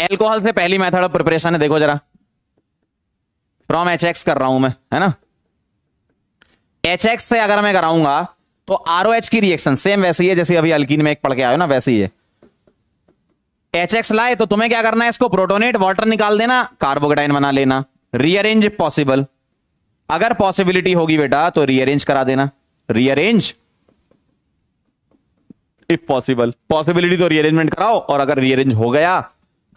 S1: एल्कोहल से पहली मेथड ऑफ प्रिपरेशन है देखो जरा फ्रॉम एच एक्स कर रहा हूं मैं है ना एच एक्स से अगर मैं कराऊंगा तो आर ओ एच की रिएक्शन सेम ही है जैसे अभी अल्किन में एक पढ़ के आयो ना ही है एच एक्स लाए तो तुम्हें क्या करना है इसको प्रोटोनेट वाटर निकाल देना कार्बोकेटाइन बना लेना रीअरेंज पॉसिबल अगर पॉसिबिलिटी होगी बेटा तो रीअरेंज करा देना रीअरेंज इफ पॉसिबल पॉसिबिलिटी तो रीअरेंजमेंट कराओ और अगर रीअरेंज हो गया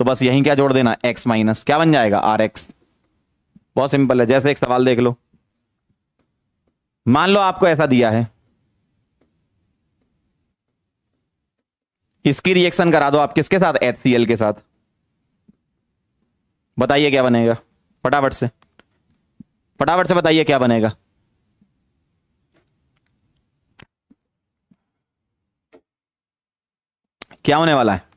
S1: तो बस यहीं क्या जोड़ देना एक्स माइनस क्या बन जाएगा आर एक्स बहुत सिंपल है जैसे एक सवाल देख लो मान लो आपको ऐसा दिया है इसकी रिएक्शन करा दो आप किसके साथ एच के साथ बताइए क्या बनेगा फटाफट से फटाफट से बताइए क्या बनेगा क्या होने वाला है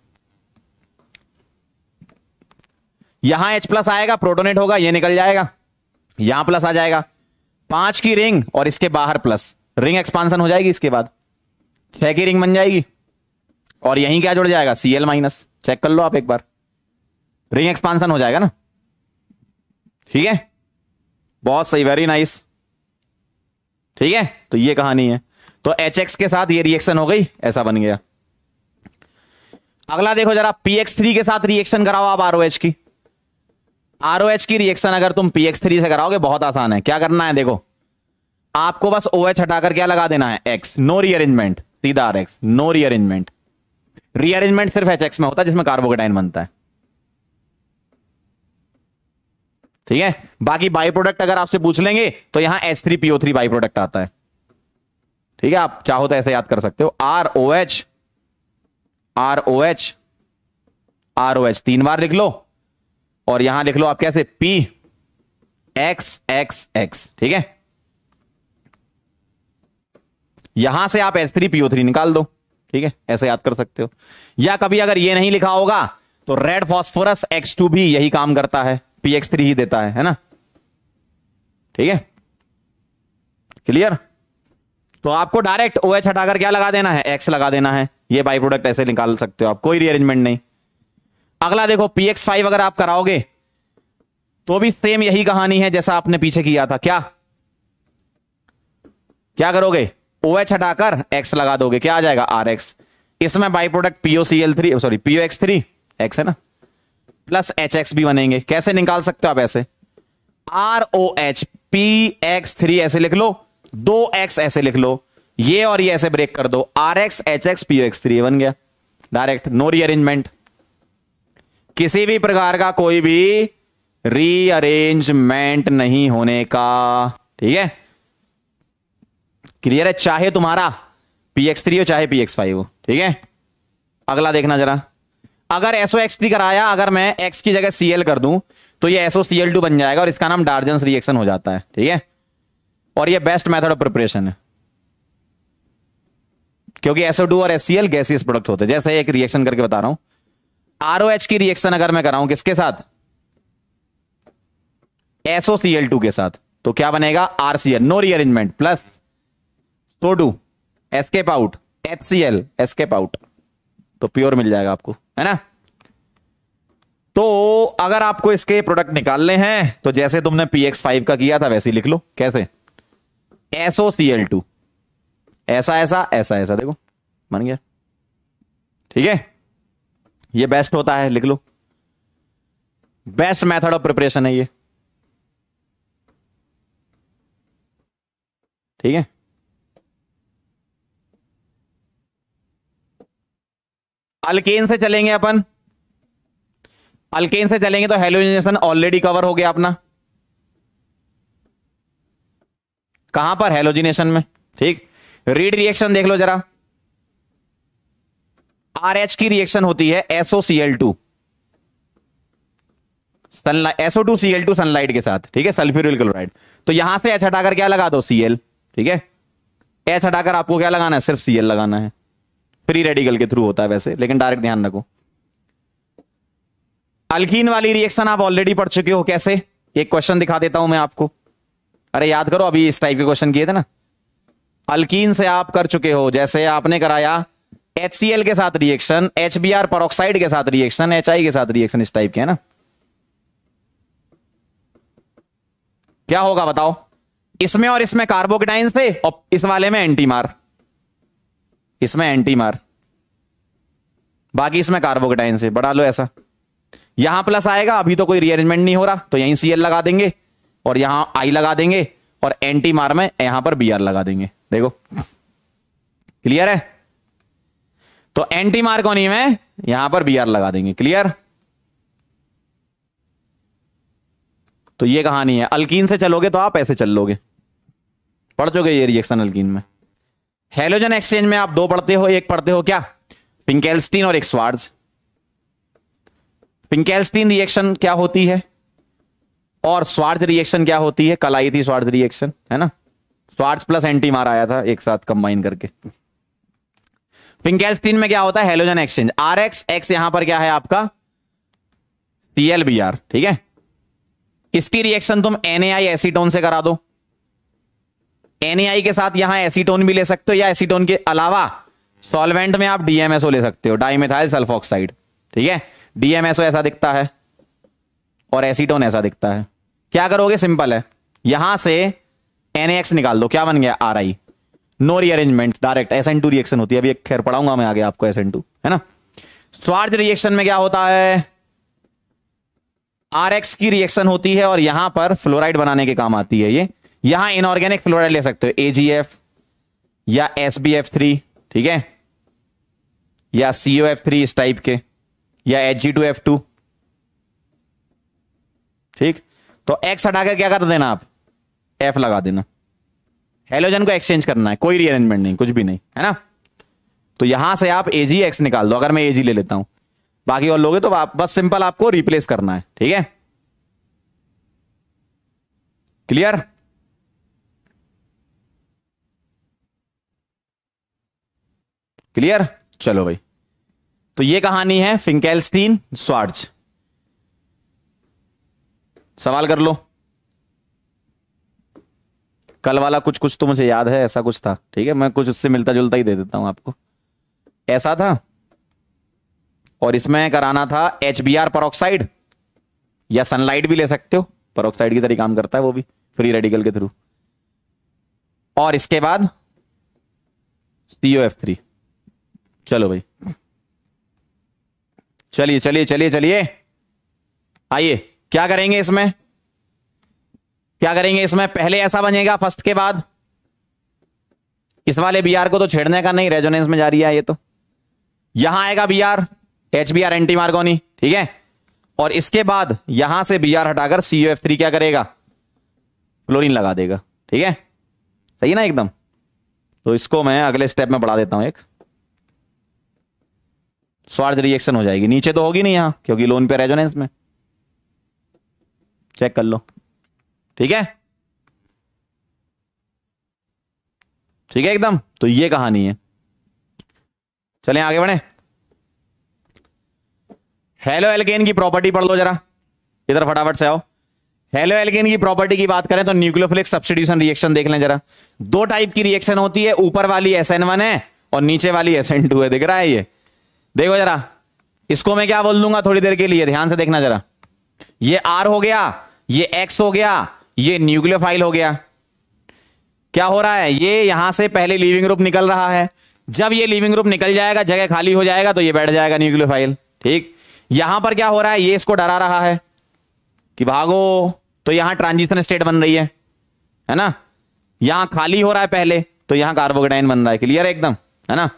S1: यहां एच प्लस आएगा प्रोटोनेट होगा ये निकल जाएगा यहां प्लस आ जाएगा पांच की रिंग और इसके बाहर प्लस रिंग एक्सपांसन हो जाएगी इसके बाद छह की रिंग बन जाएगी और यहीं क्या जुड़ जाएगा सी एल माइनस चेक कर लो आप एक बार रिंग एक्सपांसन हो जाएगा ना ठीक है बहुत सही वेरी नाइस ठीक है तो ये कहानी है तो एच एक्स के साथ ये रिएक्शन हो गई ऐसा बन गया अगला देखो जरा पीएक्स थ्री के साथ रिएक्शन कराओ आप आर ओ एच की आर की रिएक्शन अगर तुम पी से कराओगे बहुत आसान है क्या करना है देखो आपको बस ओ OH हटाकर क्या लगा देना है एक्स नो रीअरेंजमेंट सीधा R X no rearrangement rearrangement सिर्फ एच एक्स में होता है जिसमें कार्बोकेटाइन बनता है ठीक है बाकी बाई प्रोडक्ट अगर आपसे पूछ लेंगे तो यहां H three PO three by product आता है ठीक है आप चाहो तो ऐसे याद कर सकते हो R O H R O H R O H तीन बार लिख लो और यहां लिख लो आप कैसे पी एक्स एक्स एक्स ठीक है यहां से आप एस थ्री पीओ थ्री निकाल दो ठीक है ऐसे याद कर सकते हो या कभी अगर ये नहीं लिखा होगा तो रेड फॉस्फोरस एक्स टू भी यही काम करता है पी एक्स थ्री ही देता है है ना ठीक है क्लियर तो आपको डायरेक्ट ओ एच हटाकर क्या लगा देना है एक्स लगा देना है ये बाई प्रोडक्ट ऐसे निकाल सकते हो आप कोई रीअरेंजमेंट नहीं अगला देखो पी एक्स फाइव अगर आप कराओगे तो भी सेम यही कहानी है जैसा आपने पीछे किया था क्या क्या करोगे ओ एच हटाकर एक्स लगा दोगे क्या आ जाएगा आर एक्स इसमें by product PO C L three sorry PO X three X है ना प्लस एच एक्स भी बनेंगे कैसे निकाल सकते हो आप ऐसे R O H P X three ऐसे लिख लो दो एक्स ऐसे लिख लो ये और ये ऐसे ब्रेक कर दो R X H X PO X three बन गया डायरेक्ट नो रीअरेंजमेंट किसी भी प्रकार का कोई भी रीअरेंजमेंट नहीं होने का ठीक है क्लियर है चाहे तुम्हारा पीएक्स थ्री हो चाहे पीएक्स फाइव हो ठीक है अगला देखना जरा अगर एसओ एक्स थ्री कराया अगर मैं एक्स की जगह सीएल कर दूं तो ये एसओ सीएल टू बन जाएगा और इसका नाम डार्जेंस रिएक्शन हो जाता है ठीक है और ये बेस्ट मेथड ऑफ प्रिपरेशन है क्योंकि एसओ टू और S C L gaseous product होते हैं जैसे एक रिएक्शन करके बता रहा हूं आरओ एच की रिएक्शन अगर मैं कराऊं किसके साथ एसओसीएल टू के साथ तो क्या बनेगा RCL no rearrangement plus SO two escape out H C L escape out तो प्योर मिल जाएगा आपको है ना तो अगर आपको इसके प्रोडक्ट निकालने हैं तो जैसे तुमने पीएक्स फाइव का किया था वैसे ही लिख लो कैसे एसओसीएल टू ऐसा ऐसा ऐसा ऐसा देखो मान गया ठीक है ये बेस्ट होता है लिख लो बेस्ट मेथड ऑफ प्रिपरेशन है ये ठीक है अल्केन से चलेंगे अपन अल्केन से चलेंगे तो हेलोजनेशन ऑलरेडी कवर हो गया अपना कहां पर हेलोजिनेशन में ठीक रीड रिएक्शन देख लो जरा आर की रिएक्शन होती है SOCL two sunlight SO two CL two sunlight के साथ ठीक है सल्फ्यूर क्लोराइड तो यहां से एच हटाकर क्या लगा दो सीएल ठीक है एच हटाकर आपको क्या लगाना है सिर्फ सीएल लगाना है फ्री रेडिकल के थ्रू होता है वैसे लेकिन डायरेक्ट ध्यान रखो अल्कीन वाली रिएक्शन आप ऑलरेडी पढ़ चुके हो कैसे एक क्वेश्चन दिखा देता हूं मैं आपको अरे याद करो अभी इस टाइप के क्वेश्चन किए थे ना अल्कीन से आप कर चुके हो जैसे आपने कराया HCl के साथ रिएक्शन HBr बी आर के साथ रिएक्शन HI के साथ रिएक्शन इस टाइप के है ना क्या होगा बताओ इसमें और इसमें कार्बोकेटाइन से और इस वाले में एंटी मार इसमें एंटी मार बाकी इसमें कार्बोकेटाइन से बढ़ा लो ऐसा यहां प्लस आएगा अभी तो कोई रिअरेंजमेंट नहीं हो रहा तो यहीं सीएल लगा देंगे और यहां आई लगा देंगे और एंटी मार में यहां पर बी लगा देंगे देखो क्लियर है तो एंटी मार्क होनी में यहां पर बी आर लगा देंगे क्लियर तो ये कहानी है अल्कीन से चलोगे तो आप ऐसे चल लोगे पढ़ चुके ये रिएक्शन अल्कीन में हेलोजन एक्सचेंज में आप दो पढ़ते हो एक पढ़ते हो क्या पिंकेलस्टीन और एक स्वार्ज पिंकेल्स्टीन रिएक्शन क्या होती है और स्वार्ज रिएक्शन क्या होती है कल आई थी स्वार्ज रिएक्शन है ना स्वार्ज प्लस एंटीमार आया था एक साथ कंबाइन करके पिंकेस्टीन में क्या होता है halogen exchange R X X यहां पर क्या है आपका सीएलबीआर ठीक है इसकी रिएक्शन तुम एनएआई एसीटोन से करा दो एनएआई के साथ यहां एसीटोन भी ले सकते हो या एसीटोन के अलावा सॉल्वेंट में आप डीएमएसओ ले सकते हो डाइमेथाइल सल्फोक्साइड ठीक है डीएमएसओ ऐसा दिखता है और एसीटोन ऐसा दिखता है क्या करोगे सिंपल है यहां से एनएक्स निकाल दो क्या बन गया R I no rearrangement direct S N two reaction होती है अभी एक खैर पढ़ाऊंगा मैं आगे आपको एस एन टू है ना स्वार्थ रिएक्शन में क्या होता है आर एक्स की रिएक्शन होती है और यहां पर फ्लोराइड बनाने के काम आती है ये यहां इनऑर्गेनिक फ्लोराइड ले सकते हो एजीएफ या एस बी एफ थ्री ठीक है या सीओ एफ थ्री इस टाइप के या H G two F two ठीक तो एक्स हटाकर क्या कर देना आप एफ लगा देना हेलोजन को एक्सचेंज करना है कोई रीअरेंजमेंट नहीं कुछ भी नहीं है ना तो यहां से आप एजी एक्स निकाल दो अगर मैं एजी ले लेता हूं बाकी और लोगे तो आप बस सिंपल आपको रिप्लेस करना है ठीक है क्लियर क्लियर चलो भाई तो ये कहानी है फिंकेलस्टीन स्वार्ज सवाल कर लो कल वाला कुछ कुछ तो मुझे याद है ऐसा कुछ था ठीक है मैं कुछ उससे मिलता जुलता ही दे देता हूं आपको ऐसा था और इसमें कराना था एच बी आर परोक्साइड या सनलाइट भी ले सकते हो परोक्साइड की तरह काम करता है वो भी फ्री रेडिकल के थ्रू और इसके बाद सीओ एफ थ्री चलो भाई चलिए चलिए चलिए चलिए आइए क्या करेंगे इसमें क्या करेंगे इसमें पहले ऐसा बनेगा फर्स्ट के बाद इस वाले बी को तो छेड़ने का नहीं रेजोनेंस में जा रही है ये तो यहां आएगा B R H B R anti Markovnikov ठीक है और इसके बाद यहां से बी आर हटाकर सीओ एफ थ्री क्या करेगा क्लोरीन लगा देगा ठीक है सही ना एकदम तो इसको मैं अगले स्टेप में बढ़ा देता हूं एक स्वार्ज रिएक्शन हो जाएगी नीचे तो होगी नहीं यहां क्योंकि लोन पे रेजोनेंस में चेक कर लो ठीक है ठीक है एकदम तो ये कहानी है चले आगे बढ़े हेलो एल्केन की प्रॉपर्टी पढ़ लो जरा इधर फटाफट से आओ हेलो एलकेन की प्रॉपर्टी की बात करें तो न्यूक्लियोफिलिक सब्सिट्यूशन रिएक्शन देख लें जरा दो टाइप की रिएक्शन होती है ऊपर वाली एस है और नीचे वाली एस है दिख रहा है ये देखो जरा इसको मैं क्या बोल दूंगा थोड़ी देर के लिए ध्यान से देखना जरा ये आर हो गया ये एक्स हो गया ये न्यूक्लियोफाइल हो गया क्या हो रहा है ये यहां से पहले लिविंग ग्रुप निकल रहा है जब ये लिविंग ग्रुप निकल जाएगा जगह खाली हो जाएगा तो ये बैठ जाएगा न्यूक्लियोफाइल ठीक यहां पर क्या हो रहा है ये इसको डरा रहा है कि भागो तो यहां ट्रांजिशन स्टेट बन रही है है ना यहां खाली हो रहा है पहले तो यहां कार्बोगडाइन बन रहा है क्लियर एकदम है ना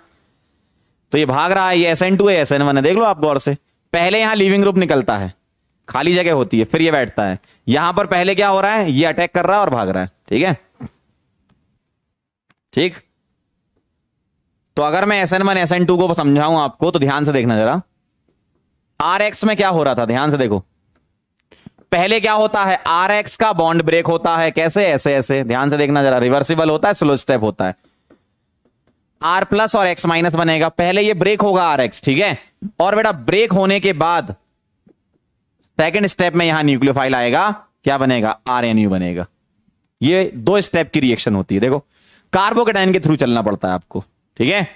S1: तो ये भाग रहा है ये एस एन टू है एस एन वन है देख लो आप गौर से पहले यहां लिविंग ग्रुप निकलता है खाली जगह होती है फिर ये बैठता है यहां पर पहले क्या हो रहा है ये अटैक कर रहा है और भाग रहा है ठीक है ठीक तो अगर मैं S N one S N two को समझाऊं आपको तो ध्यान से देखना जरा आर एक्स में क्या हो रहा था ध्यान से देखो पहले क्या होता है आर एक्स का बॉन्ड ब्रेक होता है कैसे ऐसे ऐसे ध्यान से देखना जरा रिवर्सिबल होता है स्लो स्टेप होता है आर प्लस और एक्स माइनस बनेगा पहले ये ब्रेक होगा आर एक्स ठीक है और बेटा ब्रेक होने के बाद सेकेंड स्टेप में यहां न्यूक्लियोफाइल आएगा क्या बनेगा आर बनेगा ये दो स्टेप की रिएक्शन होती है देखो कार्बोकेटाइन के थ्रू चलना पड़ता है आपको ठीक है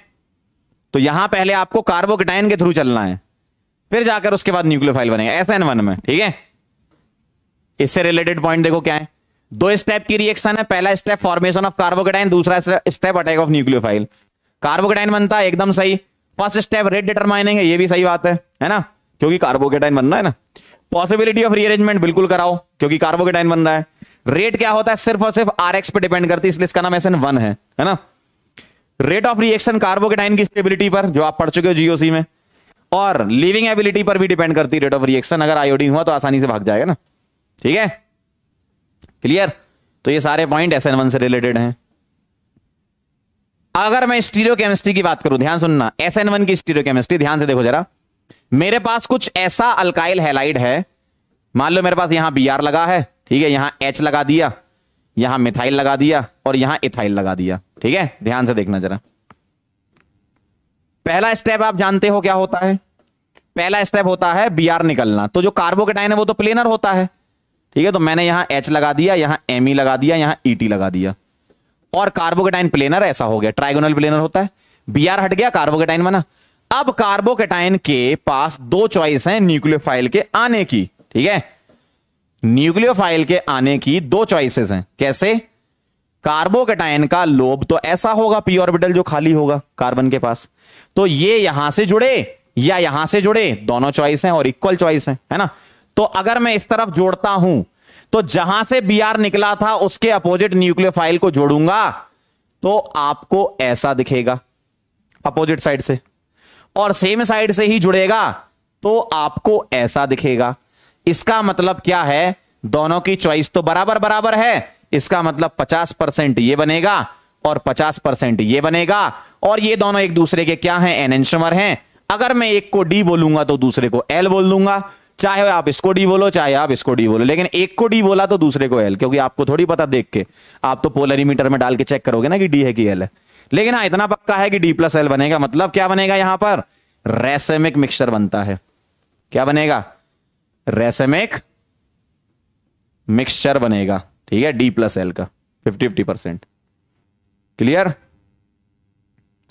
S1: तो यहां पहले आपको कार्बोकेटाइन के थ्रू चलना है फिर जाकर उसके बाद न्यूक्लियोफाइल बनेगा एस एन वन में ठीक है इससे रिलेटेड पॉइंट देखो क्या है दो स्टेप की रिएक्शन है पहला स्टेप फॉर्मेशन ऑफ कार्बोकेटाइन दूसरा step attack of nucleophile carbocation बनता है एकदम सही फर्स्ट स्टेप रेड डिटरमाइनिंग है ये भी सही बात है है ना क्योंकि कार्बोकेटाइन बनना है ना पॉसिबिलिटी ऑफ रीअरेंजमेंट बिल्कुल कराओ क्योंकि कार्बोकेटाइन बन रहा है रेट क्या होता है सिर्फ और सिर्फ आर एक्स पे डिपेंड करती है इसलिए इसका नाम एस वन है है ना रेट ऑफ रिएक्शन कार्बोकेटाइन की स्टेबिलिटी पर जो आप पढ़ चुके हो जीओसी में और लिविंग एबिलिटी पर भी डिपेंड करती है रेट ऑफ रिएक्शन अगर आयोडीन हुआ तो आसानी से भाग जाएगा ना ठीक है क्लियर तो ये सारे पॉइंट एस से रिलेटेड हैं अगर मैं स्टीरियो केमिस्ट्री की बात करूं ध्यान सुनना एस की स्टीरियो केमिस्ट्री ध्यान से देखो जरा मेरे पास कुछ ऐसा अल्काइल हेलाइड है मान लो मेरे पास यहां बी आर लगा है ठीक है यहां एच लगा दिया यहां मिथाइल लगा दिया और यहां इथाइल लगा दिया ठीक है ध्यान से देखना जरा पहला स्टेप आप जानते हो क्या होता है पहला स्टेप होता है बी आर निकलना तो जो कार्बोकेटाइन है वो तो प्लेनर होता है ठीक है तो मैंने यहां एच लगा दिया यहां एम ई लगा दिया यहां ई टी लगा दिया और कार्बोकेटाइन प्लेनर ऐसा हो गया ट्राइगोनल प्लेनर होता है बी आर हट गया कार्बोकेटाइन बना अब कार्बोकेटाइन के पास दो चॉइस है न्यूक्लियोफाइल के आने की ठीक है न्यूक्लियोफाइल के आने की दो चॉइसेस हैं कैसे कार्बोकेटाइन का लोब तो ऐसा होगा पी ऑर्बिटल जो खाली होगा कार्बन के पास तो ये यहां से जुड़े या यहां से जुड़े दोनों चॉइस हैं और इक्वल चॉइस हैं है ना तो अगर मैं इस तरफ जोड़ता हूं तो जहां से बी आर निकला था उसके अपोजिट न्यूक्लियोफाइल को जोड़ूंगा तो आपको ऐसा दिखेगा अपोजिट साइड से और सेम साइड से ही जुड़ेगा तो आपको ऐसा दिखेगा इसका मतलब क्या है दोनों की चॉइस तो बराबर बराबर है इसका मतलब 50 परसेंट ये बनेगा और 50 परसेंट ये बनेगा और ये दोनों एक दूसरे के क्या हैं एनेंशमर हैं अगर मैं एक को डी बोलूंगा तो दूसरे को एल बोल दूंगा चाहे आप इसको डी बोलो चाहे आप इसको डी बोलो लेकिन एक को डी बोला तो दूसरे को एल क्योंकि आपको थोड़ी पता देख के आप तो पोलरीमीटर में डाल के चेक करोगे ना कि डी है कि एल है लेकिन हाँ इतना पक्का है कि डी प्लस एल बनेगा मतलब क्या बनेगा यहां पर रेसेमिक मिक्सचर बनता है क्या बनेगा रेसेमिक मिक्सचर बनेगा ठीक है डी प्लस एल का फिफ्टी फिफ्टी परसेंट क्लियर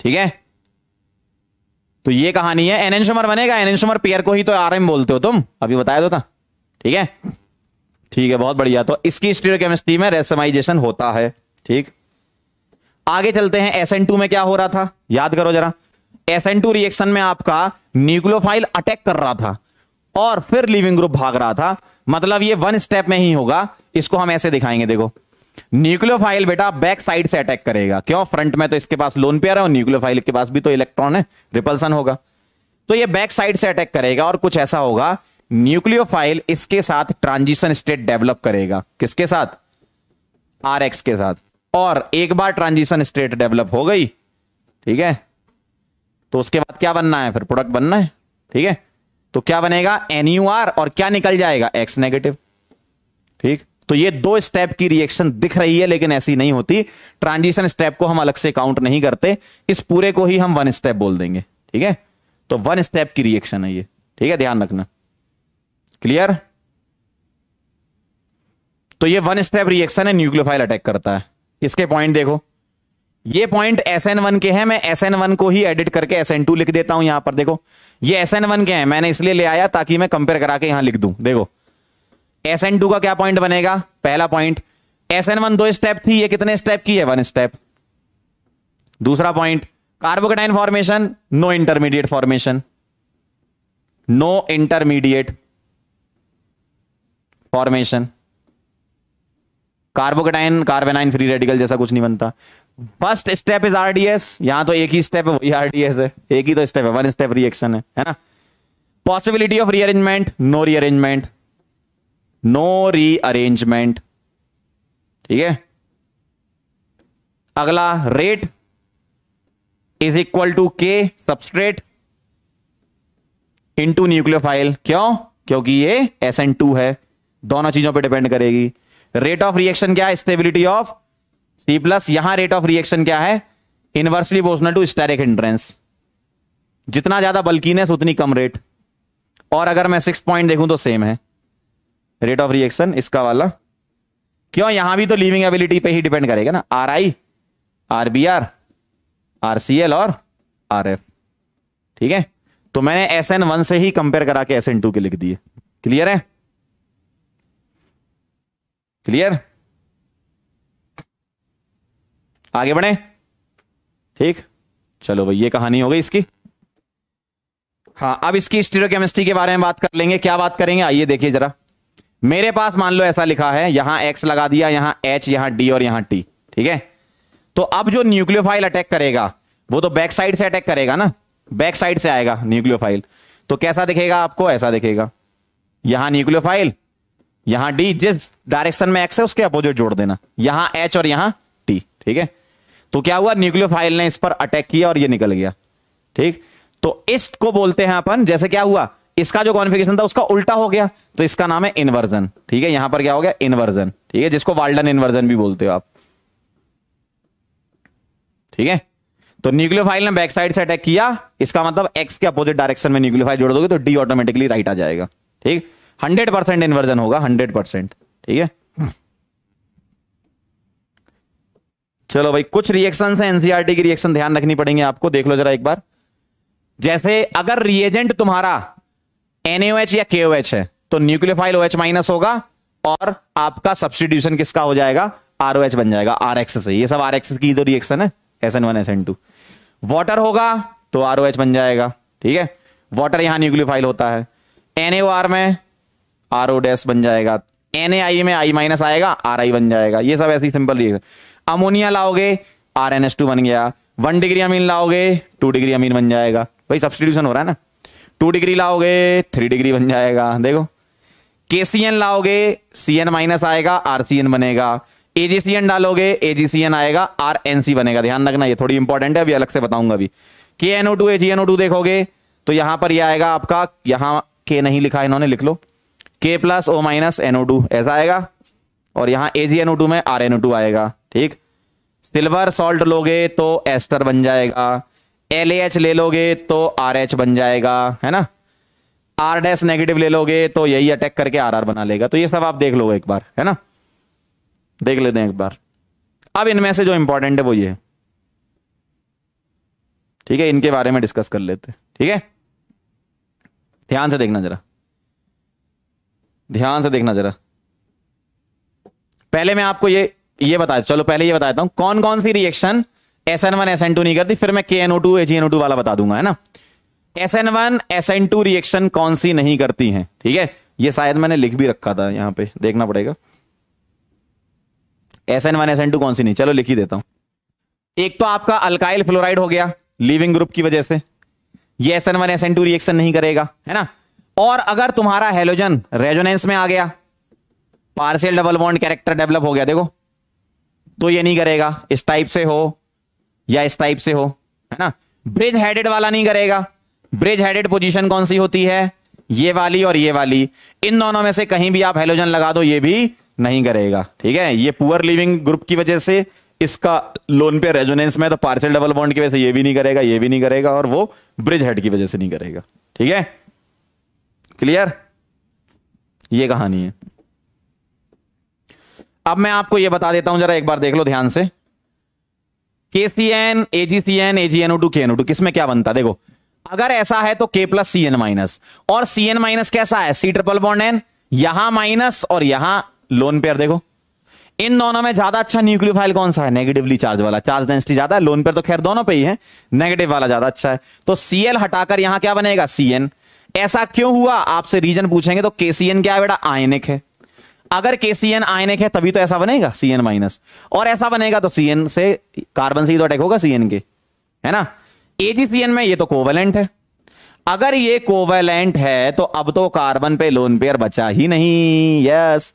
S1: ठीक है तो ये कहानी है एनेंशमर बनेगा एनेंशमर पेयर को ही तो आरएम बोलते हो तुम अभी बताया तो था ठीक है ठीक है बहुत बढ़िया तो इसकी स्टीरियोकेमिस्ट्री केमिस्ट्री में रेसमाइजेशन होता है ठीक आगे चलते हैं एस में क्या हो रहा था याद करो जरा एस रिएक्शन में आपका न्यूक्लोफाइल अटैक कर रहा था और फिर लिविंग ग्रुप भाग रहा था मतलब ये वन स्टेप में ही होगा इसको हम ऐसे दिखाएंगे देखो न्यूक्लियोफाइल बेटा बैक साइड से अटैक करेगा क्यों फ्रंट में तो इसके पास लोन पेयर है और न्यूक्लियोफाइल के पास भी तो इलेक्ट्रॉन है रिपल्सन होगा तो ये बैक साइड से अटैक करेगा और कुछ ऐसा होगा न्यूक्लियोफाइल इसके साथ ट्रांजिशन स्टेट डेवलप करेगा किसके साथ आर के साथ और एक बार ट्रांजिशन स्टेट डेवलप हो गई ठीक है तो उसके बाद क्या बनना है फिर प्रोडक्ट बनना है ठीक है तो क्या बनेगा एनयूआर और क्या निकल जाएगा एक्स नेगेटिव ठीक तो ये दो स्टेप की रिएक्शन दिख रही है लेकिन ऐसी नहीं होती ट्रांजिशन स्टेप को हम अलग से काउंट नहीं करते इस पूरे को ही हम वन स्टेप बोल देंगे ठीक है तो वन स्टेप की रिएक्शन है ये ठीक है ध्यान रखना क्लियर तो ये वन स्टेप रिएक्शन है न्यूक्लियोफाइल अटैक करता है इसके पॉइंट देखो ये पॉइंट एस एन वन के हैं मैं एस एन वन को ही एडिट करके एस एन टू लिख देता हूं यहां पर देखो ये एस एन वन के हैं मैंने इसलिए ले आया ताकि मैं कंपेयर करा के यहां लिख दूं देखो एस एन टू का क्या पॉइंट बनेगा पहला पॉइंट एस एन वन दो स्टेप थी ये कितने स्टेप की है वन स्टेप दूसरा point carbocation formation no intermediate formation no intermediate formation carbocation carbanion free radical जैसा कुछ नहीं बनता फर्स्ट स्टेप इज आरडीएस यहां तो एक ही स्टेप है वही आरडीएस है एक ही तो स्टेप है वन स्टेप रिएक्शन है है ना possibility of rearrangement no rearrangement no rearrangement ठीक है अगला rate is equal to K substrate into nucleophile क्यों क्योंकि ये एस एन टू है दोनों चीजों पे डिपेंड करेगी रेट ऑफ रिएक्शन क्या है स्टेबिलिटी ऑफ सी प्लस यहां रेट ऑफ रिएक्शन क्या है inversely proportional to steric hindrance जितना ज्यादा बल्किनेस उतनी कम रेट और अगर मैं सिक्स पॉइंट देखूं तो सेम है रेट ऑफ रिएक्शन इसका वाला क्यों यहां भी तो लिविंग एबिलिटी पे ही डिपेंड करेगा ना R I R B R R C L और आर एफ ठीक है तो मैंने एस एन वन से ही कंपेयर करा के एस एन टू के लिख दिए क्लियर है क्लियर आगे बढ़े ठीक चलो भाई ये कहानी हो गई इसकी हाँ अब इसकी स्टीरोकेमिस्ट्री के बारे में बात कर लेंगे क्या बात करेंगे आइए देखिए जरा मेरे पास मान लो ऐसा लिखा है यहां एक्स लगा दिया यहां एच यहां डी और यहां टी ठीक है तो अब जो न्यूक्लियोफाइल अटैक करेगा वो तो बैक साइड से अटैक करेगा ना बैक साइड से आएगा न्यूक्लियोफाइल तो कैसा दिखेगा आपको ऐसा दिखेगा यहां न्यूक्लियोफाइल यहां डी जिस डायरेक्शन में एक्स है उसके अपोजिट जोड़ देना यहां एच और यहां टी ठीक है तो क्या हुआ न्यूक्लियोफाइल ने इस पर अटैक किया और ये निकल गया ठीक तो इसको बोलते हैं अपन जैसे क्या हुआ इसका जो कॉन्फिगेशन था उसका उल्टा हो गया तो इसका नाम है इन्वर्जन ठीक है यहां पर क्या हो गया इन्वर्जन ठीक है जिसको वाल्डन इन्वर्जन भी बोलते हो आप ठीक है तो न्यूक्लियोफाइल ने बैक साइड से अटैक किया इसका मतलब एक्स के अपोजिट डायरेक्शन में न्यूक्लियोफाइल जोड़ दोगे तो डी ऑटोमेटिकली राइट आ जाएगा ठीक है हंड्रेड परसेंट इन्वर्जन होगा हंड्रेड परसेंट ठीक है चलो भाई कुछ रिएक्शन है एनसीआरटी की रिएक्शन ध्यान रखनी पड़ेंगे आपको देख लो जरा एक बार जैसे अगर रिएजेंट तुम्हारा एनएच या के है तो न्यूक्लियोफाइल ओएच माइनस होगा और आपका सब्सटीट्यूशन किसका हो जाएगा आरओएच बन जाएगा आरएक्स से ये सब आरएक्स की तो रिएक्शन है S N one S N two water होगा तो आरओएच बन जाएगा ठीक है वॉटर यहां न्यूक्लियोफाइल होता है एनएओआर में आर ओ डैस बन जाएगा एन ए आई में आई माइनस आएगा आर आई बन जाएगा ये सब ऐसी सिंपल रिएक्शन अमोनिया लाओगे आर एन एस टू बन गया वन डिग्री अमीन लाओगे टू डिग्री अमीन बन जाएगा भाई सब्सटीट्यूशन हो रहा है ना टू डिग्री लाओगे थ्री डिग्री बन जाएगा देखो के सी एन लाओगे सी एन माइनस आएगा आर सी एन बनेगा एजीसीएन डालोगे एजीसीएन आएगा आर एन सी बनेगा ध्यान रखना ये थोड़ी इंपॉर्टेंट है अभी अलग से बताऊंगा अभी के एनओ टू एजीएनओ टू देखोगे तो यहां पर ये यह आएगा आपका यहां के नहीं लिखा इन्होंने लिख लो K plus O minus NO two ऐसा आएगा और यहां ए जी एनओ टू में आर एनओ टू आएगा ठीक सिल्वर सॉल्ट लोगे तो एस्टर बन जाएगा एल एच ले लोगे तो आर एच बन जाएगा है ना आर डैश नेगेटिव ले लोगे तो यही अटैक करके आर आर बना लेगा तो ये सब आप देख लोगे एक बार है ना देख लेते हैं एक बार अब इनमें से जो इंपॉर्टेंट है वो ये ठीक है इनके बारे में डिस्कस कर लेते ठीक है ध्यान से देखना जरा ध्यान से देखना जरा पहले मैं आपको ये ये बता चलो पहले ये बताता हूं कौन कौन सी reaction S N one S N two नहीं करती फिर मैं के एनओ टू एनओ टू वाला बता दूंगा है ना S N one S N two reaction कौन सी नहीं करती हैं ठीक है ये शायद मैंने लिख भी रखा था यहां पे देखना पड़ेगा S N one S N two कौन सी नहीं चलो लिख ही देता हूं एक तो आपका अल्काइल फ्लोराइड हो गया लिविंग ग्रुप की वजह से ये S N one S N two reaction नहीं करेगा है ना और अगर तुम्हारा हेलोजन रेजोनेंस में आ गया partial double bond character develop हो गया देखो तो ये नहीं करेगा इस टाइप से हो या इस टाइप से हो है ना ब्रिज हेडेड वाला नहीं करेगा ब्रिज हेडेड पोजीशन कौन सी होती है ये वाली और ये वाली इन दोनों में से कहीं भी आप हेलोजन लगा दो ये भी नहीं करेगा ठीक है ये पुअर लिविंग ग्रुप की वजह से इसका लोन पे रेजोनेंस में तो पार्सल डबल बॉन्ड की वजह से ये भी नहीं करेगा ये भी नहीं करेगा और वो ब्रिज हेड की वजह से नहीं करेगा ठीक है क्लियर ये कहानी है अब मैं आपको यह बता देता हूं जरा एक बार देख लो ध्यान से K C N A G C N A G N O two K N O two किसमें क्या बनता देखो अगर ऐसा है तो के प्लस सी एन माइनस और सी एन माइनस कैसा है सी ट्रिपल बॉन्ड एन यहां माइनस और यहां लोन पेयर देखो इन दोनों में ज्यादा अच्छा न्यूक्लियोफाइल कौन सा है नेगेटिवली चार्ज वाला चार्ज डेंसिटी ज्यादा है लोन पेयर तो खैर दोनों पे ही है नेगेटिव वाला ज्यादा अच्छा है तो सीएल हटाकर यहां क्या बनेगा सीएन ऐसा क्यों हुआ आपसे रीजन पूछेंगे तो केसीएन क्या है बेटा आयनिक है अगर केसीएन आयनिक है तभी तो ऐसा बनेगा सीएन माइनस और ऐसा बनेगा तो सीएन से कार्बन से ही तो अटैक होगा सीएन के है ना एजीसीएन में ये तो कोवेलेंट है अगर ये कोवेलेंट है तो अब तो कार्बन पे लोन पेयर बचा ही नहीं यस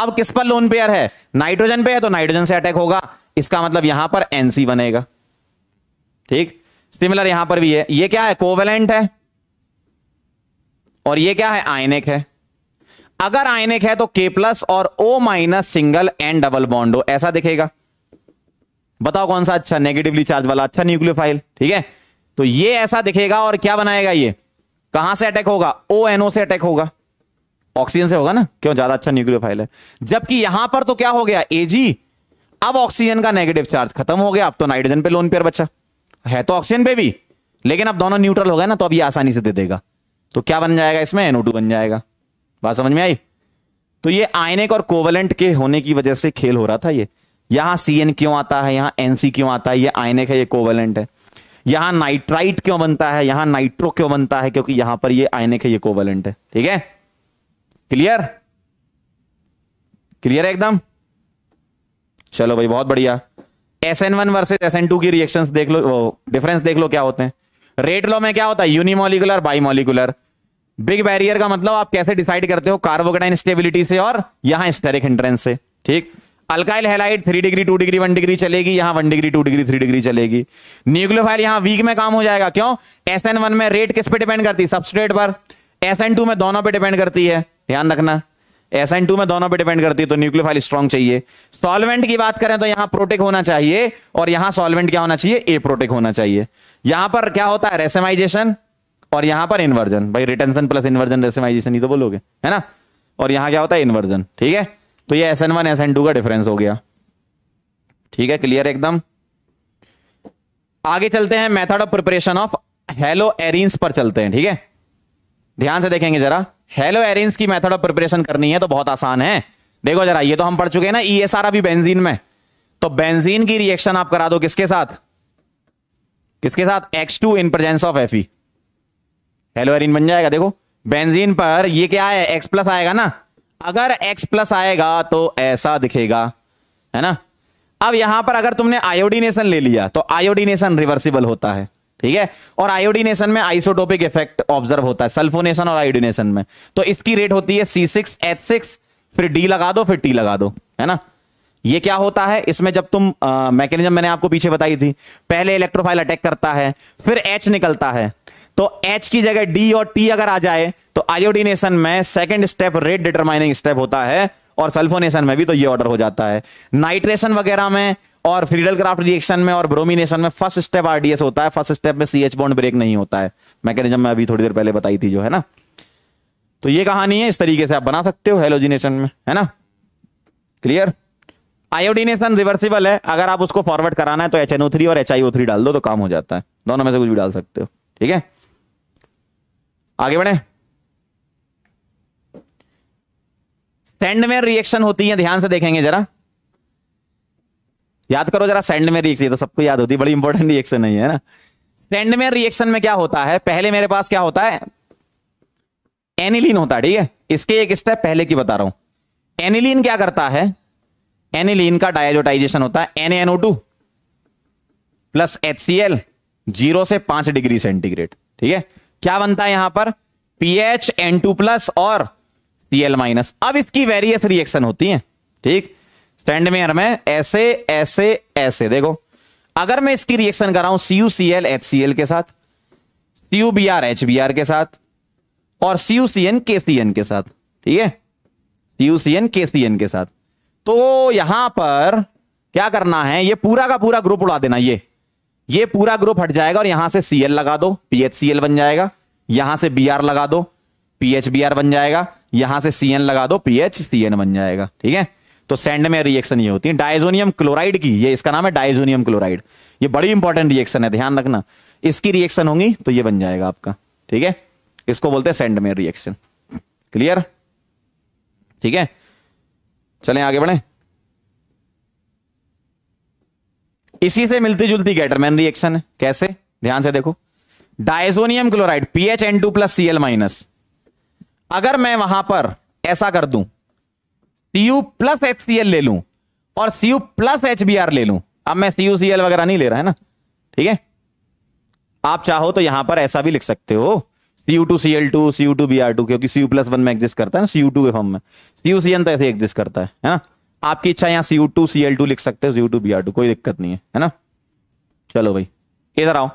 S1: अब किस पर लोन पेयर है नाइट्रोजन पे है तो नाइट्रोजन से अटैक होगा इसका मतलब यहां पर एनसी बनेगा ठीक सिमिलर यहां पर भी है ये क्या है कोवेलेंट है और ये क्या है आयनिक है अगर आयनिक है तो के प्लस और O minus single and double bond हो ऐसा दिखेगा बताओ कौन सा अच्छा नेगेटिवली चार्ज वाला अच्छा न्यूक्लियोफाइल ठीक है तो ये ऐसा दिखेगा और क्या बनाएगा ये कहां से अटैक होगा ओ एनओ से अटैक होगा ऑक्सीजन से होगा ना क्यों ज्यादा अच्छा न्यूक्लियोफाइल है जबकि यहां पर तो क्या हो गया एजी अब ऑक्सीजन का नेगेटिव चार्ज खत्म हो गया अब तो नाइट्रोजन पे लोन पेयर बच्चा है तो ऑक्सीजन पे भी लेकिन अब दोनों न्यूट्रल हो गए ना तो अब ये आसानी से दे देगा तो क्या बन जाएगा इसमें एनओ बन जाएगा बात समझ में आई तो ये आयनिक और कोवलेंट के होने की वजह से खेल हो रहा था ये यहां सी क्यों आता है यहां एनसी क्यों आता है ये आयनिक है ये कोवलेंट है यहां नाइट्राइट क्यों बनता है यहां नाइट्रो क्यों बनता है क्योंकि यहां पर ये आयनिक है ये कोवलेंट है ठीक है क्लियर क्लियर है एकदम चलो भाई बहुत बढ़िया S N one versus S N two की रिएक्शन देख लो डिफरेंस देख लो क्या होते हैं रेट लॉ में क्या होता है यूनिमोलिकुलर बाईमोलिकुलर बिग बैरियर का मतलब आप कैसे डिसाइड करते हो कार्बोकटाइन स्टेबिलिटी से और यहां स्टेरिक हिंड्रेंस से ठीक alkyl halide three degree two degree one degree चलेगी यहां one degree two degree three degree चलेगी न्यूक्लियोफाइल यहां वीक में काम हो जाएगा क्यों एस एन वन में रेट किस पे डिपेंड करती है सबस्ट्रेट पर एस एन टू में दोनों पे डिपेंड करती है ध्यान रखना एस एन टू में दोनों पे डिपेंड करती है तो न्यूक्लियोफाइल स्ट्रॉन्ग चाहिए सॉल्वेंट की बात करें तो यहां प्रोटेक होना चाहिए और यहां सॉल्वेंट क्या होना चाहिए ए प्रोटेक होना चाहिए यहां पर क्या होता है रेसेमाइजेशन और यहां पर इन्वर्जन भाई रिटेंशन प्लस इन्वर्जन रेसेमाइजेशन ही तो बोलोगे है ना और यहां क्या होता है इन्वर्जन ठीक है तो ये S N one S N two का डिफरेंस हो गया ठीक है क्लियर एकदम आगे चलते हैं method of preparation of haloarenes पर चलते हैं ठीक है ध्यान से देखेंगे जरा हेलो एरेंज की मेथड ऑफ प्रिपरेशन करनी है तो बहुत आसान है देखो जरा ये तो हम पढ़ चुके हैं ना ई एस आर अभी बेंजीन में तो बेंजीन की रिएक्शन आप करा दो किसके साथ किसके साथ X two in presence of F haloarene बन जाएगा देखो बेंजीन पर ये क्या है एक्स प्लस आएगा ना अगर एक्स प्लस आएगा तो ऐसा दिखेगा है ना अब यहां पर अगर तुमने आयोडीनेशन ले लिया तो आयोडीनेशन रिवर्सिबल होता है ठीक है और आयोडिनेशन में आइसोटोपिक इफेक्ट ऑब्जर्व होता है सल्फोनेशन और आयोडिनेशन में तो इसकी रेट होती है सी सिक्स एच सिक्स फिर डी लगा दो फिर टी लगा दो है ना ये क्या होता है इसमें जब तुम मैकेनिज्म मैंने आपको पीछे बताई थी पहले इलेक्ट्रोफाइल अटैक करता है फिर एच निकलता है तो एच की जगह डी और टी अगर आ जाए तो आयोडीनेशन में second step rate determining step होता है और सल्फोनेशन में भी तो ये ऑर्डर हो जाता है नाइट्रेशन वगैरह में और फ्रीडल क्राफ्ट रिएक्शन में और ब्रोमिनेशन में फर्स्ट स्टेप आरडीएस होता है फर्स्ट स्टेप में सीएच बॉन्ड ब्रेक नहीं होता है मैकेनिज्म में अभी थोड़ी देर पहले बताई थी जो है ना तो ये कहानी है इस तरीके से आप बना सकते हो हेलोजिनेशन में है ना क्लियर आयोडिनेशन रिवर्सिबल है अगर आप उसको फॉरवर्ड कराना है तो एच और एच डाल दो तो काम हो जाता है दोनों में से कुछ भी डाल सकते हो ठीक है आगे बढ़े सेंडमेर रिएक्शन होती है ध्यान से देखेंगे जरा याद करो जरा सेंड में रिएक्शन तो सबको याद होती बड़ी इंपॉर्टेंट रिएक्शन है ना सेंड में रिएक्शन में क्या होता है पहले मेरे पास क्या होता है एनिलीन होता है ठीक है इसके एक स्टेप पहले की बता रहा हूं एनिलीन क्या करता है एनिलीन का डायजोटाइजेशन होता है N NO two plus H C L zero से पांच डिग्री सेंटीग्रेड ठीक है क्या बनता है यहां पर पीएच एन टू प्लस और सीएल माइनस अब इसकी वेरियस रिएक्शन होती है ठीक स्टैंड में में ऐसे ऐसे ऐसे देखो अगर मैं इसकी रिएक्शन कराऊं C U C L H C L के साथ C U B R H B R के साथ और सी यू सी एन के सी एन के साथ ठीक है सी यू सी एन के सी एन के साथ तो यहां पर क्या करना है ये पूरा का पूरा ग्रुप उड़ा देना ये ये पूरा ग्रुप हट जाएगा और यहां से सी एल लगा दो पी एच सी एल बन जाएगा यहां से बी आर लगा दो पी एच बी आर बन जाएगा यहां से सी एन लगा दो पी एच सी एन बन जाएगा ठीक है तो सेंड में रिएक्शन ये होती है डायजोनियम क्लोराइड की ये इसका नाम है डायजोनियम क्लोराइड ये बड़ी इंपॉर्टेंट रिएक्शन है ध्यान रखना इसकी रिएक्शन होंगी तो ये बन जाएगा आपका ठीक है इसको बोलते हैं सेंड में रिएक्शन क्लियर ठीक है चलें आगे बढ़े इसी से मिलती जुलती गैटरमैन रिएक्शन है कैसे ध्यान से देखो diazonium chloride PH N two plus C L minus अगर मैं वहां पर ऐसा कर दूं C U plus H C L ले लू और C U plus H B R ले लू अब मैं सी यू सी एल वगैरह नहीं ले रहा है ना ठीक है आप चाहो तो यहां पर ऐसा भी लिख सकते हो C U two C L two C U two B R two क्योंकि सी यू प्लस वन में एग्जिस्ट करता है ना सी यू टू के फॉर्म में सी यू सी एन तो ऐसे एग्जिस्ट करता है है ना आपकी इच्छा यहाँ C U two C L two लिख सकते हो C U two B R two कोई दिक्कत नहीं है है ना चलो भाई इधर आओ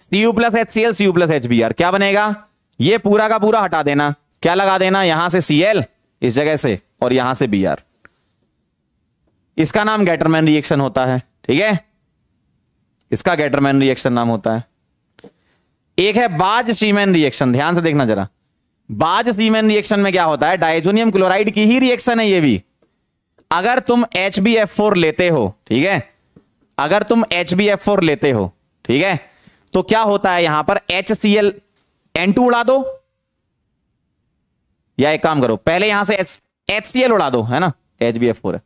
S1: C U plus H C L C U plus H B R क्या बनेगा ये पूरा का पूरा हटा देना क्या लगा देना यहां से सी एल इस जगह से और यहां से बी आर इसका नाम गैटरमैन रिएक्शन होता है ठीक है इसका गैटरमैन रिएक्शन नाम होता है एक है बाज सीमेन रिएक्शन ध्यान से देखना जरा बाज सीमेन रिएक्शन में क्या होता है डायजोनियम क्लोराइड की ही रिएक्शन है ये भी अगर तुम एच लेते हो ठीक है अगर तुम एच लेते हो ठीक है तो क्या होता है यहां पर H C L N two उड़ा दो या एक काम करो पहले यहां से एच सी एल उड़ा दो है ना एच बी एफ फोर है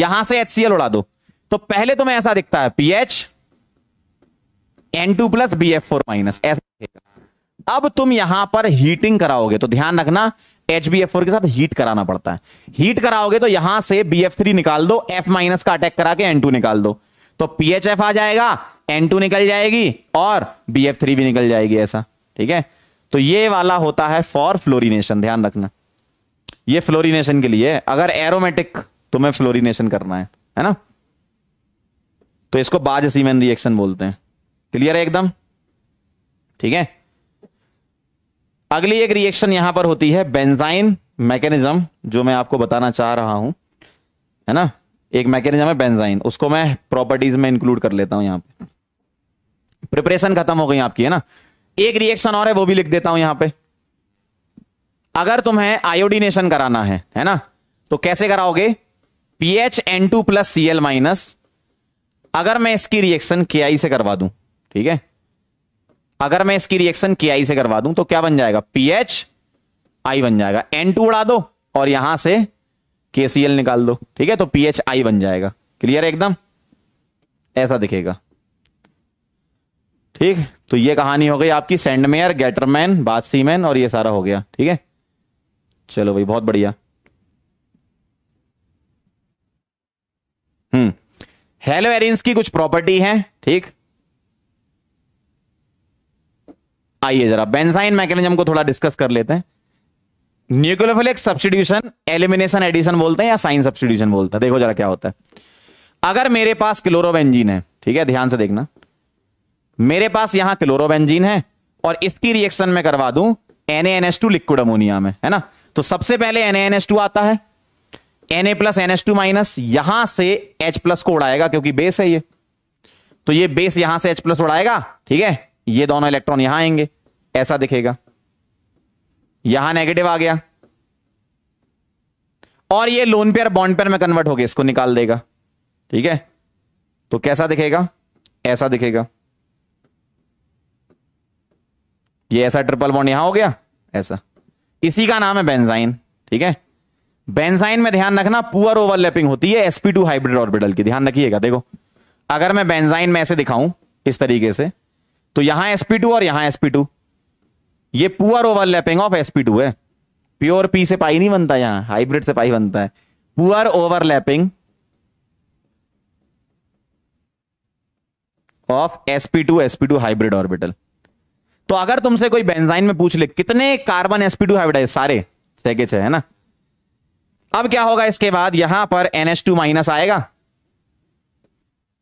S1: यहां से एच सी एल उड़ा दो तो पहले तुम्हें ऐसा दिखता है PH N two plus B F four minus ऐसा अब तुम यहां पर हीटिंग कराओगे तो ध्यान रखना एच बी एफ फोर के साथ हीट कराना पड़ता है हीट कराओगे तो यहां से बी एफ थ्री निकाल दो एफ माइनस का अटैक करा के एन टू निकाल दो तो पी एच एफ आ जाएगा एन टू निकल जाएगी और बी एफ थ्री भी निकल जाएगी ऐसा ठीक है तो ये वाला होता है फॉर फ्लोरिनेशन ध्यान रखना ये फ्लोरिनेशन के लिए अगर एरोमेटिक तुम्हें फ्लोरिनेशन करना है है ना तो इसको बाज सीमेन रिएक्शन बोलते हैं क्लियर है एकदम ठीक है अगली एक रिएक्शन यहां पर होती है बेंजाइन मैकेनिज्म जो मैं आपको बताना चाह रहा हूं है ना एक मैकेनिज्म है बेंजाइन उसको मैं प्रॉपर्टीज में इंक्लूड कर लेता हूं यहां पे प्रिपरेशन खत्म हो गई आपकी है ना एक रिएक्शन और है वो भी लिख देता हूं यहां पे अगर तुम्हें आयोडीनेशन कराना है है ना तो कैसे कराओगे PH N two plus C L minus अगर मैं इसकी रिएक्शन के आई से करवा दूं ठीक है अगर मैं इसकी रिएक्शन के आई से करवा दूं तो क्या बन जाएगा पीएच आई बन जाएगा एन टू उड़ा दो और यहां से के सी एल निकाल दो ठीक है तो पीएच आई बन जाएगा क्लियर एकदम ऐसा दिखेगा ठीक तो ये कहानी हो गई आपकी सेंडमेयर गैटरमैन बादसीमैन और ये सारा हो गया ठीक है चलो भाई बहुत बढ़िया हम्म हेलो एरिंस की कुछ प्रॉपर्टी है ठीक आइए जरा बेंजाइन मैकेनिज्म को थोड़ा डिस्कस कर लेते हैं न्यूक्लियोफिलिक सब्सटीट्यूशन एलिमिनेशन एडिशन बोलते हैं या साइन सब्सटीट्यूशन बोलते हैं देखो जरा क्या होता है अगर मेरे पास क्लोरोबेंजीन है ठीक है ध्यान से देखना मेरे पास यहां क्लोरोबेंजीन है और इसकी रिएक्शन में करवा दूं NaNH2 लिक्विड अमोनिया में है ना तो सबसे पहले NaNH2 आता है ए प्लस टू माइनस यहां से एच प्लस को उड़ाएगा क्योंकि बेस है ये तो ये बेस यहां से एच प्लस उड़ाएगा ठीक है ये दोनों इलेक्ट्रॉन यहां आएंगे ऐसा दिखेगा यहां नेगेटिव आ गया और ये लोन पेयर बॉन्ड पेयर में कन्वर्ट हो गया इसको निकाल देगा ठीक है तो कैसा दिखेगा ऐसा दिखेगा ये ऐसा ट्रिपल बॉन्ड यहां हो गया ऐसा इसी का नाम है बेंजाइन ठीक है बेंजाइन में ध्यान रखना पुअर ओवरलैपिंग होती है sp2 हाइब्रिड ऑर्बिटल की ध्यान रखिएगा देखो अगर मैं बेंजाइन में ऐसे दिखाऊं इस तरीके से तो यहां sp2 और यहां sp2 ये पुअर ओवरलैपिंग ऑफ sp2 है प्योर पी से पाई नहीं बनता यहां हाइब्रिड से पाई बनता है poor overlapping of sp2 sp2 hybrid orbital तो अगर तुमसे कोई बेंजाइन में पूछ ले कितने कार्बन टू हाइब्रिडाइज सारे सैके है ना अब क्या होगा इसके बाद यहां पर एनएस माइनस आएगा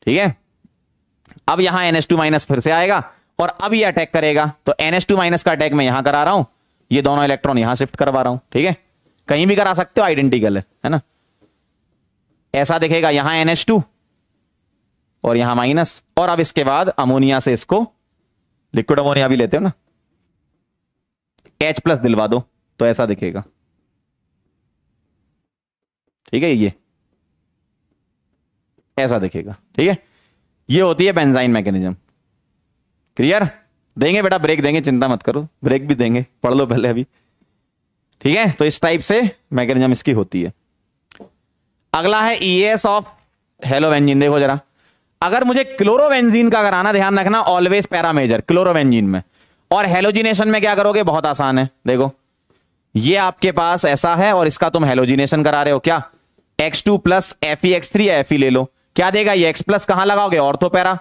S1: ठीक है अब यहां टू माइनस फिर से आएगा और अब ये अटैक करेगा तो टू माइनस का अटैक मैं यहां करा रहा हूं ये दोनों इलेक्ट्रॉन यहां शिफ्ट करवा रहा हूं ठीक है कहीं भी करा सकते हो आइडेंटिकल है है ना ऐसा दिखेगा यहां एनएस और यहां माइनस और अब इसके बाद अमोनिया से इसको लिक्विड अमोनिया भी लेते हो ना एच प्लस दिलवा दो तो ऐसा दिखेगा ठीक है ये ऐसा दिखेगा ठीक है ये होती है बेंजाइन मैकेनिज्म क्लियर देंगे बेटा ब्रेक देंगे चिंता मत करो ब्रेक भी देंगे पढ़ लो पहले अभी ठीक है तो इस टाइप से मैकेनिज्म इसकी होती है अगला है E S of halobenzene देखो जरा अगर मुझे क्लोरोवेंजीन का कराना ध्यान रखना ऑलवेज पैरामेजर क्लोरोवेंजीन में और हेलोजिनेशन में क्या करोगे बहुत आसान है देखो ये आपके पास ऐसा है और इसका तुम हेलोजिनेशन करा रहे हो क्या X two plus F E X three F E ले लो क्या देगा ये एक्स प्लस कहां लगाओगे ऑर्थो पैरा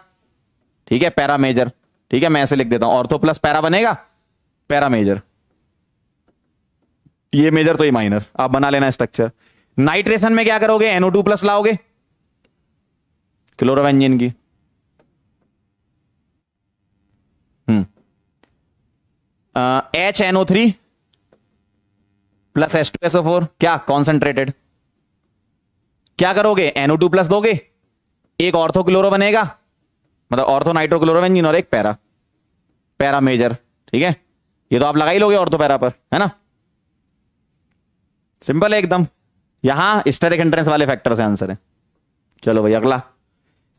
S1: ठीक है पैरा मेजर ठीक है मैं ऐसे लिख देता हूं ऑर्थो प्लस पैरा बनेगा पैरा मेजर ये मेजर तो ये माइनर आप बना लेना स्ट्रक्चर नाइट्रेशन में क्या करोगे एनओ टू प्लस लाओगे क्लोरोवेंजिन की H NO three plus S two SO four क्या कॉन्सेंट्रेटेड क्या करोगे एनओ टू प्लस दोगे एक ऑर्थो क्लोरो बनेगा मतलब ऑर्थो नाइट्रो क्लोरोवेंजिन और एक पैरा पैरा मेजर ठीक है ये तो आप लगा ही लोगे ऑर्थो पैरा पर है ना सिंपल है एकदम यहां स्टेरिक एंट्रेंस वाले फैक्टर से आंसर है चलो भाई अगला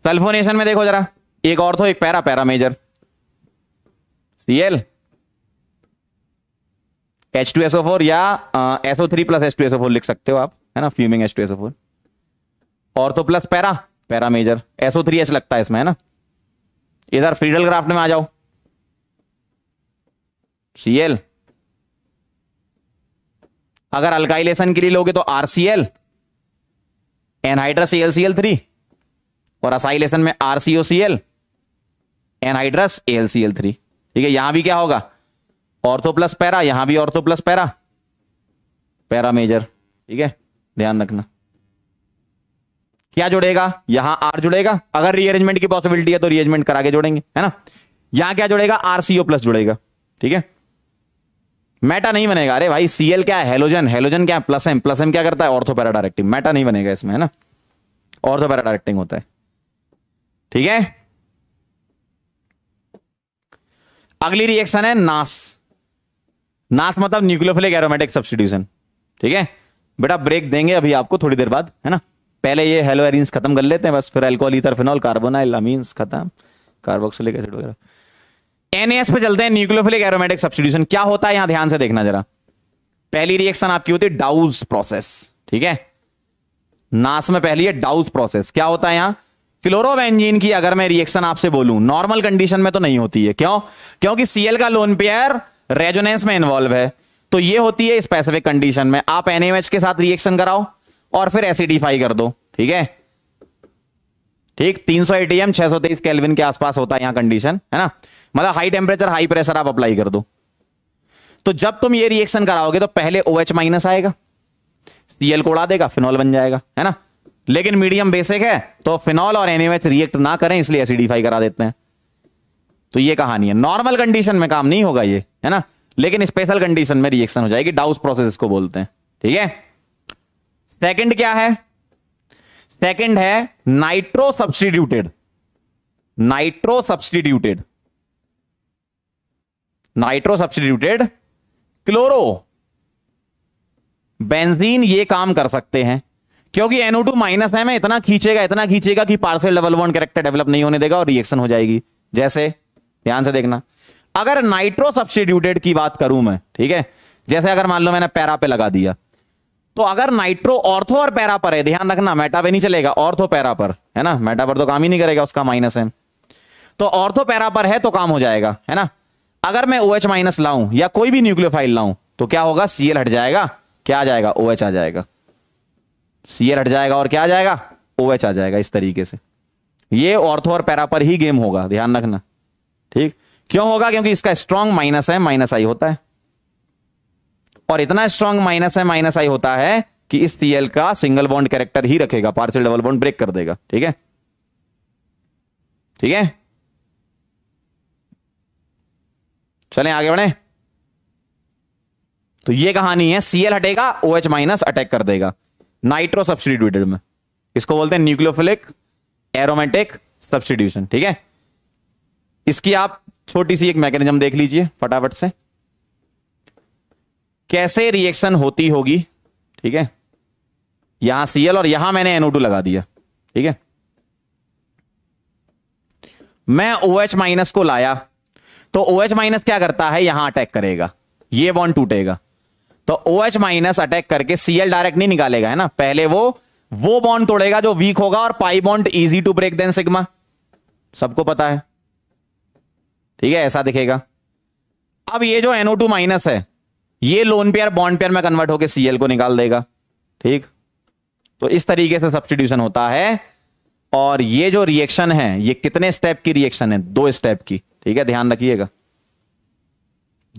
S1: सल्फोनेशन में देखो जरा एक ऑर्थो तो एक para para major CL H two SO four या SO three plus H two SO four लिख सकते हो आप है ना fuming H two SO four ortho plus para para major SO three H लगता है इसमें है ना इधर फ्रीडल ग्राफ्ट में आ जाओ सीएल अगर अल्काइलेशन के लिए लोगे तो RCL anhydrous C L three और असाइलेशन में RCO C L anhydrous L C L three ठीक है यहां भी क्या होगा ऑर्थो प्लस पैरा यहां भी ortho plus para para major ठीक है ध्यान रखना क्या जुड़ेगा यहां आर जुड़ेगा अगर रीअरेंजमेंट की पॉसिबिलिटी है तो रीअरेंजमेंट करा के जोड़ेंगे है ना यहां क्या आर आरसीओ प्लस जुड़ेगा ठीक है मेटा नहीं बनेगा अरे भाई सीएल क्या है हेलोजन हेलोजन क्या है प्लस एम प्लस एम क्या करता है ऑर्थोपैरा डायरेक्टिंग मेटा नहीं बनेगा इसमें है ना ऑर्थोपैरा डायरेक्टिंग होता है ठीक है अगली रिएक्शन है नास नास मतलब न्यूक्लियोफिलिक एरोमेटिक सब्सटीट्यूशन ठीक है बेटा ब्रेक देंगे अभी आपको थोड़ी देर बाद है ना पहले ये हेलो एरिन्स खत्म कर लेते हैं बस फिर एल्कोहल फिनॉल कार्बोनाइल अमीन्स खत्म कार्बोक्सिलिक एसिड वगैरह एनएस पे चलते हैं न्यूक्लियोफिलिक एरोमेटिक सब्सटीट्यूशन क्या होता है यहां ध्यान से देखना जरा पहली रिएक्शन आपकी होती है डाउज प्रोसेस ठीक है नास में पहली है डाउज प्रोसेस क्या होता है यहां क्लोरोवेंजीन की अगर मैं रिएक्शन आपसे बोलूं नॉर्मल कंडीशन में तो नहीं होती है क्यों क्योंकि सीएल का लोन पेयर रेजोनेंस में इन्वॉल्व है तो ये होती है स्पेसिफिक कंडीशन में आप एनएमएच के साथ रिएक्शन कराओ और फिर एसिडिफाई कर दो ठीक है ठीक 300 सौ एटीएम छह सौ तेईस कैलविन के आसपास होता है यहां कंडीशन है ना मतलब हाई टेम्परेचर हाई प्रेशर आप अप्लाई कर दो तो जब तुम ये रिएक्शन कराओगे तो पहले ओ OH माइनस आएगा सीएल को उड़ा देगा फिनॉल बन जाएगा है ना लेकिन मीडियम बेसिक है तो फिनॉल और एनएमएच रिएक्ट ना करें इसलिए एसिडिफाई करा देते हैं तो ये कहानी है नॉर्मल कंडीशन में काम नहीं होगा ये है ना लेकिन स्पेशल कंडीशन में रिएक्शन हो जाएगी डाउस प्रोसेस इसको बोलते हैं ठीक है सेकंड क्या है सेकंड है nitro substituted nitro substituted nitro substituted chlorobenzene ये काम कर सकते हैं क्योंकि एनओ टू माइनस है मैं इतना खींचेगा इतना खींचेगा कि partial double one character develop नहीं होने देगा और रिएक्शन हो जाएगी जैसे ध्यान से देखना अगर नाइट्रो सब्सिट्यूटेड की बात करूं मैं ठीक है जैसे अगर मान लो मैंने पैरा पे लगा दिया तो अगर नाइट्रो ऑर्थो और पैरा पर है ध्यान रखना मेटा पे नहीं चलेगा ऑर्थो पैरा पर है ना मेटा पर तो काम ही नहीं करेगा उसका माइनस है तो ऑर्थो पैरा पर है तो काम हो जाएगा है ना अगर मैं ओ एच माइनस लाऊं या कोई भी न्यूक्लियोफाइल लाऊं तो क्या होगा सीएल हट जाएगा क्या आ जाएगा ओ एच आ जाएगा सीएल हट जाएगा और क्या आ जाएगा ओ एच आ जाएगा इस तरीके से ये ऑर्थो और पैरा पर ही गेम होगा ध्यान रखना ठीक क्यों होगा क्योंकि इसका स्ट्रॉन्ग माइनस है माइनस आई होता है और इतना स्ट्रॉन्ग माइनस है माइनस आई होता है कि इस सीएल का सिंगल बॉन्ड कैरेक्टर ही रखेगा पार्शियल डबल बॉन्ड ब्रेक कर देगा ठीक है ठीक है चलें आगे बढ़े तो ये कहानी है सीएल हटेगा ओएच माइनस अटैक कर देगा नाइट्रो सब्सिट्यूटेड में इसको बोलते हैं न्यूक्लियोफिलिक एरोमेटिक सब्सटीट्यूशन ठीक है इसकी आप छोटी सी एक मैकेनिज्म देख लीजिए फटाफट से कैसे रिएक्शन होती होगी ठीक है यहां सीएल और यहां मैंने टू लगा दिया ठीक है मैं ओ OH माइनस को लाया तो ओ OH माइनस क्या करता है यहां अटैक करेगा ये बॉन्ड टूटेगा तो ओ एच माइनस अटैक करके सीएल डायरेक्ट नहीं निकालेगा है ना पहले वो वो बॉन्ड तोड़ेगा जो वीक होगा और pi bond easy to break than sigma सबको पता है ठीक है ऐसा दिखेगा अब ये जो एनओ टू माइनस है ये लोन पेयर बॉन्ड पेयर में कन्वर्ट होकर सीएल को निकाल देगा ठीक तो इस तरीके से सब्सटीट्यूशन होता है और ये जो रिएक्शन है ये कितने स्टेप की रिएक्शन है दो स्टेप की ठीक है ध्यान रखिएगा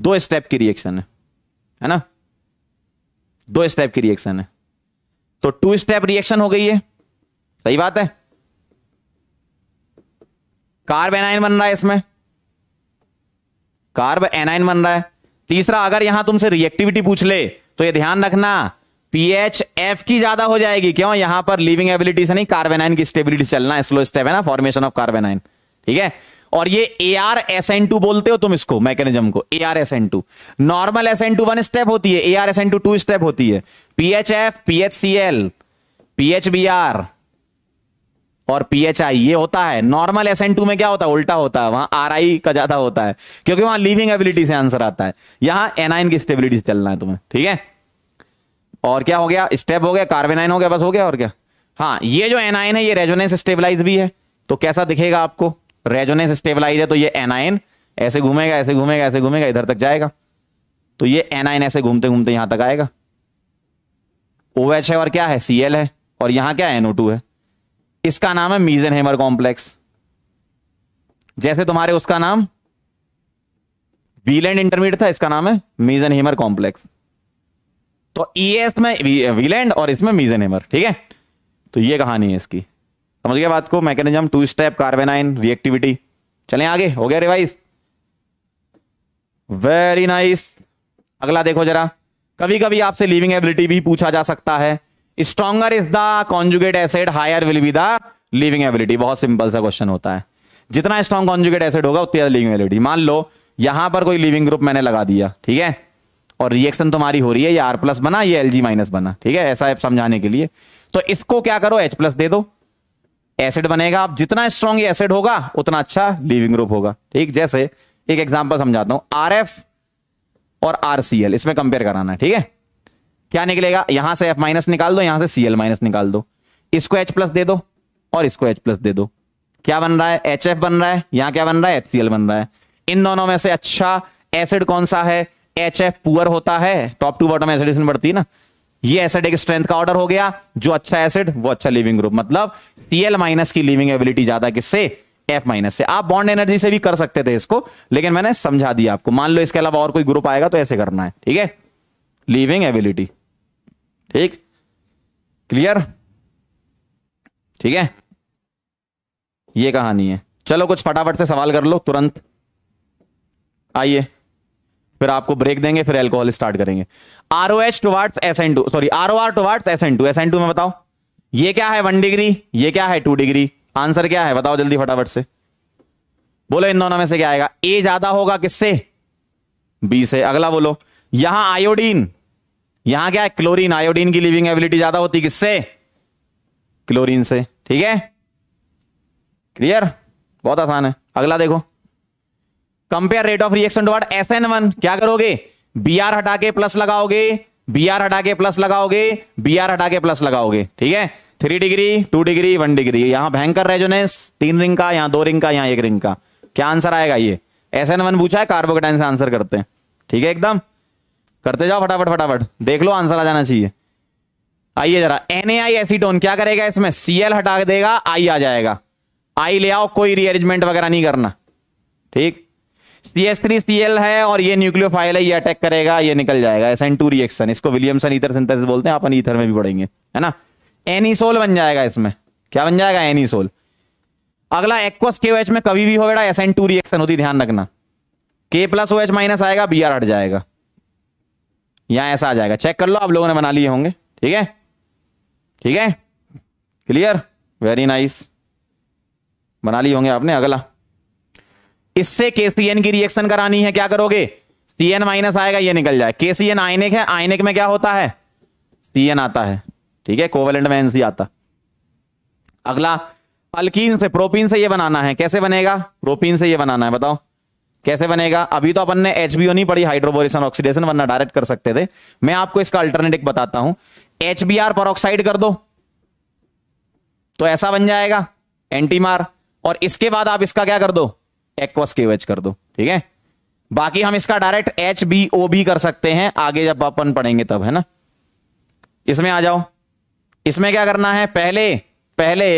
S1: दो स्टेप की रिएक्शन है है ना दो स्टेप की रिएक्शन है तो टू स्टेप रिएक्शन हो गई है सही बात है कार्बेनाइन बन रहा है इसमें कार्ब एनाइन बन रहा है तीसरा अगर यहां तुमसे रिएक्टिविटी पूछ ले तो ये ध्यान रखना पीएच एफ की ज्यादा हो जाएगी क्यों यहां पर लिविंग एबिलिटी से नहीं कार्बेनाइन की स्टेबिलिटी चलना है स्लो स्टेप है ना फॉर्मेशन ऑफ कार्बेनाइन ठीक है और ये A R S N two बोलते हो तुम इसको मैकेनिज्म को A R S N two normal S N two one step होती है A R S N two two step होती है P H F P H C L P H B R और पीएचआई ये होता है नॉर्मल एस एन टू में क्या होता है उल्टा होता है वहां आर आई का ज्यादा होता है क्योंकि वहां लिविंग एबिलिटी से आंसर आता है यहां एनाइन की स्टेबिलिटी से चलना है तुम्हें ठीक है और क्या हो गया स्टेप हो गया कार्बेनाइन हो गया बस हो गया और क्या हाँ ये जो एनाइन है ये रेजोनेंस स्टेबिलाईज भी है तो कैसा दिखेगा आपको रेजोनेंस स्टेबलाइज है तो ये एनाइन ऐसे घूमेगा ऐसे घूमेगा ऐसे घूमेगा इधर तक जाएगा तो ये एनाइन ऐसे घूमते घूमते यहां तक आएगा ओ एच है और क्या है सीएल है और यहां क्या एनओ NO2 है इसका नाम है मीजन हेमर कॉम्प्लेक्स जैसे तुम्हारे उसका नाम वीलैंड इंटरमीडिएट था इसका नाम है मीजन हेमर कॉम्प्लेक्स तो एस e में वीलैंड और इसमें मीजन हेमर ठीक है तो ये कहानी है इसकी समझ गया बात को mechanism two step carbanion reactivity चले आगे हो गया रिवाइज वेरी नाइस अगला देखो जरा कभी कभी आपसे लिविंग एबिलिटी भी पूछा जा सकता है stronger is the conjugate acid higher will be the leaving ability बहुत सिंपल सा क्वेश्चन होता है जितना स्ट्रॉन्ग कॉन्जुगेट एसिड होगा उतनी ज्यादा लिविंग एबिलिटी मान लो यहां पर कोई लिविंग ग्रुप मैंने लगा दिया ठीक है और रिएक्शन तुम्हारी हो रही है ये आर प्लस बना ये एल जी माइनस बना ठीक है ऐसा समझाने के लिए तो इसको क्या करो एच प्लस दे दो एसिड बनेगा आप जितना स्ट्रॉन्ग एसिड होगा उतना अच्छा लिविंग ग्रुप होगा ठीक जैसे एक एग्जाम्पल समझाता हूं आर और आर इसमें कंपेयर कराना है ठीक है क्या निकलेगा यहां से एफ माइनस निकाल दो यहां से सी माइनस निकाल दो इसको एच प्लस दे दो और इसको एच प्लस दे दो क्या बन रहा है एच एफ बन रहा है यहां क्या बन रहा है एच सी एल बन रहा है इन दोनों में से अच्छा एसिड कौन सा है एच एफ पुअर होता है टॉप टू बॉटम एसिडेशन बढ़ती है ना ये एक स्ट्रेंथ का ऑर्डर हो गया जो अच्छा एसिड वो अच्छा लिविंग ग्रुप मतलब सीएल माइनस की लिविंग एबिलिटी ज्यादा किससे एफ माइनस से आप बॉन्ड एनर्जी से भी कर सकते थे इसको लेकिन मैंने समझा दिया आपको मान लो इसके अलावा और कोई ग्रुप आएगा तो ऐसे करना है ठीक है लिविंग एबिलिटी ठीक क्लियर ठीक है ये कहानी है चलो कुछ फटाफट से सवाल कर लो तुरंत आइए फिर आपको ब्रेक देंगे फिर एल्कोहल स्टार्ट करेंगे R O H towards S N two sorry R O R towards S N two S N two में बताओ ये क्या है वन डिग्री ये क्या है टू डिग्री आंसर क्या है बताओ जल्दी फटाफट से बोलो इन दोनों में से क्या आएगा ए ज्यादा होगा किससे बी से अगला बोलो यहां आयोडीन यहां क्या है क्लोरीन आयोडीन की लिविंग एबिलिटी ज्यादा होती किससे क्लोरीन से ठीक है क्लियर बहुत आसान है अगला देखो compare rate of reaction towards S N one क्या करोगे बी आर हटा के प्लस लगाओगे बी आर हटा के प्लस लगाओगे बी आर हटा के प्लस लगाओगे ठीक है three degree two degree one degree यहां भयंकर रेजोनेंस तीन रिंग का यहां दो रिंग का यहां एक रिंग का क्या आंसर आएगा ये एस एन वन पूछा है कार्बोकेटाइन से आंसर करते हैं ठीक है एकदम करते जाओ फटाफट फटाफट देख लो आंसर आ जाना चाहिए आइए जरा एन ए आई एसीटोन क्या करेगा इसमें सीएल हटा देगा आई आ जाएगा आई ले आओ कोई रीअरेंजमेंट वगैरह नहीं करना ठीक C S three C L है और ये न्यूक्लियोफाइल है ये अटैक करेगा ये निकल जाएगा एस एन टू रिएक्शन इसको विलियमसन ईथर सिंथेसिस बोलते हैं अपन ईथर में भी पढ़ेंगे है ना एनीसोल बन जाएगा इसमें क्या बन जाएगा एनीसोल अगला एक्वस के में कभी भी हो बेटा एस एन टू रिएक्शन होती ध्यान रखना के प्लस ओ एच माइनस आएगा बी आर हट जाएगा यहां ऐसा आ जाएगा चेक कर लो आप लोगों ने बना लिए होंगे ठीक है ठीक है क्लियर वेरी नाइस बना लिए होंगे आपने अगला इससे केसीएन की रिएक्शन करानी है क्या करोगे सीएन माइनस आएगा ये निकल जाए केसीएन आयनिक है आयनिक में क्या होता है सीएन आता है ठीक है कोवेलेंट में एनसी आता अगला अल्किन से प्रोपीन से ये बनाना है कैसे बनेगा प्रोपीन से ये बनाना है बताओ कैसे बनेगा अभी तो अपन ने एच नहीं पढ़ी हाइड्रोबोरेशन ऑक्सीडेशन वरना डायरेक्ट कर सकते थे मैं आपको इसका अल्टरनेटिव बताता हूं एच बी आर परोक्साइड कर दो तो ऐसा बन जाएगा एंटीमार और इसके बाद आप इसका क्या कर दो एक्वस के एच कर दो ठीक है बाकी हम इसका direct H B O B कर सकते हैं आगे जब अपन पढ़ेंगे तब है ना इसमें आ जाओ इसमें क्या करना है पहले पहले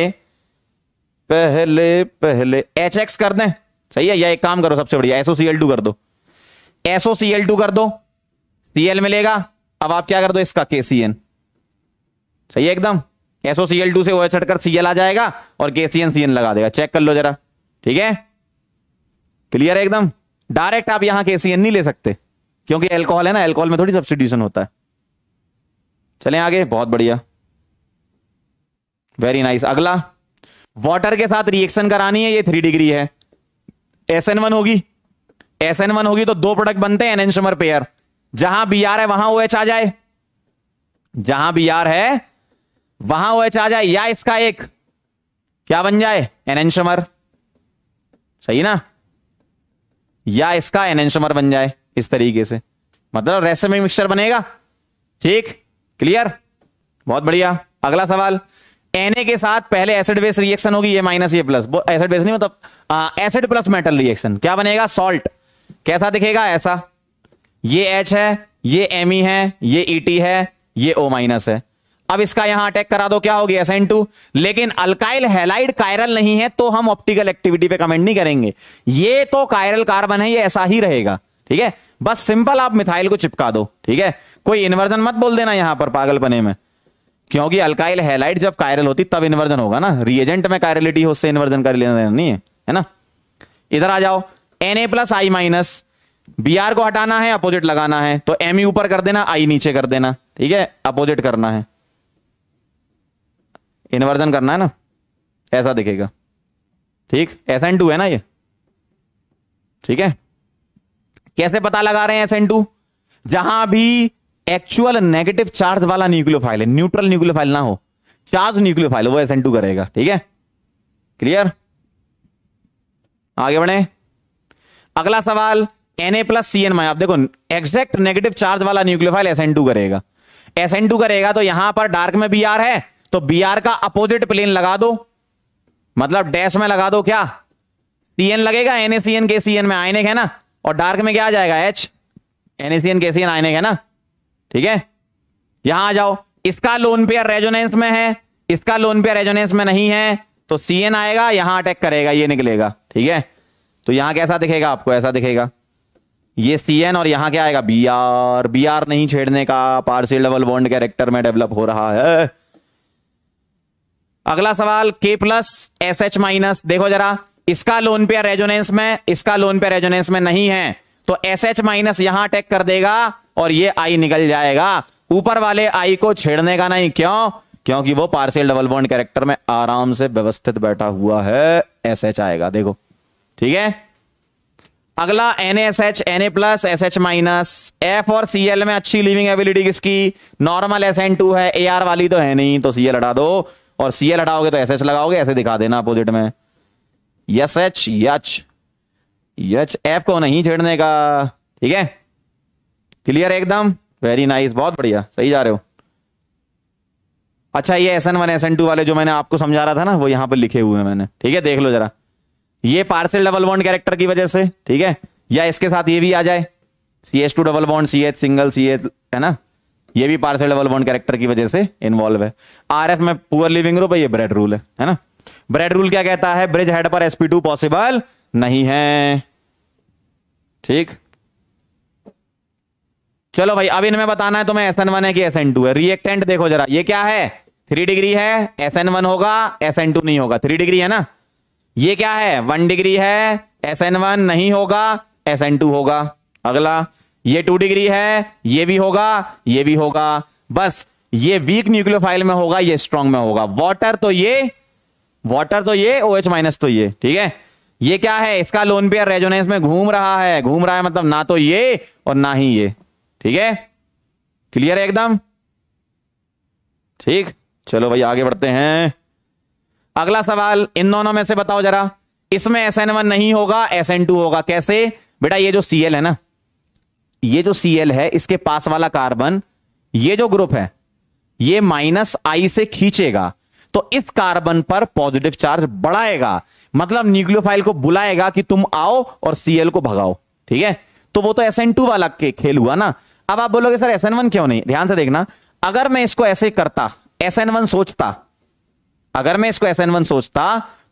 S1: पहले पहले एच एक्स कर दें सही है या एक काम करो सबसे बढ़िया एसओसीएल टू कर दो एसओसीएल टू कर दो सीएल मिलेगा अब आप क्या कर दो इसका के सी एन सही है एकदम एसओसीएल टू से वो एच हटकर सीएल आ जाएगा और के सी एन सी एन लगा देगा चेक कर लो जरा ठीक है क्लियर है एकदम डायरेक्ट आप यहां के सी नहीं ले सकते क्योंकि एल्कोहल है ना एल्कोहल में थोड़ी सब्सटीट्यूशन होता है चले आगे बहुत बढ़िया वेरी नाइस nice. अगला वाटर के साथ रिएक्शन करानी है ये थ्री डिग्री है एस एन वन होगी एस एन वन होगी तो दो प्रोडक्ट बनते हैं एनशमर पेयर जहां बी आर है वहां ओ एच आ जाए जहां बी आर है वहां ओ एच आ जाए या इसका एक क्या बन जाए एनशमर सही ना या इसका एनेंशमर बन जाए इस तरीके से मतलब रेसमिक मिक्सचर बनेगा ठीक क्लियर बहुत बढ़िया अगला सवाल एन के साथ पहले एसिड बेस रिएक्शन होगी ये माइनस ये प्लस एसिड बेस नहीं मतलब एसिड प्लस मेटल रिएक्शन क्या बनेगा सॉल्ट कैसा दिखेगा ऐसा ये एच है ये एम है ये ई e है ये ओ माइनस है अब इसका यहां अटैक करा दो क्या होगी एसएन टू लेकिन अल्काइल हेलाइड कायरल नहीं है तो हम ऑप्टिकल एक्टिविटी पे कमेंट नहीं करेंगे ये तो कायरल कार्बन है ये ऐसा ही रहेगा ठीक है बस सिंपल आप मिथाइल को चिपका दो ठीक है कोई इन्वर्जन मत बोल देना यहां पर पागल बने में क्योंकि अल्काइल हेलाइड जब कायरल होती तब इन्वर्जन होगा ना रिएजेंट में कायरलिटी हो उससे इन्वर्जन कर लेना नहीं है है ना इधर आ जाओ N A plus I minus B R को हटाना है अपोजिट लगाना है तो एम ऊपर कर देना आई नीचे कर देना ठीक है अपोजिट करना है इन्वर्जन करना है ना ऐसा दिखेगा ठीक एस एन टू है ना ये ठीक है कैसे पता लगा रहे हैं एस एन टू जहां भी एक्चुअल नेगेटिव चार्ज वाला न्यूक्लियोफाइल है न्यूट्रल न्यूक्लियोफाइल ना हो चार्ज न्यूक्लियोफाइल वो एस एन टू करेगा ठीक है क्लियर आगे बढ़े अगला सवाल Na प्लस सी एन आप देखो एग्जैक्ट नेगेटिव चार्ज वाला न्यूक्लियोफाइल एस एन टू करेगा एस एन टू करेगा तो यहां पर डार्क में बी आर है तो बी आर का अपोजिट प्लेन लगा दो मतलब डैश में लगा दो क्या सी एन लगेगा एन ए सी एन के सी एन में आयनिक है ना और डार्क में क्या आ जाएगा H N A C N के सी एन आयनिक है ना ठीक है यहां आ जाओ इसका लोन पेयर रेजोनेंस में है इसका लोन पेयर रेजोनेंस में नहीं है तो सी एन आएगा यहां अटैक करेगा ये निकलेगा ठीक है तो यहां कैसा दिखेगा आपको ऐसा दिखेगा ये सी एन और यहां क्या आएगा बी आर बी आर नहीं छेड़ने का पार्सियल डबल बॉन्ड कैरेक्टर में डेवलप हो रहा है अगला सवाल के प्लस एस एच माइनस देखो जरा इसका लोन पेयर रेजोनेंस में इसका लोन पेयर रेजोनेंस में नहीं है तो एस एच माइनस यहां अटैक कर देगा और ये आई निकल जाएगा ऊपर वाले आई को छेड़ने का नहीं क्यों क्योंकि वो पार्सियल डबल बॉन्ड कैरेक्टर में आराम से व्यवस्थित बैठा हुआ है एस एच आएगा देखो ठीक है अगला N S H N A plus S H minus F और सी एल में अच्छी लिविंग एबिलिटी किसकी नॉर्मल एस एन टू है ए आर वाली तो है नहीं तो सी एल हटा दो और सी एल हटाओगे तो एस एच लगाओगे ऐसे दिखा देना अपोजिट में S H H H F को नहीं छेड़ने का ठीक है क्लियर एकदम वेरी नाइस बहुत बढ़िया सही जा रहे हो अच्छा ये S N one S N two वाले जो मैंने आपको समझा रहा था ना वो यहां पर लिखे हुए हैं मैंने ठीक है देख लो जरा ये पार्सल डबल बॉन्ड कैरेक्टर की वजह से ठीक है या इसके साथ ये भी आ जाए C H two double bond C H single C H है ना ये भी पार्सल लेवल वन कैरेक्टर की वजह से इन्वॉल्व है आर एफ में पुअर लिविंग रूप ये ब्रेड रूल है है ना ब्रेड रूल क्या कहता है ब्रिज हेड पर एसपी टू पॉसिबल नहीं है ठीक चलो भाई अब इनमें बताना है तुम्हें एस एन वन है कि एस एन टू है रिएक्टेंट देखो जरा ये क्या है थ्री डिग्री है एस एन वन होगा एस एन टू नहीं होगा थ्री डिग्री है ना ये क्या है वन डिग्री है एस एन वन नहीं होगा एस एन टू होगा अगला ये टू डिग्री है ये भी होगा ये भी होगा बस ये वीक न्यूक्लियोफाइल में होगा ये स्ट्रॉन्ग में होगा वाटर तो ये वाटर तो ये ओ एच माइनस तो ये ठीक है ये क्या है इसका लोन पेयर रेजोनेंस में घूम रहा है घूम रहा है मतलब ना तो ये और ना ही ये ठीक है क्लियर है एकदम ठीक चलो भाई आगे बढ़ते हैं अगला सवाल इन दोनों में से बताओ जरा इसमें एस एन वन नहीं होगा एस एन टू होगा कैसे बेटा ये जो सी एल है ना ये जो सी है इसके पास वाला कार्बन ये जो ग्रुप है ये माइनस आई से खींचेगा तो इस कार्बन पर पॉजिटिव चार्ज बढ़ाएगा मतलब न्यूक्लियोफाइल को बुलाएगा कि तुम आओ और सीएल को भगाओ ठीक है तो वो तो एस वाला के खेल हुआ ना अब आप बोलोगे सर एस क्यों नहीं ध्यान से देखना अगर मैं इसको ऐसे करता एस सोचता अगर मैं इसको एस सोचता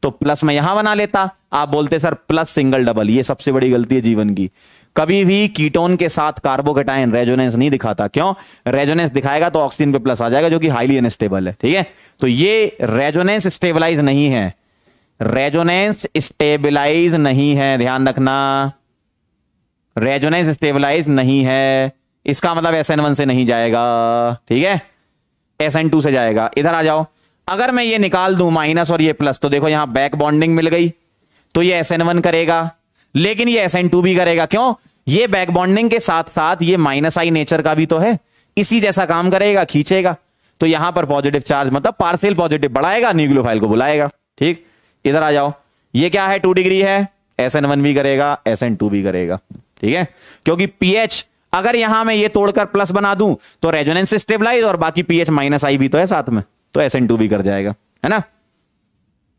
S1: तो प्लस मैं यहां बना लेता आप बोलते सर प्लस सिंगल डबल ये सबसे बड़ी गलती है जीवन की कभी भी कीटोन के साथ कार्बोकेटाइन रेजोनेंस नहीं दिखाता क्यों रेजोनेंस दिखाएगा तो ऑक्सीजन पे प्लस आ जाएगा जो कि हाईली अनस्टेबल है ठीक है तो ये रेजोनेंस स्टेबलाइज नहीं है रेजोनेंस स्टेबलाइज नहीं है ध्यान रखना रेजोनेंस स्टेबलाइज नहीं है इसका मतलब एस एन वन से नहीं जाएगा ठीक है एस एन टू से जाएगा इधर आ जाओ अगर मैं ये निकाल दूं माइनस और ये प्लस तो देखो यहां बैक बॉन्डिंग मिल गई तो ये एस एन वन करेगा लेकिन ये एस एन टू भी करेगा क्यों ये बैक बॉन्डिंग के साथ साथ ये माइनस आई नेचर का भी तो है इसी जैसा काम करेगा खींचेगा तो यहां पर पॉजिटिव चार्ज मतलब पार्सियल पॉजिटिव बढ़ाएगा न्यूक्लियोफाइल को बुलाएगा ठीक इधर आ जाओ ये क्या है टू डिग्री है एस एन भी करेगा एस एन भी करेगा ठीक है क्योंकि पीएच अगर यहां मैं ये तोड़कर प्लस बना दूं तो रेजोनेंस स्टेबलाइज और बाकी पीएच माइनस आई भी तो है साथ में तो एस एन टू भी कर जाएगा है ना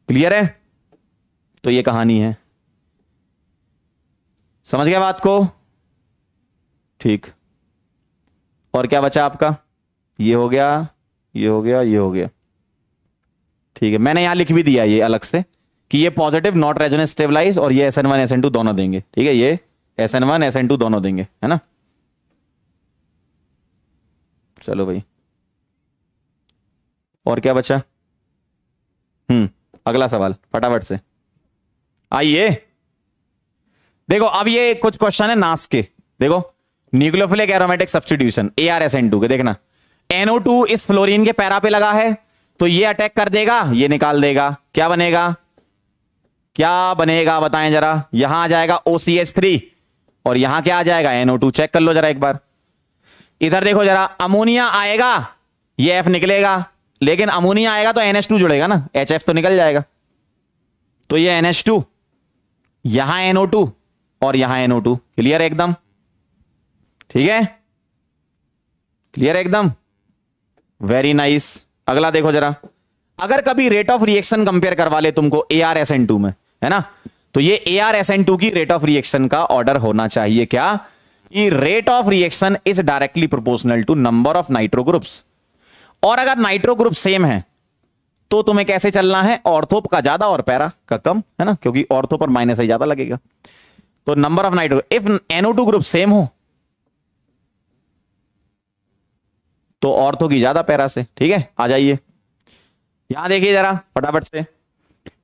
S1: क्लियर है तो ये कहानी है समझ गया बात को ठीक और क्या बचा आपका ये हो गया ये हो गया ये हो गया ठीक है मैंने यहां लिख भी दिया ये अलग से कि ये पॉजिटिव नॉट रेजोनेस स्टेबलाइज और ये S N one S N two दोनों देंगे ठीक है ये S N one S N two दोनों देंगे है ना चलो भाई और क्या बचा हम्म अगला सवाल फटाफट से आइए देखो अब ये कुछ क्वेश्चन है नास के देखो nucleophilic aromatic substitution A R S N two के देखना एनओ टू इस फ्लोरिन के पैरा पे लगा है तो ये अटैक कर देगा ये निकाल देगा क्या बनेगा क्या बनेगा बताएं जरा यहां आ जाएगा ओसीएच थ्री और यहां क्या आ जाएगा एनओ टू चेक कर लो जरा एक बार इधर देखो जरा अमोनिया आएगा ये एफ निकलेगा लेकिन अमोनिया आएगा तो एनएच टू जुड़ेगा ना एच एफ तो निकल जाएगा तो ये एनएच टू यहां एनओ टू और यहां एनओ टू क्लियर एकदम ठीक है क्लियर है एकदम वेरी नाइस अगला देखो जरा अगर कभी रेट ऑफ रिएक्शन कंपेयर करवा ले तुमको A R S N two में है ना तो ये A R S N two की रेट ऑफ रिएक्शन का ऑर्डर होना चाहिए क्या कि rate of reaction is directly proportional to number of nitro groups और अगर नाइट्रो ग्रुप सेम है तो तुम्हें कैसे चलना है ऑर्थोप का ज्यादा और पैरा का कम है ना क्योंकि ऑर्थो पर माइनस ही ज्यादा लगेगा तो number of nitro if NO two group same हो तो औरतों की ज्यादा पैरा से ठीक है आ जाइए यहां देखिए जरा फटाफट से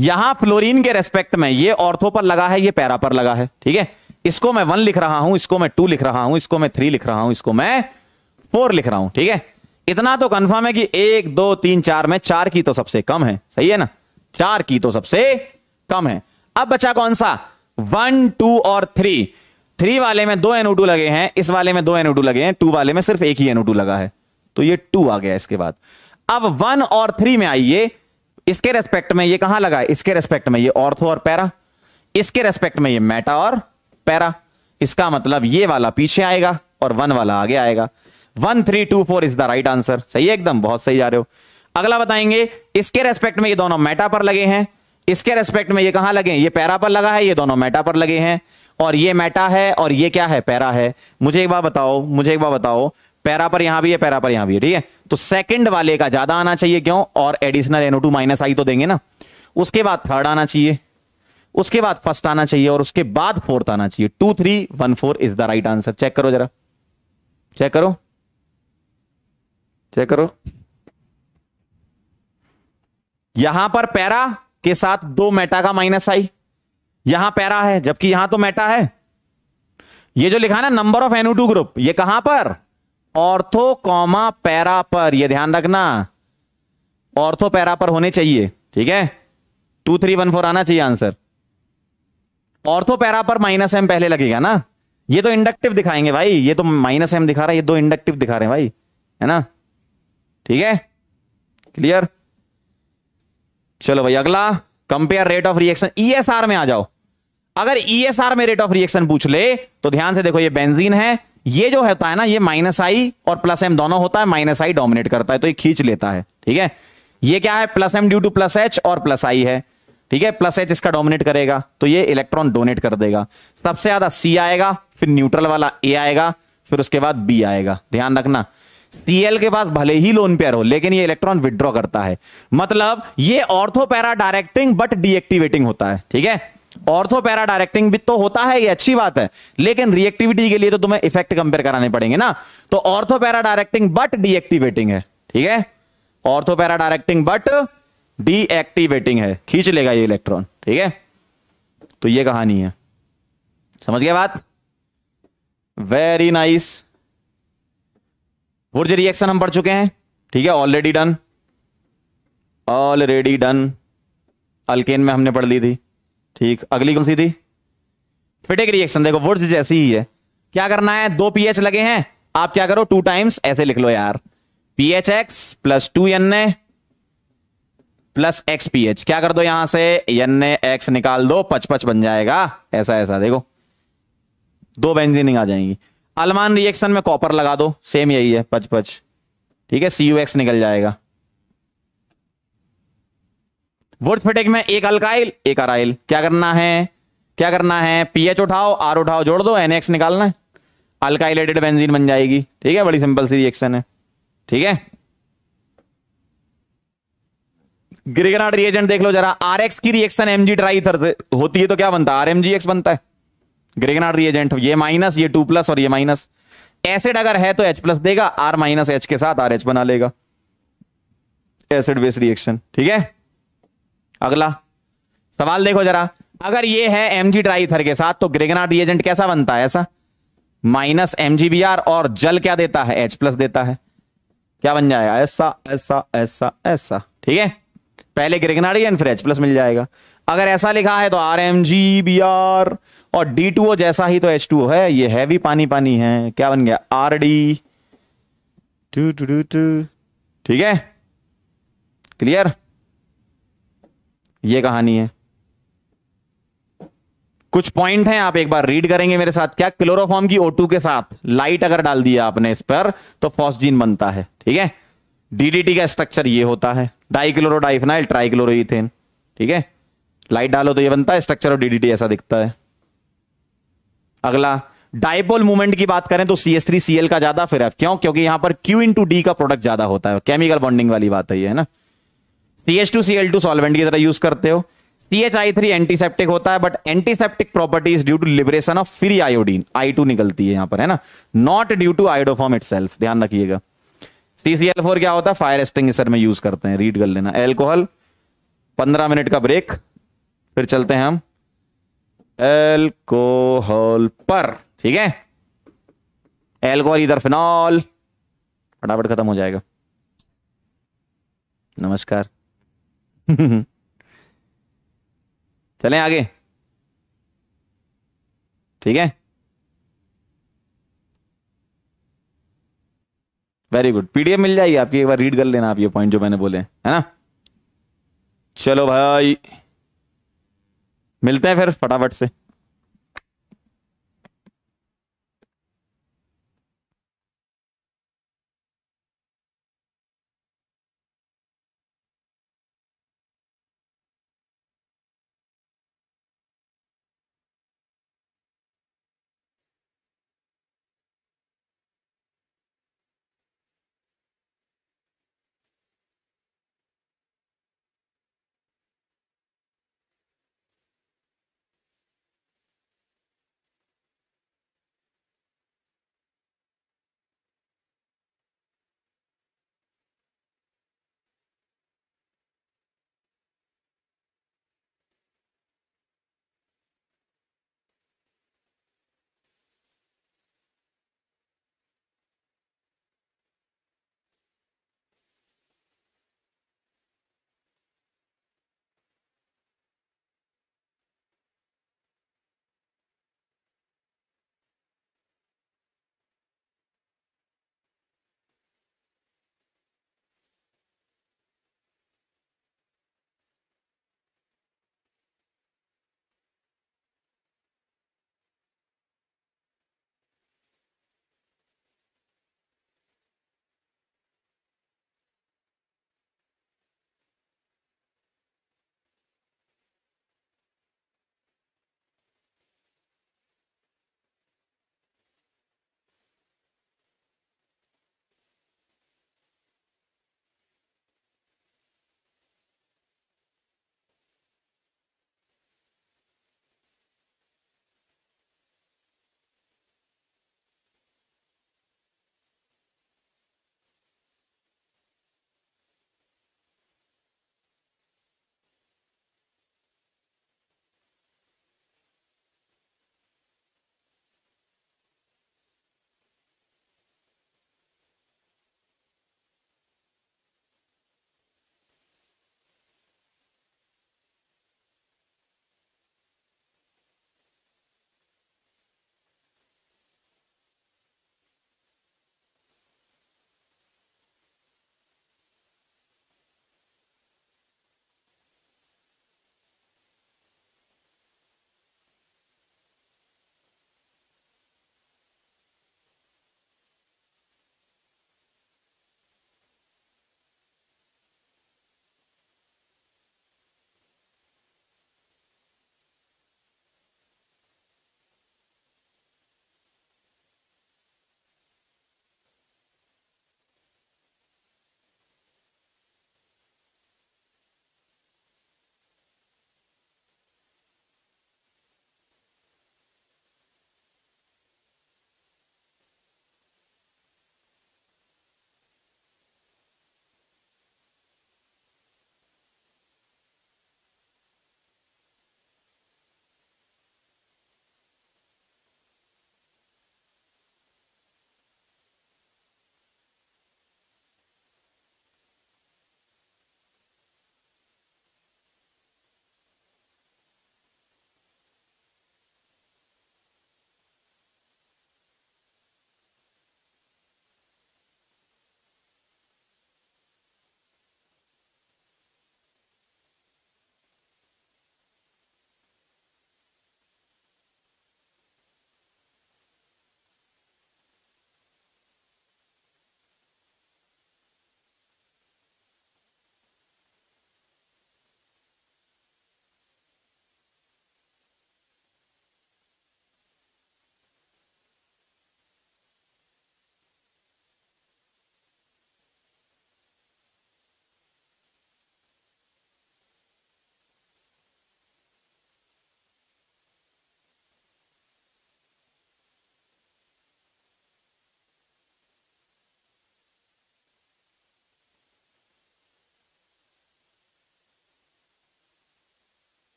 S1: यहां फ्लोरीन के रेस्पेक्ट में ये ऑर्थो पर लगा है ये पैरा पर लगा है ठीक है इसको मैं वन लिख रहा हूं इसको मैं टू लिख रहा हूं इसको मैं थ्री लिख रहा हूं इसको मैं फोर लिख रहा हूं ठीक है इतना तो कंफर्म है कि एक दो तीन चार में चार की तो सबसे कम है सही है ना चार की तो सबसे कम है अब बचा कौन सा वन टू और थ्री थ्री वाले में दो एनओ लगे हैं इस वाले में दो एनओ लगे हैं टू वाले में सिर्फ एक ही एनओ लगा है तो ये टू आ गया इसके बाद अब वन और थ्री में आइए इसके रेस्पेक्ट में ये कहां लगा इसके रेस्पेक्ट में ये ऑर्थो और पैरा इसके रेस्पेक्ट में ये मेटा और पैरा इसका मतलब ये वाला पीछे आएगा और वन वाला आगे आएगा one three two four is the right answer सही है एकदम बहुत सही जा रहे हो अगला बताएंगे इसके रेस्पेक्ट में ये दोनों मेटा पर लगे हैं इसके रेस्पेक्ट में ये कहां लगे ये पैरा पर लगा है ये दोनों मेटा पर लगे हैं और ये मेटा है और ये क्या है पैरा है मुझे एक बार बताओ मुझे एक बार बताओ पैरा पर यहां भी है पैरा पर यहां भी है ठीक है तो सेकंड वाले का ज्यादा आना चाहिए क्यों और additional NO two minus I तो देंगे ना उसके बाद थर्ड आना चाहिए उसके बाद फर्स्ट आना चाहिए और उसके बाद फोर्थ आना चाहिए two three one four is the right answer check करो जरा चेक करो चेक करो यहां पर पैरा के साथ दो मेटा का माइनस आई यहां पैरा है जबकि यहां तो मेटा है ये जो लिखा ना number of NO two group ये कहां पर ऑर्थो कॉमा पैरा पर यह ध्यान रखना ऑर्थो पैरा पर होने चाहिए ठीक है टू थ्री वन फोर आना चाहिए आंसर ऑर्थो पैरा पर माइनस एम पहले लगेगा ना ये तो इंडक्टिव दिखाएंगे भाई ये तो माइनस एम दिखा रहा है ये दो इंडक्टिव दिखा रहे हैं भाई है ना ठीक है क्लियर चलो भाई अगला compare rate of reaction ESR में आ जाओ अगर ईएसआर e में रेट ऑफ रिएक्शन पूछ ले तो ध्यान से देखो ये बेंजीन है ये जो होता है ना ये माइनस आई और प्लस एम दोनों होता है माइनस आई डोमिनेट करता है तो ये खींच लेता है ठीक है ये क्या है plus M due to plus H और प्लस आई है ठीक है प्लस एच इसका डोमिनेट करेगा तो ये इलेक्ट्रॉन डोनेट कर देगा सबसे ज्यादा सी आएगा फिर न्यूट्रल वाला ए आएगा फिर उसके बाद बी आएगा ध्यान रखना सीएल के पास भले ही लोन पेयर हो लेकिन ये इलेक्ट्रॉन विड्रॉ करता है मतलब ये ऑर्थोपैरा डायरेक्टिंग बट डीएक्टिवेटिंग होता है ठीक है ऑर्थो पैरा डायरेक्टिंग भी तो होता है ये अच्छी बात है लेकिन रिएक्टिविटी के लिए तो तुम्हें इफेक्ट कंपेयर कराने पड़ेंगे ना तो ortho para directing but deactivating है ठीक है ortho para directing but deactivating है खींच लेगा ये इलेक्ट्रॉन ठीक है तो ये कहानी है समझ गया बात वेरी नाइस वुर्ज रिएक्शन हम पढ़ चुके हैं ठीक है already done already done alkane में हमने पढ़ ली थी ठीक अगली कौन सी थी फिटिक रिएक्शन देखो वुड्स जैसी ही है क्या करना है दो पीएच लगे हैं आप क्या करो टू टाइम्स ऐसे लिख लो यार PH X plus two N A plus X PH क्या कर दो यहां से एन एक्स निकाल दो पचपच बन जाएगा ऐसा ऐसा देखो दो बेंजीनिंग आ जाएंगी अलमान रिएक्शन में कॉपर लगा दो सेम यही है पचपच ठीक है सी निकल जाएगा वोर्थपेटिक में एक अल्काइल एक अराइल क्या करना है क्या करना है पीएच उठाओ आर उठाओ जोड़ दो एनएक्स निकालना है अल्काइलेटेड बेंजीन बन जाएगी ठीक है बड़ी सिंपल सी रिएक्शन है ठीक है ग्रिगनाड रिएजेंट देख लो जरा आरएक्स की रिएक्शन एमजी ट्राई होती है तो क्या बनता है आरएमजी एक्स बनता है ग्रिगनाड रिएजेंट ये माइनस ये टू प्लस और ये माइनस एसिड अगर है तो एच प्लस देगा आर माइनस एच के साथ आर एच बना लेगा एसिड बेस रिएक्शन ठीक है अगला सवाल देखो जरा अगर ये है एम जी ट्राइथर के साथ तो ग्रेगना रिएजेंट कैसा बनता है ऐसा minus M G B R और जल क्या देता है एच प्लस देता है क्या बन जाएगा ऐसा ऐसा ऐसा ऐसा ठीक है पहले ग्रेगना रिएजेंट फिर एच प्लस मिल जाएगा अगर ऐसा लिखा है तो R M G B R और डी टू ओ जैसा ही तो एच टू ओ है ये है भी पानी पानी है क्या बन गया R D two two two two ठीक है क्लियर ये कहानी है कुछ पॉइंट हैं आप एक बार रीड करेंगे मेरे साथ क्या क्लोरोफॉर्म की ओ के साथ लाइट अगर डाल दिया आपने इस पर तो फॉस्जीन बनता है ठीक है डीडीटी का स्ट्रक्चर ये होता है डाइक्लोरोडाइफनाइल ट्राइक्लोरोन ठीक है लाइट डालो तो ये बनता है स्ट्रक्चर ऑफ डीडीटी ऐसा दिखता है अगला डाइपोल मूवमेंट की बात करें तो C S three C L का ज्यादा फिर क्यों क्योंकि यहां पर क्यू इंटू डी का प्रोडक्ट ज्यादा होता है केमिकल बॉन्डिंग वाली बात है ना C H two C L two solvent की तरह यूज करते हो C H I three antiseptic होता है but antiseptic properties due to liberation of free iodine I two निकलती है यहां पर है ना not due to iodoform it ध्यान रखिएगा सीसीएल फोर क्या होता है फायर एक्सटिंग्विशर में यूज करते हैं रीड कर लेना एल्कोहल पंद्रह मिनट का ब्रेक फिर चलते हैं हम एल्कोहल पर ठीक है एल्कोहल इधर फिनॉल फटाफट खत्म हो जाएगा नमस्कार चले आगे ठीक है वेरी गुड पीडीएफ मिल जाएगी आपकी एक बार रीड कर लेना आप ये पॉइंट जो मैंने बोले है ना चलो भाई मिलते हैं फिर फटाफट से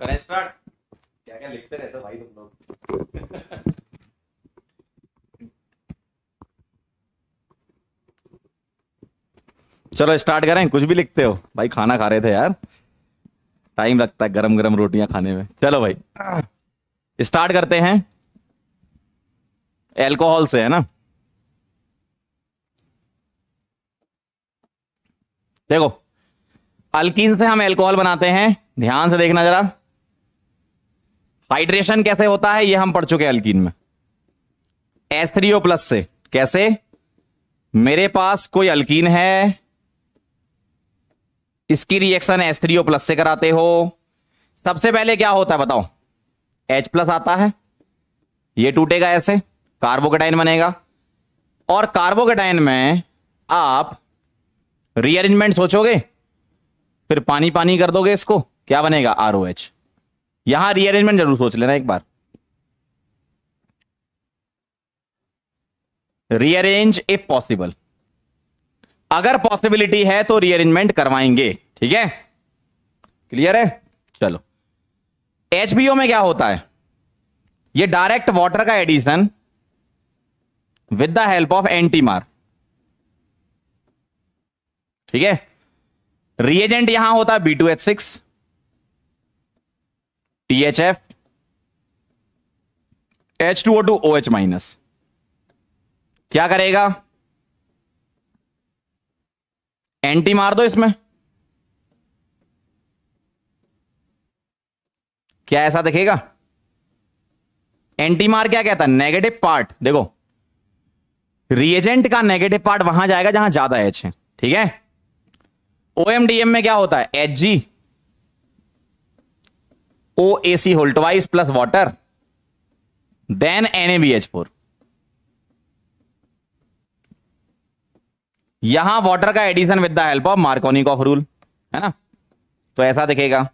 S1: करें स्टार्ट क्या क्या लिखते रहते हो भाई तुम लोग चलो स्टार्ट करें कुछ भी लिखते हो भाई खाना खा रहे थे यार टाइम लगता है गरम गरम रोटियां खाने में चलो भाई स्टार्ट करते हैं एल्कोहल से है ना देखो अल्किन से हम एल्कोहल बनाते हैं ध्यान से देखना जरा हाइड्रेशन कैसे होता है ये हम पढ़ चुके अल्किन में एस थ्री ओ प्लस से कैसे मेरे पास कोई अल्किन है इसकी reaction S three O plus से कराते हो सबसे पहले क्या होता है बताओ एच प्लस आता है ये टूटेगा ऐसे कार्बोकेटाइन बनेगा और कार्बोकेटाइन में आप रीअरेंजमेंट सोचोगे फिर पानी पानी कर दोगे इसको क्या बनेगा आर ओ एच यहां रीअरेंजमेंट जरूर सोच लेना एक बार रीअरेंज इफ पॉसिबल अगर पॉसिबिलिटी है तो रीअरेंजमेंट करवाएंगे ठीक है क्लियर है चलो एचबीओ में क्या होता है ये डायरेक्ट वाटर का addition with the help of anti Markovnikov ठीक है रिएजेंट यहां होता है B two H six T H F H two O two O H minus क्या करेगा एंटी मार दो इसमें क्या ऐसा देखेगा एंटी मार क्या कहता है नेगेटिव पार्ट देखो रिएजेंट का नेगेटिव पार्ट वहां जाएगा जहां ज्यादा एच है ठीक है ओ एम डी एम में क्या होता है H G plus water then N A B H four यहां वाटर का addition with the help of Markovnikov of rule है ना तो ऐसा दिखेगा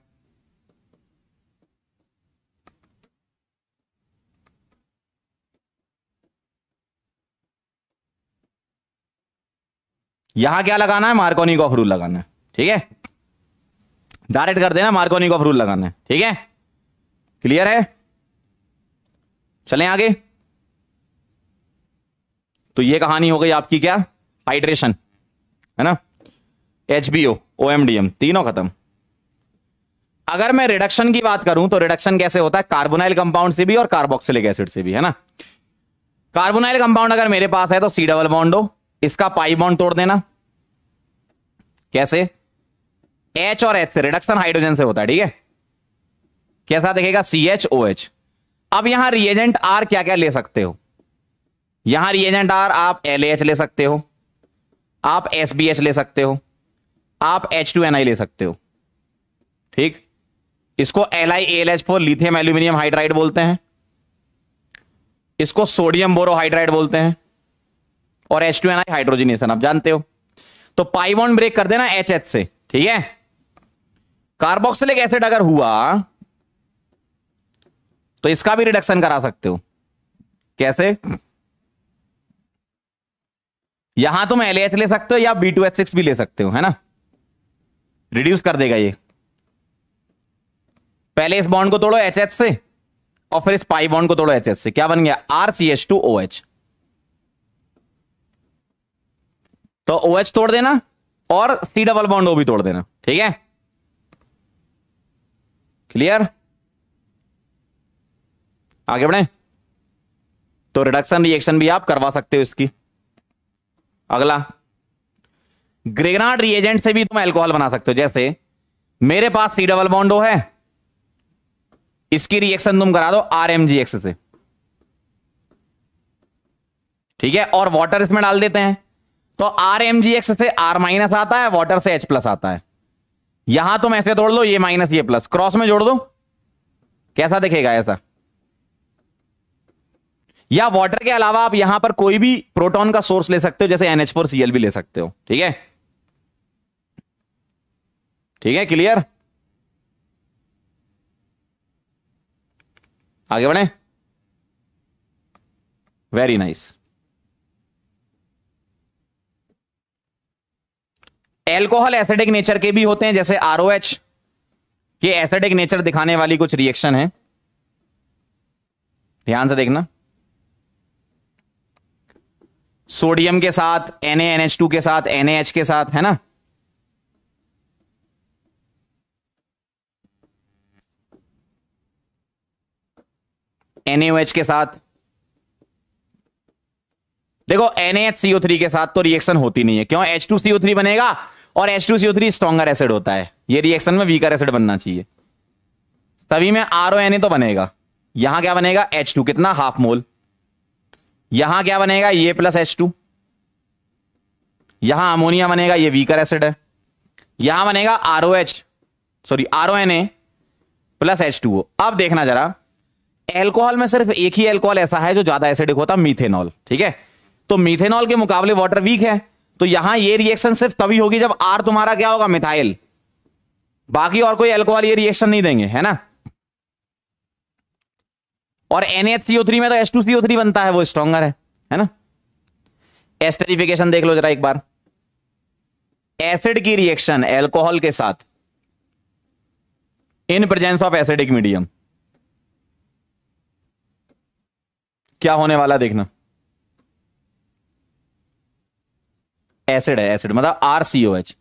S1: यहां क्या लगाना है मार्कोनिक ऑफ रूल लगाना है ठीक है डायरेक्ट कर देना मार्कोनिक ऑफ रूल लगाना है ठीक है क्लियर है चलें आगे तो ये कहानी हो गई आपकी क्या हाइड्रेशन है ना एच बी ओएमडीएम तीनों खत्म अगर मैं रिडक्शन की बात करूं तो रिडक्शन कैसे होता है कार्बोनाइल कंपाउंड से भी और कार्बोक्सिलिक एसिड से भी है ना कार्बोनाइल कंपाउंड अगर मेरे पास है तो सी डबल बॉन्ड हो इसका पाई बॉन्ड तोड़ देना कैसे एच और एच से रिडक्शन हाइड्रोजन से होता है ठीक है कैसा देखेगा सी एच ओ एच अब यहां रिएजेंट आर क्या क्या ले सकते हो यहां रिएजेंट आर आप एल एच ले सकते हो आप एस बी एच ले सकते हो आप एच टू एन आई ले सकते हो ठीक इसको L I L H four lithium aluminium hydride बोलते हैं इसको सोडियम बोरोहाइड्राइड बोलते हैं और H two N I hydrogenation आप जानते हो तो पाइवॉन ब्रेक कर देना एच एच से ठीक है कार्बोक्सिलिक एसिड अगर हुआ तो इसका भी रिडक्शन करा सकते हो कैसे यहां तुम एल ले सकते हो या बी टू एच सिक्स भी ले सकते हो है ना रिड्यूस कर देगा ये पहले इस बॉन्ड को तोड़ो एच एच से और फिर इस पाई बॉन्ड को तोड़ो एच एच से क्या बन गया R C H two O H तो ओ OH एच तोड़ देना और सी डबल बॉन्ड ओ भी तोड़ देना ठीक है क्लियर आगे बढ़े तो रिडक्शन रिएक्शन भी आप करवा सकते हो इसकी अगला ग्रेगनाड रिएजेंट से भी तुम एल्कोहल बना सकते हो जैसे मेरे पास सी डबल बॉन्डो है इसकी रिएक्शन तुम करा दो आर एम जी एक्स से ठीक है और वाटर इसमें डाल देते हैं तो आर एम जी एक्स से आर माइनस आता है वाटर से एच प्लस आता है यहां तुम ऐसे तोड़ दो ये माइनस ये प्लस क्रॉस में जोड़ दो कैसा दिखेगा ऐसा या वाटर के अलावा आप यहां पर कोई भी प्रोटॉन का सोर्स ले सकते हो जैसे एनएच फोर सीएल भी ले सकते हो ठीक है ठीक है क्लियर आगे बढ़े very nice alcohol acidic nature के भी होते हैं जैसे आरओएच के एसिडिक नेचर दिखाने वाली कुछ रिएक्शन है ध्यान से देखना सोडियम के साथ NaNH2 के साथ NaH के साथ है ना NaOH के साथ देखो NaHCO3 के साथ तो रिएक्शन होती नहीं है क्यों H2CO3 बनेगा और H2CO3 स्ट्रॉन्गर एसिड होता है ये रिएक्शन में वीकर एसिड बनना चाहिए तभी में आर तो बनेगा यहां क्या बनेगा H2 कितना हाफ मोल यहां क्या बनेगा ये प्लस एच टू यहां अमोनिया बनेगा ये वीकर एसिड है यहां बनेगा R O H sorry R O N A plus H two अब देखना जरा एल्कोहल में सिर्फ एक ही एल्कोहल ऐसा है जो ज्यादा एसिडिक होता है मीथेनॉल ठीक है तो मीथेनॉल के मुकाबले वाटर वीक है तो यहां ये रिएक्शन सिर्फ तभी होगी जब आर तुम्हारा क्या होगा मिथाइल बाकी और कोई एल्कोहल ये रिएक्शन नहीं देंगे है ना और NHCO3 में तो H2CO3 बनता है वो स्ट्रॉन्गर है है ना एस्टरिफिकेशन देख लो जरा एक बार एसिड की रिएक्शन एल्कोहल के साथ in presence of acidic medium क्या होने वाला देखना एसिड है एसिड मतलब आर सी ओ एच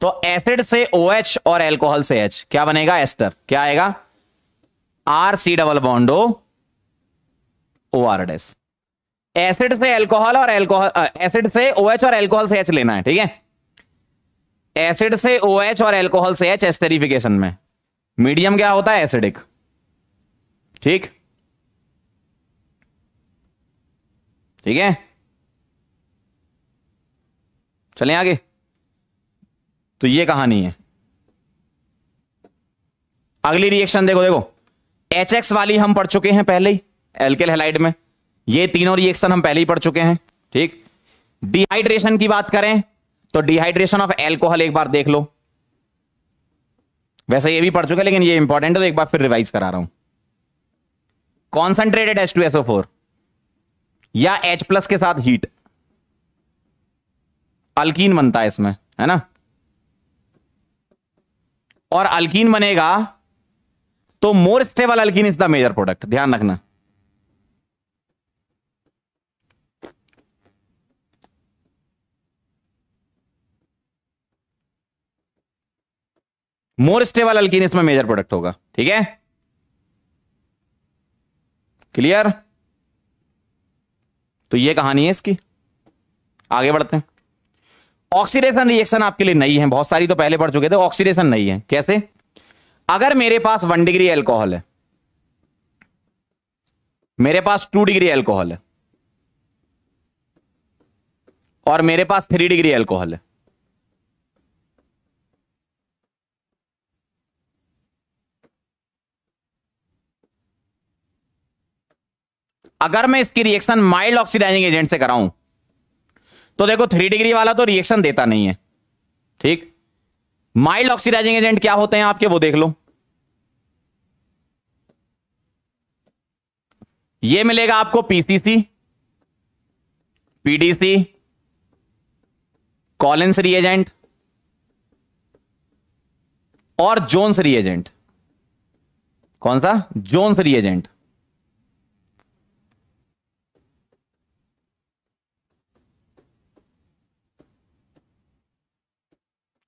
S1: तो एसिड से ओ OH एच और एल्कोहल से एच क्या बनेगा एस्टर क्या आएगा R C double bond O O R dash acid से एल्कोहल और एल्कोहल एसिड से ओ OH और एल्कोहल से एच लेना है ठीक है एसिड से ओ OH और एल्कोहल से एच एस्टेरिफिकेशन में मीडियम क्या होता है एसिडिक ठीक ठीक है चलें आगे तो ये कहानी है अगली रिएक्शन देखो देखो एच एक्स वाली हम पढ़ चुके हैं पहले ही एल्केल हेलाइड में ये तीनों रिएक्शन हम पहले ही पढ़ चुके हैं ठीक डिहाइड्रेशन की बात करें तो डिहाइड्रेशन ऑफ एल्कोहल एक बार देख लो वैसे ये भी पढ़ चुके लेकिन ये इंपॉर्टेंट है तो एक बार फिर रिवाइज करा रहा हूं concentrated H two SO four या एच प्लस के साथ हीट अल्कीन बनता है इसमें है ना और अल्कीन बनेगा तो more stable alkene is the major product ध्यान रखना मोर स्टेबल अल्किन इसमें मेजर प्रोडक्ट होगा ठीक है क्लियर तो ये कहानी है इसकी आगे बढ़ते हैं ऑक्सीडेशन रिएक्शन आपके लिए नई है बहुत सारी तो पहले पढ़ चुके थे ऑक्सीडेशन नहीं है कैसे अगर मेरे पास वन डिग्री एल्कोहल है मेरे पास टू डिग्री एल्कोहल है और मेरे पास थ्री डिग्री एल्कोहल है अगर मैं इसकी रिएक्शन माइल्ड ऑक्सीडाइजिंग एजेंट से कराऊं तो देखो थ्री डिग्री वाला तो रिएक्शन देता नहीं है ठीक माइल्ड ऑक्सीडाइजिंग एजेंट क्या होते हैं आपके वो देख लो ये मिलेगा आपको पीसीसी पीडीसी कॉलेंस रिएजेंट और जोन्स रिएजेंट कौन सा जोन्स रिएजेंट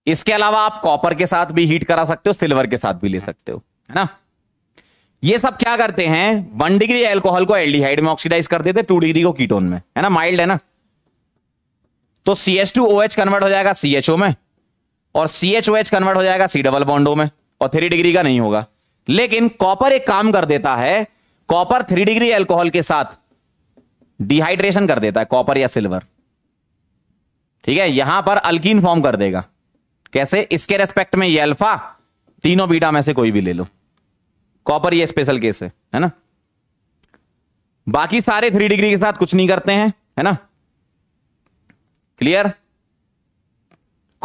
S1: इसके अलावा आप कॉपर के साथ भी हीट करा सकते हो सिल्वर के साथ भी ले सकते हो है ना ये सब क्या करते हैं वन डिग्री एल्कोहल को एल्डिहाइड में ऑक्सीडाइज कर देते टू डिग्री को कीटोन में है ना माइल्ड है ना तो C H two O H convert हो जाएगा सी एच ओ में और C H O H convert हो जाएगा सी डबल बॉन्डो में और थ्री डिग्री का नहीं होगा लेकिन कॉपर एक काम कर देता है कॉपर थ्री डिग्री एल्कोहल के साथ डिहाइड्रेशन कर देता है कॉपर या सिल्वर ठीक है यहां पर अल्किन फॉर्म कर देगा कैसे इसके रेस्पेक्ट में ये अल्फा तीनों बीटा में से कोई भी ले लो कॉपर ये स्पेशल केस है है ना बाकी सारे थ्री डिग्री के साथ कुछ नहीं करते हैं है ना क्लियर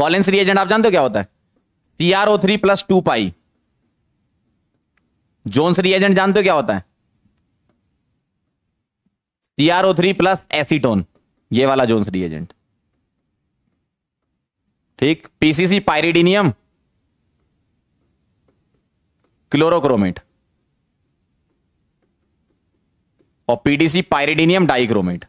S1: कॉलेंस रिएजेंट आप जानते हो क्या होता है C R O three plus two py Jones reagent जानते हो क्या होता है सीआरओ थ्री प्लस एसीटोन ये वाला जोन्स रिएजेंट ठीक पीसीसी पायरिडीनियम क्लोरोक्रोमेट और पीडीसी पायरिडीनियम डाइक्रोमेट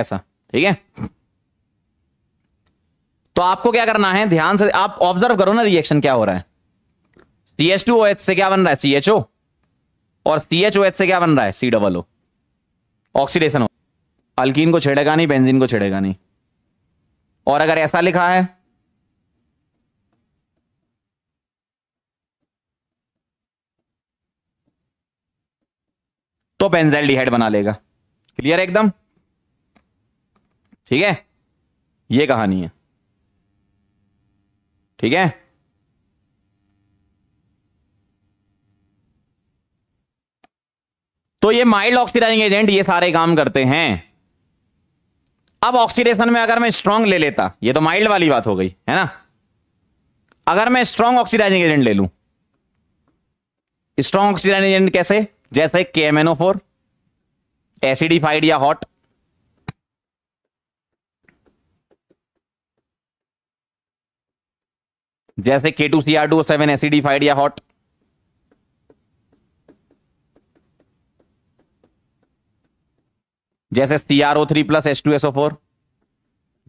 S1: ऐसा ठीक है तो आपको क्या करना है ध्यान से आप ऑब्जर्व करो ना रिएक्शन क्या हो रहा है सी टू ओ एच से क्या बन रहा है सी एच ओ और सी एच ओ एच से क्या बन रहा है सी डबल ओ ऑक्सीडेशन हो अल्किन को छेड़ेगा नहीं बेंजीन को छेड़ेगा नहीं और अगर ऐसा लिखा है तो बेंजेल डिहाइड बना लेगा क्लियर एकदम ठीक है ये कहानी है ठीक है तो ये माइल्ड ऑक्सीडाइजिंग एजेंट ये सारे काम करते हैं अब ऑक्सीडेशन में अगर मैं स्ट्रॉन्ग ले लेता ये तो माइल्ड वाली बात हो गई है ना अगर मैं स्ट्रांग ऑक्सीडाइजिंग एजेंट ले लू स्ट्रॉन्ग ऑक्सीडाइजिंग एजेंट कैसे जैसे K M N O four acidified या हॉट जैसे K two C R two seven acidified या हॉट जैसे C R O three plus H two S O four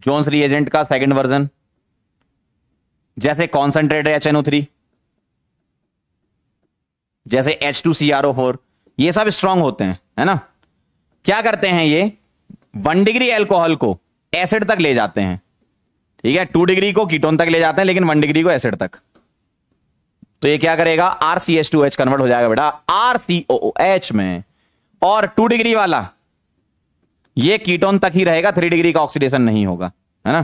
S1: Jones reagent का सेकेंड वर्जन जैसे concentrate H N O three जैसे H two C R O four ये सब स्ट्रांग होते हैं है ना क्या करते हैं ये वन डिग्री एल्कोहल को एसिड तक ले जाते हैं ठीक है टू डिग्री को कीटोन तक ले जाते हैं लेकिन वन डिग्री को एसिड तक तो ये क्या करेगा R C H two H convert हो जाएगा बेटा आर सी ओ एच में और टू डिग्री वाला ये कीटोन तक ही रहेगा थ्री डिग्री का ऑक्सीडेशन नहीं होगा है ना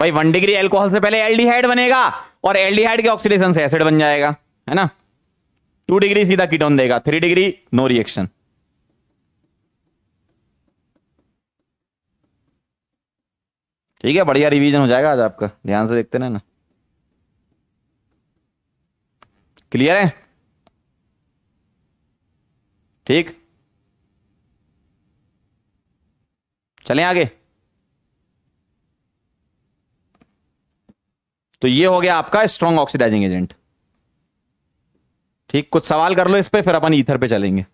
S1: भाई वन डिग्री एल्कोहल से पहले एल्डिहाइड बनेगा और एल्डिहाइड के ऑक्सीडेशन से एसिड बन जाएगा है ना टू डिग्री सीधा कीटोन देगा थ्री डिग्री नो रिएक्शन ठीक है बढ़िया रिवीजन हो जाएगा आज आपका ध्यान से देखते रहना क्लियर है ठीक चलें आगे तो ये हो गया आपका स्ट्रॉन्ग ऑक्सीडाइजिंग एजेंट ठीक कुछ सवाल कर लो इस पर फिर अपन ईथर पे चलेंगे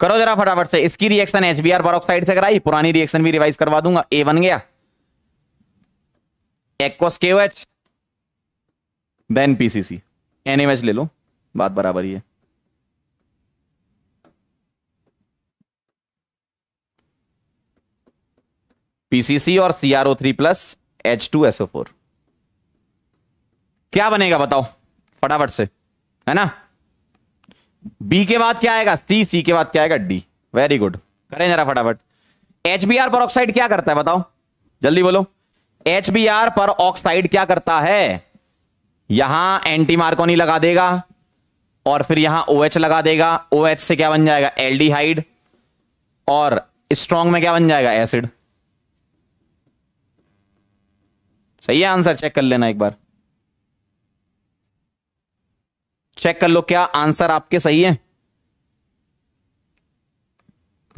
S1: करो जरा फटाफट से इसकी रिएक्शन एचबीआर बॉरोक्साइड से कराई पुरानी रिएक्शन भी रिवाइज करवा दूंगा ए बन गया aqueous K O H then PCC N M H ले लो बात बराबर ही है पीसीसी और C R O three plus H two SO four क्या बनेगा बताओ फटाफट से है ना बी के बाद क्या आएगा सी सी के बाद क्या आएगा डी वेरी गुड करें जरा फटाफट H B R peroxide क्या करता है बताओ जल्दी बोलो H B R peroxide क्या करता है यहां एंटी मार्कोनी लगा देगा और फिर यहां ओ OH लगा देगा ओ OH से क्या बन जाएगा एल्डिहाइड और स्ट्रॉन्ग में क्या बन जाएगा एसिड सही है आंसर चेक कर लेना एक बार चेक कर लो क्या आंसर आपके सही है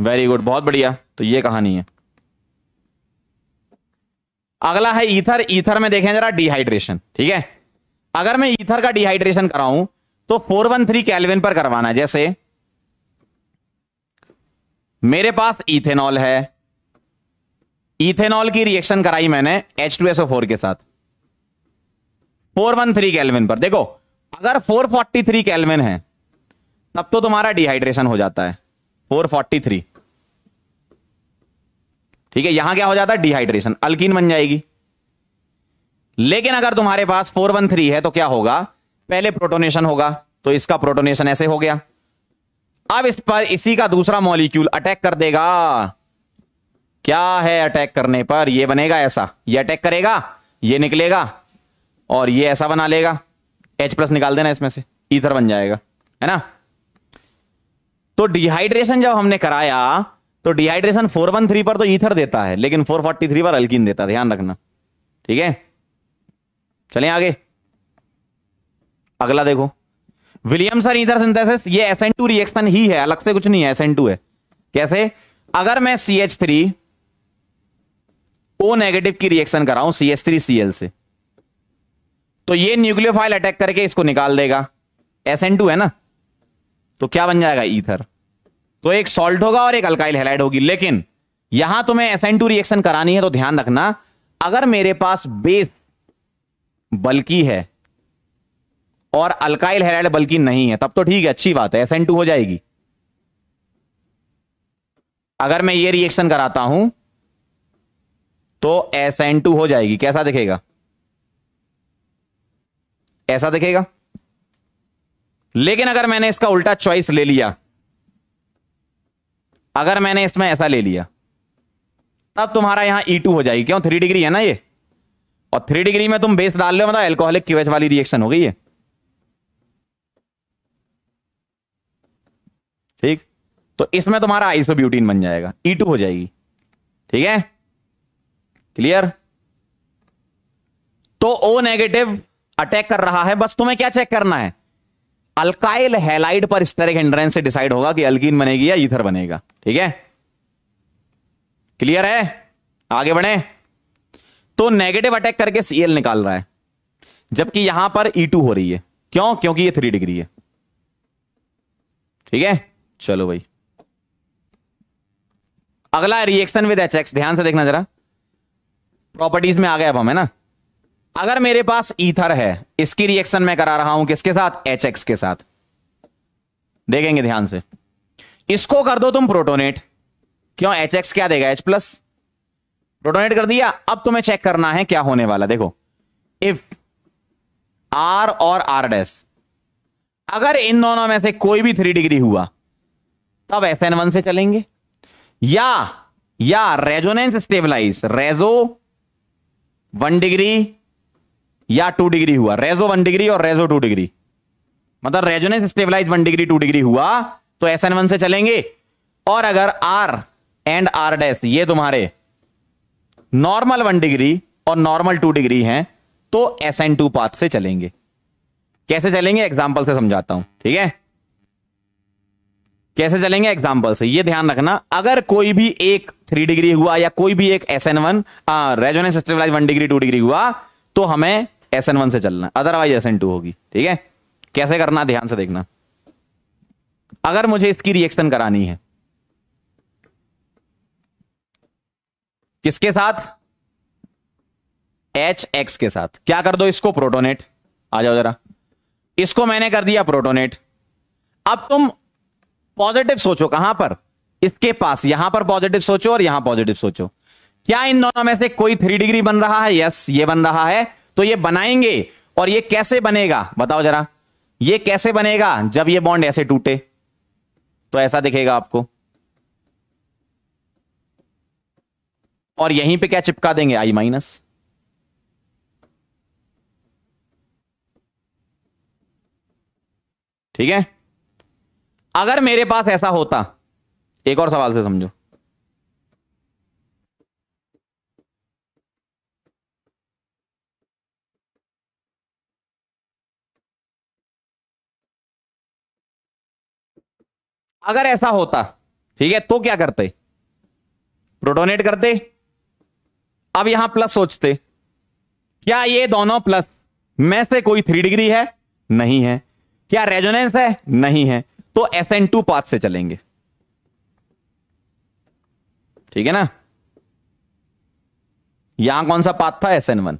S1: वेरी गुड बहुत बढ़िया तो ये कहानी है अगला है ईथर ईथर में देखें जरा डिहाइड्रेशन ठीक है अगर मैं ईथर का डिहाइड्रेशन कराऊं तो 413 वन थ्री कैलविन पर करवाना जैसे मेरे पास इथेनॉल है इथेनॉल की रिएक्शन कराई मैंने H2SO4 के साथ 413 वन थ्री कैलविन पर देखो अगर 443 फोर्टी थ्री कैलविन है तब तो तुम्हारा डिहाइड्रेशन हो जाता है 443 ठीक है यहां क्या हो जाता है डिहाइड्रेशन अल्किन बन जाएगी लेकिन अगर तुम्हारे पास फोर वन थ्री है तो क्या होगा पहले प्रोटोनेशन होगा तो इसका प्रोटोनेशन ऐसे हो गया अब इस पर इसी का दूसरा मॉलिक्यूल अटैक कर देगा क्या है अटैक करने पर यह बनेगा ऐसा यह अटैक करेगा यह निकलेगा और यह ऐसा बना लेगा एच प्लस निकाल देना इसमें से इधर बन जाएगा है ना तो डिहाइड्रेशन जब हमने कराया तो डिहाइड्रेशन 413 पर तो ईथर देता है लेकिन 443 पर अल्किन देता है ध्यान रखना ठीक है चलें आगे अगला देखो विलियम सर इधर सिंथेसिस ये SN2 रिएक्शन ही है अलग से कुछ नहीं है SN2 है कैसे अगर मैं CH3 O नेगेटिव की रिएक्शन कराऊं CH3Cl से तो ये न्यूक्लियोफाइल अटैक करके इसको निकाल देगा SN2 है ना तो क्या बन जाएगा ईथर तो एक सॉल्ट होगा और एक अल्काइल हेलाइड होगी लेकिन यहां तुम्हें SN2 रिएक्शन करानी है तो ध्यान रखना अगर मेरे पास बेस बल्कि है और अल्काइल हेलाइड बल्कि नहीं है तब तो ठीक है अच्छी बात है एस हो जाएगी अगर मैं ये रिएक्शन कराता हूं तो एस हो जाएगी कैसा दिखेगा ऐसा दिखेगा लेकिन अगर मैंने इसका उल्टा चॉइस ले लिया अगर मैंने इसमें ऐसा ले लिया तब तुम्हारा यहां ई e टू हो जाएगी क्यों थ्री डिग्री है ना ये और थ्री डिग्री में तुम बेस डाल लो मतलब एल्कोहलिक क्यूएच वाली रिएक्शन हो गई है ठीक तो इसमें तुम्हारा आइसोब्यूटीन बन जाएगा ई e हो जाएगी ठीक है क्लियर तो ओ नेगेटिव अटैक कर रहा है बस तुम्हें क्या चेक करना है अल्काइल हेलाइड पर स्टेरिक हिंड्रेंस से डिसाइड होगा कि अल्किन बनेगी या ईथर बनेगा ठीक है क्लियर है आगे बढ़े तो नेगेटिव अटैक करके सीएल निकाल रहा है जबकि यहां पर ई e हो रही है क्यों क्योंकि ये थ्री डिग्री है ठीक है चलो भाई अगला रिएक्शन विद एच एक्स ध्यान से देखना जरा प्रॉपर्टीज में आ गए अब हम है ना अगर मेरे पास ईथर है इसकी रिएक्शन मैं करा रहा हूं किसके साथ एच एक्स के साथ देखेंगे ध्यान से इसको कर दो तुम प्रोटोनेट क्यों एच एक्स क्या देगा एच प्लस डोनेट कर दिया अब तुम्हें चेक करना है क्या होने वाला देखो इफ आर और आर डैश अगर इन दोनों में से कोई भी थ्री डिग्री हुआ तब एस एन वन से चलेंगे या या resonance stabilize reso one degree या टू डिग्री हुआ रेजो वन डिग्री और रेजो टू डिग्री मतलब resonance stabilize one degree two degree हुआ तो एस एन वन से चलेंगे और अगर आर एंड आर डैश ये तुम्हारे नॉर्मल वन डिग्री और नॉर्मल टू डिग्री हैं तो एस एन टू पाथ से चलेंगे कैसे चलेंगे एग्जाम्पल से समझाता हूं ठीक है कैसे चलेंगे एग्जाम्पल से ये ध्यान रखना अगर कोई भी एक थ्री डिग्री हुआ या कोई भी एक S N one resonance one degree two degree हुआ तो हमें एस एन वन से चलना अदरवाइज एस एन टू होगी ठीक है कैसे करना ध्यान से देखना अगर मुझे इसकी रिएक्शन करानी है किसके साथ एच एक्स के साथ क्या कर दो इसको प्रोटोनेट आ जाओ जरा इसको मैंने कर दिया प्रोटोनेट अब तुम पॉजिटिव सोचो कहां पर इसके पास यहां पर पॉजिटिव सोचो और यहां पॉजिटिव सोचो क्या इन दोनों में से कोई थ्री डिग्री बन रहा है यस ये बन रहा है तो ये बनाएंगे और ये कैसे बनेगा बताओ जरा ये कैसे बनेगा जब ये बॉन्ड ऐसे टूटे तो ऐसा दिखेगा आपको और यहीं पे क्या चिपका देंगे आई माइनस ठीक है अगर मेरे पास ऐसा होता एक और सवाल से समझो अगर ऐसा होता ठीक है तो क्या करते प्रोटोनेट करते अब यहां प्लस सोचते क्या ये दोनों प्लस में से कोई थ्री डिग्री है नहीं है क्या रेजोनेंस है नहीं है तो एस एन टू पाथ से चलेंगे ठीक है ना यहां कौन सा पाथ था एस एन वन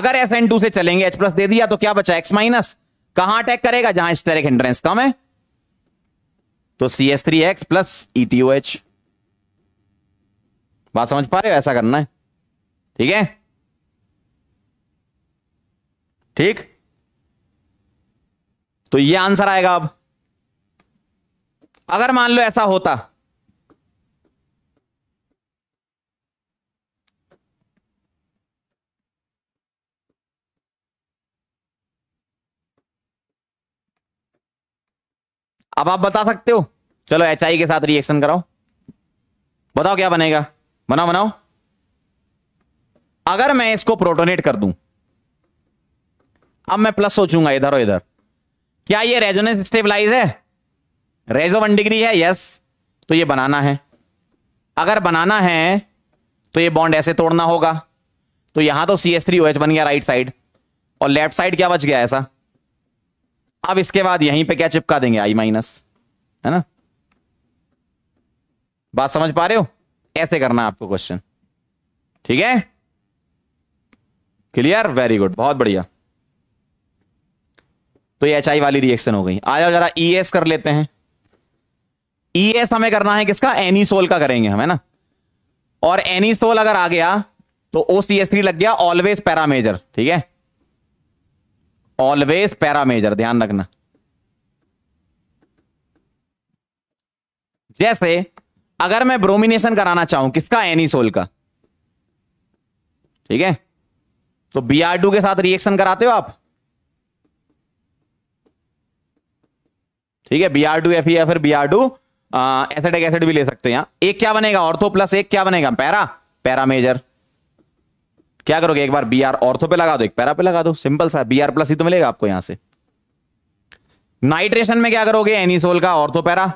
S1: अगर एस एन टू से चलेंगे एच प्लस दे दिया तो क्या बचा एक्स माइनस कहां अटैक करेगा जहां स्टेरिक एंट्रेंस कम है तो C S three X plus E T O H बात समझ पा रहे हो ऐसा करना है ठीक है ठीक तो ये आंसर आएगा अब अगर मान लो ऐसा होता अब आप बता सकते हो चलो एच के साथ रिएक्शन कराओ बताओ क्या बनेगा बनाओ बनाओ अगर मैं इसको प्रोटोनेट कर दूं अब मैं प्लस सोचूंगा इधर और इधर क्या ये रेजोनेंस स्टेबलाइज है रेजो वन डिग्री है यस तो ये बनाना है अगर बनाना है तो ये बॉन्ड ऐसे तोड़ना होगा तो यहां तो C S three O H बन गया राइट साइड और लेफ्ट साइड क्या बच गया ऐसा अब इसके बाद यहीं पे क्या चिपका देंगे आई माइनस है ना बात समझ पा रहे हो ऐसे करना है आपको क्वेश्चन ठीक है क्लियर वेरी गुड बहुत बढ़िया तो ये एच वाली रिएक्शन हो गई आ जाओ जरा ई e कर लेते हैं ई e हमें करना है किसका एनीसोल का करेंगे हम है ना और एनीसोल अगर आ गया तो ओ सी एस थ्री लग गया ऑलवेज पैरामेजर ठीक है ऑलवेज पैरामेजर ध्यान रखना जैसे अगर मैं ब्रोमिनेशन कराना चाहूं किसका एनिसोल का ठीक है तो बी के साथ रिएक्शन कराते हो आप ठीक है बी आर टू एफ या फिर बी आर टू एसेड एक एसेड भी ले सकते हैं यहां एक क्या बनेगा ऑर्थो प्लस एक क्या बनेगा पैरा पैरा मेजर क्या करोगे एक बार बी आर ऑर्थो पे लगा दो एक पैरा पे लगा दो सिंपल सा बी आर प्लस ही तो मिलेगा आपको यहां से नाइट्रेशन में क्या करोगे एनिसोल का ऑर्थो पैरा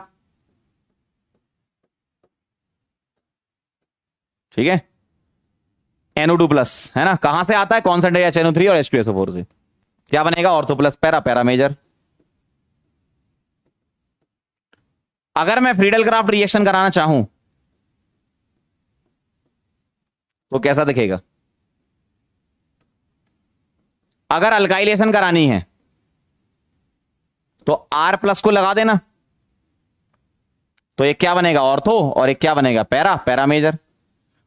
S1: ठीक है एनओ प्लस है ना कहां से आता है कॉन्सेंट्रेट एच एनओ थ्री और एच फोर से क्या बनेगा ortho plus para para major अगर मैं फ्रीडल क्राफ्ट रिएक्शन कराना चाहूं तो कैसा दिखेगा अगर अल्काइलेशन करानी है तो आर प्लस को लगा देना तो एक क्या बनेगा ऑर्थो और एक क्या बनेगा पैरा पैरा मेजर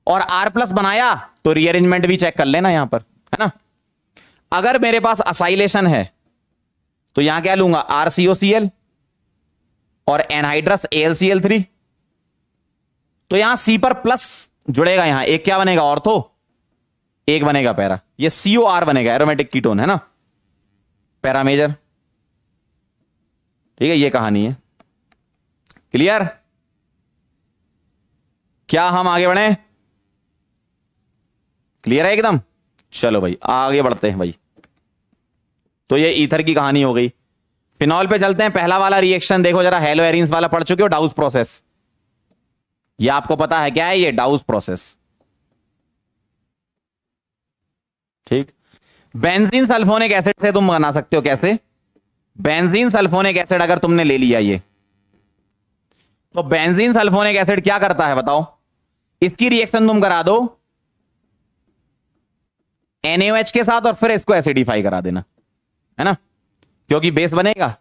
S1: और आर प्लस बनाया तो रीअरेंजमेंट भी चेक कर लेना यहां पर है ना अगर मेरे पास असाइलेशन है तो यहां क्या लूंगा आर एल और एनहाइड्रस एल थ्री तो यहां सी पर प्लस जुड़ेगा यहां एक क्या बनेगा ऑर्थो एक बनेगा पैरा ये सीओ आर बनेगा एरोमेटिक कीटोन है ना पैरा मेजर ठीक है ये कहानी है क्लियर क्या हम आगे बढ़े क्लियर है एकदम चलो भाई आगे बढ़ते हैं भाई तो ये ईथर की कहानी हो गई फिनॉल पे चलते हैं पहला वाला रिएक्शन देखो जरा हेलो एरिन्स वाला पढ़ चुके हो डाउस प्रोसेस ये आपको पता है क्या है ये डाउस प्रोसेस ठीक बेंजीन सल्फोनिक एसिड से तुम बना सकते हो कैसे बेंजीन सल्फोनिक एसिड अगर तुमने ले लिया ये तो बेंजीन सल्फोनिक एसिड क्या करता है बताओ इसकी रिएक्शन तुम करा दो एनएच के साथ और फिर इसको एसिडिफाई करा देना है ना क्योंकि बेस बनेगा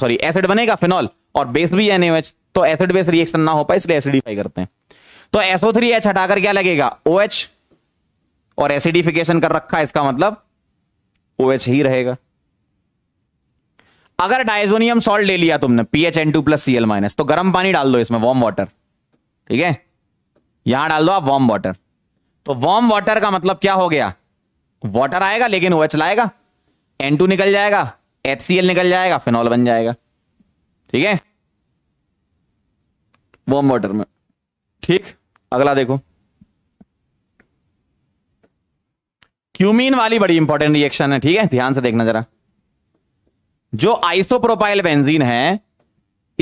S1: सॉरी एसिड बनेगा फिनॉल और बेस भी एनएच तो एसिड बेस रिएक्शन ना हो पाए इसलिए एसिडिफाई करते हैं तो एच हटाकर क्या लगेगा OH और एसिडिफिकेशन कर रखा है इसका मतलब OH ही रहेगा अगर डायजोनियम सॉल्ट ले लिया तुमने P H N two plus C L minus तो गर्म पानी डाल दो इसमें वार्म वाटर ठीक है यहां डाल दो आप वार्म वाटर तो वार्म वाटर का मतलब क्या हो गया वाटर आएगा लेकिन ओ OH लाएगा एन टू निकल जाएगा एच निकल जाएगा फिनॉल बन जाएगा ठीक है वॉम वाटर में ठीक अगला देखो क्यूमीन वाली बड़ी इंपॉर्टेंट रिएक्शन है ठीक है ध्यान से देखना जरा जो आइसोप्रोपाइल बेंजीन है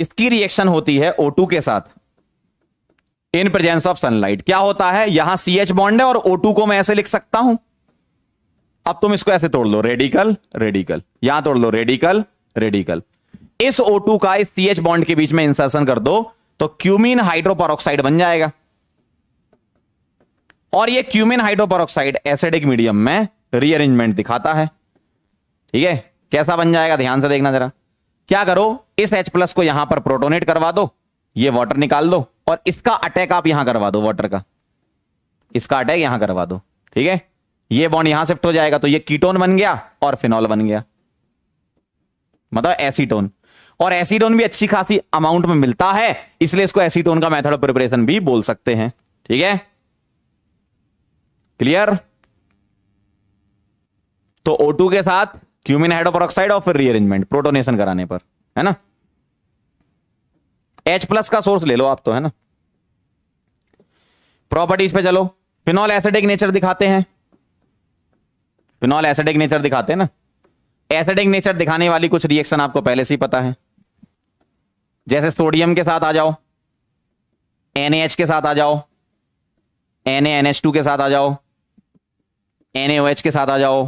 S1: इसकी रिएक्शन होती है O2 के साथ इन प्रेजेंस ऑफ सनलाइट क्या होता है यहां सी एच बॉन्ड है और O2 को मैं ऐसे लिख सकता हूं अब तुम इसको ऐसे तोड़ लो रेडिकल रेडिकल यहां तोड़ लो रेडिकल रेडिकल इस O2 का इस CH बॉन्ड के बीच में इंसर्शन कर दो तो क्यूमिन हाइड्रोपरोक्साइड बन जाएगा और ये क्यूमिन हाइड्रोपरोक्साइड एसिडिक मीडियम में रीअरेंजमेंट दिखाता है ठीक है कैसा बन जाएगा ध्यान से देखना जरा क्या करो इस H प्लस को यहां पर प्रोटोनेट करवा दो ये वाटर निकाल दो और इसका अटैक आप यहां करवा दो वाटर का इसका अटैक यहां करवा दो ठीक है ये बॉन्ड यहां शिफ्ट हो जाएगा तो ये कीटोन बन गया और फिनॉल बन गया मतलब एसीटोन और एसीटोन भी अच्छी खासी अमाउंट में मिलता है इसलिए इसको एसीटोन का मेथड ऑफ प्रिपरेशन भी बोल सकते हैं ठीक है क्लियर तो O2 के साथ क्यूमिन हाइड्रोपरऑक्साइड और फिर रीअरेंजमेंट प्रोटोनेशन कराने पर है ना H प्लस का सोर्स ले लो आप तो है ना प्रॉपर्टीज पे चलो फिनॉल एसिडिक नेचर दिखाते हैं फिनॉल एसिडिक नेचर दिखाते हैं ना एसिडिक नेचर दिखाने वाली कुछ रिएक्शन आपको पहले से ही पता है जैसे सोडियम के साथ आ जाओ एन के साथ आ जाओ एन के साथ आ जाओ एन के साथ आ जाओ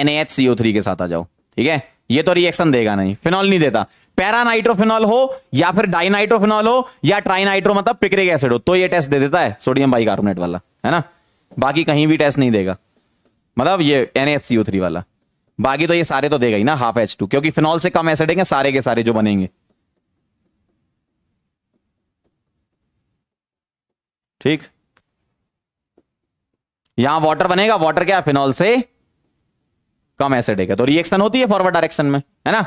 S1: एन के साथ आ जाओ ठीक है ये तो रिएक्शन देगा नहीं फिनॉल नहीं देता पैरानाइट्रोफिनॉल हो या फिर डाइनाइट्रोफिनॉल हो या ट्राइनाइट्रो मतलब पिक्रिक एसिड हो तो ये टेस्ट दे देता है सोडियम बाइकार्बोनेट वाला है ना बाकी कहीं भी टेस्ट नहीं देगा मतलब ये एन एस सी थ्री वाला बाकी तो ये सारे तो देगा ही ना हाफ एच टू क्योंकि फिनॉल से कम एसिड है सारे के सारे जो बनेंगे ठीक यहां वाटर बनेगा वाटर क्या फिनॉल से कम एसिड है तो रिएक्शन होती है फॉरवर्ड डायरेक्शन में है ना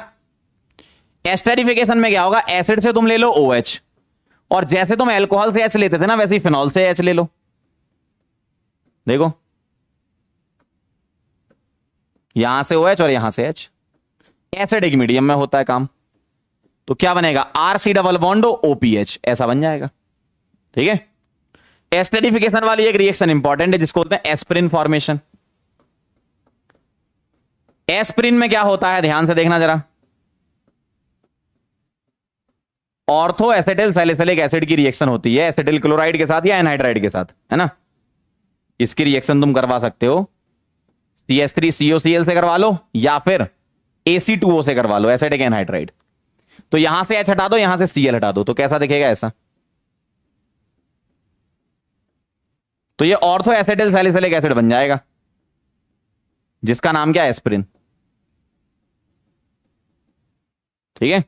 S1: एस्टेरिफिकेशन में क्या होगा एसिड से तुम ले लो ओ OH, और जैसे तुम एल्कोहल से एच लेते थे ना वैसे ही फिनॉल से एच ले लो देखो यहां से ओ एच और यहां से एच एसिडिक मीडियम में होता है काम तो क्या बनेगा आर सी डबल बॉन्डो ओपीएच ऐसा बन जाएगा ठीक है एस्टेडिफिकेशन वाली एक रिएक्शन इंपॉर्टेंट है जिसको बोलते हैं एस्प्रिन फॉर्मेशन एस्प्रिन में क्या होता है ध्यान से देखना जरा ऑर्थो एसेटिल सैलिसिलिक एसिड की रिएक्शन होती है एसेटिल क्लोराइड के साथ या एनहाइड्राइड के साथ है ना इसकी रिएक्शन तुम करवा सकते हो सी एस थ्री सीओसीएल से करवा लो या फिर एसी टू ओ से करवा लो एसिडिक एनहाइड्राइड तो यहां से एच हटा दो यहां से सीएल हटा दो तो कैसा दिखेगा ऐसा तो ये ऑर्थो एसिडिल सैलिसिलिक एसिड बन जाएगा जिसका नाम क्या है एस्प्रिन ठीक है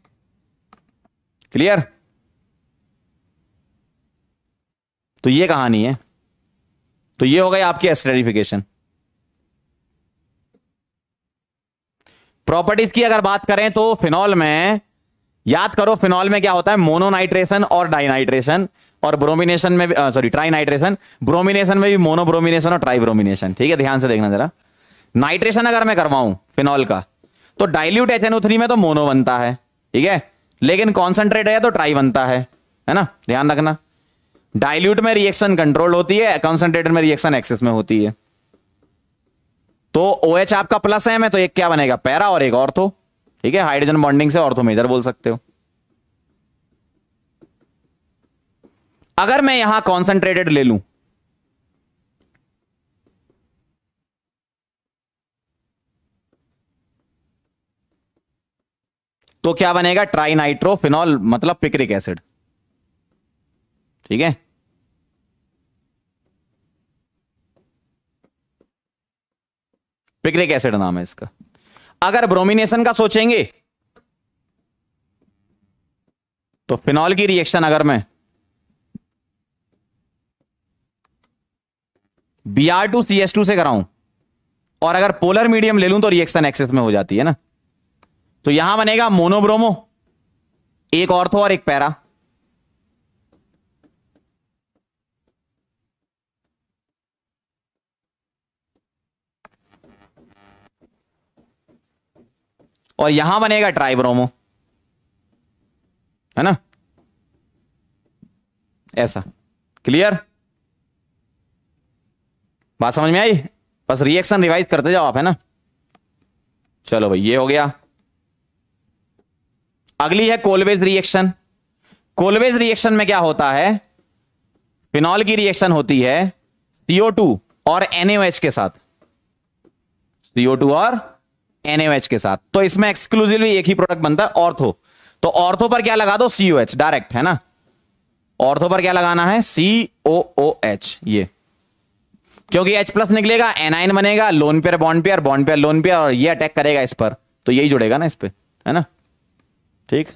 S1: क्लियर तो ये कहानी है तो ये हो गई आपकी एस्टेरिफिकेशन प्रॉपर्टीज की अगर बात करें तो फिनॉल में याद करो फिनॉल में क्या होता है मोनोनाइट्रेशन और डाइनाइट्रेशन और ब्रोमिनेशन में सॉरी ट्राइनाइट्रेशन ब्रोमिनेशन में भी मोनोब्रोमिनेशन और ट्राइब्रोमिनेशन ठीक है ध्यान से देखना जरा नाइट्रेशन अगर मैं करवाऊं फिनॉल का तो डाइल्यूट एच में तो मोनो बनता है ठीक है लेकिन कॉन्सेंट्रेट है तो ट्राई बनता है है ना ध्यान रखना डाइल्यूट में रिएक्शन कंट्रोल होती है कॉन्सेंट्रेटेड में रिएक्शन एक्सेस में होती है तो ओ OH आपका प्लस एम है तो एक क्या बनेगा पैरा और एक ऑर्थो तो। ठीक है हाइड्रोजन बॉन्डिंग से ऑर्थो मेजर बोल सकते हो अगर मैं यहां कॉन्सेंट्रेटेड ले लू तो क्या बनेगा ट्राइनाइट्रोफिनॉल मतलब पिक्रिक एसिड ठीक है पिक्रिक एसिड नाम है इसका अगर ब्रोमिनेशन का सोचेंगे तो फिनॉल की रिएक्शन अगर मैं B R two C S two से कराऊं और अगर पोलर मीडियम ले लूं तो रिएक्शन एक्सेस में हो जाती है ना तो यहां बनेगा मोनोब्रोमो एक ऑर्थो और एक पैरा और यहां बनेगा ट्राइब्रोमो है ना ऐसा क्लियर बात समझ में आई बस रिएक्शन रिवाइज करते जाओ आप है ना चलो भाई ये हो गया अगली है कोलवेज रिएक्शन कोलवेज रिएक्शन में क्या होता है फिनॉल की रिएक्शन होती है सीओ टू और एनएच के साथ सीओ टू और एनएमएच के साथ तो इसमें एक्सक्लूसिवली एक ही प्रोडक्ट बनता है ऑर्थो तो ऑर्थो पर क्या लगा दो सीओएच डायरेक्ट है ना ऑर्थो पर क्या लगाना है सीओओएच ये क्योंकि एच प्लस निकलेगा एनआईन बनेगा lone pair bond pair bond pair lone pair और ये अटैक करेगा इस पर तो यही जुड़ेगा ना इस पर है ना ठीक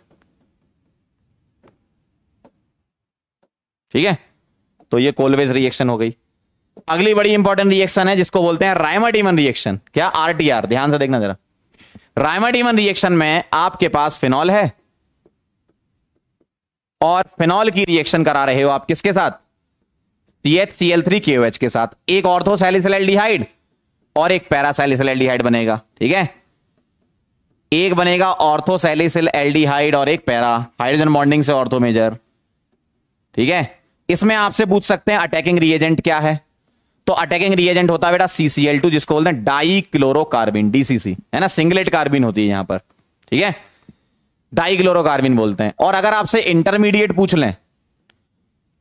S1: ठीक है तो ये कोलवेज रिएक्शन हो गई अगली बड़ी इंपॉर्टेंट रिएक्शन है जिसको बोलते हैं रायमाटीमन रिएक्शन क्या आरटीआर ध्यान से देखना जरा रायमाटीमन रिएक्शन में आपके पास फिनॉल है और फिनॉल की रिएक्शन करा रहे हो आप किसके साथ CHCl3 KOH के साथ एक ऑर्थो सैलिसिलाइड और एक पैरासैलिसिलाइड बनेगा ठीक है एक बनेगा ऑर्थो सैलिसिल एल्डिहाइड और एक पैरा हाइड्रोजन बॉन्डिंग से ऑर्थो मेजर ठीक है इसमें आपसे पूछ सकते हैं अटैकिंग रिएजेंट क्या है तो अटैकिंग रिएजेंट होता है बेटा सीसीएल टू जिसको बोलते हैं डाई क्लोरोकार्बिन डीसीसी है ना सिंगलेट कार्बिन होती है यहां पर ठीक है डाई क्लोरोकार्बिन बोलते हैं और अगर आपसे इंटरमीडिएट पूछ लें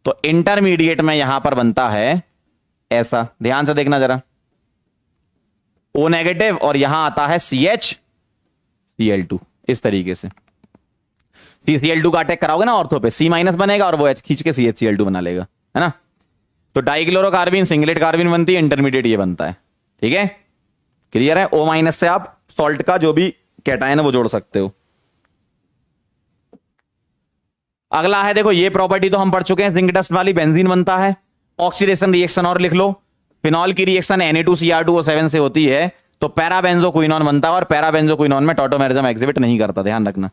S1: तो इंटरमीडिएट में यहां पर बनता है ऐसा ध्यान से देखना जरा ओ नेगेटिव और यहां आता है C H C L two इस तरीके से सी सी एल टू का अटैक कराओगे ना ऑर्थो पे सी माइनस बनेगा और वो एच खींच के C H C L two बना लेगा है ना तो डाइक्लोरो कार्बिन सिंगलेट कार्बिन बनती है इंटरमीडिएट ये बनता है ठीक है क्लियर है ओ माइनस से आप सॉल्ट का जो भी कैटाइन है वो जोड़ सकते हो अगला है देखो ये प्रॉपर्टी तो हम पढ़ चुके हैं जिंक डस्ट वाली बेंजीन बनता है ऑक्सीडेशन रिएक्शन और लिख लो फिनॉल की रिएक्शन एन Na2Cr2O7 से होती है तो पैराबेंजो पैराबेंजोक्विनॉन बनता है और पैराबेंजो पैराबेंजोक्विनॉन में टोटोमेरिज्म एग्जिबिट नहीं करता ध्यान रखना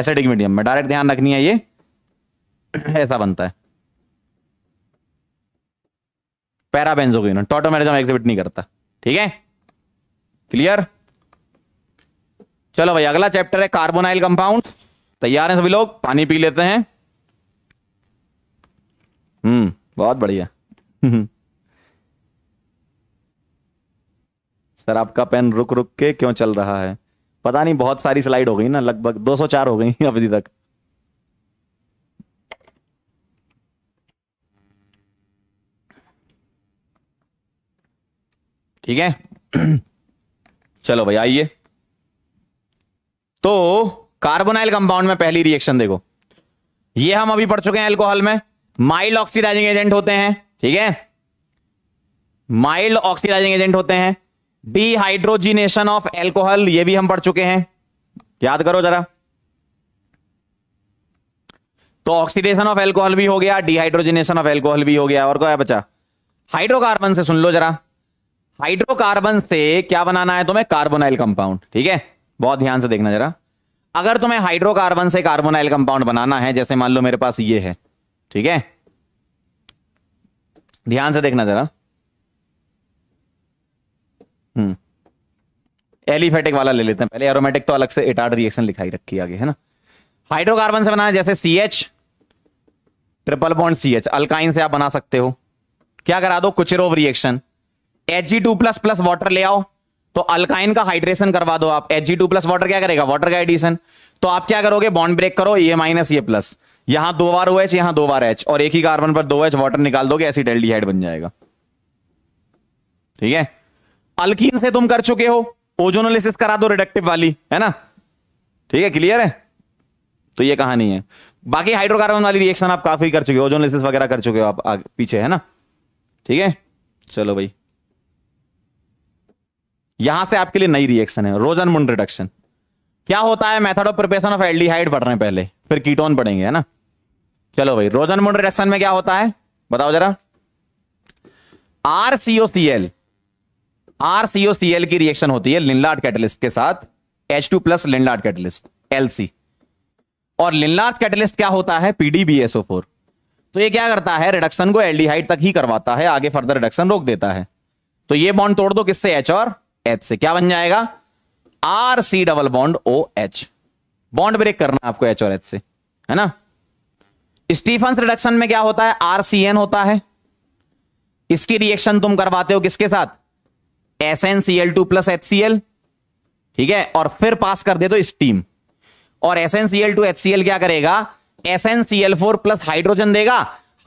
S1: एसिडिक मीडियम में डायरेक्ट ध्यान रखनी है ये ऐसा बनता है पैराबेंजोगिनोन टॉटोमेरिजम एग्जिबिट नहीं करता ठीक है क्लियर चलो भाई अगला चैप्टर है कार्बोनाइल कंपाउंड तैयार हैं सभी लोग पानी पी लेते हैं हम्म बहुत बढ़िया [laughs] सर आपका पेन रुक रुक के क्यों चल रहा है पता नहीं बहुत सारी स्लाइड हो गई ना लगभग 204 हो गई [laughs] अभी तक ठीक है [clears throat] चलो भाई आइए तो कार्बोनाइल कंपाउंड में पहली रिएक्शन देखो ये हम अभी पढ़ चुके हैं एल्कोहल में माइल्ड ऑक्सीडाइजिंग एजेंट होते हैं ठीक है माइल्ड ऑक्सीडाइजिंग एजेंट होते हैं डिहाइड्रोजिनेशन ऑफ एल्कोहल ये भी हम पढ़ चुके हैं याद करो जरा तो ऑक्सीडेशन ऑफ एल्कोहल भी हो गया डिहाइड्रोजिनेशन ऑफ एल्कोहल भी हो गया और क्या बचा हाइड्रोकार्बन से सुन लो जरा हाइड्रोकार्बन से क्या बनाना है तुम्हें कार्बोनाइल कंपाउंड ठीक है बहुत ध्यान से देखना जरा अगर तुम्हें हाइड्रोकार्बन से कार्बोनाइल कंपाउंड बनाना है जैसे मान लो मेरे पास ये है ठीक है ध्यान से देखना जरा हम्म एलिफेटिक वाला ले लेते हैं पहले एरोमेटिक तो अलग से एटार्ड रिएक्शन लिखाई रखी आगे है ना हाइड्रोकार्बन से बनाना जैसे C H triple bond C H alkyne से आप बना सकते हो क्या करा दो Kucherov reaction H two plus plus water ले आओ तो अल्काइन का हाइड्रेशन करवा दो आप H G two plus water क्या करेगा वाटर का एडिशन तो आप क्या करोगे बॉन्ड ब्रेक करो ये माइनस ये प्लस यहां दो बार ओ एच यहां दो बार एच और एक ही कार्बन पर दो एच वाटर निकाल दोगे एसिड एल्डिहाइड बन जाएगा ठीक है अल्किन से तुम कर चुके हो ओजोनोलिसिस करा दो रिडक्टिव वाली है ना ठीक है क्लियर है तो ये कहानी है बाकी हाइड्रोकार्बन वाली रिएक्शन आप काफी कर चुके हो ओजोनोलिसिस वगैरह कर चुके हो आप पीछे है ना ठीक है चलो भाई यहां से आपके लिए नई रिएक्शन है रोजन मुंड रिडक्शन क्या होता है method of preparation of aldehyde बढ़ रहे हैं पहले फिर कीटोन बढ़ेंगे है ना चलो भाई रोजन मुंड रिडक्शन में क्या होता है बताओ जरा R CO C L R CO C L की रिएक्शन होती है लिनलाट कैटलिस्ट के साथ H two plus Lindlar catalyst L C और लिनलाट कैटलिस्ट क्या होता है पीडीबीएसओ फोर तो ये क्या करता है रिडक्शन को एल्डिहाइड तक ही करवाता है आगे फर्दर रिडक्शन रोक देता है तो ये बॉन्ड तोड़ दो किससे एच और एच से क्या बन जाएगा R C double bond O H bond break करना आपको एच और एच से है ना स्टीफन रिडक्शन में क्या होता है आर सी एन होता है इसकी रिएक्शन तुम करवाते हो किसके साथ S N C L two plus H C L ठीक है और फिर पास कर दे दो तो स्टीम और S N C L two H C L क्या करेगा S N C L four plus hydrogen देगा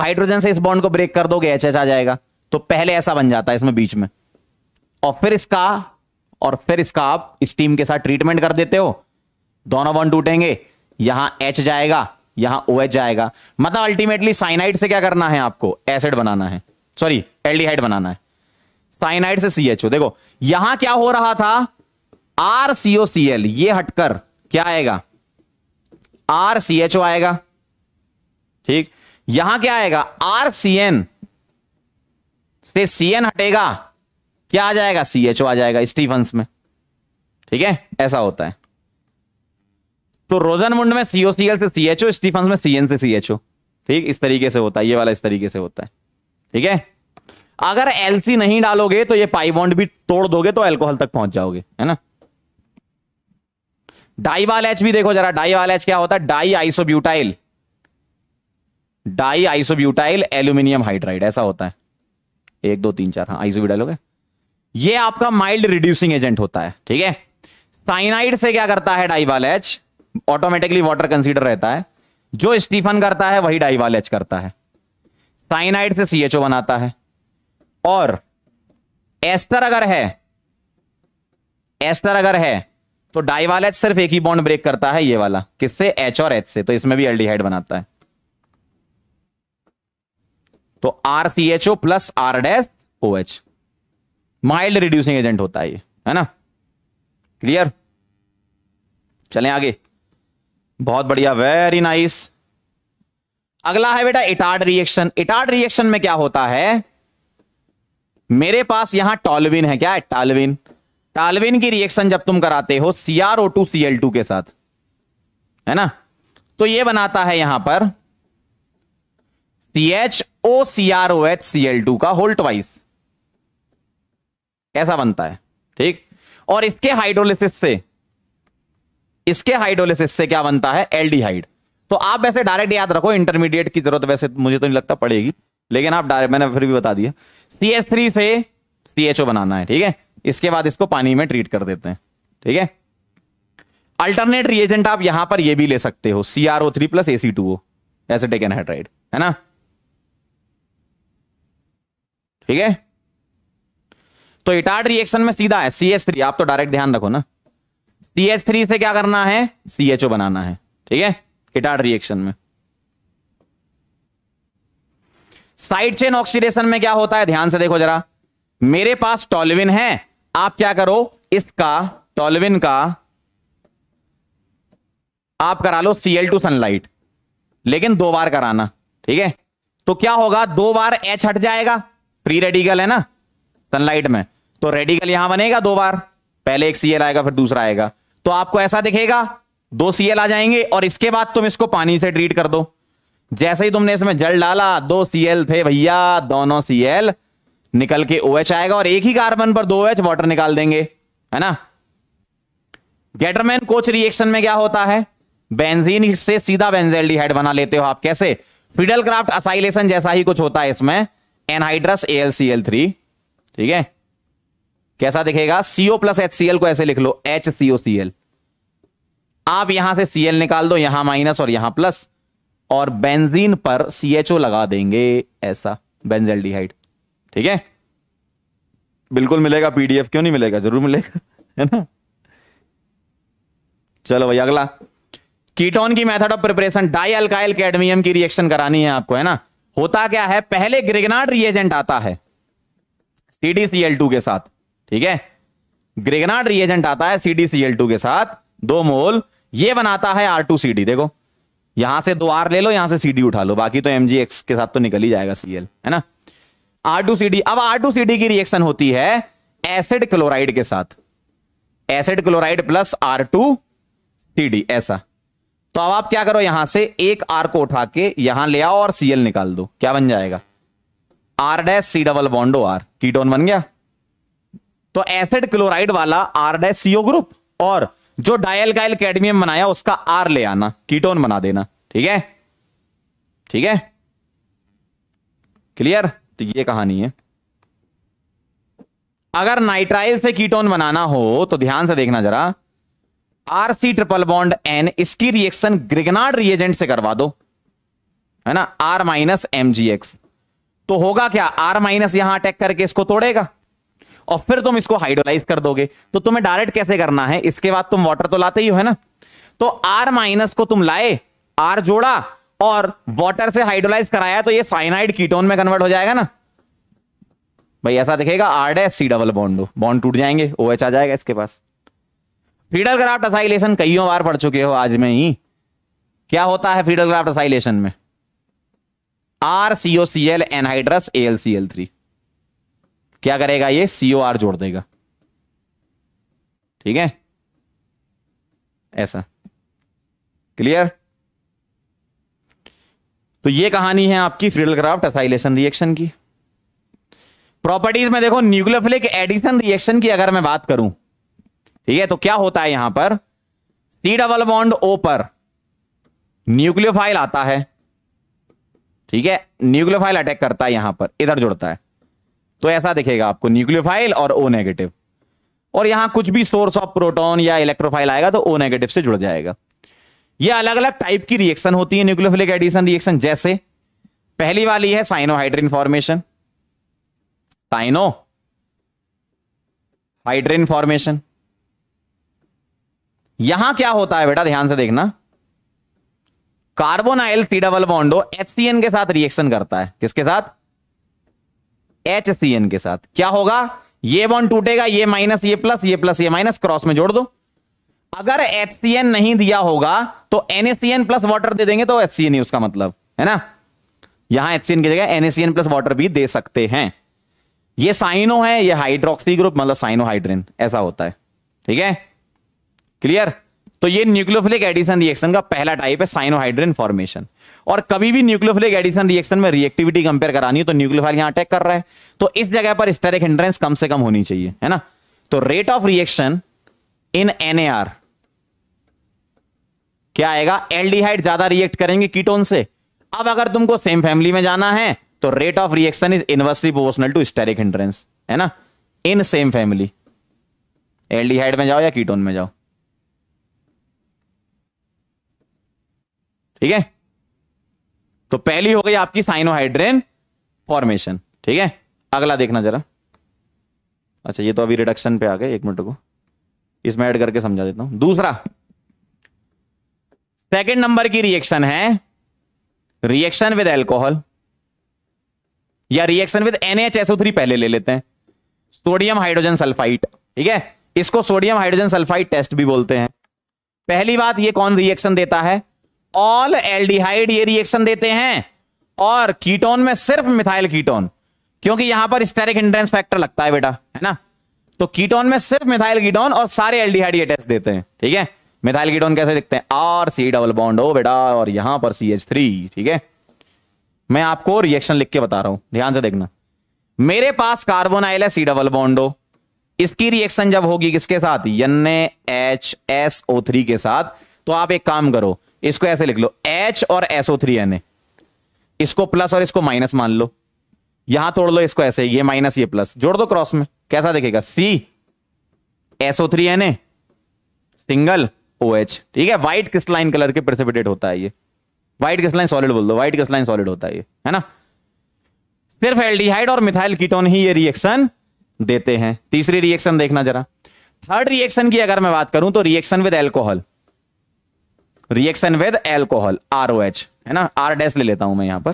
S1: हाइड्रोजन से इस बॉन्ड को ब्रेक कर दोगे एच एच आ जाएगा तो पहले ऐसा बन जाता है इसमें बीच में और फिर इसका और फिर इसका आप स्टीम के साथ ट्रीटमेंट कर देते हो दोनों बॉन्ड टूटेंगे यहां एच जाएगा यहां ओ OH जाएगा मतलब अल्टीमेटली साइनाइड से क्या करना है आपको एसिड बनाना है सॉरी एल्डिहाइड बनाना है साइनाइड से सीएचओ देखो यहां क्या हो रहा था आर सीओ सी एल ये हटकर क्या आएगा आर सी एच ओ आएगा ठीक यहां क्या आएगा आर सी एन से सी एन हटेगा क्या आ जाएगा सी एच ओ आ जाएगा स्टीफन में ठीक है ऐसा होता है तो रोजन मुंड में सीओ सी एल से सी एच ओ स्टीफन में सी एन से सी एच ओ ठीक इस तरीके से होता है ये वाला इस तरीके से होता है ठीक है अगर एलसी नहीं डालोगे तो ये पाई बॉन्ड भी तोड़ दोगे तो एल्कोहल तक पहुंच जाओगे है ना डाई वाल एच भी देखो जरा डाई वाल एच क्या होता है diisobutyl diisobutyl aluminium hydride ऐसा होता है एक दो तीन चार हाँ आइसोब्यूटाइल हो गया ये आपका माइल्ड रिड्यूसिंग एजेंट होता है ठीक है साइनाइड से क्या करता है DIBAL H automatically water consider रहता है जो स्टीफन करता है वही डाइवाल एच करता है साइनाइड से सीएचओ बनाता है और एस्टर अगर है एस्टर अगर है तो डाइवाल एच सिर्फ एक ही बॉन्ड ब्रेक करता है ये वाला किससे एच और एच से तो इसमें भी एल्डिहाइड बनाता है तो R C H O plus R dash O H mild reducing agent होता है ये है ना क्लियर चले आगे बहुत बढ़िया वेरी नाइस अगला है बेटा इटार्ड रिएक्शन इटार्ड रिएक्शन में क्या होता है मेरे पास यहां टॉलविन है क्या है टॉलविन टॉलविन की रिएक्शन जब तुम कराते हो टू एल टू के साथ है ना तो ये बनाता है यहां पर C C C H H O O R L two का होल्ट वाइज कैसा बनता है ठीक और इसके हाइड्रोलिसिस से इसके हाइड्रोलिसिस से क्या बनता है एल्डिहाइड तो आप वैसे डायरेक्ट याद रखो इंटरमीडिएट की जरूरत वैसे मुझे तो नहीं लगता पड़ेगी लेकिन आप डायरेक्ट मैंने फिर भी बता दिया सी से सी बनाना है ठीक है इसके बाद इसको पानी में ट्रीट कर देते हैं ठीक है अल्टरनेट रिएजेंट आप यहां पर ये भी ले सकते हो C R O three plus A C two O acetic anhydride है ना ठीक है तो इटार्ड रिएक्शन में सीधा है सी एच थ्री आप तो डायरेक्ट ध्यान रखो ना सी एच थ्री से क्या करना है सी बनाना है ठीक है इटार्ड रिएक्शन में साइड चेन ऑक्सीडेशन में क्या होता है ध्यान से देखो जरा मेरे पास टॉलविन है आप क्या करो इसका टॉलविन का आप करा लो सीएल टू सनलाइट लेकिन दो बार कराना ठीक है तो क्या होगा दो बार एच हट जाएगा फ्री रेडिकल है ना सनलाइट में तो रेडिकल यहां बनेगा दो बार पहले एक सीएल आएगा फिर दूसरा आएगा तो आपको ऐसा दिखेगा दो सीएल आ जाएंगे और इसके बाद तुम इसको पानी से ट्रीट कर दो जैसे ही तुमने इसमें जल डाला दो सीएल थे भैया दोनों सीएल निकल के ओएच OH आएगा और एक ही कार्बन पर दो एच OH वाटर निकाल देंगे है ना गेटरमैन कोच रिएक्शन में क्या होता है बेंजीन से सीधा बेंजेल्डिहाइड बना लेते हो आप कैसे फिडल क्राफ्ट असाइलेशन जैसा ही कुछ होता है इसमें anhydrous L C L three ठीक है कैसा दिखेगा C O plus H C L को ऐसे लिख लो एच सीओ सी एल आप यहां से सीएल निकाल दो यहां माइनस और यहां प्लस और बेंजीन पर ओ लगा देंगे ऐसा बेंजल्डिहाइड ठीक है बिल्कुल मिलेगा पीडीएफ क्यों नहीं मिलेगा जरूर मिलेगा [laughs] है ना चलो भाई अगला कीटोन की method of preparation dialkyl cadmium की रिएक्शन करानी है आपको है ना होता क्या है पहले ग्रिगनाड रिएजेंट आता है CDCl2 के साथ ठीक है ग्रेगनाड रिएजेंट आता है CDCl2 के साथ दो मोल ये बनाता है आर टू सी डी देखो यहां से दो आर ले लो यहां से सी डी उठा लो बाकी तो MgX के साथ तो निकल ही जाएगा सीएल है ना डी अब डी की रिएक्शन होती है एसिड क्लोराइड के साथ acid chloride plus R two D ऐसा तो अब आप क्या करो यहां से एक आर को उठा के यहां ले आओ और सीएल निकाल दो क्या बन जाएगा R dash C double bond O R ketone बन गया तो एसिड क्लोराइड वाला आर डैश सीओ ग्रुप और जो डायल गायल कैडमियम बनाया उसका आर ले आना कीटोन बना देना ठीक है ठीक है क्लियर तो ये कहानी है अगर नाइट्राइल से कीटोन बनाना हो तो ध्यान से देखना जरा R C triple bond N इसकी रिएक्शन ग्रिगनाड रिएजेंट से करवा दो है ना R minus M G X तो होगा क्या आर माइनस यहां अटैक करके इसको तोड़ेगा और फिर तुम इसको हाइड्रोलाइज कर दोगे तो तुम्हें डायरेक्ट कैसे करना है इसके बाद तुम वाटर तो लाते ही हो है ना तो आर माइनस को तुम लाए आर जोड़ा और वाटर से हाइड्रोलाइज कराया तो ये साइनाइड कीटोन में कन्वर्ट हो जाएगा ना भाई ऐसा दिखेगा R day C double bond bond टूट जाएंगे ओ OH आ जाएगा इसके पास फीडल ग्राफ्ट असाइलेशन कईयों बार पढ़ चुके हो आज में ही क्या होता है फीडल ग्राफ्ट असाइलेशन में R CO C L anhydrous L C L three क्या करेगा ये सीओ आर जोड़ देगा ठीक है ऐसा क्लियर तो ये कहानी है आपकी फ्रीडल क्राफ्ट असाइलेशन रिएक्शन की प्रॉपर्टीज में देखो न्यूक्लियोफिलिक एडिशन रिएक्शन की अगर मैं बात करूं ठीक है तो क्या होता है यहां पर सी डबल बॉन्ड ओ पर न्यूक्लियोफाइल आता है ठीक है न्यूक्लियोफाइल अटैक करता है यहां पर इधर जुड़ता है तो ऐसा दिखेगा आपको न्यूक्लियोफाइल और ओ नेगेटिव और यहां कुछ भी सोर्स ऑफ प्रोटॉन या इलेक्ट्रोफाइल आएगा तो ओ नेगेटिव से जुड़ जाएगा ये अलग अलग टाइप की रिएक्शन होती है न्यूक्लियोफिलिक एडिशन रिएक्शन जैसे पहली वाली है cyanohydrin formation cyanohydrin formation यहां क्या होता है बेटा ध्यान से देखना carbonyl C double bond O H के साथ रिएक्शन करता है किसके साथ एच के साथ क्या होगा ये बॉन्ड टूटेगा ये माइनस ये प्लस ये प्लस ये माइनस क्रॉस में जोड़ दो अगर एच नहीं दिया होगा तो एनएसीएन प्लस वाटर दे देंगे तो एच ही उसका मतलब है ना यहां एच की जगह एनएसीएन प्लस वाटर भी दे सकते हैं ये साइनो है ये हाइड्रोक्सी ग्रुप मतलब साइनो हाइड्रेन ऐसा होता है ठीक है क्लियर तो ये न्यूक्लियोफिलिक एडिशन रिएक्शन का पहला टाइप है साइनोहाइड्रोजन फॉर्मेशन और कभी भी न्यूक्लियोफिलिक एडिशन रिएक्शन में रिएक्टिविटी कंपेयर करानी है तो न्यूक्लियोफाइल यहां अटैक कर रहा है तो इस जगह पर स्टेरिक हिंड्रेंस कम से कम होनी चाहिए है ना तो rate of reaction in NAR क्या आएगा एल्डिहाइड ज्यादा रिएक्ट करेंगे कीटोन से अब अगर तुमको सेम फैमिली में जाना है तो rate of reaction is inversely proportional to steric hindrance है ना इन सेम फैमिली एल्डिहाइड में जाओ या कीटोन में जाओ ठीक है तो पहली हो गई आपकी साइनोहाइड्रेन फॉर्मेशन ठीक है अगला देखना जरा अच्छा ये तो अभी रिडक्शन पे आ गए एक मिनट को इसमें ऐड करके समझा देता हूं दूसरा सेकेंड नंबर की रिएक्शन है रिएक्शन विद एल्कोहल या रिएक्शन विद थ्री पहले ले लेते हैं सोडियम हाइड्रोजन सल्फाइट ठीक है इसको सोडियम हाइड्रोजन सल्फाइड टेस्ट भी बोलते हैं पहली बात ये कौन रिएक्शन देता है ऑल एल्डिहाइड ये रिएक्शन देते हैं और कीटोन में सिर्फ मिथाइल कीटोन क्योंकि यहां पर स्टेरिक हिंड्रेंस फैक्टर लगता है बेटा है ना तो कीटोन में सिर्फ मिथाइल कीटोन और सारे एल्डिहाइड ये टेस्ट देते हैं ठीक है मिथाइल कीटोन कैसे दिखते हैं आर सी डबल बॉन्ड हो बेटा और यहां पर सी एच थ्री ठीक है मैं आपको रिएक्शन लिख के बता रहा हूं ध्यान से देखना मेरे पास कार्बन आयल है सी डबल बॉन्ड हो इसकी रिएक्शन जब होगी किसके साथ एच एस ओ थ्री के साथ तो आप एक काम करो इसको ऐसे लिख लो एच और एसओ थ्री एन ए इसको प्लस और इसको माइनस मान लो यहां तोड़ लो इसको ऐसे ये माइनस ये प्लस जोड़ दो क्रॉस में कैसा देखेगा C SO three N A single O H ठीक है व्हाइट क्रिस्टलाइन कलर के प्रेसिपिटेट होता है ये व्हाइट क्रिस्टलाइन सॉलिड बोल दो व्हाइट क्रिस्टलाइन सॉलिड होता है ये है ना सिर्फ एल्डिहाइड और मिथाइल कीटोन ही ये रिएक्शन देते हैं तीसरी रिएक्शन देखना जरा थर्ड रिएक्शन की अगर मैं बात करूं तो reaction with alcohol reaction with alcohol R H है ना आर डैश ले लेता हूं मैं यहां पर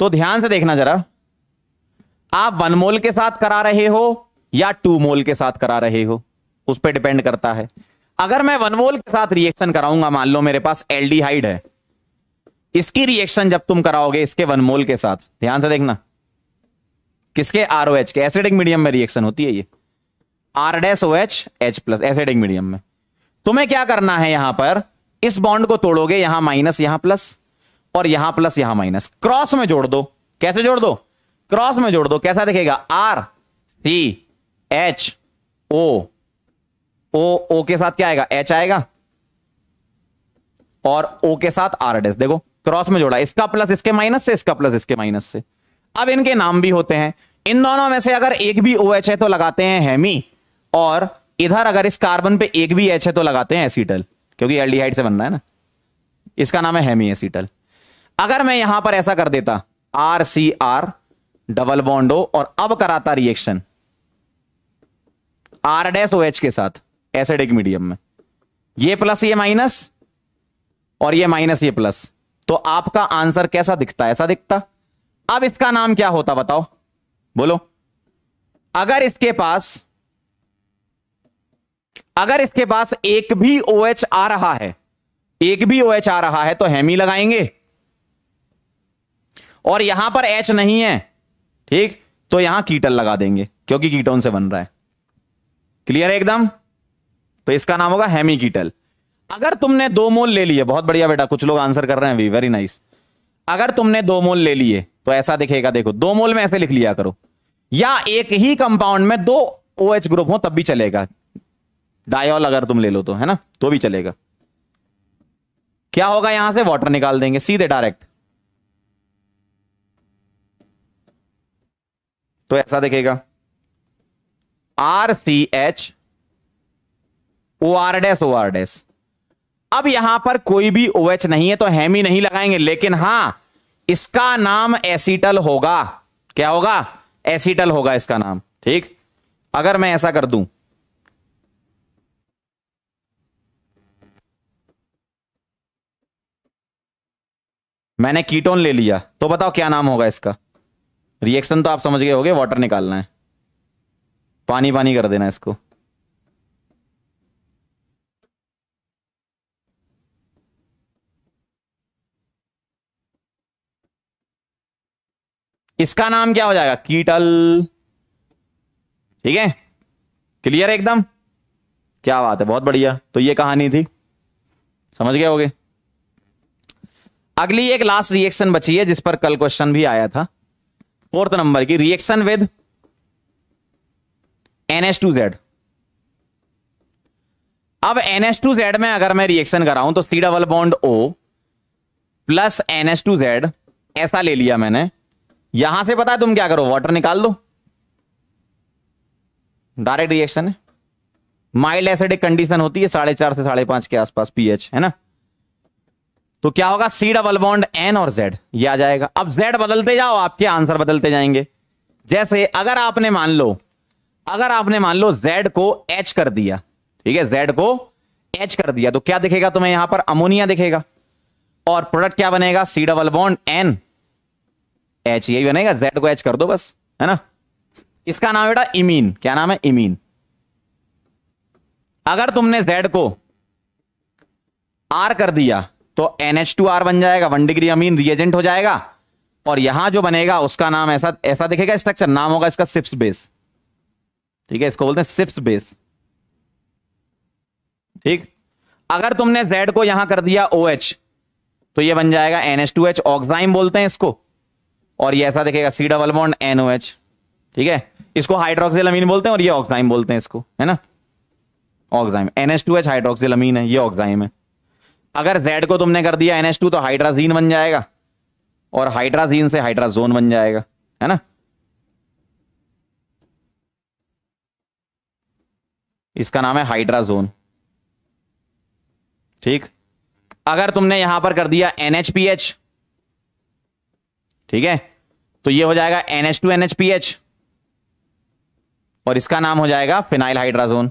S1: तो ध्यान से देखना जरा आप वन मोल के साथ करा रहे हो या टू मोल के साथ करा रहे हो उस पर डिपेंड करता है अगर मैं वन मोल के साथ रिएक्शन कराऊंगा मान लो मेरे पास एल्डिहाइड है इसकी रिएक्शन जब तुम कराओगे इसके वन मोल के साथ ध्यान से देखना किसके आर के एसिडिक मीडियम में रिएक्शन होती है ये R dash O H H plus acidic medium में तुम्हें क्या करना है यहां पर इस बॉन्ड को तोड़ोगे यहां माइनस यहां प्लस और यहां प्लस यहां माइनस क्रॉस में जोड़ दो कैसे जोड़ दो क्रॉस में जोड़ दो कैसा दिखेगा आर सी एच ओ ओ ओ के साथ क्या आएगा एच आएगा और ओ के साथ आर एड देखो क्रॉस में जोड़ा इसका प्लस इसके माइनस से इसका प्लस इसके माइनस से अब इनके नाम भी होते हैं इन दोनों में से अगर एक भी ओ OH है तो लगाते हैं हेमी और इधर अगर इस कार्बन पे एक भी एच है तो लगाते हैं एसीटल क्योंकि एल्डिहाइड से रहा है ना इसका नाम है हेमी एसीटल अगर मैं यहां पर ऐसा कर देता R C R double bond O और अब कराता reaction R dash O H के साथ एसिडिक मीडियम में ये प्लस ये माइनस और ये माइनस ये प्लस तो आपका आंसर कैसा दिखता ऐसा दिखता अब इसका नाम क्या होता बताओ बोलो अगर इसके पास अगर इसके पास एक भी ओ OH आ रहा है एक भी ओ OH आ रहा है तो हेमी लगाएंगे और यहां पर एच नहीं है ठीक तो यहां कीटल लगा देंगे क्योंकि कीटोन से बन रहा है क्लियर है एकदम तो इसका नाम होगा हेमी कीटल अगर तुमने दो मोल ले लिए बहुत बढ़िया बेटा कुछ लोग आंसर कर रहे हैं वेरी नाइस अगर तुमने दो मोल ले लिए तो ऐसा दिखेगा देखो दो मोल में ऐसे लिख लिया करो या एक ही कंपाउंड में दो ओ OH ग्रुप हो तब भी चलेगा डायोल अगर तुम ले लो तो है ना तो भी चलेगा क्या होगा यहां से वाटर निकाल देंगे सीधे डायरेक्ट तो ऐसा देखेगा R C H O R dash O R dash अब यहां पर कोई भी ओ OH नहीं है तो हैम ही नहीं लगाएंगे लेकिन हां इसका नाम एसिटल होगा क्या होगा एसिटल होगा इसका नाम ठीक अगर मैं ऐसा कर दूं मैंने कीटोन ले लिया तो बताओ क्या नाम होगा इसका रिएक्शन तो आप समझ गए होगे वाटर निकालना है पानी पानी कर देना इसको इसका नाम क्या हो जाएगा कीटल ठीक है क्लियर एकदम क्या बात है बहुत बढ़िया तो ये कहानी थी समझ गए होगे अगली एक लास्ट रिएक्शन बची है जिस पर कल क्वेश्चन भी आया था फोर्थ नंबर की रिएक्शन विद टू जेड अब टू जेड में अगर मैं रिएक्शन कराऊं तो C double bond O plus two Z ऐसा ले लिया मैंने यहां से पता है तुम क्या करो वाटर निकाल दो डायरेक्ट रिएक्शन है माइल्ड एसिडिक कंडीशन होती है साढ़े चार से साढ़े पांच के आसपास पीएच है ना तो क्या होगा सी डबल बॉन्ड एन और जेड ये आ जाएगा अब जेड बदलते जाओ आपके आंसर बदलते जाएंगे जैसे अगर आपने मान लो अगर आपने मान लो जेड को एच कर दिया ठीक है जेड को एच कर दिया तो क्या दिखेगा तुम्हें यहां पर अमोनिया दिखेगा और प्रोडक्ट क्या बनेगा C double bond N H यही बनेगा जेड को एच कर दो बस है ना इसका नाम बेटा इमीन क्या नाम है इमीन अगर तुमने जेड को आर कर दिया तो NH2R बन जाएगा वन डिग्री अमीन रिएजेंट हो जाएगा और यहां जो बनेगा उसका नाम ऐसा ऐसा दिखेगा स्ट्रक्चर नाम होगा इसका सिप्स बेस ठीक है इसको बोलते हैं सिप्स बेस ठीक अगर तुमने Z को यहां कर दिया OH तो ये बन जाएगा NH2H ऑक्साइम बोलते हैं इसको और ये ऐसा दिखेगा सी डबल बॉन्ड एच ठीक है इसको हाइड्रोक्सिल अमीन बोलते हैं और ये ऑक्साइम बोलते हैं इसको है ना oxime NH two H hydroxyl amine है ये ऑक्साइम है अगर Z को तुमने कर दिया NH2 तो हाइड्राजीन बन जाएगा और हाइड्राजीन से हाइड्राजोन बन जाएगा है ना इसका नाम है हाइड्राजोन ठीक अगर तुमने यहां पर कर दिया NHPH ठीक है तो ये हो जाएगा NH2 NHPH और इसका नाम हो जाएगा फिनाइल हाइड्राजोन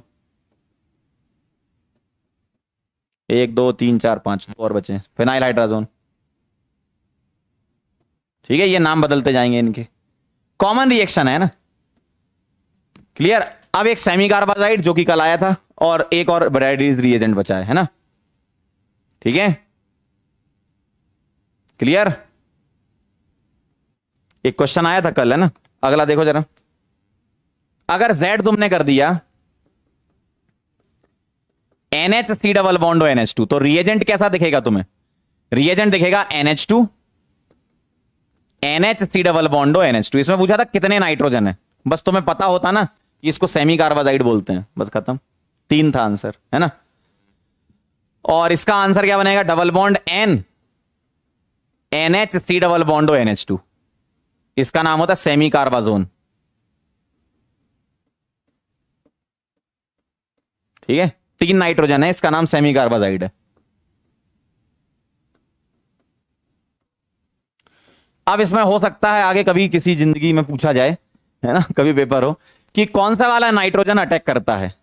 S1: एक दो तीन चार पांच दो और बचे फिनाइल हाइड्राजोन ठीक है ये नाम बदलते जाएंगे इनके कॉमन रिएक्शन है ना क्लियर अब एक सेमी कार्बाजाइड जो कि कल आया था और एक और ब्राइडीज रिएजेंट बचा है, ना ठीक है क्लियर एक क्वेश्चन आया था कल है ना अगला देखो जरा अगर जेड तुमने कर दिया NH C double bond O NH two तो रिएजेंट कैसा दिखेगा तुम्हें रिएजेंट दिखेगा NH two NH C double bond O NH two इसमें पूछा था कितने नाइट्रोजन है बस तुम्हें पता होता ना कि इसको सेमी कार्बाजाइड बोलते हैं बस खत्म तीन था आंसर है ना और इसका आंसर क्या बनेगा double bond N NH C double bond O NH two इसका नाम होता है सेमी कार्बाजोन ठीक है तीन नाइट्रोजन है इसका नाम सेमी कार्बाजाइड है अब इसमें हो सकता है आगे कभी किसी जिंदगी में पूछा जाए है ना कभी पेपर हो कि कौन सा वाला नाइट्रोजन अटैक करता है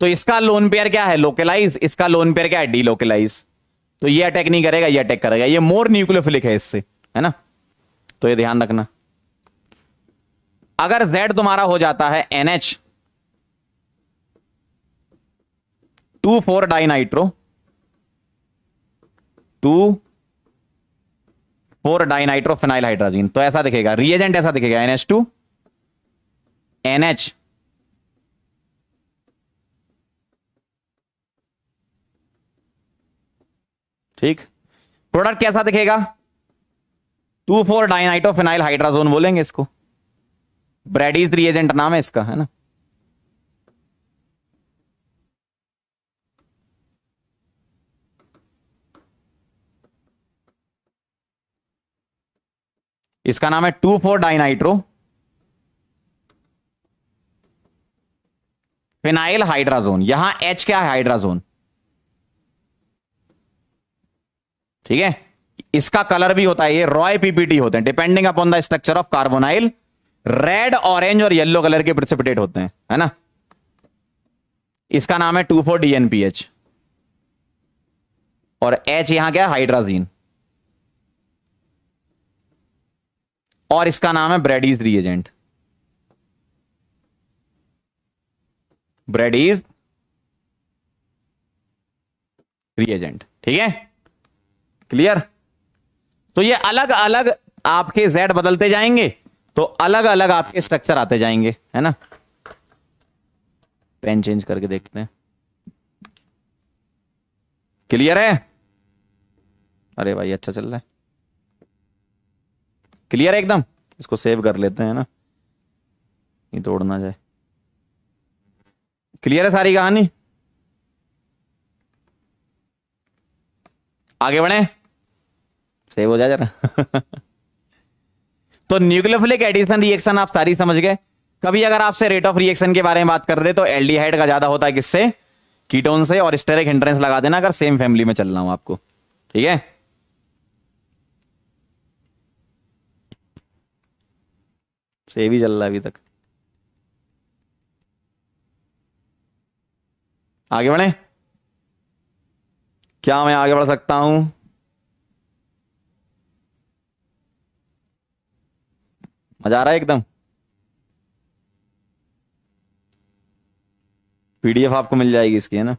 S1: तो इसका लोन पेयर क्या है लोकलाइज इसका लोन पेयर क्या है डीलोकलाइज तो ये अटैक नहीं करेगा ये अटैक करेगा ये मोर न्यूक्लियोफिलिक है इससे है ना तो ये ध्यान रखना अगर जेड तुम्हारा हो जाता है NH two four dinitro two four dinitro phenyl hydrazine तो ऐसा दिखेगा रिएजेंट ऐसा दिखेगा एनएच टू एनएच ठीक प्रोडक्ट कैसा दिखेगा two four dinitro phenyl hydrazone बोलेंगे इसको ब्रेडीज रिएजेंट नाम है इसका है ना इसका नाम है two four dinitro phenyl hydrazone यहां एच क्या है हाइड्राजोन ठीक है इसका कलर भी होता है ये रॉय पीपीटी होते हैं depending upon the structure of carbonyl red orange और येलो कलर के प्रिसिपिटेट होते हैं है ना इसका नाम है टू फोर डीएनपीएच और एच यहां क्या हाइड्राजीन और इसका नाम है ब्रेडीज रिएजेंट ब्रेडीज रिएजेंट ठीक है क्लियर तो ये अलग अलग आपके जेड बदलते जाएंगे तो अलग अलग आपके स्ट्रक्चर आते जाएंगे है ना पेन चेंज करके देखते हैं क्लियर है अरे भाई अच्छा चल रहा है क्लियर है एकदम इसको सेव कर लेते हैं ना ये तोड़ना जाए क्लियर है सारी कहानी आगे बढ़े सेव हो जाए जरा [laughs] तो न्यूक्लियोफिलिक एडिशन रिएक्शन आप सारी समझ गए कभी अगर आपसे रेट ऑफ रिएक्शन के बारे में बात कर दे तो एल्डिहाइड का ज्यादा होता है किससे कीटोन से और स्टेरिक हिंड्रेंस लगा देना अगर सेम फैमिली में चल रहा हूं आपको ठीक है से भी चल रहा है अभी तक आगे बढ़े क्या मैं आगे बढ़ सकता हूं मजा आ रहा है एकदम पीडीएफ आपको मिल जाएगी इसकी है ना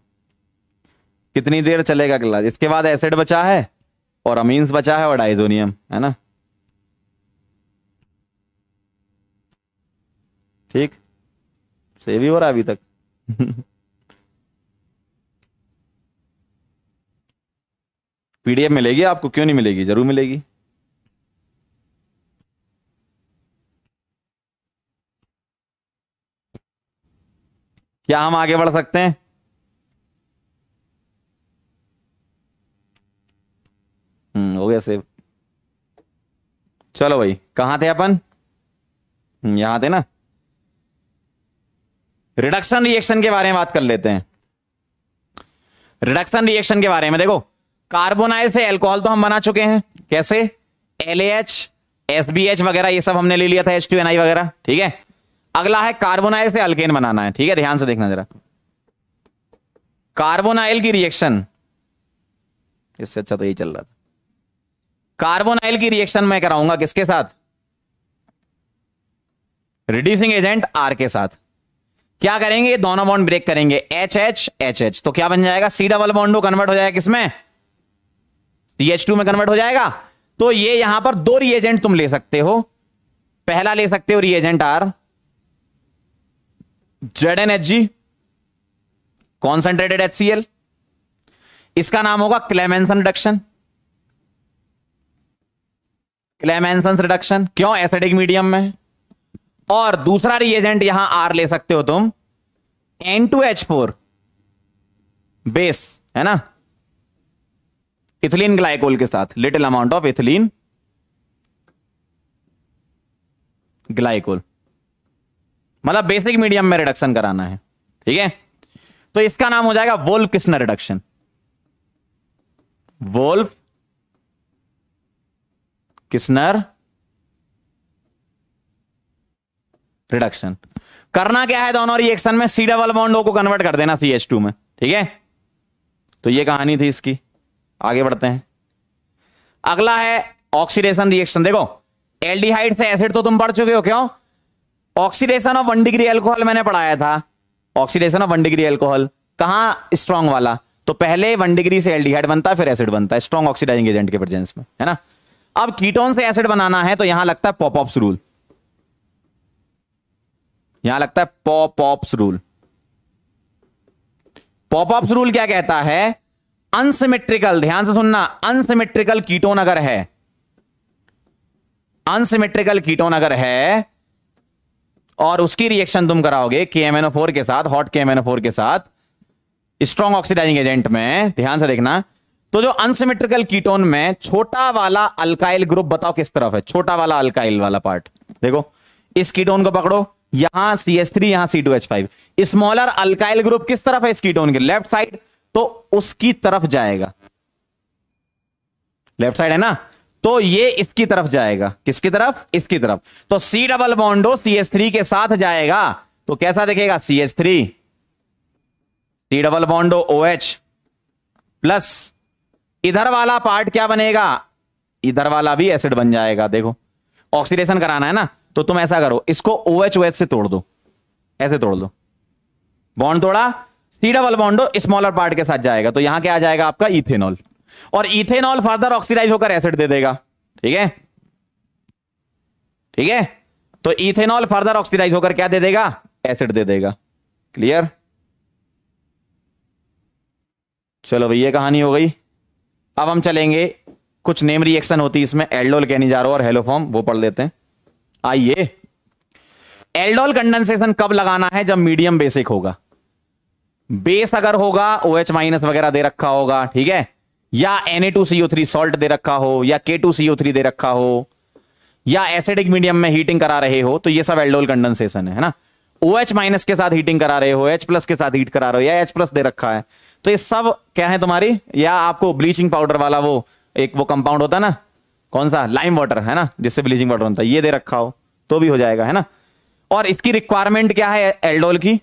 S1: कितनी देर चलेगा क्लास इसके बाद एसिड बचा है और अमीन्स बचा है और डाइजोनियम है ना ठीक सेव ही हो रहा अभी तक पीडीएफ मिलेगी आपको क्यों नहीं मिलेगी जरूर मिलेगी क्या हम आगे बढ़ सकते हैं हम्म हो गया सेव चलो भाई कहां थे अपन यहां थे ना रिडक्शन रिएक्शन के बारे में बात कर लेते हैं रिडक्शन रिएक्शन के बारे में देखो कार्बोनाइल से एल्कोहल तो हम बना चुके हैं कैसे एल एच वगैरह ये सब हमने ले लिया था एच वगैरह ठीक है अगला है कार्बोनाइल से अल्केन बनाना है ठीक है ध्यान से देखना जरा कार्बोनाइल की रिएक्शन इससे अच्छा तो यही चल रहा था कार्बोनाइल की रिएक्शन मैं कराऊंगा किसके साथ रिड्यूसिंग एजेंट आर के साथ क्या करेंगे दोनों बॉन्ड ब्रेक करेंगे एच एच एच एच तो क्या बन जाएगा सी डबल बॉन्ड कन्वर्ट हो जाएगा किसमें सी एच टू में कन्वर्ट हो जाएगा तो ये यहां पर दो रिएजेंट तुम ले सकते हो पहला ले सकते हो reagent R Z N H G concentrated H C L इसका नाम होगा क्लेमेंसन रिडक्शन क्लेमेंसन रिडक्शन क्यों एसिडिक मीडियम में और दूसरा रिएजेंट यहां आर ले सकते हो तुम N two H four base है ना इथिलीन ग्लाइकोल के साथ little amount of ethylene glycol मतलब बेसिक मीडियम में रिडक्शन कराना है ठीक है तो इसका नाम हो जाएगा Wolff Kishner reduction Wolff Kishner reduction करना क्या है दोनों रिएक्शन में सी डबल बॉन्डो को कन्वर्ट कर देना सी एच टू में ठीक है तो ये कहानी थी इसकी आगे बढ़ते हैं अगला है ऑक्सीडेशन रिएक्शन देखो एल्डिहाइड से एसिड तो तुम पढ़ चुके हो क्यों oxidation of one degree alcohol मैंने पढ़ाया था oxidation of one degree alcohol कहा स्ट्रॉन्ग वाला तो पहले वन डिग्री से एल्डिहाइड बनता है फिर एसिड बनता है स्ट्रॉन्ग ऑक्सीडाइजिंग एजेंट के प्रेजेंस में है ना अब कीटोन से एसिड बनाना है तो यहां लगता है ऑफ रूल यहां लगता है Popoff's rule Popoff's rule क्या कहता है अनसिमेट्रिकल ध्यान से सुनना अनसिमेट्रिकल कीटोन अगर है अनसिमेट्रिकल कीटोन अगर है और उसकी रिएक्शन तुम कराओगे KMnO4 के साथ हॉट KMnO4 के साथ स्ट्रॉन्ग ऑक्सीडाइजिंग एजेंट में ध्यान से देखना तो जो अनसिमेट्रिकल कीटोन में छोटा वाला अल्काइल ग्रुप बताओ किस तरफ है छोटा वाला अल्काइल वाला पार्ट देखो इस कीटोन को पकड़ो यहां सी एस थ्री यहां C two H five smaller alkyl group किस तरफ है इस कीटोन के लेफ्ट साइड तो उसकी तरफ जाएगा लेफ्ट साइड है ना तो ये इसकी तरफ जाएगा किसकी तरफ इसकी तरफ तो C double बॉन्डो C S three के साथ जाएगा तो कैसा देखेगा C H three C double bond O O H plus इधर वाला पार्ट क्या बनेगा इधर वाला भी एसिड बन जाएगा देखो ऑक्सीडेशन कराना है ना तो तुम ऐसा करो इसको ओ एच ओ एच से तोड़ दो ऐसे तोड़ दो बॉन्ड तोड़ा C double bond O smaller part के साथ जाएगा तो यहां क्या आ जाएगा आपका इथेनॉल और इथेनॉल फर्दर ऑक्सीडाइज होकर एसिड दे देगा ठीक है ठीक है तो इथेनॉल फर्दर ऑक्सीडाइज होकर क्या दे देगा एसिड दे देगा क्लियर चलो भैया कहानी हो गई अब हम चलेंगे कुछ नेम रिएक्शन होती है इसमें एल्डोल जा रहा हो और हेलोफॉर्म वो पढ़ लेते हैं आइए एल्डोल कंडेंसेशन कब लगाना है जब मीडियम बेसिक होगा बेस अगर होगा ओ एच माइनस वगैरह दे रखा होगा ठीक है या N A two CO three salt दे रखा हो या के टू थ्री दे रखा हो या एसिडिक मीडियम में हीटिंग करा रहे हो तो ये सब एल्डोल कंडेंसेशन है ना ओ एच माइनस के साथ हीटिंग करा रहे हो एच प्लस के साथ हीट करा रहे हो या एच प्लस दे रखा है तो ये सब क्या है तुम्हारी या आपको ब्लीचिंग पाउडर वाला वो एक वो कंपाउंड होता है ना कौन सा लाइम वाटर है ना जिससे ब्लीचिंग वाटर बनता है ये दे रखा हो तो भी हो जाएगा है ना और इसकी रिक्वायरमेंट क्या है एल्डोल की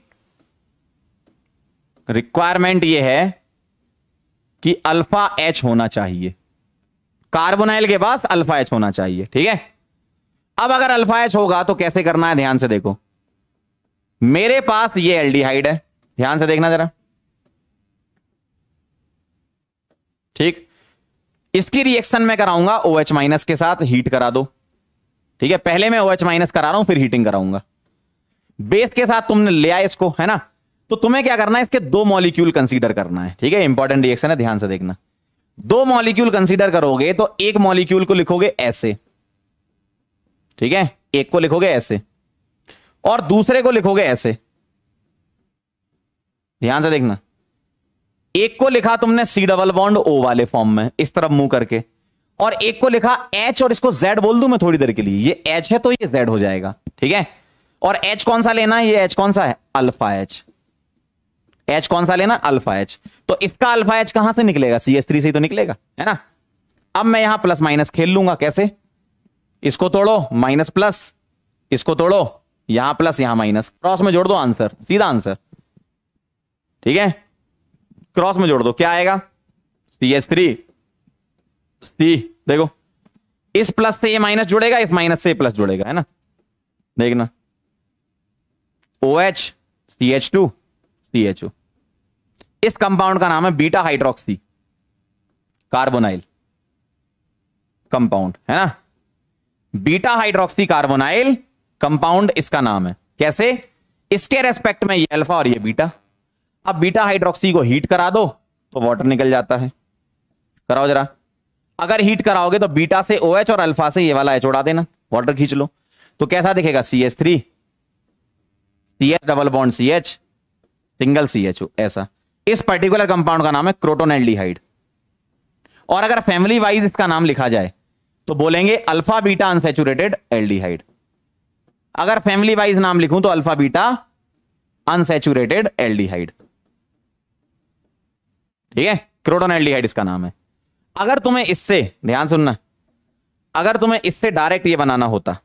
S1: रिक्वायरमेंट ये है कि अल्फा एच होना चाहिए कार्बोनाइल के पास अल्फा एच होना चाहिए ठीक है अब अगर अल्फा एच होगा तो कैसे करना है ध्यान से देखो मेरे पास ये एल्डिहाइड है ध्यान से देखना जरा ठीक इसकी रिएक्शन मैं कराऊंगा ओ OH माइनस के साथ हीट करा दो ठीक है पहले मैं ओ OH माइनस करा रहा हूं फिर हीटिंग कराऊंगा बेस के साथ तुमने लिया इसको है ना तो तुम्हें क्या करना है इसके दो मॉलिक्यूल कंसीडर करना है ठीक है इंपॉर्टेंट रिएक्शन है ध्यान से देखना दो मॉलिक्यूल कंसीडर करोगे तो एक मॉलिक्यूल को लिखोगे ऐसे ठीक है एक को लिखोगे ऐसे और दूसरे को लिखोगे ऐसे ध्यान से देखना एक को लिखा तुमने सी डबल बॉन्ड ओ वाले फॉर्म में इस तरफ मुंह करके और एक को लिखा एच और इसको जेड बोल दू मैं थोड़ी देर के लिए ये एच है तो ये जेड हो जाएगा ठीक है और एच कौन सा लेना है ये एच कौन सा है अल्फा एच एच कौन सा लेना अल्फा एच तो इसका अल्फा एच कहां से निकलेगा सी एच थ्री से तो निकलेगा है ना अब मैं यहां प्लस माइनस खेल लूंगा कैसे इसको तोड़ो माइनस प्लस इसको तोड़ो यहां प्लस यहां माइनस क्रॉस में जोड़ दो आंसर सीधा आंसर ठीक है क्रॉस में जोड़ दो क्या आएगा सी एच थ्री सी देखो इस प्लस से ये माइनस जुड़ेगा इस माइनस से प्लस जुड़ेगा है ना देखना O H C H two C H O इस कंपाउंड का नाम है बीटा हाइड्रोक्सी कार्बोनाइल कंपाउंड है ना बीटा हाइड्रोक्सी कार्बोनाइल कंपाउंड इसका नाम है कैसे इसके रेस्पेक्ट में ये अल्फा और ये बीटा अब बीटा हाइड्रोक्सी को हीट करा दो तो वाटर निकल जाता है कराओ जरा अगर हीट कराओगे तो बीटा से ओ OH और अल्फा से ये वाला एच उड़ा देना वाटर खींच लो तो कैसा दिखेगा C H three C H double bond C H single C H ऐसा इस पर्टिकुलर कंपाउंड का नाम है क्रोटोनेल्डिहाइड और अगर फैमिली वाइज इसका नाम लिखा जाए तो बोलेंगे अल्फा बीटा अनसेचुरेटेड एल्डिहाइड अगर फैमिली वाइज नाम लिखूं तो अल्फा बीटा अनसेचुरेटेड एल्डिहाइड ठीक है क्रोटोन एल्डिहाइड इसका नाम है अगर तुम्हें इससे ध्यान सुनना अगर तुम्हें इससे डायरेक्ट ये बनाना होता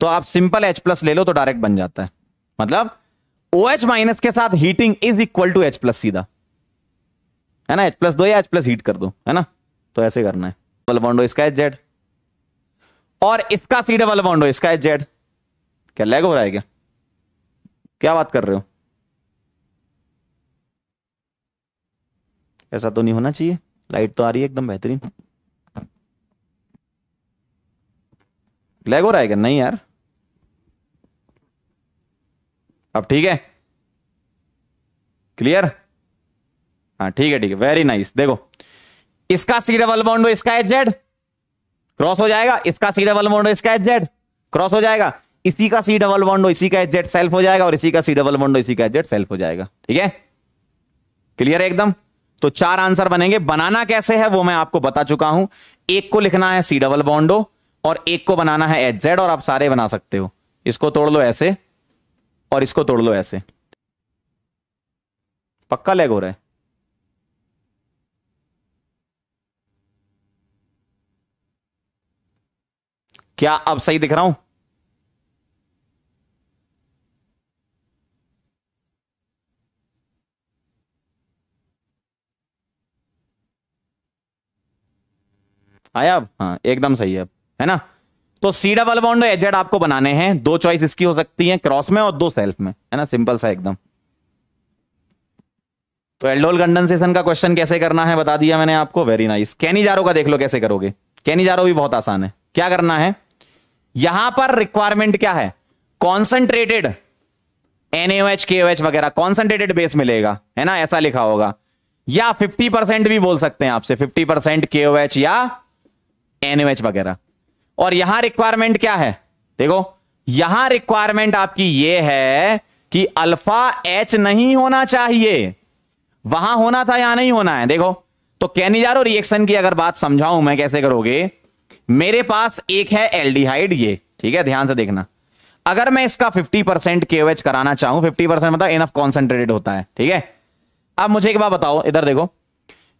S1: तो आप सिंपल H प्लस ले लो तो डायरेक्ट बन जाता है मतलब OH माइनस के साथ heating is equal to H plus सीधा है ना H प्लस दो या H प्लस हीट कर दो है ना तो ऐसे करना है डबल बॉन्डो इसका एच जेड और इसका सी डबल बॉन्डो इसका एच जेड क्या लैग हो रहा है क्या क्या बात कर रहे हो ऐसा तो नहीं होना चाहिए लाइट तो आ रही है एकदम बेहतरीन लैग हो रहा है क्या नहीं यार अब ठीक है क्लियर हाँ ठीक है ठीक है वेरी नाइस देखो इसका सी डबल बाउंड इसका एच जेड क्रॉस हो जाएगा इसका सी डबल बाउंड इसका एच जेड क्रॉस हो जाएगा इसी का सी डबल बाउंड इसी का एच जेड सेल्फ हो जाएगा और इसी का सी डबल बाउंड इसी का एच जेड सेल्फ हो जाएगा ठीक है क्लियर है एकदम तो चार आंसर बनेंगे बनाना कैसे है वो मैं आपको बता चुका हूं एक को लिखना है सी डबल बॉन्डो और एक को बनाना है एच जेड और आप सारे बना सकते हो इसको तोड़ लो ऐसे और इसको तोड़ लो ऐसे पक्का लेग हो रहा है क्या अब सही दिख रहा हूं आया अब हाँ एकदम सही है है ना तो सी डबल बॉन्ड एजेड आपको बनाने हैं दो चॉइस इसकी हो सकती है क्रॉस में और दो सेल्फ में है ना सिंपल सा एकदम तो एल्डोल कंडेंसेशन का क्वेश्चन कैसे करना है बता दिया मैंने आपको वेरी नाइस कैनी जारो का देख लो कैसे करोगे कैनी जारो भी बहुत आसान है क्या करना है यहां पर रिक्वायरमेंट क्या है कॉन्सेंट्रेटेड एनएच के वगैरह कॉन्सेंट्रेटेड बेस मिलेगा है ना ऐसा लिखा होगा या 50 परसेंट भी बोल सकते हैं आपसे 50 परसेंट के या एनएमएच वगैरह और यहां रिक्वायरमेंट क्या है देखो यहां रिक्वायरमेंट आपकी ये है कि अल्फा एच नहीं होना चाहिए वहां होना था या नहीं होना है देखो तो कैनिजारो रिएक्शन की अगर बात समझाऊं मैं कैसे करोगे मेरे पास एक है एल्डिहाइड ये ठीक है ध्यान से देखना अगर मैं इसका 50 परसेंट केओएच कराना चाहूं 50 मतलब इनफ कॉन्सेंट्रेटेड होता है ठीक है अब मुझे एक बात बताओ इधर देखो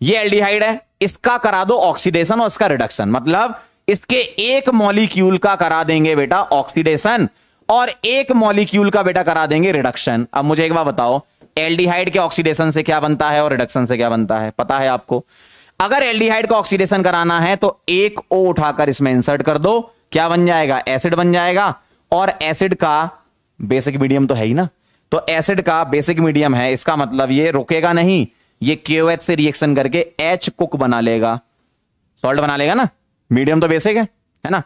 S1: ये एल्डिहाइड है इसका करा दो ऑक्सीडेशन और इसका रिडक्शन मतलब इसके एक मॉलिक्यूल का करा देंगे बेटा ऑक्सीडेशन और एक मॉलिक्यूल का बेटा करा देंगे रिडक्शन अब मुझे एक बार बताओ एल्डिहाइड के ऑक्सीडेशन से क्या बनता है और रिडक्शन से क्या बनता है पता है आपको अगर एल्डिहाइड का ऑक्सीडेशन कराना है तो एक ओ उठाकर इसमें इंसर्ट कर दो क्या बन जाएगा एसिड बन जाएगा और एसिड का बेसिक मीडियम तो है ही ना तो एसिड का बेसिक मीडियम है इसका मतलब ये रुकेगा नहीं ये KOH से रिएक्शन करके एच कुक बना लेगा सॉल्ट बना लेगा ना मीडियम तो बेसिक है है ना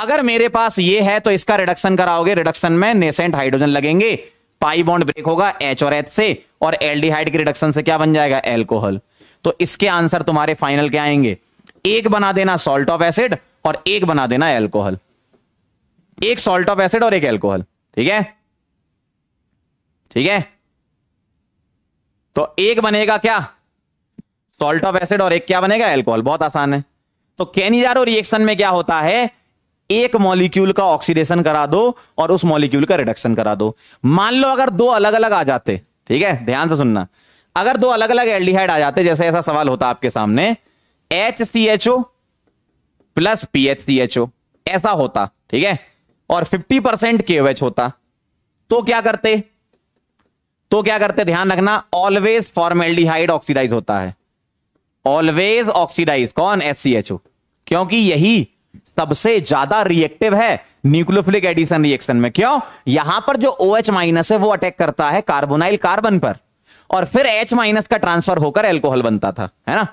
S1: अगर मेरे पास ये है तो इसका रिडक्शन कराओगे रिडक्शन में नेसेंट हाइड्रोजन लगेंगे पाई बॉन्ड ब्रेक होगा एच और एच से और एल्डिहाइड के रिडक्शन से क्या बन जाएगा एल्कोहल तो इसके आंसर तुम्हारे फाइनल क्या आएंगे एक बना देना सॉल्ट ऑफ एसिड और एक बना देना एल्कोहल एक सॉल्ट ऑफ एसिड और एक एल्कोहल ठीक है ठीक है तो एक बनेगा क्या सॉल्ट ऑफ एसिड और एक क्या बनेगा एल्कोहल बहुत आसान है तो कैनिजारो रिएक्शन में क्या होता है एक मॉलिक्यूल का ऑक्सीडेशन करा दो और उस मॉलिक्यूल का रिडक्शन करा दो मान लो अगर दो अलग अलग आ जाते ठीक है ध्यान से सुनना अगर दो अलग अलग एल्डिहाइड आ जाते जैसे ऐसा सवाल होता आपके सामने H C H O plus P H C H O ऐसा होता ठीक है और 50 परसेंट के होता तो क्या करते तो क्या करते ध्यान रखना ऑलवेज फॉर्मेल्डिहाइड ऑक्सीडाइज होता है ऑलवेज ऑक्सीडाइज कौन एस क्योंकि यही सबसे ज्यादा रिएक्टिव है न्यूक्लोफिलिक एडिशन रिएक्शन में क्यों यहां पर जो ओ एच माइनस है वो अटैक करता है कार्बोनाइल कार्बन पर और फिर एच माइनस का ट्रांसफर होकर एल्कोहल बनता था है ना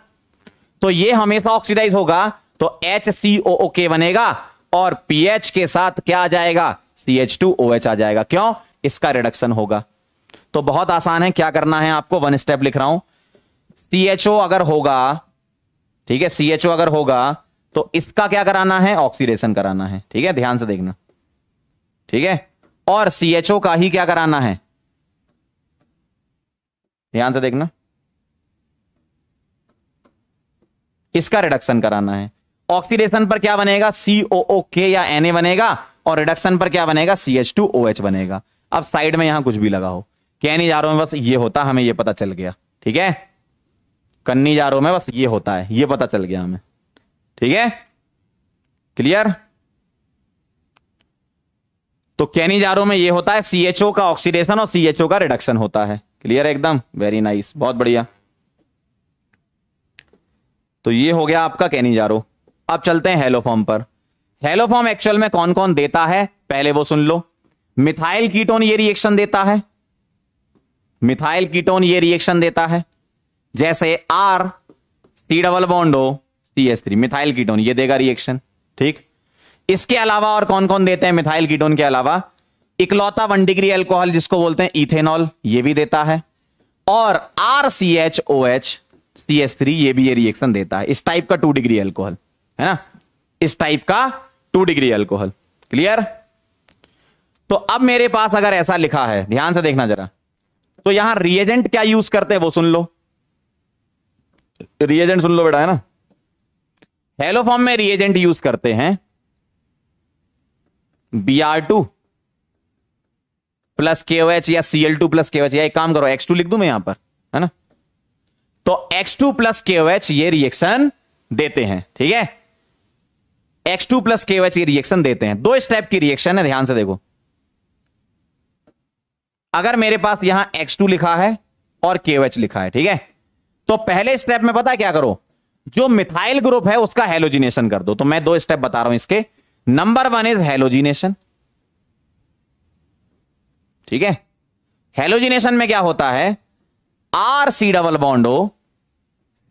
S1: तो ये हमेशा ऑक्सीडाइज होगा तो एच सी ओ के बनेगा और पीएच के साथ क्या आ जाएगा C H two O H आ जाएगा क्यों इसका रिडक्शन होगा तो बहुत आसान है क्या करना है आपको वन स्टेप लिख रहा हूं सीएचओ अगर होगा ठीक है सीएचओ अगर होगा तो इसका क्या कराना है ऑक्सीडेशन कराना है ठीक है ध्यान से देखना ठीक है और सीएचओ का ही क्या कराना है ध्यान से देखना इसका रिडक्शन कराना है ऑक्सीडेशन पर क्या बनेगा सीओओ के या एन बनेगा और रिडक्शन पर क्या बनेगा C H two O H बनेगा अब साइड में यहां कुछ भी लगा हो कह नहीं जा रहा हूं बस ये होता हमें ये पता चल गया ठीक है कन्नी जा रहा हूं बस ये होता है ये पता चल गया हमें ठीक है क्लियर तो रहा हूं में ये होता है सीएचओ का ऑक्सीडेशन और सीएचओ का रिडक्शन होता है क्लियर एकदम वेरी नाइस बहुत बढ़िया तो ये हो गया आपका कैनी जारो अब चलते हैं हेलोफॉर्म पर हेलोफॉर्म एक्चुअल में कौन कौन देता है पहले वो सुन लो मिथाइल कीटोन ये रिएक्शन देता है मिथाइल कीटोन ये रिएक्शन देता है जैसे R C double bond O C S three methyl ketone ये देगा रिएक्शन ठीक इसके अलावा और कौन कौन देते हैं मिथाइल कीटोन के अलावा इकलौता वन डिग्री एल्कोहल जिसको बोलते हैं इथेनॉल ये भी देता है और R C H O H C S three ये भी ये रिएक्शन देता है इस टाइप का टू डिग्री एल्कोहल है ना इस टाइप का टू डिग्री एल्कोहल क्लियर तो अब मेरे पास अगर ऐसा लिखा है ध्यान से देखना जरा तो यहां रिएजेंट क्या यूज करते हैं वो सुन लो रिएजेंट सुन लो बेटा है ना हेलो फॉर्म में रिएजेंट यूज करते हैं B R two plus K H या C L two plus K H या एक काम करो एक्स टू लिख दू मैं यहां पर है ना तो X two plus K H ये रिएक्शन देते हैं ठीक है X two plus K H ये रिएक्शन देते हैं दो स्टेप की रिएक्शन है ध्यान से देखो अगर मेरे पास यहां x2 लिखा है और KOH लिखा है ठीक है तो पहले स्टेप में पता क्या करो जो मिथाइल ग्रुप है उसका हेलोजिनेशन कर दो तो मैं दो स्टेप बता रहा हूं इसके नंबर वन इज हेलोजिनेशन ठीक है हेलोजिनेशन में क्या होता है R C double बॉन्डो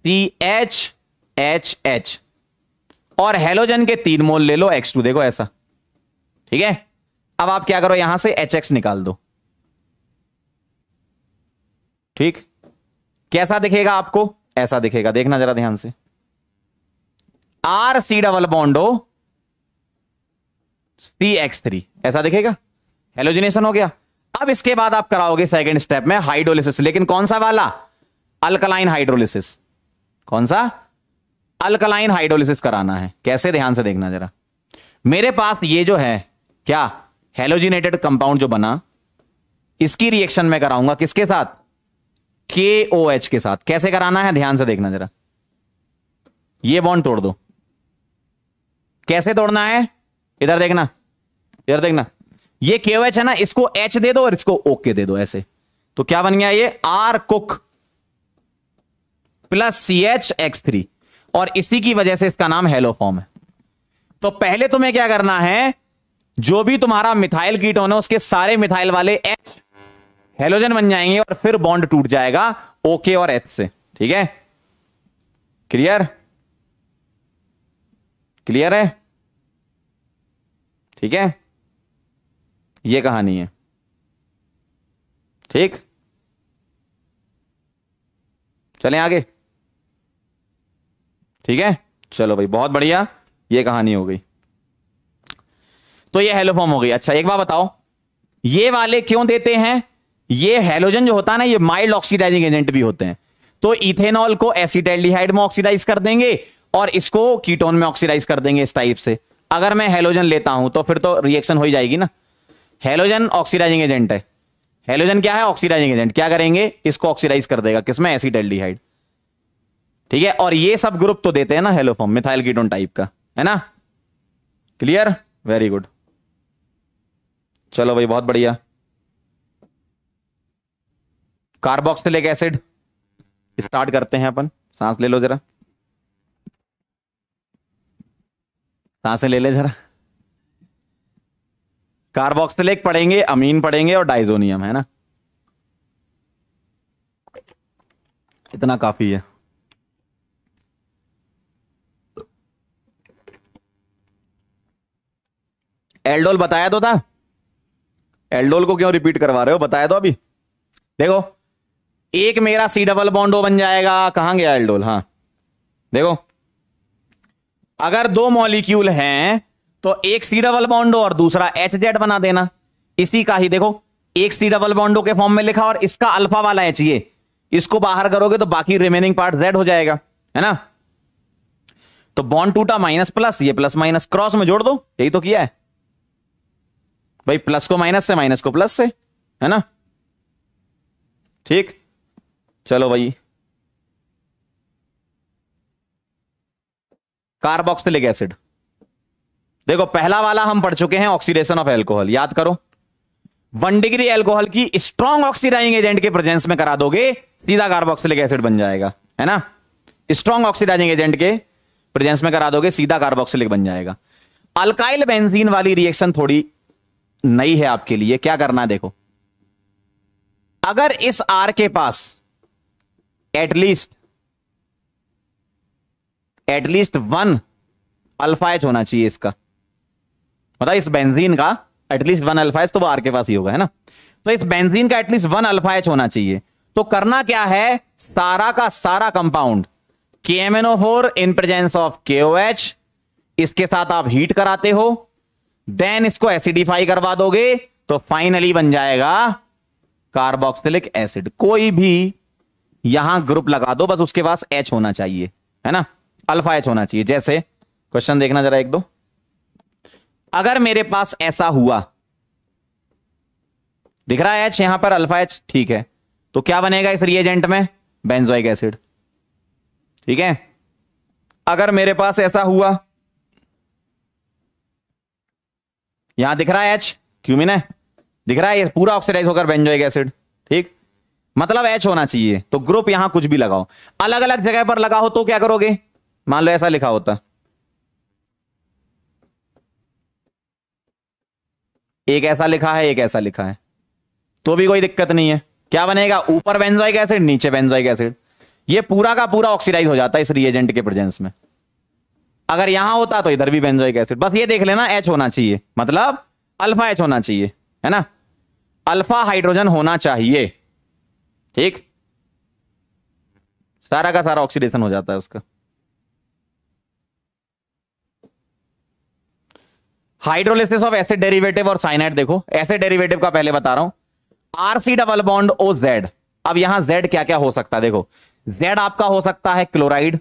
S1: C H H H और हेलोजन के तीन मोल ले लो एक्स टू देखो ऐसा ठीक है अब आप क्या करो यहां से एच एक्स निकाल दो ठीक कैसा दिखेगा आपको ऐसा दिखेगा देखना जरा ध्यान से R C double बॉन्डो C X three ऐसा दिखेगा हेलोजिनेशन हो गया अब इसके बाद आप कराओगे सेकेंड स्टेप में हाइड्रोलिसिस लेकिन कौन सा वाला अल्कलाइन हाइड्रोलिसिस कौन सा अल्कलाइन हाइड्रोलिसिस कराना है कैसे ध्यान से देखना जरा मेरे पास ये जो है क्या हेलोजिनेटेड कंपाउंड जो बना इसकी रिएक्शन में कराऊंगा किसके साथ के ओ एच के साथ कैसे कराना है ध्यान से देखना जरा ये बॉन्ड तोड़ दो कैसे तोड़ना है इधर देखना इधर देखना ये के ओ एच है ना इसको एच दे दो और इसको ओके दे दो ऐसे तो क्या बन गया ये आर कुक plus C H X three और इसी की वजह से इसका नाम हेलो फॉर्म है तो पहले तुम्हें क्या करना है जो भी तुम्हारा मिथाइल कीटोन है उसके सारे मिथाइल वाले एच हेलोजन बन जाएंगे और फिर बॉन्ड टूट जाएगा ओके और एच से ठीक है क्लियर क्लियर है ठीक है ये कहानी है ठीक चलें आगे ठीक है चलो भाई बहुत बढ़िया ये कहानी हो गई तो ये हेलोफॉर्म हो गई अच्छा एक बार बताओ ये वाले क्यों देते हैं ये हेलोजन जो होता है ना ये माइल्ड ऑक्सीडाइजिंग एजेंट भी होते हैं तो इथेनॉल को एसिडेलिहाइड में ऑक्सीडाइज कर देंगे और इसको कीटोन में ऑक्सीडाइज कर देंगे इस टाइप से अगर मैं हेलोजन लेता हूं तो फिर तो रिएक्शन हो ही जाएगी ना हेलोजन ऑक्सीडाइजिंग एजेंट है हेलोजन क्या है ऑक्सीडाइजिंग एजेंट क्या करेंगे इसको ऑक्सीडाइज कर देगा किसमें एसिडेलिहाइड ठीक है और ये सब ग्रुप तो देते हैं ना हेलोफॉर्म मिथाइल कीटोन टाइप का है ना क्लियर वेरी गुड चलो भाई बहुत बढ़िया कार्बोक्सिलिक एसिड स्टार्ट करते हैं अपन सांस ले लो जरा सांस ले ले जरा कार्बोक्सिलिक पढ़ेंगे अमीन पढ़ेंगे और डाइजोनियम है ना इतना काफी है एल्डोल बताया तो था एल्डोल को क्यों रिपीट करवा रहे हो बताया तो अभी देखो एक मेरा सी डबल बॉन्डो बन जाएगा कहां गया एल्डोल हाँ देखो अगर दो मॉलिक्यूल हैं तो एक सी डबल बॉन्डो और दूसरा एच जेड बना देना इसी का ही देखो एक सी डबल बॉन्डो के फॉर्म में लिखा और इसका अल्फा वाला एच ये इसको बाहर करोगे तो बाकी रिमेनिंग पार्ट जेड हो जाएगा है ना तो बॉन्ड टूटा माइनस प्लस ये प्लस माइनस क्रॉस में जोड़ दो यही तो किया है भाई प्लस को माइनस से माइनस को प्लस से है ना ठीक चलो भाई कार्बोक्सिलिक एसिड देखो पहला वाला हम पढ़ चुके हैं ऑक्सीडेशन ऑफ एल्कोहल याद करो वन डिग्री एल्कोहल की स्ट्रॉन्ग ऑक्सीडाइजिंग एजेंट के प्रेजेंस में करा दोगे सीधा कार्बोक्सिलिक एसिड बन जाएगा है ना स्ट्रॉन्ग ऑक्सीडाइजिंग एजेंट के प्रेजेंस में करा दोगे सीधा कार्बोक्सिलिक बन जाएगा अल्काइल बेंजीन वाली रिएक्शन थोड़ी नई है आपके लिए क्या करना है देखो अगर इस आर के पास एटलीस्ट एटलीस्ट वन अल्फाइज होना चाहिए इसका मतलब इस बेंजीन का एटलीस्ट वन अल्फाइज तो वो आर के पास ही होगा है ना तो इस बेंजीन का एटलीस्ट वन अल्फाइज होना चाहिए तो करना क्या है सारा का सारा कंपाउंड के M N O four in presence of K O H इसके साथ आप हीट कराते हो देन इसको एसिडिफाई करवा दोगे तो फाइनली बन जाएगा कार्बोक्सिलिक एसिड कोई भी यहां ग्रुप लगा दो बस उसके पास एच होना चाहिए है ना अल्फा एच होना चाहिए जैसे क्वेश्चन देखना जरा एक दो अगर मेरे पास ऐसा हुआ दिख रहा है एच यहां पर अल्फा एच ठीक है तो क्या बनेगा इस रिएजेंट में बेंजोइक एसिड ठीक है अगर मेरे पास ऐसा हुआ यहां दिख रहा है एच क्यूमिन है दिख रहा है ये पूरा ऑक्सीडाइज होकर बेंजोइक एसिड ठीक मतलब एच होना चाहिए तो ग्रुप यहां कुछ भी लगाओ अलग अलग जगह पर लगाओ तो क्या करोगे मान लो ऐसा लिखा होता एक ऐसा लिखा है एक ऐसा लिखा है तो भी कोई दिक्कत नहीं है क्या बनेगा ऊपर बेंजोइक एसिड नीचे बेंजोइक एसिड ये पूरा का पूरा ऑक्सीडाइज हो जाता है इस रिएजेंट के प्रेजेंस में अगर यहां होता तो इधर भी बेंजोइक एसिड बस ये देख लेना एच होना चाहिए मतलब अल्फा एच होना चाहिए है ना अल्फा हाइड्रोजन होना चाहिए ठीक सारा का सारा ऑक्सीडेशन हो जाता है उसका हाइड्रोलिसिस ऑफ एसिड डेरिवेटिव और साइनाइड देखो एसिड डेरिवेटिव का पहले बता रहा हूं RC double bond O Z अब यहां जेड क्या क्या हो सकता है देखो जेड आपका हो सकता है क्लोराइड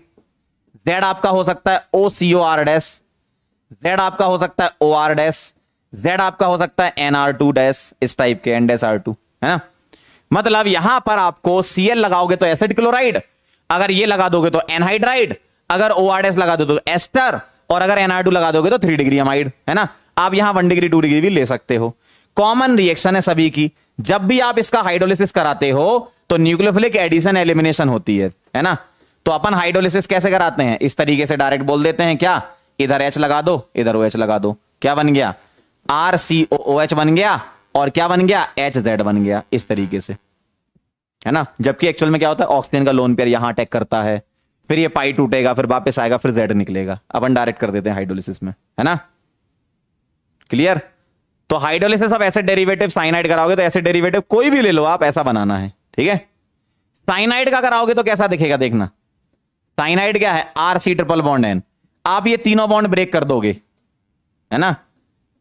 S1: जेड आपका हो सकता है O C O R dash Z आपका हो सकता है ओ आर डैस जेड आपका हो सकता है एनआर टू डैस इस टाइप के एन आर टू है ना मतलब यहां पर आपको सीएल लगाओगे तो एसिड क्लोराइड अगर ये लगा दोगे तो एनहाइड्राइड अगर ओ लगा दो तो एस्टर और अगर एनआर लगा दोगे तो थ्री डिग्री एमाइड है ना आप यहां वन डिग्री टू डिग्री भी ले सकते हो कॉमन रिएक्शन है सभी की जब भी आप इसका हाइड्रोलिसिस कराते हो तो न्यूक्लियोफिलिक एडिशन एलिमिनेशन होती है है ना तो अपन हाइड्रोलिसिस कैसे कराते हैं इस तरीके से डायरेक्ट बोल देते हैं क्या इधर एच लगा दो इधर ओ OH लगा दो क्या बन गया आर सी ओ एच बन गया और क्या बन गया एच जेड बन गया इस तरीके से है ना जबकि एक्चुअल में क्या होता है ऑक्सीजन का लोन पेयर यहां अटैक करता है फिर ये पाई टूटेगा फिर वापस आएगा फिर जेड निकलेगा अपन डायरेक्ट कर देते हैं हाइड्रोलिसिस में है ना क्लियर तो हाइड्रोलिसिस आप ऐसे डेरिवेटिव साइनाइड कराओगे तो ऐसे डेरिवेटिव कोई भी ले लो आप ऐसा बनाना है ठीक है साइनाइड का कराओगे तो कैसा दिखेगा देखना साइनाइड क्या है R C triple bond N आप ये तीनों बॉन्ड ब्रेक कर दोगे है ना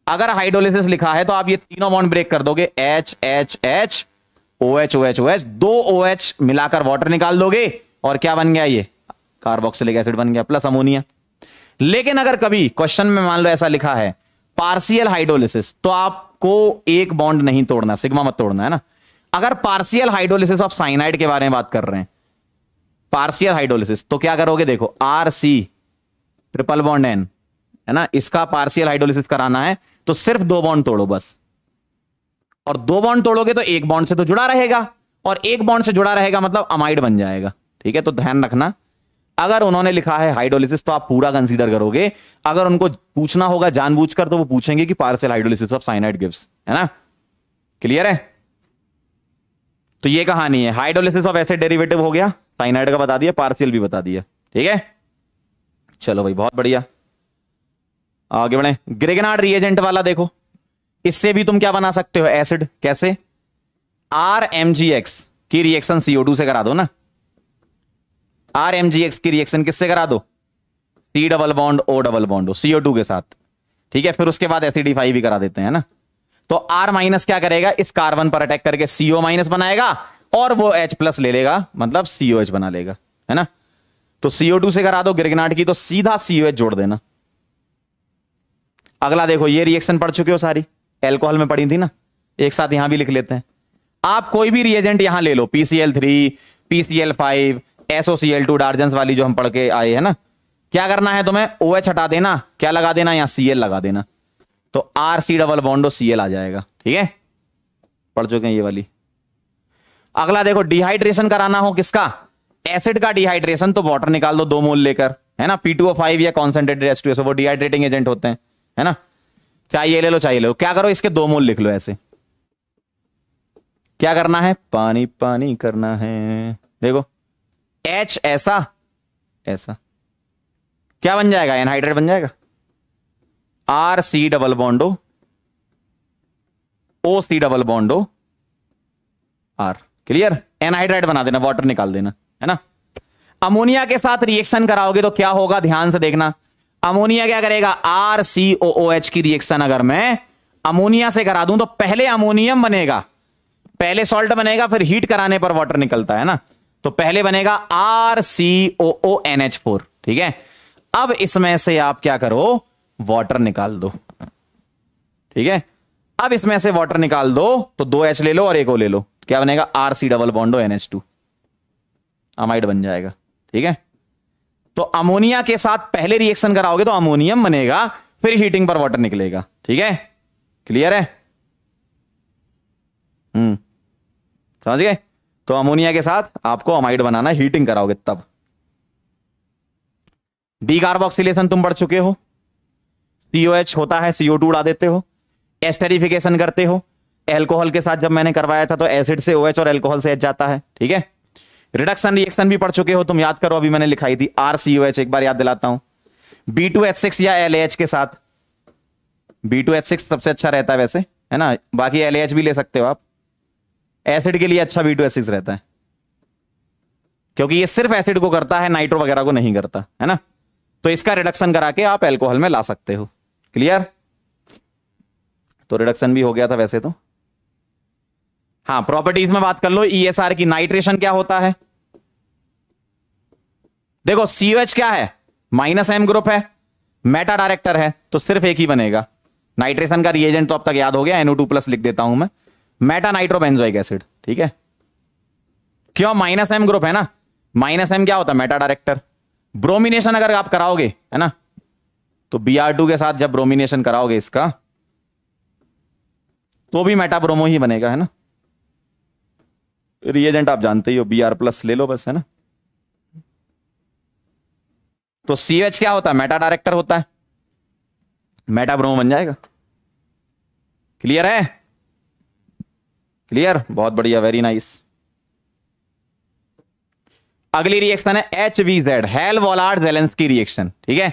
S1: अगर हाइड्रोलिसिस लिखा है तो आप ये तीनों बॉन्ड ब्रेक कर दोगे H H H O H O H O H दो ओ एच मिलाकर वाटर निकाल दोगे और क्या बन गया ये कार्बोक्सिलिक एसिड बन गया प्लस अमोनिया लेकिन अगर कभी क्वेश्चन में मान लो ऐसा लिखा है पार्सियल हाइड्रोलिसिस तो आपको एक बॉन्ड नहीं तोड़ना सिग्मा मत तोड़ना है ना अगर पार्सियल हाइड्रोलिसिस ऑफ साइनाइड के बारे में बात कर रहे हैं पार्सियल हाइड्रोलिसिस तो क्या करोगे देखो R C triple bond N है ना इसका पार्सियल हाइड्रोलिसिस कराना है तो सिर्फ दो बॉन्ड तोड़ो बस और दो बॉन्ड तोड़ोगे तो एक बॉन्ड से तो जुड़ा रहेगा और एक बॉन्ड से जुड़ा रहेगा मतलब अमाइड बन जाएगा ठीक है तो ध्यान रखना अगर उन्होंने लिखा है हाइड्रोलिसिस तो आप पूरा कंसीडर करोगे अगर उनको पूछना होगा जानबूझकर तो वो पूछेंगे कि partial hydrolysis of cyanide gives है ना क्लियर है तो ये कहानी है हाइड्रोलिसिस ऑफ एसिड डेरिवेटिव हो गया साइनाइड का बता दिया पार्सियल भी बता दिया ठीक है चलो भाई बहुत बढ़िया आगे बढ़े ग्रेगनाड रिएजेंट वाला देखो इससे भी तुम क्या बना सकते हो एसिड कैसे आर एम जी एक्स की रिएक्शन सीओ टू से करा दो ना आर एम जी एक्स की रिएक्शन किससे करा दो C double bond O double bond CO two के साथ ठीक है फिर उसके बाद एसिडिफाई भी करा देते हैं ना तो आर माइनस क्या करेगा इस कार्बन पर अटैक करके सीओ माइनस बनाएगा और वो एच प्लस ले लेगा मतलब सीओ एच बना लेगा है ना तो सीओ टू से करा दो गिरगनाट की तो सीधा सीओ एच जोड़ देना अगला देखो ये रिएक्शन पढ़ चुके हो सारी एल्कोहल में पड़ी थी ना एक साथ यहां भी लिख लेते हैं आप कोई भी रिएजेंट यहां ले लो PCL three PCL five SOCL two Darzens वाली जो हम पढ़ के आए है ना क्या करना है तुम्हें ओ एच हटा देना क्या लगा देना यहाँ सीएल लगा देना तो R C double bond O CL आ जाएगा ठीक है पढ़ चुके हैं ये वाली अगला देखो डिहाइड्रेशन कराना हो किसका एसिड का डिहाइड्रेशन तो वाटर निकाल दो दो मोल लेकर है ना पी या कॉन्सेंट्रेटेड एस वो डिहाइड्रेटिंग एजेंट होते हैं है ना चाहिए ले लो चाहिए ले लो क्या करो इसके दो मोल लिख लो ऐसे क्या करना है पानी पानी करना है देखो एच ऐसा ऐसा क्या बन जाएगा एनहाइड्रेट बन जाएगा R C double bond O O C double bond O R clear anhydride बना देना वाटर निकाल देना है ना अमोनिया के साथ रिएक्शन कराओगे तो क्या होगा ध्यान से देखना अमोनिया क्या करेगा R C O O H की रिएक्शन अगर मैं अमोनिया से करा दूं तो पहले अमोनियम बनेगा पहले सॉल्ट बनेगा फिर हीट कराने पर वाटर निकलता है ना तो पहले बनेगा R C O O N H four ठीक है अब इसमें से आप क्या करो वाटर निकाल दो ठीक है अब इसमें से वाटर निकाल दो तो दो एच ले लो और एक ओ ले लो क्या बनेगा R C double bond O N H two amide बन जाएगा ठीक है तो अमोनिया के साथ पहले रिएक्शन कराओगे तो अमोनियम बनेगा फिर हीटिंग पर वाटर निकलेगा ठीक है क्लियर है हम्म समझ गए तो अमोनिया के साथ आपको अमाइड बनाना हीटिंग कराओगे तब डी कार्बोक्सिलेशन तुम बढ़ चुके हो सीओ एच होता है सीओ टू उड़ा देते हो एस्टेरिफिकेशन करते हो एल्कोहल के साथ जब मैंने करवाया था तो एसिड से ओ OH एच और एल्कोहल से एच जाता है ठीक है रिडक्शन रिएक्शन भी पढ़ चुके हो तुम याद करो अभी मैंने लिखाई थी आर सी एच एक बार याद दिलाता हूं बी टू एच सिक्स या एल एच के साथ बी टू एच सिक्स सबसे अच्छा रहता है वैसे है ना बाकी एल एच भी ले सकते हो आप एसिड के लिए अच्छा बी टू एच सिक्स रहता है क्योंकि ये सिर्फ एसिड को करता है नाइट्रो वगैरह को नहीं करता है ना तो इसका रिडक्शन करा के आप एल्कोहल में ला सकते हो क्लियर तो रिडक्शन भी हो गया था वैसे तो हाँ प्रॉपर्टीज में बात कर लो ईएसआर e की नाइट्रेशन क्या होता है देखो सीएच क्या है माइनस एम ग्रुप है मेटा डायरेक्टर है तो सिर्फ एक ही बनेगा नाइट्रेशन का रिएजेंट तो अब तक याद हो गया एनओ टू प्लस लिख देता हूं मैं मेटा नाइट्रोबेंजोइक एसिड ठीक है क्यों माइनस एम ग्रुप है ना माइनस एम क्या होता है मेटा डायरेक्टर ब्रोमिनेशन अगर आप कराओगे है ना तो बी आर टू के साथ जब ब्रोमिनेशन कराओगे इसका तो भी मेटाब्रोमो ही बनेगा है ना रिएजेंट आप जानते ही हो बी आर प्लस ले लो बस है ना तो सी एच क्या होता है मेटा डायरेक्टर होता है मेटा ब्रोमो बन जाएगा क्लियर है क्लियर बहुत बढ़िया वेरी नाइस अगली रिएक्शन है H V Z Hell Volhard की रिएक्शन ठीक है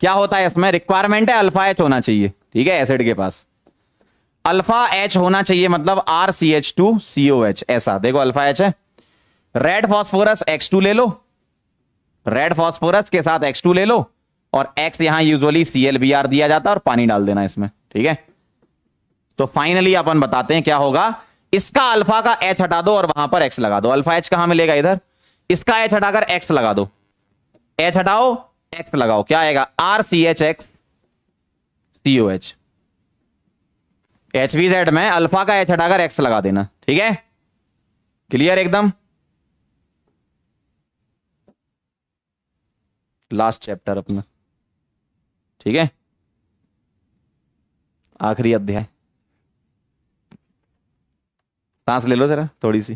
S1: क्या होता है इसमें रिक्वायरमेंट है अल्फा एच होना चाहिए ठीक है एसिड के पास अल्फा एच होना चाहिए मतलब R C H two CO H ऐसा देखो अल्फा एच है रेड फॉस्फोरस एक्स टू ले लो रेड फॉस्फोरस के साथ एक्स टू ले लो और एक्स यहां usually C L B R दिया जाता है और पानी डाल देना इसमें ठीक है तो फाइनली अपन बताते हैं क्या होगा इसका अल्फा का एच हटा दो और वहां पर एक्स लगा दो अल्फा एच कहां मिलेगा इधर इसका एच हटाकर एक्स लगा दो एच हटाओ एक्स लगाओ क्या आएगा R C H X CO H H V Z में अल्फा का एच हटाकर एक्स लगा देना ठीक है क्लियर एकदम लास्ट चैप्टर अपना ठीक है आखिरी अध्याय सांस ले लो जरा थोड़ी सी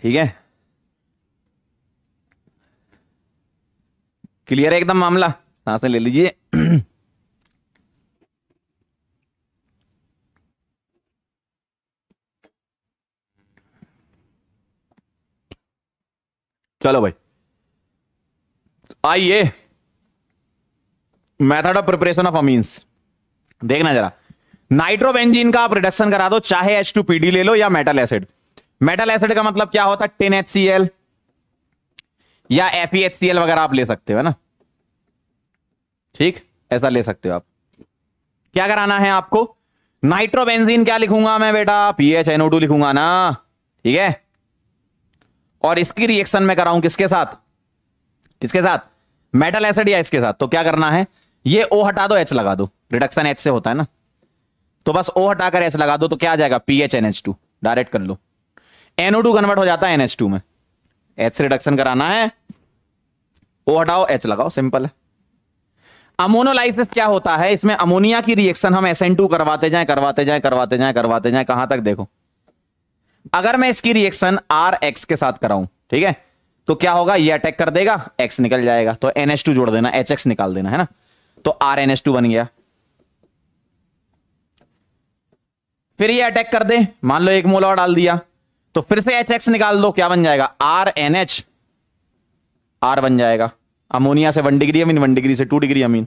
S1: ठीक है क्लियर है एकदम मामला सांस ले लीजिए चलो भाई आइए method of preparation of amines देखना जरा एंजिन का आप रिडक्शन करा दो चाहे एच टू पीडी ले लो या मेटल एसिड मेटल एसिड का मतलब क्या होता है टेन एच सी एल या एफ e वगैरह आप ले सकते हो ना ठीक ऐसा ले सकते हो आप क्या कराना है आपको नाइट्रोबेंजीन क्या लिखूंगा मैं बेटा पी एच एनओ टू लिखूंगा ना ठीक है और इसकी रिएक्शन में कराऊं किसके साथ किसके साथ मेटल एसिड या इसके साथ तो क्या करना है ये ओ हटा दो एच लगा दो रिडक्शन एच से होता है ना तो बस ओ हटाकर एच लगा दो तो क्या आ जाएगा P H N H two direct कर लो एनओ टू कन्वर्ट हो जाता है एनएच टू में एच से रिडक्शन कराना है ओ हटाओ एच लगाओ सिंपल है अमोनोलाइसिस क्या होता है इसमें अमोनिया की रिएक्शन हम एस करवाते जाए करवाते जाए करवाते जाए करवाते जाए कहां तक देखो अगर मैं इसकी रिएक्शन आर एक्स के साथ कराऊं ठीक है तो क्या होगा ये अटैक कर देगा एक्स निकल जाएगा तो एन जोड़ देना एच एक्स निकाल देना है ना तो आर एन एच टू बन गया फिर ये अटैक कर दे मान लो एक मोल और डाल दिया तो फिर से एच एक्स निकाल दो क्या बन जाएगा आर एन एच आर बन जाएगा अमोनिया से one degree amine one degree से two degree amine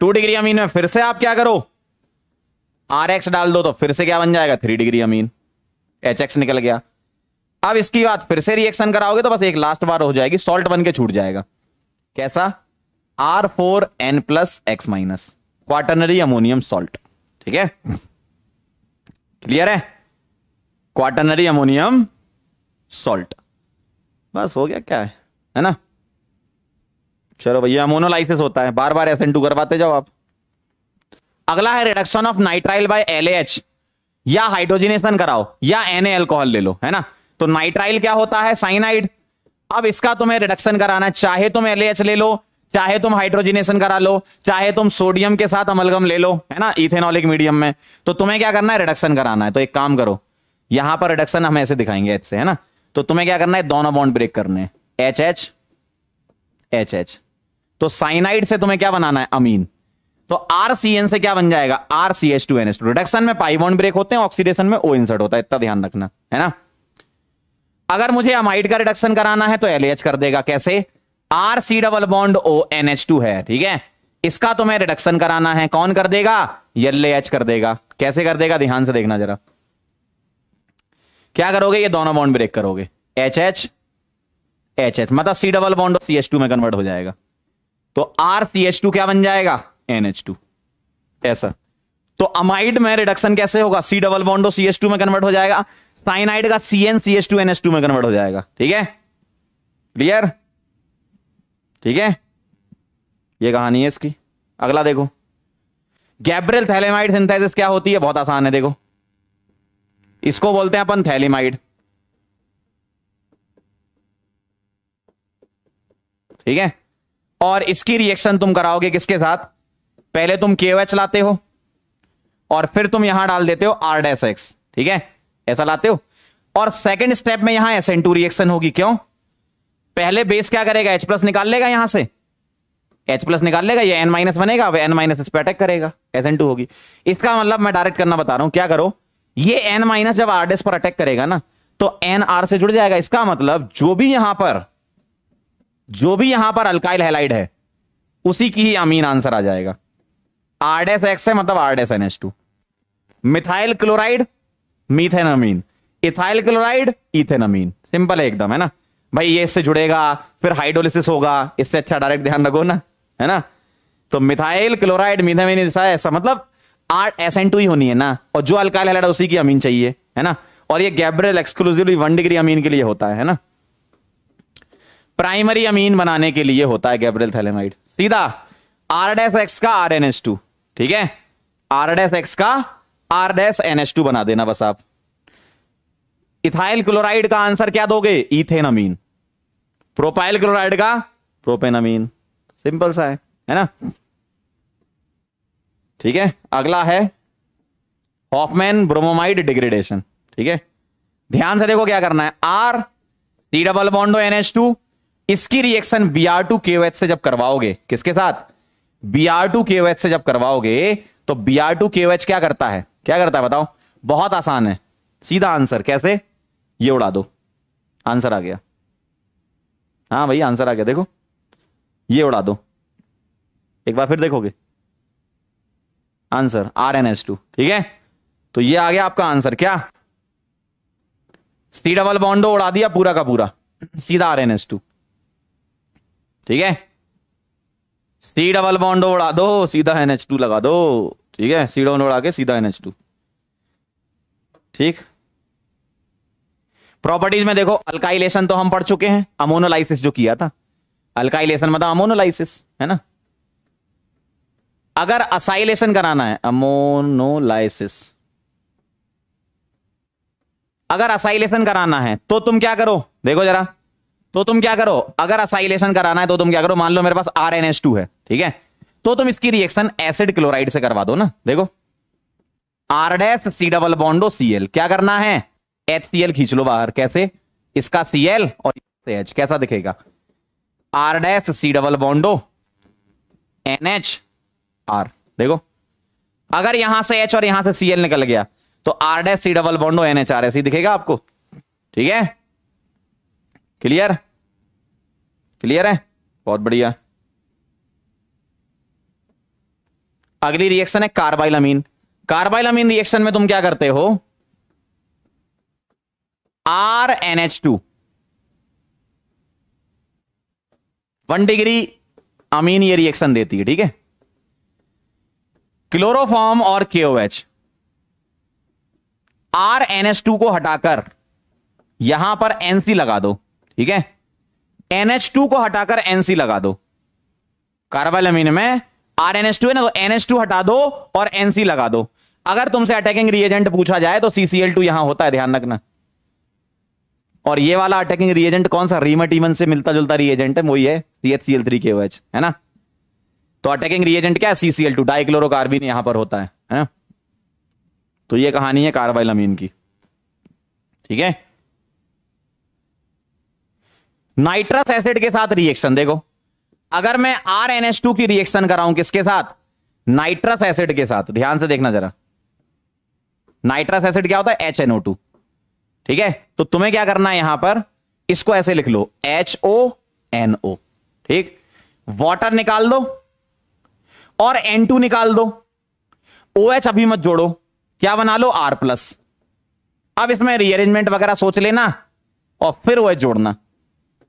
S1: two degree amine में फिर से आप क्या करो आर एक्स डाल दो तो फिर से क्या बन जाएगा three degree amine H X निकल गया अब इसकी बात फिर से रिएक्शन कराओगे तो बस एक लास्ट बार हो जाएगी सॉल्ट बन के छूट जाएगा कैसा R four N plus X minus quaternary ammonium salt ठीक है क्लियर है क्वाटनरी अमोनियम सॉल्ट बस हो गया क्या है है ना चलो भैया अमोनोलाइसिस होता है बार बार एस टू करवाते जाओ आप अगला है reduction of nitrile by LH या हाइड्रोजिनेशन कराओ या एन एल्कोहल ले लो है ना तो नाइट्राइल क्या होता है साइनाइड अब इसका तुम्हें रिडक्शन कराना चाहे तुम एलएच ले लो चाहे तुम हाइड्रोजिनेशन करा लो चाहे तुम सोडियम के साथ अमलगम ले लो है ना इथेनॉलिक मीडियम में तो तुम्हें क्या करना है रिडक्शन कराना है तो एक काम करो यहां पर रिडक्शन हम ऐसे दिखाएंगे एच से है ना तो तुम्हें क्या करना है दोनों बॉन्ड ब्रेक करने एच एच एच एच तो साइनाइड से तुम्हें क्या बनाना है अमीन तो आरसीएन से क्या बन जाएगा R C H two N H two reduction में पाई बॉन्ड ब्रेक होते हैं ऑक्सीडेशन में ओ इंसर्ट होता है इतना ध्यान रखना है ना अगर मुझे अमाइड का रिडक्शन कराना है तो एल कर देगा कैसे R C double bond O N H two है ठीक है इसका तुम्हें रिडक्शन कराना है कौन कर देगा यल एच कर देगा कैसे कर देगा ध्यान से देखना जरा क्या करोगे ये दोनों बॉन्ड ब्रेक करोगे एच एच एच एच मतलब C double bond C H two में कन्वर्ट हो जाएगा तो आर सी एच टू क्या बन जाएगा एन एच टू ऐसा तो अमाइड में रिडक्शन कैसे होगा C double बॉन्डो C H two में कन्वर्ट हो जाएगा साइनाइड का C N C H two N H two में कन्वर्ट हो जाएगा ठीक है क्लियर ठीक है ये कहानी है इसकी अगला देखो गैब्रियल थैलेमाइड सिंथेसिस क्या होती है बहुत आसान है देखो इसको बोलते हैं अपन थैलीमाइड ठीक है और इसकी रिएक्शन तुम कराओगे किसके साथ पहले तुम एच लाते हो और फिर तुम यहां डाल देते हो आर डेस एक्स ठीक है ऐसा लाते हो और सेकंड स्टेप में यहां एस एन टू रिएक्शन होगी क्यों पहले बेस क्या करेगा H प्लस निकाल लेगा यहां से H प्लस निकाल लेगा ये N माइनस बनेगा N माइनस इस पर अटैक करेगा एस एन टू होगी इसका मतलब मैं डायरेक्ट करना बता रहा हूं क्या करो ये एन माइनस जब आरडेस पर अटैक करेगा ना तो एन आर से जुड़ जाएगा इसका मतलब जो भी यहां पर जो भी यहां पर अल्काइल हेलाइड है उसी की ही अमीन आंसर आ जाएगा डेस एक्स है मतलब R dash N H two methyl chloride methane amine ethyl chloride ethane amine simple है एकदम है ना भाई ये इससे जुड़ेगा फिर हाइड्रोलिसिस होगा इससे अच्छा डायरेक्ट ध्यान रखो ना है ना तो मिथाइल क्लोराइड मीथामिन ऐसा मतलब आर एस एन टू ही होनी है ना और जो अल्काइल हेलाइड उसी की अमीन चाहिए है ना और ये Gabriel exclusively one degree amine के लिए होता है, ना प्राइमरी अमीन बनाने के लिए होता है गैब्रियल थैलेमाइड सीधा आर डेस एक्स का आर एन एस टू ठीक है आर डेस एक्स का R dash N S two बना देना बस आप इथाइल क्लोराइड का आंसर क्या दोगे इथेन अमीन प्रोपाइल क्लोराइड का प्रोपेन अमीन सिंपल सा है है ना ठीक है अगला है हॉफमैन ब्रोमोमाइड डिग्रेडेशन ठीक है ध्यान से देखो क्या करना है R T double bond O NH two इसकी रिएक्शन बी आर टू के से जब करवाओगे किसके साथ बी आर टू के से जब करवाओगे तो बी आर टू के क्या करता है क्या करता है बताओ बहुत आसान है सीधा आंसर कैसे ये उड़ा दो आंसर आ गया हाँ भाई आंसर आ गया देखो ये उड़ा दो एक बार फिर देखोगे answer R N S two ठीक है तो ये आ गया आपका आंसर क्या सी डबल बॉन्डो उड़ा दिया पूरा का पूरा सीधा आर एन एस टू ठीक है सी डबल बॉन्डो उड़ा दो सीधा एन एच टू लगा दो ठीक है सी डबल उड़ा के सीधा एन एच टू ठीक प्रॉपर्टीज में देखो अल्काइलेशन तो हम पढ़ चुके हैं अमोनोलाइसिस जो किया था अल्काइलेशन मतलब अमोनोलाइसिस है ना अगर असाइलेशन कराना है अमोनोलाइसिस अगर असाइलेशन कराना है तो तुम क्या करो देखो जरा तो तुम क्या करो अगर असाइलेशन कराना है तो तुम क्या करो मान लो मेरे पास आर एन एस टू है ठीक है तो तुम इसकी रिएक्शन एसिड क्लोराइड से करवा दो ना देखो R dash C double बॉन्डो C L क्या करना है एच सी एल खींच लो बाहर कैसे इसका सी एल और एच कैसा दिखेगा R dash C double bond O N H R देखो अगर यहां से एच और यहां से सीएल निकल गया तो R day C double bond O N H R S दिखेगा आपको ठीक है क्लियर क्लियर है बहुत बढ़िया अगली रिएक्शन है carbylamine carbylamine reaction में तुम क्या करते हो R N H two one degree amine ये रिएक्शन देती है ठीक है क्लोरोफॉर्म और एच आर एन टू को हटाकर यहां पर एनसी लगा दो ठीक है एनएच टू को हटाकर एनसी लगा दो कार्बल अमीन में आर एन एस टू है ना तो एन टू हटा दो और एनसी लगा दो अगर तुमसे अटैकिंग रिएजेंट पूछा जाए तो सीसीएल टू यहां होता है ध्यान रखना और ये वाला अटैकिंग रिएजेंट कौन सा रीमटीमन से मिलता जुलता रिएजेंट है वही है C H C L three K O H है ना तो अटैकिंग रिएजेंट क्या है सीसीएल टू डाइक्लोरोकार्बिन यहां पर होता है है ना तो ये कहानी है कार्बाइल अमीन की ठीक है नाइट्रस एसिड के साथ रिएक्शन देखो अगर मैं आर एन एस टू की रिएक्शन कराऊं किसके साथ नाइट्रस एसिड के साथ ध्यान से देखना जरा नाइट्रस एसिड क्या होता है एच एनओ टू ठीक है तो तुम्हें क्या करना है यहां पर इसको ऐसे लिख लो एच ओ एनओ ठीक वाटर निकाल दो और N2 निकाल दो OH अभी मत जोड़ो क्या बना लो R प्लस अब इसमें रीअरेंजमेंट वगैरह सोच लेना और फिर OH जोड़ना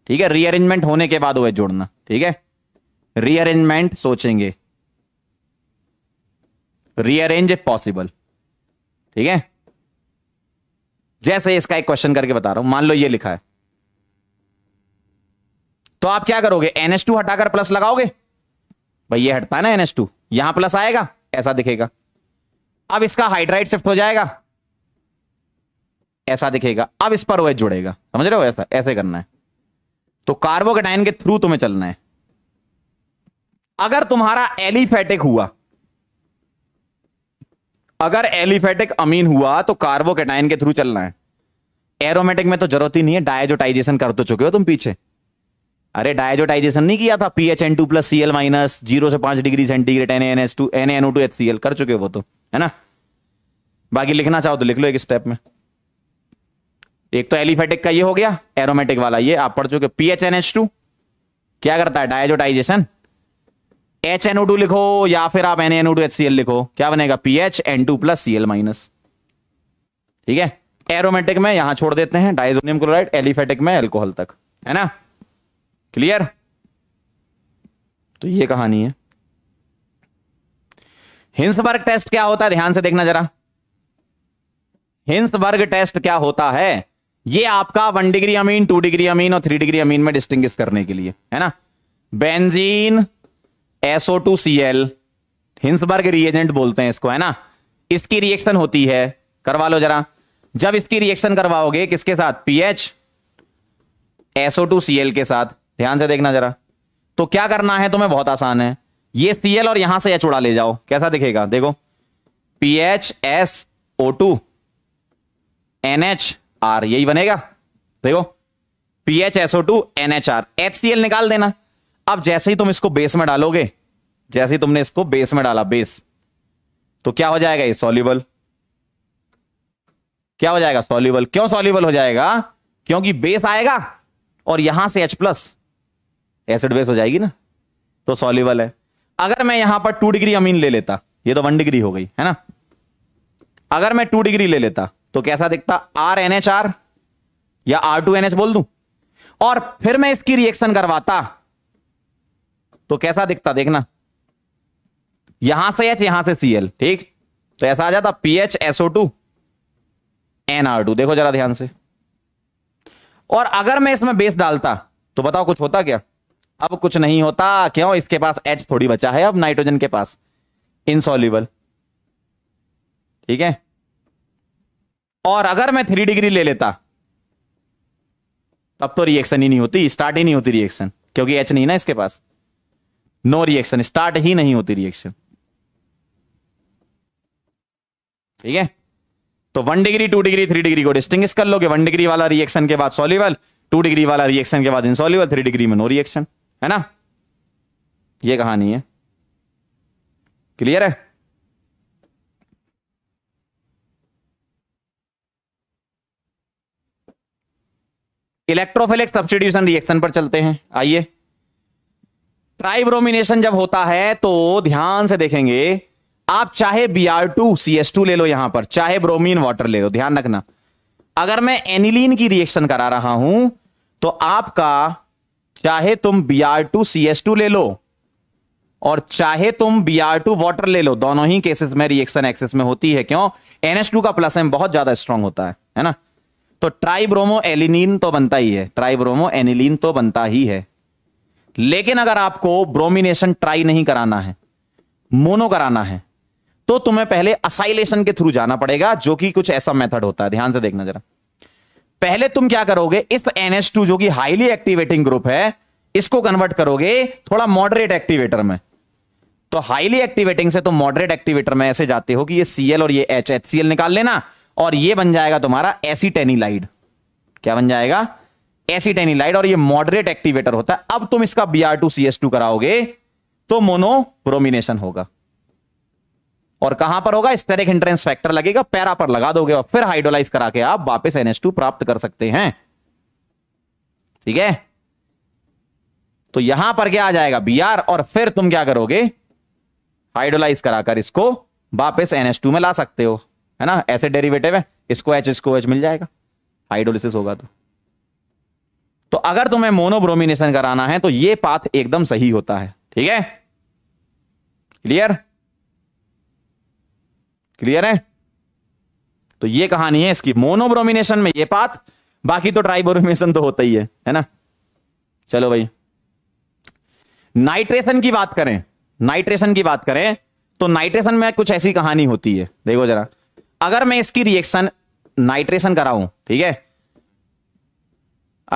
S1: ठीक है रीअरेंजमेंट होने के बाद OH जोड़ना ठीक है रीअरेंजमेंट सोचेंगे रीअरेंज इफ पॉसिबल ठीक है जैसे इसका एक क्वेश्चन करके बता रहा हूं मान लो ये लिखा है तो आप क्या करोगे NH2 हटाकर प्लस लगाओगे भाई ये हटता है ना एन टू यहां प्लस आएगा ऐसा दिखेगा अब इसका हाइड्राइड शिफ्ट हो जाएगा ऐसा दिखेगा अब इस पर ओएच जुड़ेगा समझ रहे हो ऐसा ऐसे करना है तो कार्बोकेटाइन के थ्रू तुम्हें चलना है अगर तुम्हारा एलिफेटिक हुआ अगर एलिफेटिक अमीन हुआ तो कार्बोकेटाइन के थ्रू चलना है एरोमेटिक में तो जरूरत ही नहीं है डायजोटाइजेशन कर तो चुके हो तुम पीछे अरे डायजोटाइजेशन नहीं किया था P H N two plus C L minus zero से पांच degree centigrade N N S two N N O two H C L कर चुके वो तो है ना बाकी लिखना चाहो तो लिख लो एक स्टेप में एक तो एलिफेटिक का ये हो गया एरोमेटिक वाला ये आप पढ़ चुके P H N H two क्या करता है diazotization H N O two लिखो या फिर आप N N O two H C L लिखो क्या बनेगा P H N two plus C L minus ठीक है एरोमेटिक में यहां छोड़ देते हैं डायजोनियम क्लोराइड एलिफेटिक में एल्कोहल तक है ना क्लियर तो ये कहानी है हिंसबर्ग टेस्ट क्या होता है ध्यान से देखना जरा हिंसबर्ग टेस्ट क्या होता है ये आपका one degree amine two degree amine और थ्री डिग्री अमीन में डिस्टिंग करने के लिए है ना benzene SO two C L Hinsberg reagent बोलते हैं इसको है ना इसकी रिएक्शन होती है करवा लो जरा जब इसकी रिएक्शन करवाओगे किसके साथ PH SO two C L के साथ ध्यान से देखना जरा तो क्या करना है तुम्हें बहुत आसान है ये सीएल और यहां से एच उड़ा ले जाओ कैसा दिखेगा देखो P H S O two N H R यही बनेगा देखो S O two N H R H C L निकाल देना अब जैसे ही तुम इसको बेस में डालोगे जैसे ही तुमने इसको बेस में डाला बेस तो क्या हो जाएगा ये सॉल्यूबल क्या हो जाएगा सॉल्यूबल क्यों सॉल्यूबल हो जाएगा क्योंकि बेस आएगा और यहां से एच प्लस एसिड बेस हो जाएगी ना तो सॉल्यूबल है अगर मैं यहां पर टू डिग्री अमीन ले लेता ये तो वन डिग्री हो गई है ना अगर मैं टू डिग्री ले लेता तो कैसा दिखता आर एन एच आर या आर टू एन एच बोल दू और फिर मैं इसकी रिएक्शन करवाता तो कैसा दिखता देखना यहां से एच यहां से सी एल ठीक तो ऐसा आ जाता P H SO two N R two देखो जरा ध्यान से और अगर मैं इसमें बेस डालता तो बताओ कुछ होता क्या अब कुछ नहीं होता क्यों इसके पास एच थोड़ी बचा है अब नाइट्रोजन के पास इनसॉल्यूबल ठीक है और अगर मैं थ्री डिग्री ले लेता तब तो रिएक्शन ही नहीं होती स्टार्ट ही नहीं होती रिएक्शन क्योंकि एच नहीं ना इसके पास नो रिएक्शन स्टार्ट ही नहीं होती रिएक्शन ठीक है तो one degree two degree three degree को डिस्टिंग कर लोगे वन डिग्री वाला रिएक्शन के बाद सोल्यूबल टू डिग्री वाला रिएक्शन के बाद इनसॉल्यूबल थ्री डिग्री में नो रिएक्शन है ना ये कहानी है क्लियर है इलेक्ट्रोफिलिक सब्सटीट्यूशन रिएक्शन पर चलते हैं आइए ट्राइब्रोमिनेशन जब होता है तो ध्यान से देखेंगे आप चाहे B R two C S two ले लो यहां पर चाहे ब्रोमीन वाटर ले लो ध्यान रखना अगर मैं एनिलीन की रिएक्शन करा रहा हूं तो आपका चाहे तुम B R two C S two ले लो और चाहे तुम बी आर टू वॉटर ले लो दोनों ही केसेस में रिएक्शन एक्सेस में होती है क्यों एनएस टू का प्लस एम बहुत ज्यादा स्ट्रांग होता है है ना तो ट्राइब्रोमो एलिनिन तो बनता ही है ट्राइब्रोमो एनिलीन तो बनता ही है लेकिन अगर आपको ब्रोमिनेशन ट्राई नहीं कराना है मोनो कराना है तो तुम्हें पहले असाइलेशन के थ्रू जाना पड़ेगा जो कि कुछ ऐसा मेथड होता है ध्यान से देखना जरा पहले तुम क्या करोगे इस NH2 जो कि हाईली एक्टिवेटिंग ग्रुप है इसको कन्वर्ट करोगे थोड़ा मॉडरेट एक्टिवेटर में तो हाईली एक्टिवेटिंग से तुम मॉडरेट एक्टिवेटर में ऐसे जाते हो कि ये Cl और ये एच एच निकाल लेना और ये बन जाएगा तुम्हारा एसीटेनिलाइड क्या बन जाएगा एसीटेनिलाइड और ये मॉडरेट एक्टिवेटर होता है अब तुम इसका Br2 टू कराओगे तो मोनोब्रोमिनेशन होगा और कहां पर होगा स्टेरिक हिंड्रेंस फैक्टर लगेगा पैरा पर लगा दोगे और फिर हाइड्रोलाइज करा के आप वापस एनएच प्राप्त कर सकते हैं ठीक है तो यहां पर क्या आ जाएगा बी और फिर तुम क्या करोगे हाइड्रोलाइज कराकर इसको वापस एनएच में ला सकते हो है ना ऐसे डेरिवेटिव है इसको एच इसको एच मिल जाएगा हाइड्रोलिसिस होगा तो तो अगर तुम्हें मोनोब्रोमिनेशन कराना है तो ये पाथ एकदम सही होता है ठीक है क्लियर क्लियर है तो ये कहानी है इसकी मोनोब्रोमिनेशन में ये बात बाकी तो ट्राइब्रोमिनेशन तो होता ही है है ना चलो भाई नाइट्रेशन की बात करें नाइट्रेशन की बात करें तो नाइट्रेशन में कुछ ऐसी कहानी होती है देखो जरा अगर मैं इसकी रिएक्शन नाइट्रेशन कराऊं ठीक है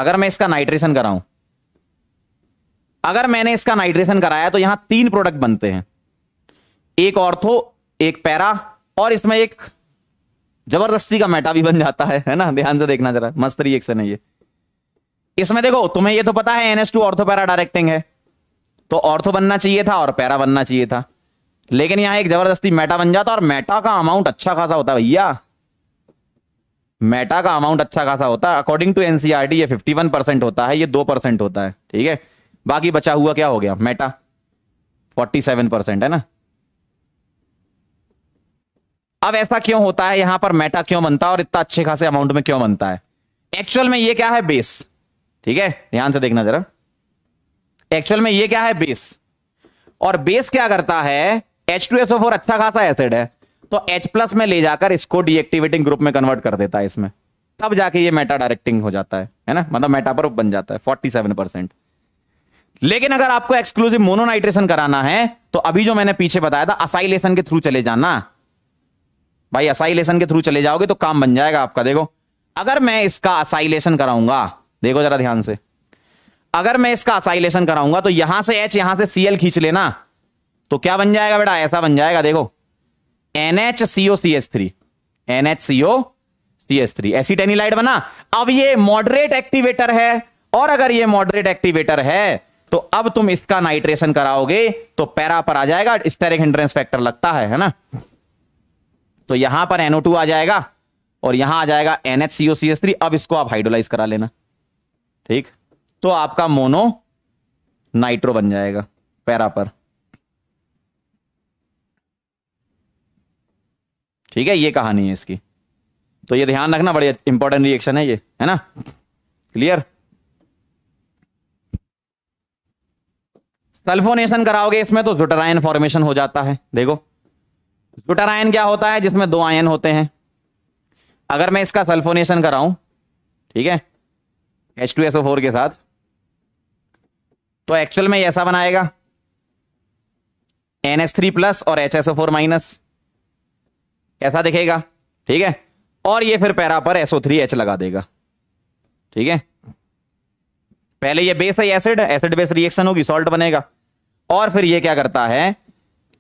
S1: अगर मैं इसका नाइट्रेशन कराऊं अगर मैंने इसका नाइट्रेशन कराया तो यहां तीन प्रोडक्ट बनते हैं एक ऑर्थो एक पैरा और इसमें एक जबरदस्ती का मैटा भी बन जाता है है ना ध्यान से देखना जरा मस्त रिएक्शन है ये इसमें देखो तुम्हें ये तो पता है NS two ortho para directing है तो ऑर्थो बनना चाहिए था और पैरा बनना चाहिए था लेकिन यहां एक जबरदस्ती मेटा बन जाता और मेटा का अमाउंट अच्छा खासा होता भैया मेटा का अमाउंट अच्छा खासा होता है अकॉर्डिंग टू एनसीआरटी ये 51 परसेंट होता है ये दो परसेंट होता है ठीक है बाकी बचा हुआ क्या हो गया मेटा 47 परसेंट है ना अब ऐसा क्यों होता है यहां पर मेटा क्यों बनता है और इतना अच्छे खासे अमाउंट में क्यों बनता है एक्चुअल में ये क्या है बेस ठीक है ध्यान से देखना जरा एक्चुअल में ये क्या है बेस और बेस क्या करता है एच टू एस फोर अच्छा खासा एसिड है तो H प्लस में ले जाकर इसको डीएक्टिवेटिंग ग्रुप में कन्वर्ट कर देता है इसमें तब जाके ये मेटा डायरेक्टिंग हो जाता है है ना मतलब मेटा पर बन जाता है 47 परसेंट लेकिन अगर आपको एक्सक्लूसिव मोनोनाइट्रेशन कराना है तो अभी जो मैंने पीछे बताया था असाइलेशन के थ्रू चले जाना भाई असाइलेशन के थ्रू चले जाओगे तो काम बन जाएगा आपका देखो अगर मैं इसका असाइलेशन कराऊंगा देखो जरा ध्यान से अगर मैं इसका असाइलेशन कराऊंगा तो यहां से एच यहां से सीएल खींच लेना तो क्या बन जाएगा बेटा ऐसा बन जाएगा देखो N H CO C H three NH CO C H three acetanilide बना अब ये मॉडरेट एक्टिवेटर है और अगर ये मॉडरेट एक्टिवेटर है तो अब तुम इसका नाइट्रेशन कराओगे तो पैरा पर आ जाएगा स्टेरिक हिंड्रेंस फैक्टर लगता है है ना तो यहां पर NO2 आ जाएगा और यहां आ जाएगा NHCOCH3 अब इसको आप हाइड्रोलाइज करा लेना ठीक तो आपका मोनो नाइट्रो बन जाएगा पैरा पर ठीक है ये कहानी है इसकी तो ये ध्यान रखना बड़ी इंपॉर्टेंट रिएक्शन है ये है ना क्लियर सल्फोनेशन कराओगे इसमें तो जुटराइन फॉर्मेशन हो जाता है देखो जुटर आयन क्या होता है जिसमें दो आयन होते हैं अगर मैं इसका सल्फोनेशन कराऊं ठीक है एच टू एसओ फोर के साथ तो एक्चुअल में ऐसा बनाएगा एन एस थ्री प्लस और H S O four minus ऐसा दिखेगा ठीक है और ये फिर पैरा पर एसओ थ्री एच लगा देगा ठीक है पहले ये बेस है एसिड एसिड बेस रिएक्शन होगी सॉल्ट बनेगा और फिर ये क्या करता है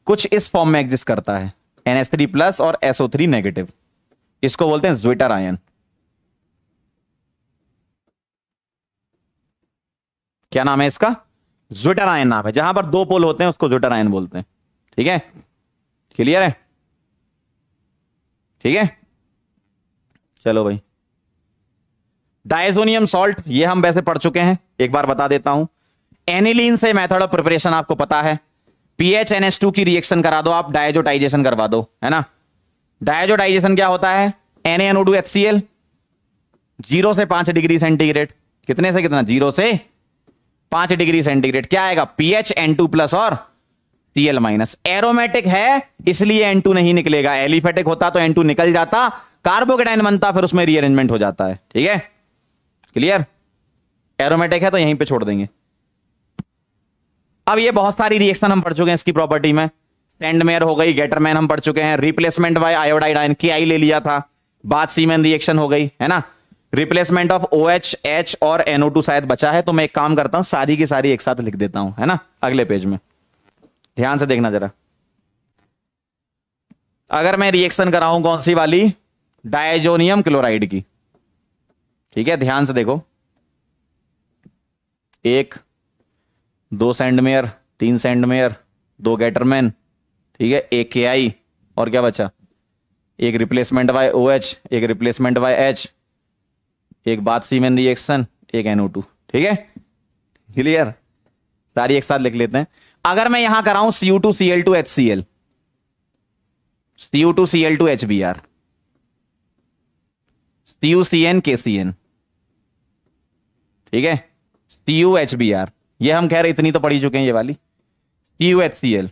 S1: कुछ इस फॉर्म में एग्जिस्ट करता है थ्री प्लस और एसओ थ्री नेगेटिव इसको बोलते हैं ज्विटर आयन क्या नाम है इसका ज्विटर आयन नाम है जहां पर दो पोल होते हैं उसको ज्विटर आयन बोलते हैं ठीक है क्लियर है ठीक है चलो भाई डायजोनियम सॉल्ट ये हम वैसे पढ़ चुके हैं एक बार बता देता हूं एनिलीन से मेथड ऑफ प्रिपरेशन आपको पता है टू की रिएक्शन करा दो आप डायजोटाइजेशन करवा दो है ना डायजोटाइजेशन क्या होता है सी एल जीरो से पांच डिग्री सेंटीग्रेड कितने से कितना जीरो से पांच डिग्री सेंटीग्रेड क्या आएगा पीएच एन टू प्लस और सीएल माइनस एरोमेटिक है इसलिए एन टू नहीं निकलेगा एलिफेटिक होता तो एन टू निकल जाता कार्बोकेटाइन बनता फिर उसमें रीअरेंजमेंट हो जाता है ठीक है क्लियर एरोमेटिक है तो यहीं पे छोड़ देंगे अब ये बहुत सारी रिएक्शन हम पढ़ चुके हैं इसकी प्रॉपर्टी में सेंडमेयर हो गई गेटरमैन हम पढ़ चुके हैं रिप्लेसमेंट बाय आयोडाइड आयन के आई ले लिया था बाद सीमेन रिएक्शन हो गई है ना replacement of O H H और एनओ टू शायद बचा है तो मैं एक काम करता हूं सारी की सारी एक साथ लिख देता हूं है ना अगले पेज में ध्यान से देखना जरा अगर मैं रिएक्शन कराऊं कौन सी वाली डायजोनियम क्लोराइड की ठीक है ध्यान से देखो एक दो सैंडमेयर तीन सैंडमेयर दो गेटरमैन ठीक है एक के आई और क्या बचा एक रिप्लेसमेंट बाय ओ एच एक रिप्लेसमेंट बाय एच एक बात सीमेन रिएक्शन एक एनओ टू ठीक है क्लियर सारी एक साथ लिख लेते हैं अगर मैं यहां कराऊं CU two C L two H C L CU two C L two H B R CU C N के सी एन ठीक है सीयू एच बी आर ये हम खैर इतनी तो पढ़ी चुके हैं ये वाली T U H C L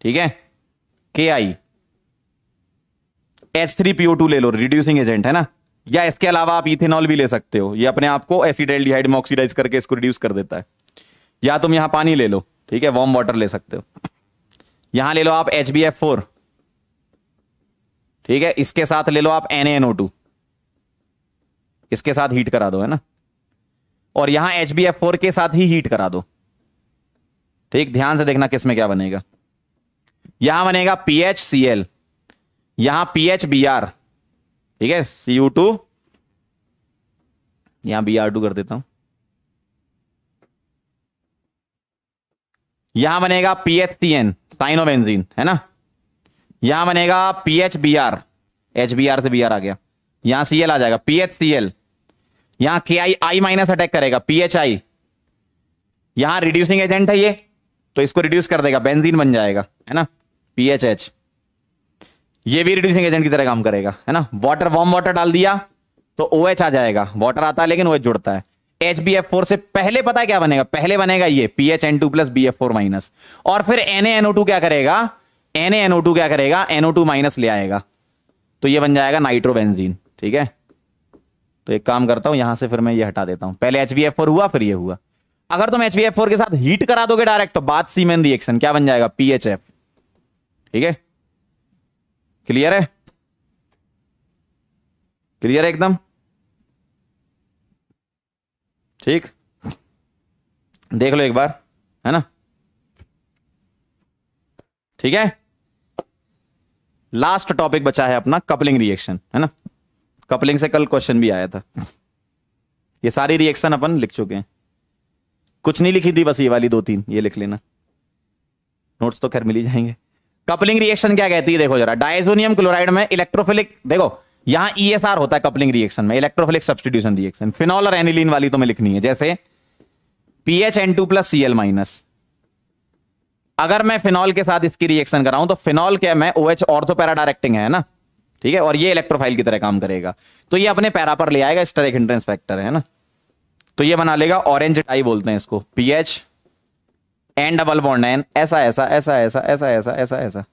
S1: ठीक है K I H three PO two ले लो रिड्यूसिंग एजेंट है ना या इसके अलावा आप इथेनॉल भी ले सकते हो ये अपने आप को एसिडेल्डिहाइड में ऑक्सीडाइज करके इसको रिड्यूस कर देता है या तुम यहां पानी ले लो ठीक है वार्म वाटर ले सकते हो यहां ले लो आप एच बी एफ फोर ठीक है इसके साथ ले लो आप एन एनओ टू इसके साथ हीट करा दो है ना और यहां एच बी एफ फोर के साथ ही हीट करा दो ठीक ध्यान से देखना किसमें क्या बनेगा यहां बनेगा पीएच सी एल यहां पीएच बी आर ठीक है सी यू टू यहां बी आर टू कर देता हूं यहां बनेगा पीएच सी एन साइनोबेंजीन है ना यहां बनेगा PH B R H B R से बी आर आ गया यहां सी एल आ जाएगा पीएच सी एल यहां K I I minus attack करेगा पीएच आई यहां रिड्यूसिंग एजेंट है ये तो इसको रिड्यूस कर देगा बेंजीन बन जाएगा है ना पीएच एच ये भी रिड्यूसिंग एजेंट की तरह काम करेगा है ना वाटर वार्म वाटर डाल दिया तो ओ OH आ जाएगा वाटर आता है लेकिन ओ OH जुड़ता है एच बी एफ फोर से पहले पता है क्या बनेगा पहले बनेगा ये P H N two plus B F four minus और फिर एन टू क्या करेगा एन टू क्या करेगा एनओ टू माइनस ले आएगा तो ये बन जाएगा नाइट्रोबेंजीन ठीक है तो एक काम करता हूं यहां से फिर मैं ये हटा देता हूं पहले एच बी एफ फोर हुआ फिर ये हुआ अगर तुम एच बी एफ फोर के साथ हीट करा दोगे डायरेक्ट तो बाद सीमेन रिएक्शन क्या बन जाएगा पी एच एफ ठीक है क्लियर है क्लियर है एकदम ठीक देख लो एक बार है ना ठीक है लास्ट टॉपिक बचा है अपना कपलिंग रिएक्शन है ना कपलिंग से कल क्वेश्चन भी आया था ये सारी रिएक्शन अपन लिख चुके हैं कुछ नहीं लिखी थी बस ये वाली दो तीन ये लिख लेना नोट्स तो खैर मिल ही जाएंगे कपलिंग रिएक्शन क्या कहती है देखो जरा डायजोनियम क्लोराइड में इलेक्ट्रोफिलिक देखो यहां ईएसआर e होता है कपलिंग रिएक्शन में इलेक्ट्रोफिलिक सब्सटीट्यूशन रिएक्शन फिनॉल और एनिलीन वाली तो मैं लिखनी है जैसे PH N two plus C L minus अगर मैं फिनॉल के साथ इसकी रिएक्शन कराऊं तो फिनॉल क्या मैं ओएच एच पैरा डायरेक्टिंग है ना ठीक है और ये इलेक्ट्रोफाइल की तरह काम करेगा तो ये अपने पैरा पर ले आएगा इस तरह हिंड्रेंस फैक्टर है ना तो ये बना लेगा ऑरेंज टाई बोलते हैं इसको P H N double bond N ऐसा ऐसा ऐसा ऐसा ऐसा ऐसा ऐसा ऐसा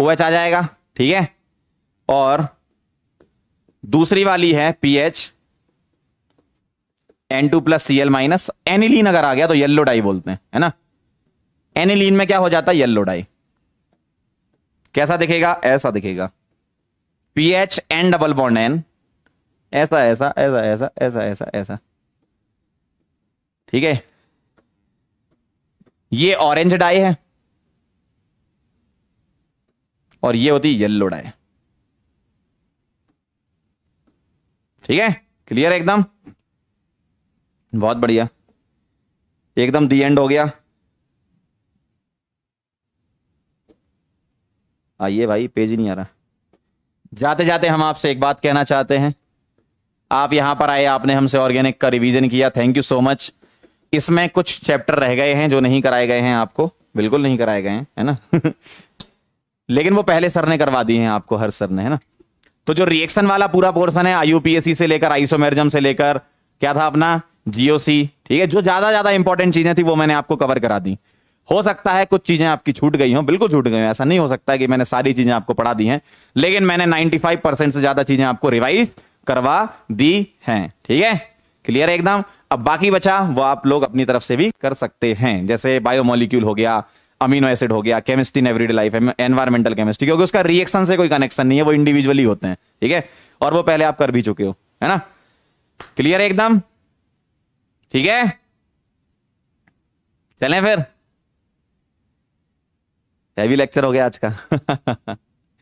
S1: ओ एच आ जाएगा ठीक है और दूसरी वाली है P H N two plus C L minus aniline अगर आ गया तो येल्लो डाई बोलते हैं है ना एनिलीन में क्या हो जाता है येल्लो डाई कैसा दिखेगा ऐसा दिखेगा P H N double bond N ऐसा ऐसा ऐसा ऐसा ऐसा ऐसा ऐसा ठीक है ये ऑरेंज डाई है और ये होती येल्लो डाई ठीक है क्लियर एकदम बहुत बढ़िया एकदम दी एंड हो गया आइए भाई पेज ही नहीं आ रहा जाते जाते हम आपसे एक बात कहना चाहते हैं आप यहां पर आए आपने हमसे ऑर्गेनिक का रिवीजन किया थैंक यू सो मच इसमें कुछ चैप्टर रह गए हैं जो नहीं कराए गए हैं आपको बिल्कुल नहीं कराए गए हैं है ना [laughs] लेकिन वो पहले सर ने करवा दिए हैं आपको हर सर ने है ना तो जो रिएक्शन वाला पूरा पोर्सन है यूपीएससी से लेकर मेरजम से लेकर क्या था अपना जीओसी ठीक है जो ज्यादा ज्यादा इंपॉर्टेंट चीजें थी वो मैंने आपको कवर करा दी हो सकता है कुछ चीजें आपकी छूट गई हों बिल्कुल छूट गई हों ऐसा नहीं हो सकता कि मैंने सारी चीजें आपको पढ़ा दी हैं लेकिन मैंने 95 परसेंट से ज्यादा चीजें आपको रिवाइज करवा दी हैं ठीक है क्लियर है एकदम अब बाकी बचा वो आप लोग अपनी तरफ से भी कर सकते हैं जैसे बायोमोलिक्यूल हो गया अमीनो एसिड हो गया chemistry in everyday life environmental chemistry क्योंकि उसका रिएक्शन से कोई कनेक्शन नहीं है वो इंडिविजुअली होते हैं ठीक है और वो पहले आप कर भी चुके हो है ना क्लियर है एकदम ठीक है चलें फिर हैवी लेक्चर हो गया आज का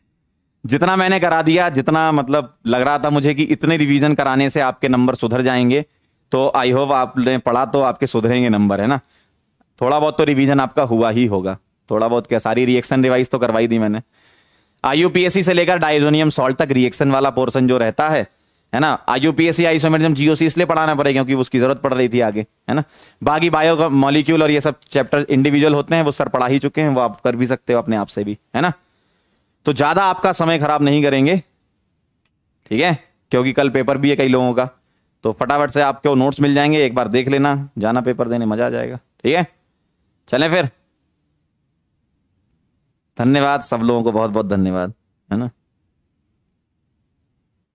S1: [laughs] जितना मैंने करा दिया जितना मतलब लग रहा था मुझे कि इतने रिवीजन कराने से आपके नंबर सुधर जाएंगे तो आई होप आपने पढ़ा तो आपके सुधरेंगे नंबर है ना थोड़ा बहुत तो रिवीजन आपका हुआ ही होगा थोड़ा बहुत क्या सारी रिएक्शन रिवाइज तो करवाई दी मैंने आई से लेकर डायजोनियम सॉल्ट तक रिएक्शन वाला पोर्सन जो रहता है है ना आईयूपीएससी आइसोमेरिज्म जीओसी इसलिए पढ़ाना पड़ेगा क्योंकि उसकी जरूरत पड़ रही थी आगे है ना बाकी बायो मॉलिक्यूल और ये सब चैप्टर इंडिविजुअल होते हैं वो सर पढ़ा ही चुके हैं वो आप कर भी सकते हो अपने आप से भी है ना तो ज्यादा आपका समय खराब नहीं करेंगे ठीक है क्योंकि कल पेपर भी है कई लोगों का तो फटाफट से आपको नोट्स मिल जाएंगे एक बार देख लेना जाना पेपर देने मजा आ जाएगा ठीक है चले फिर धन्यवाद सब लोगों को बहुत बहुत धन्यवाद है ना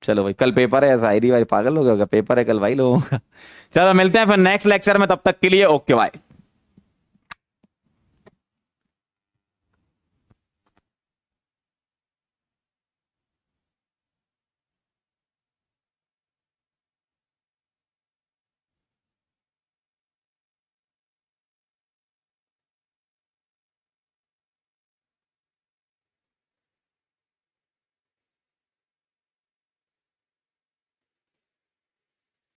S1: चलो भाई कल पेपर है शायरी भाई पागल हो गया पेपर है कल भाई लोगों का चलो मिलते हैं फिर नेक्स्ट लेक्चर में तब तक के लिए ओके भाई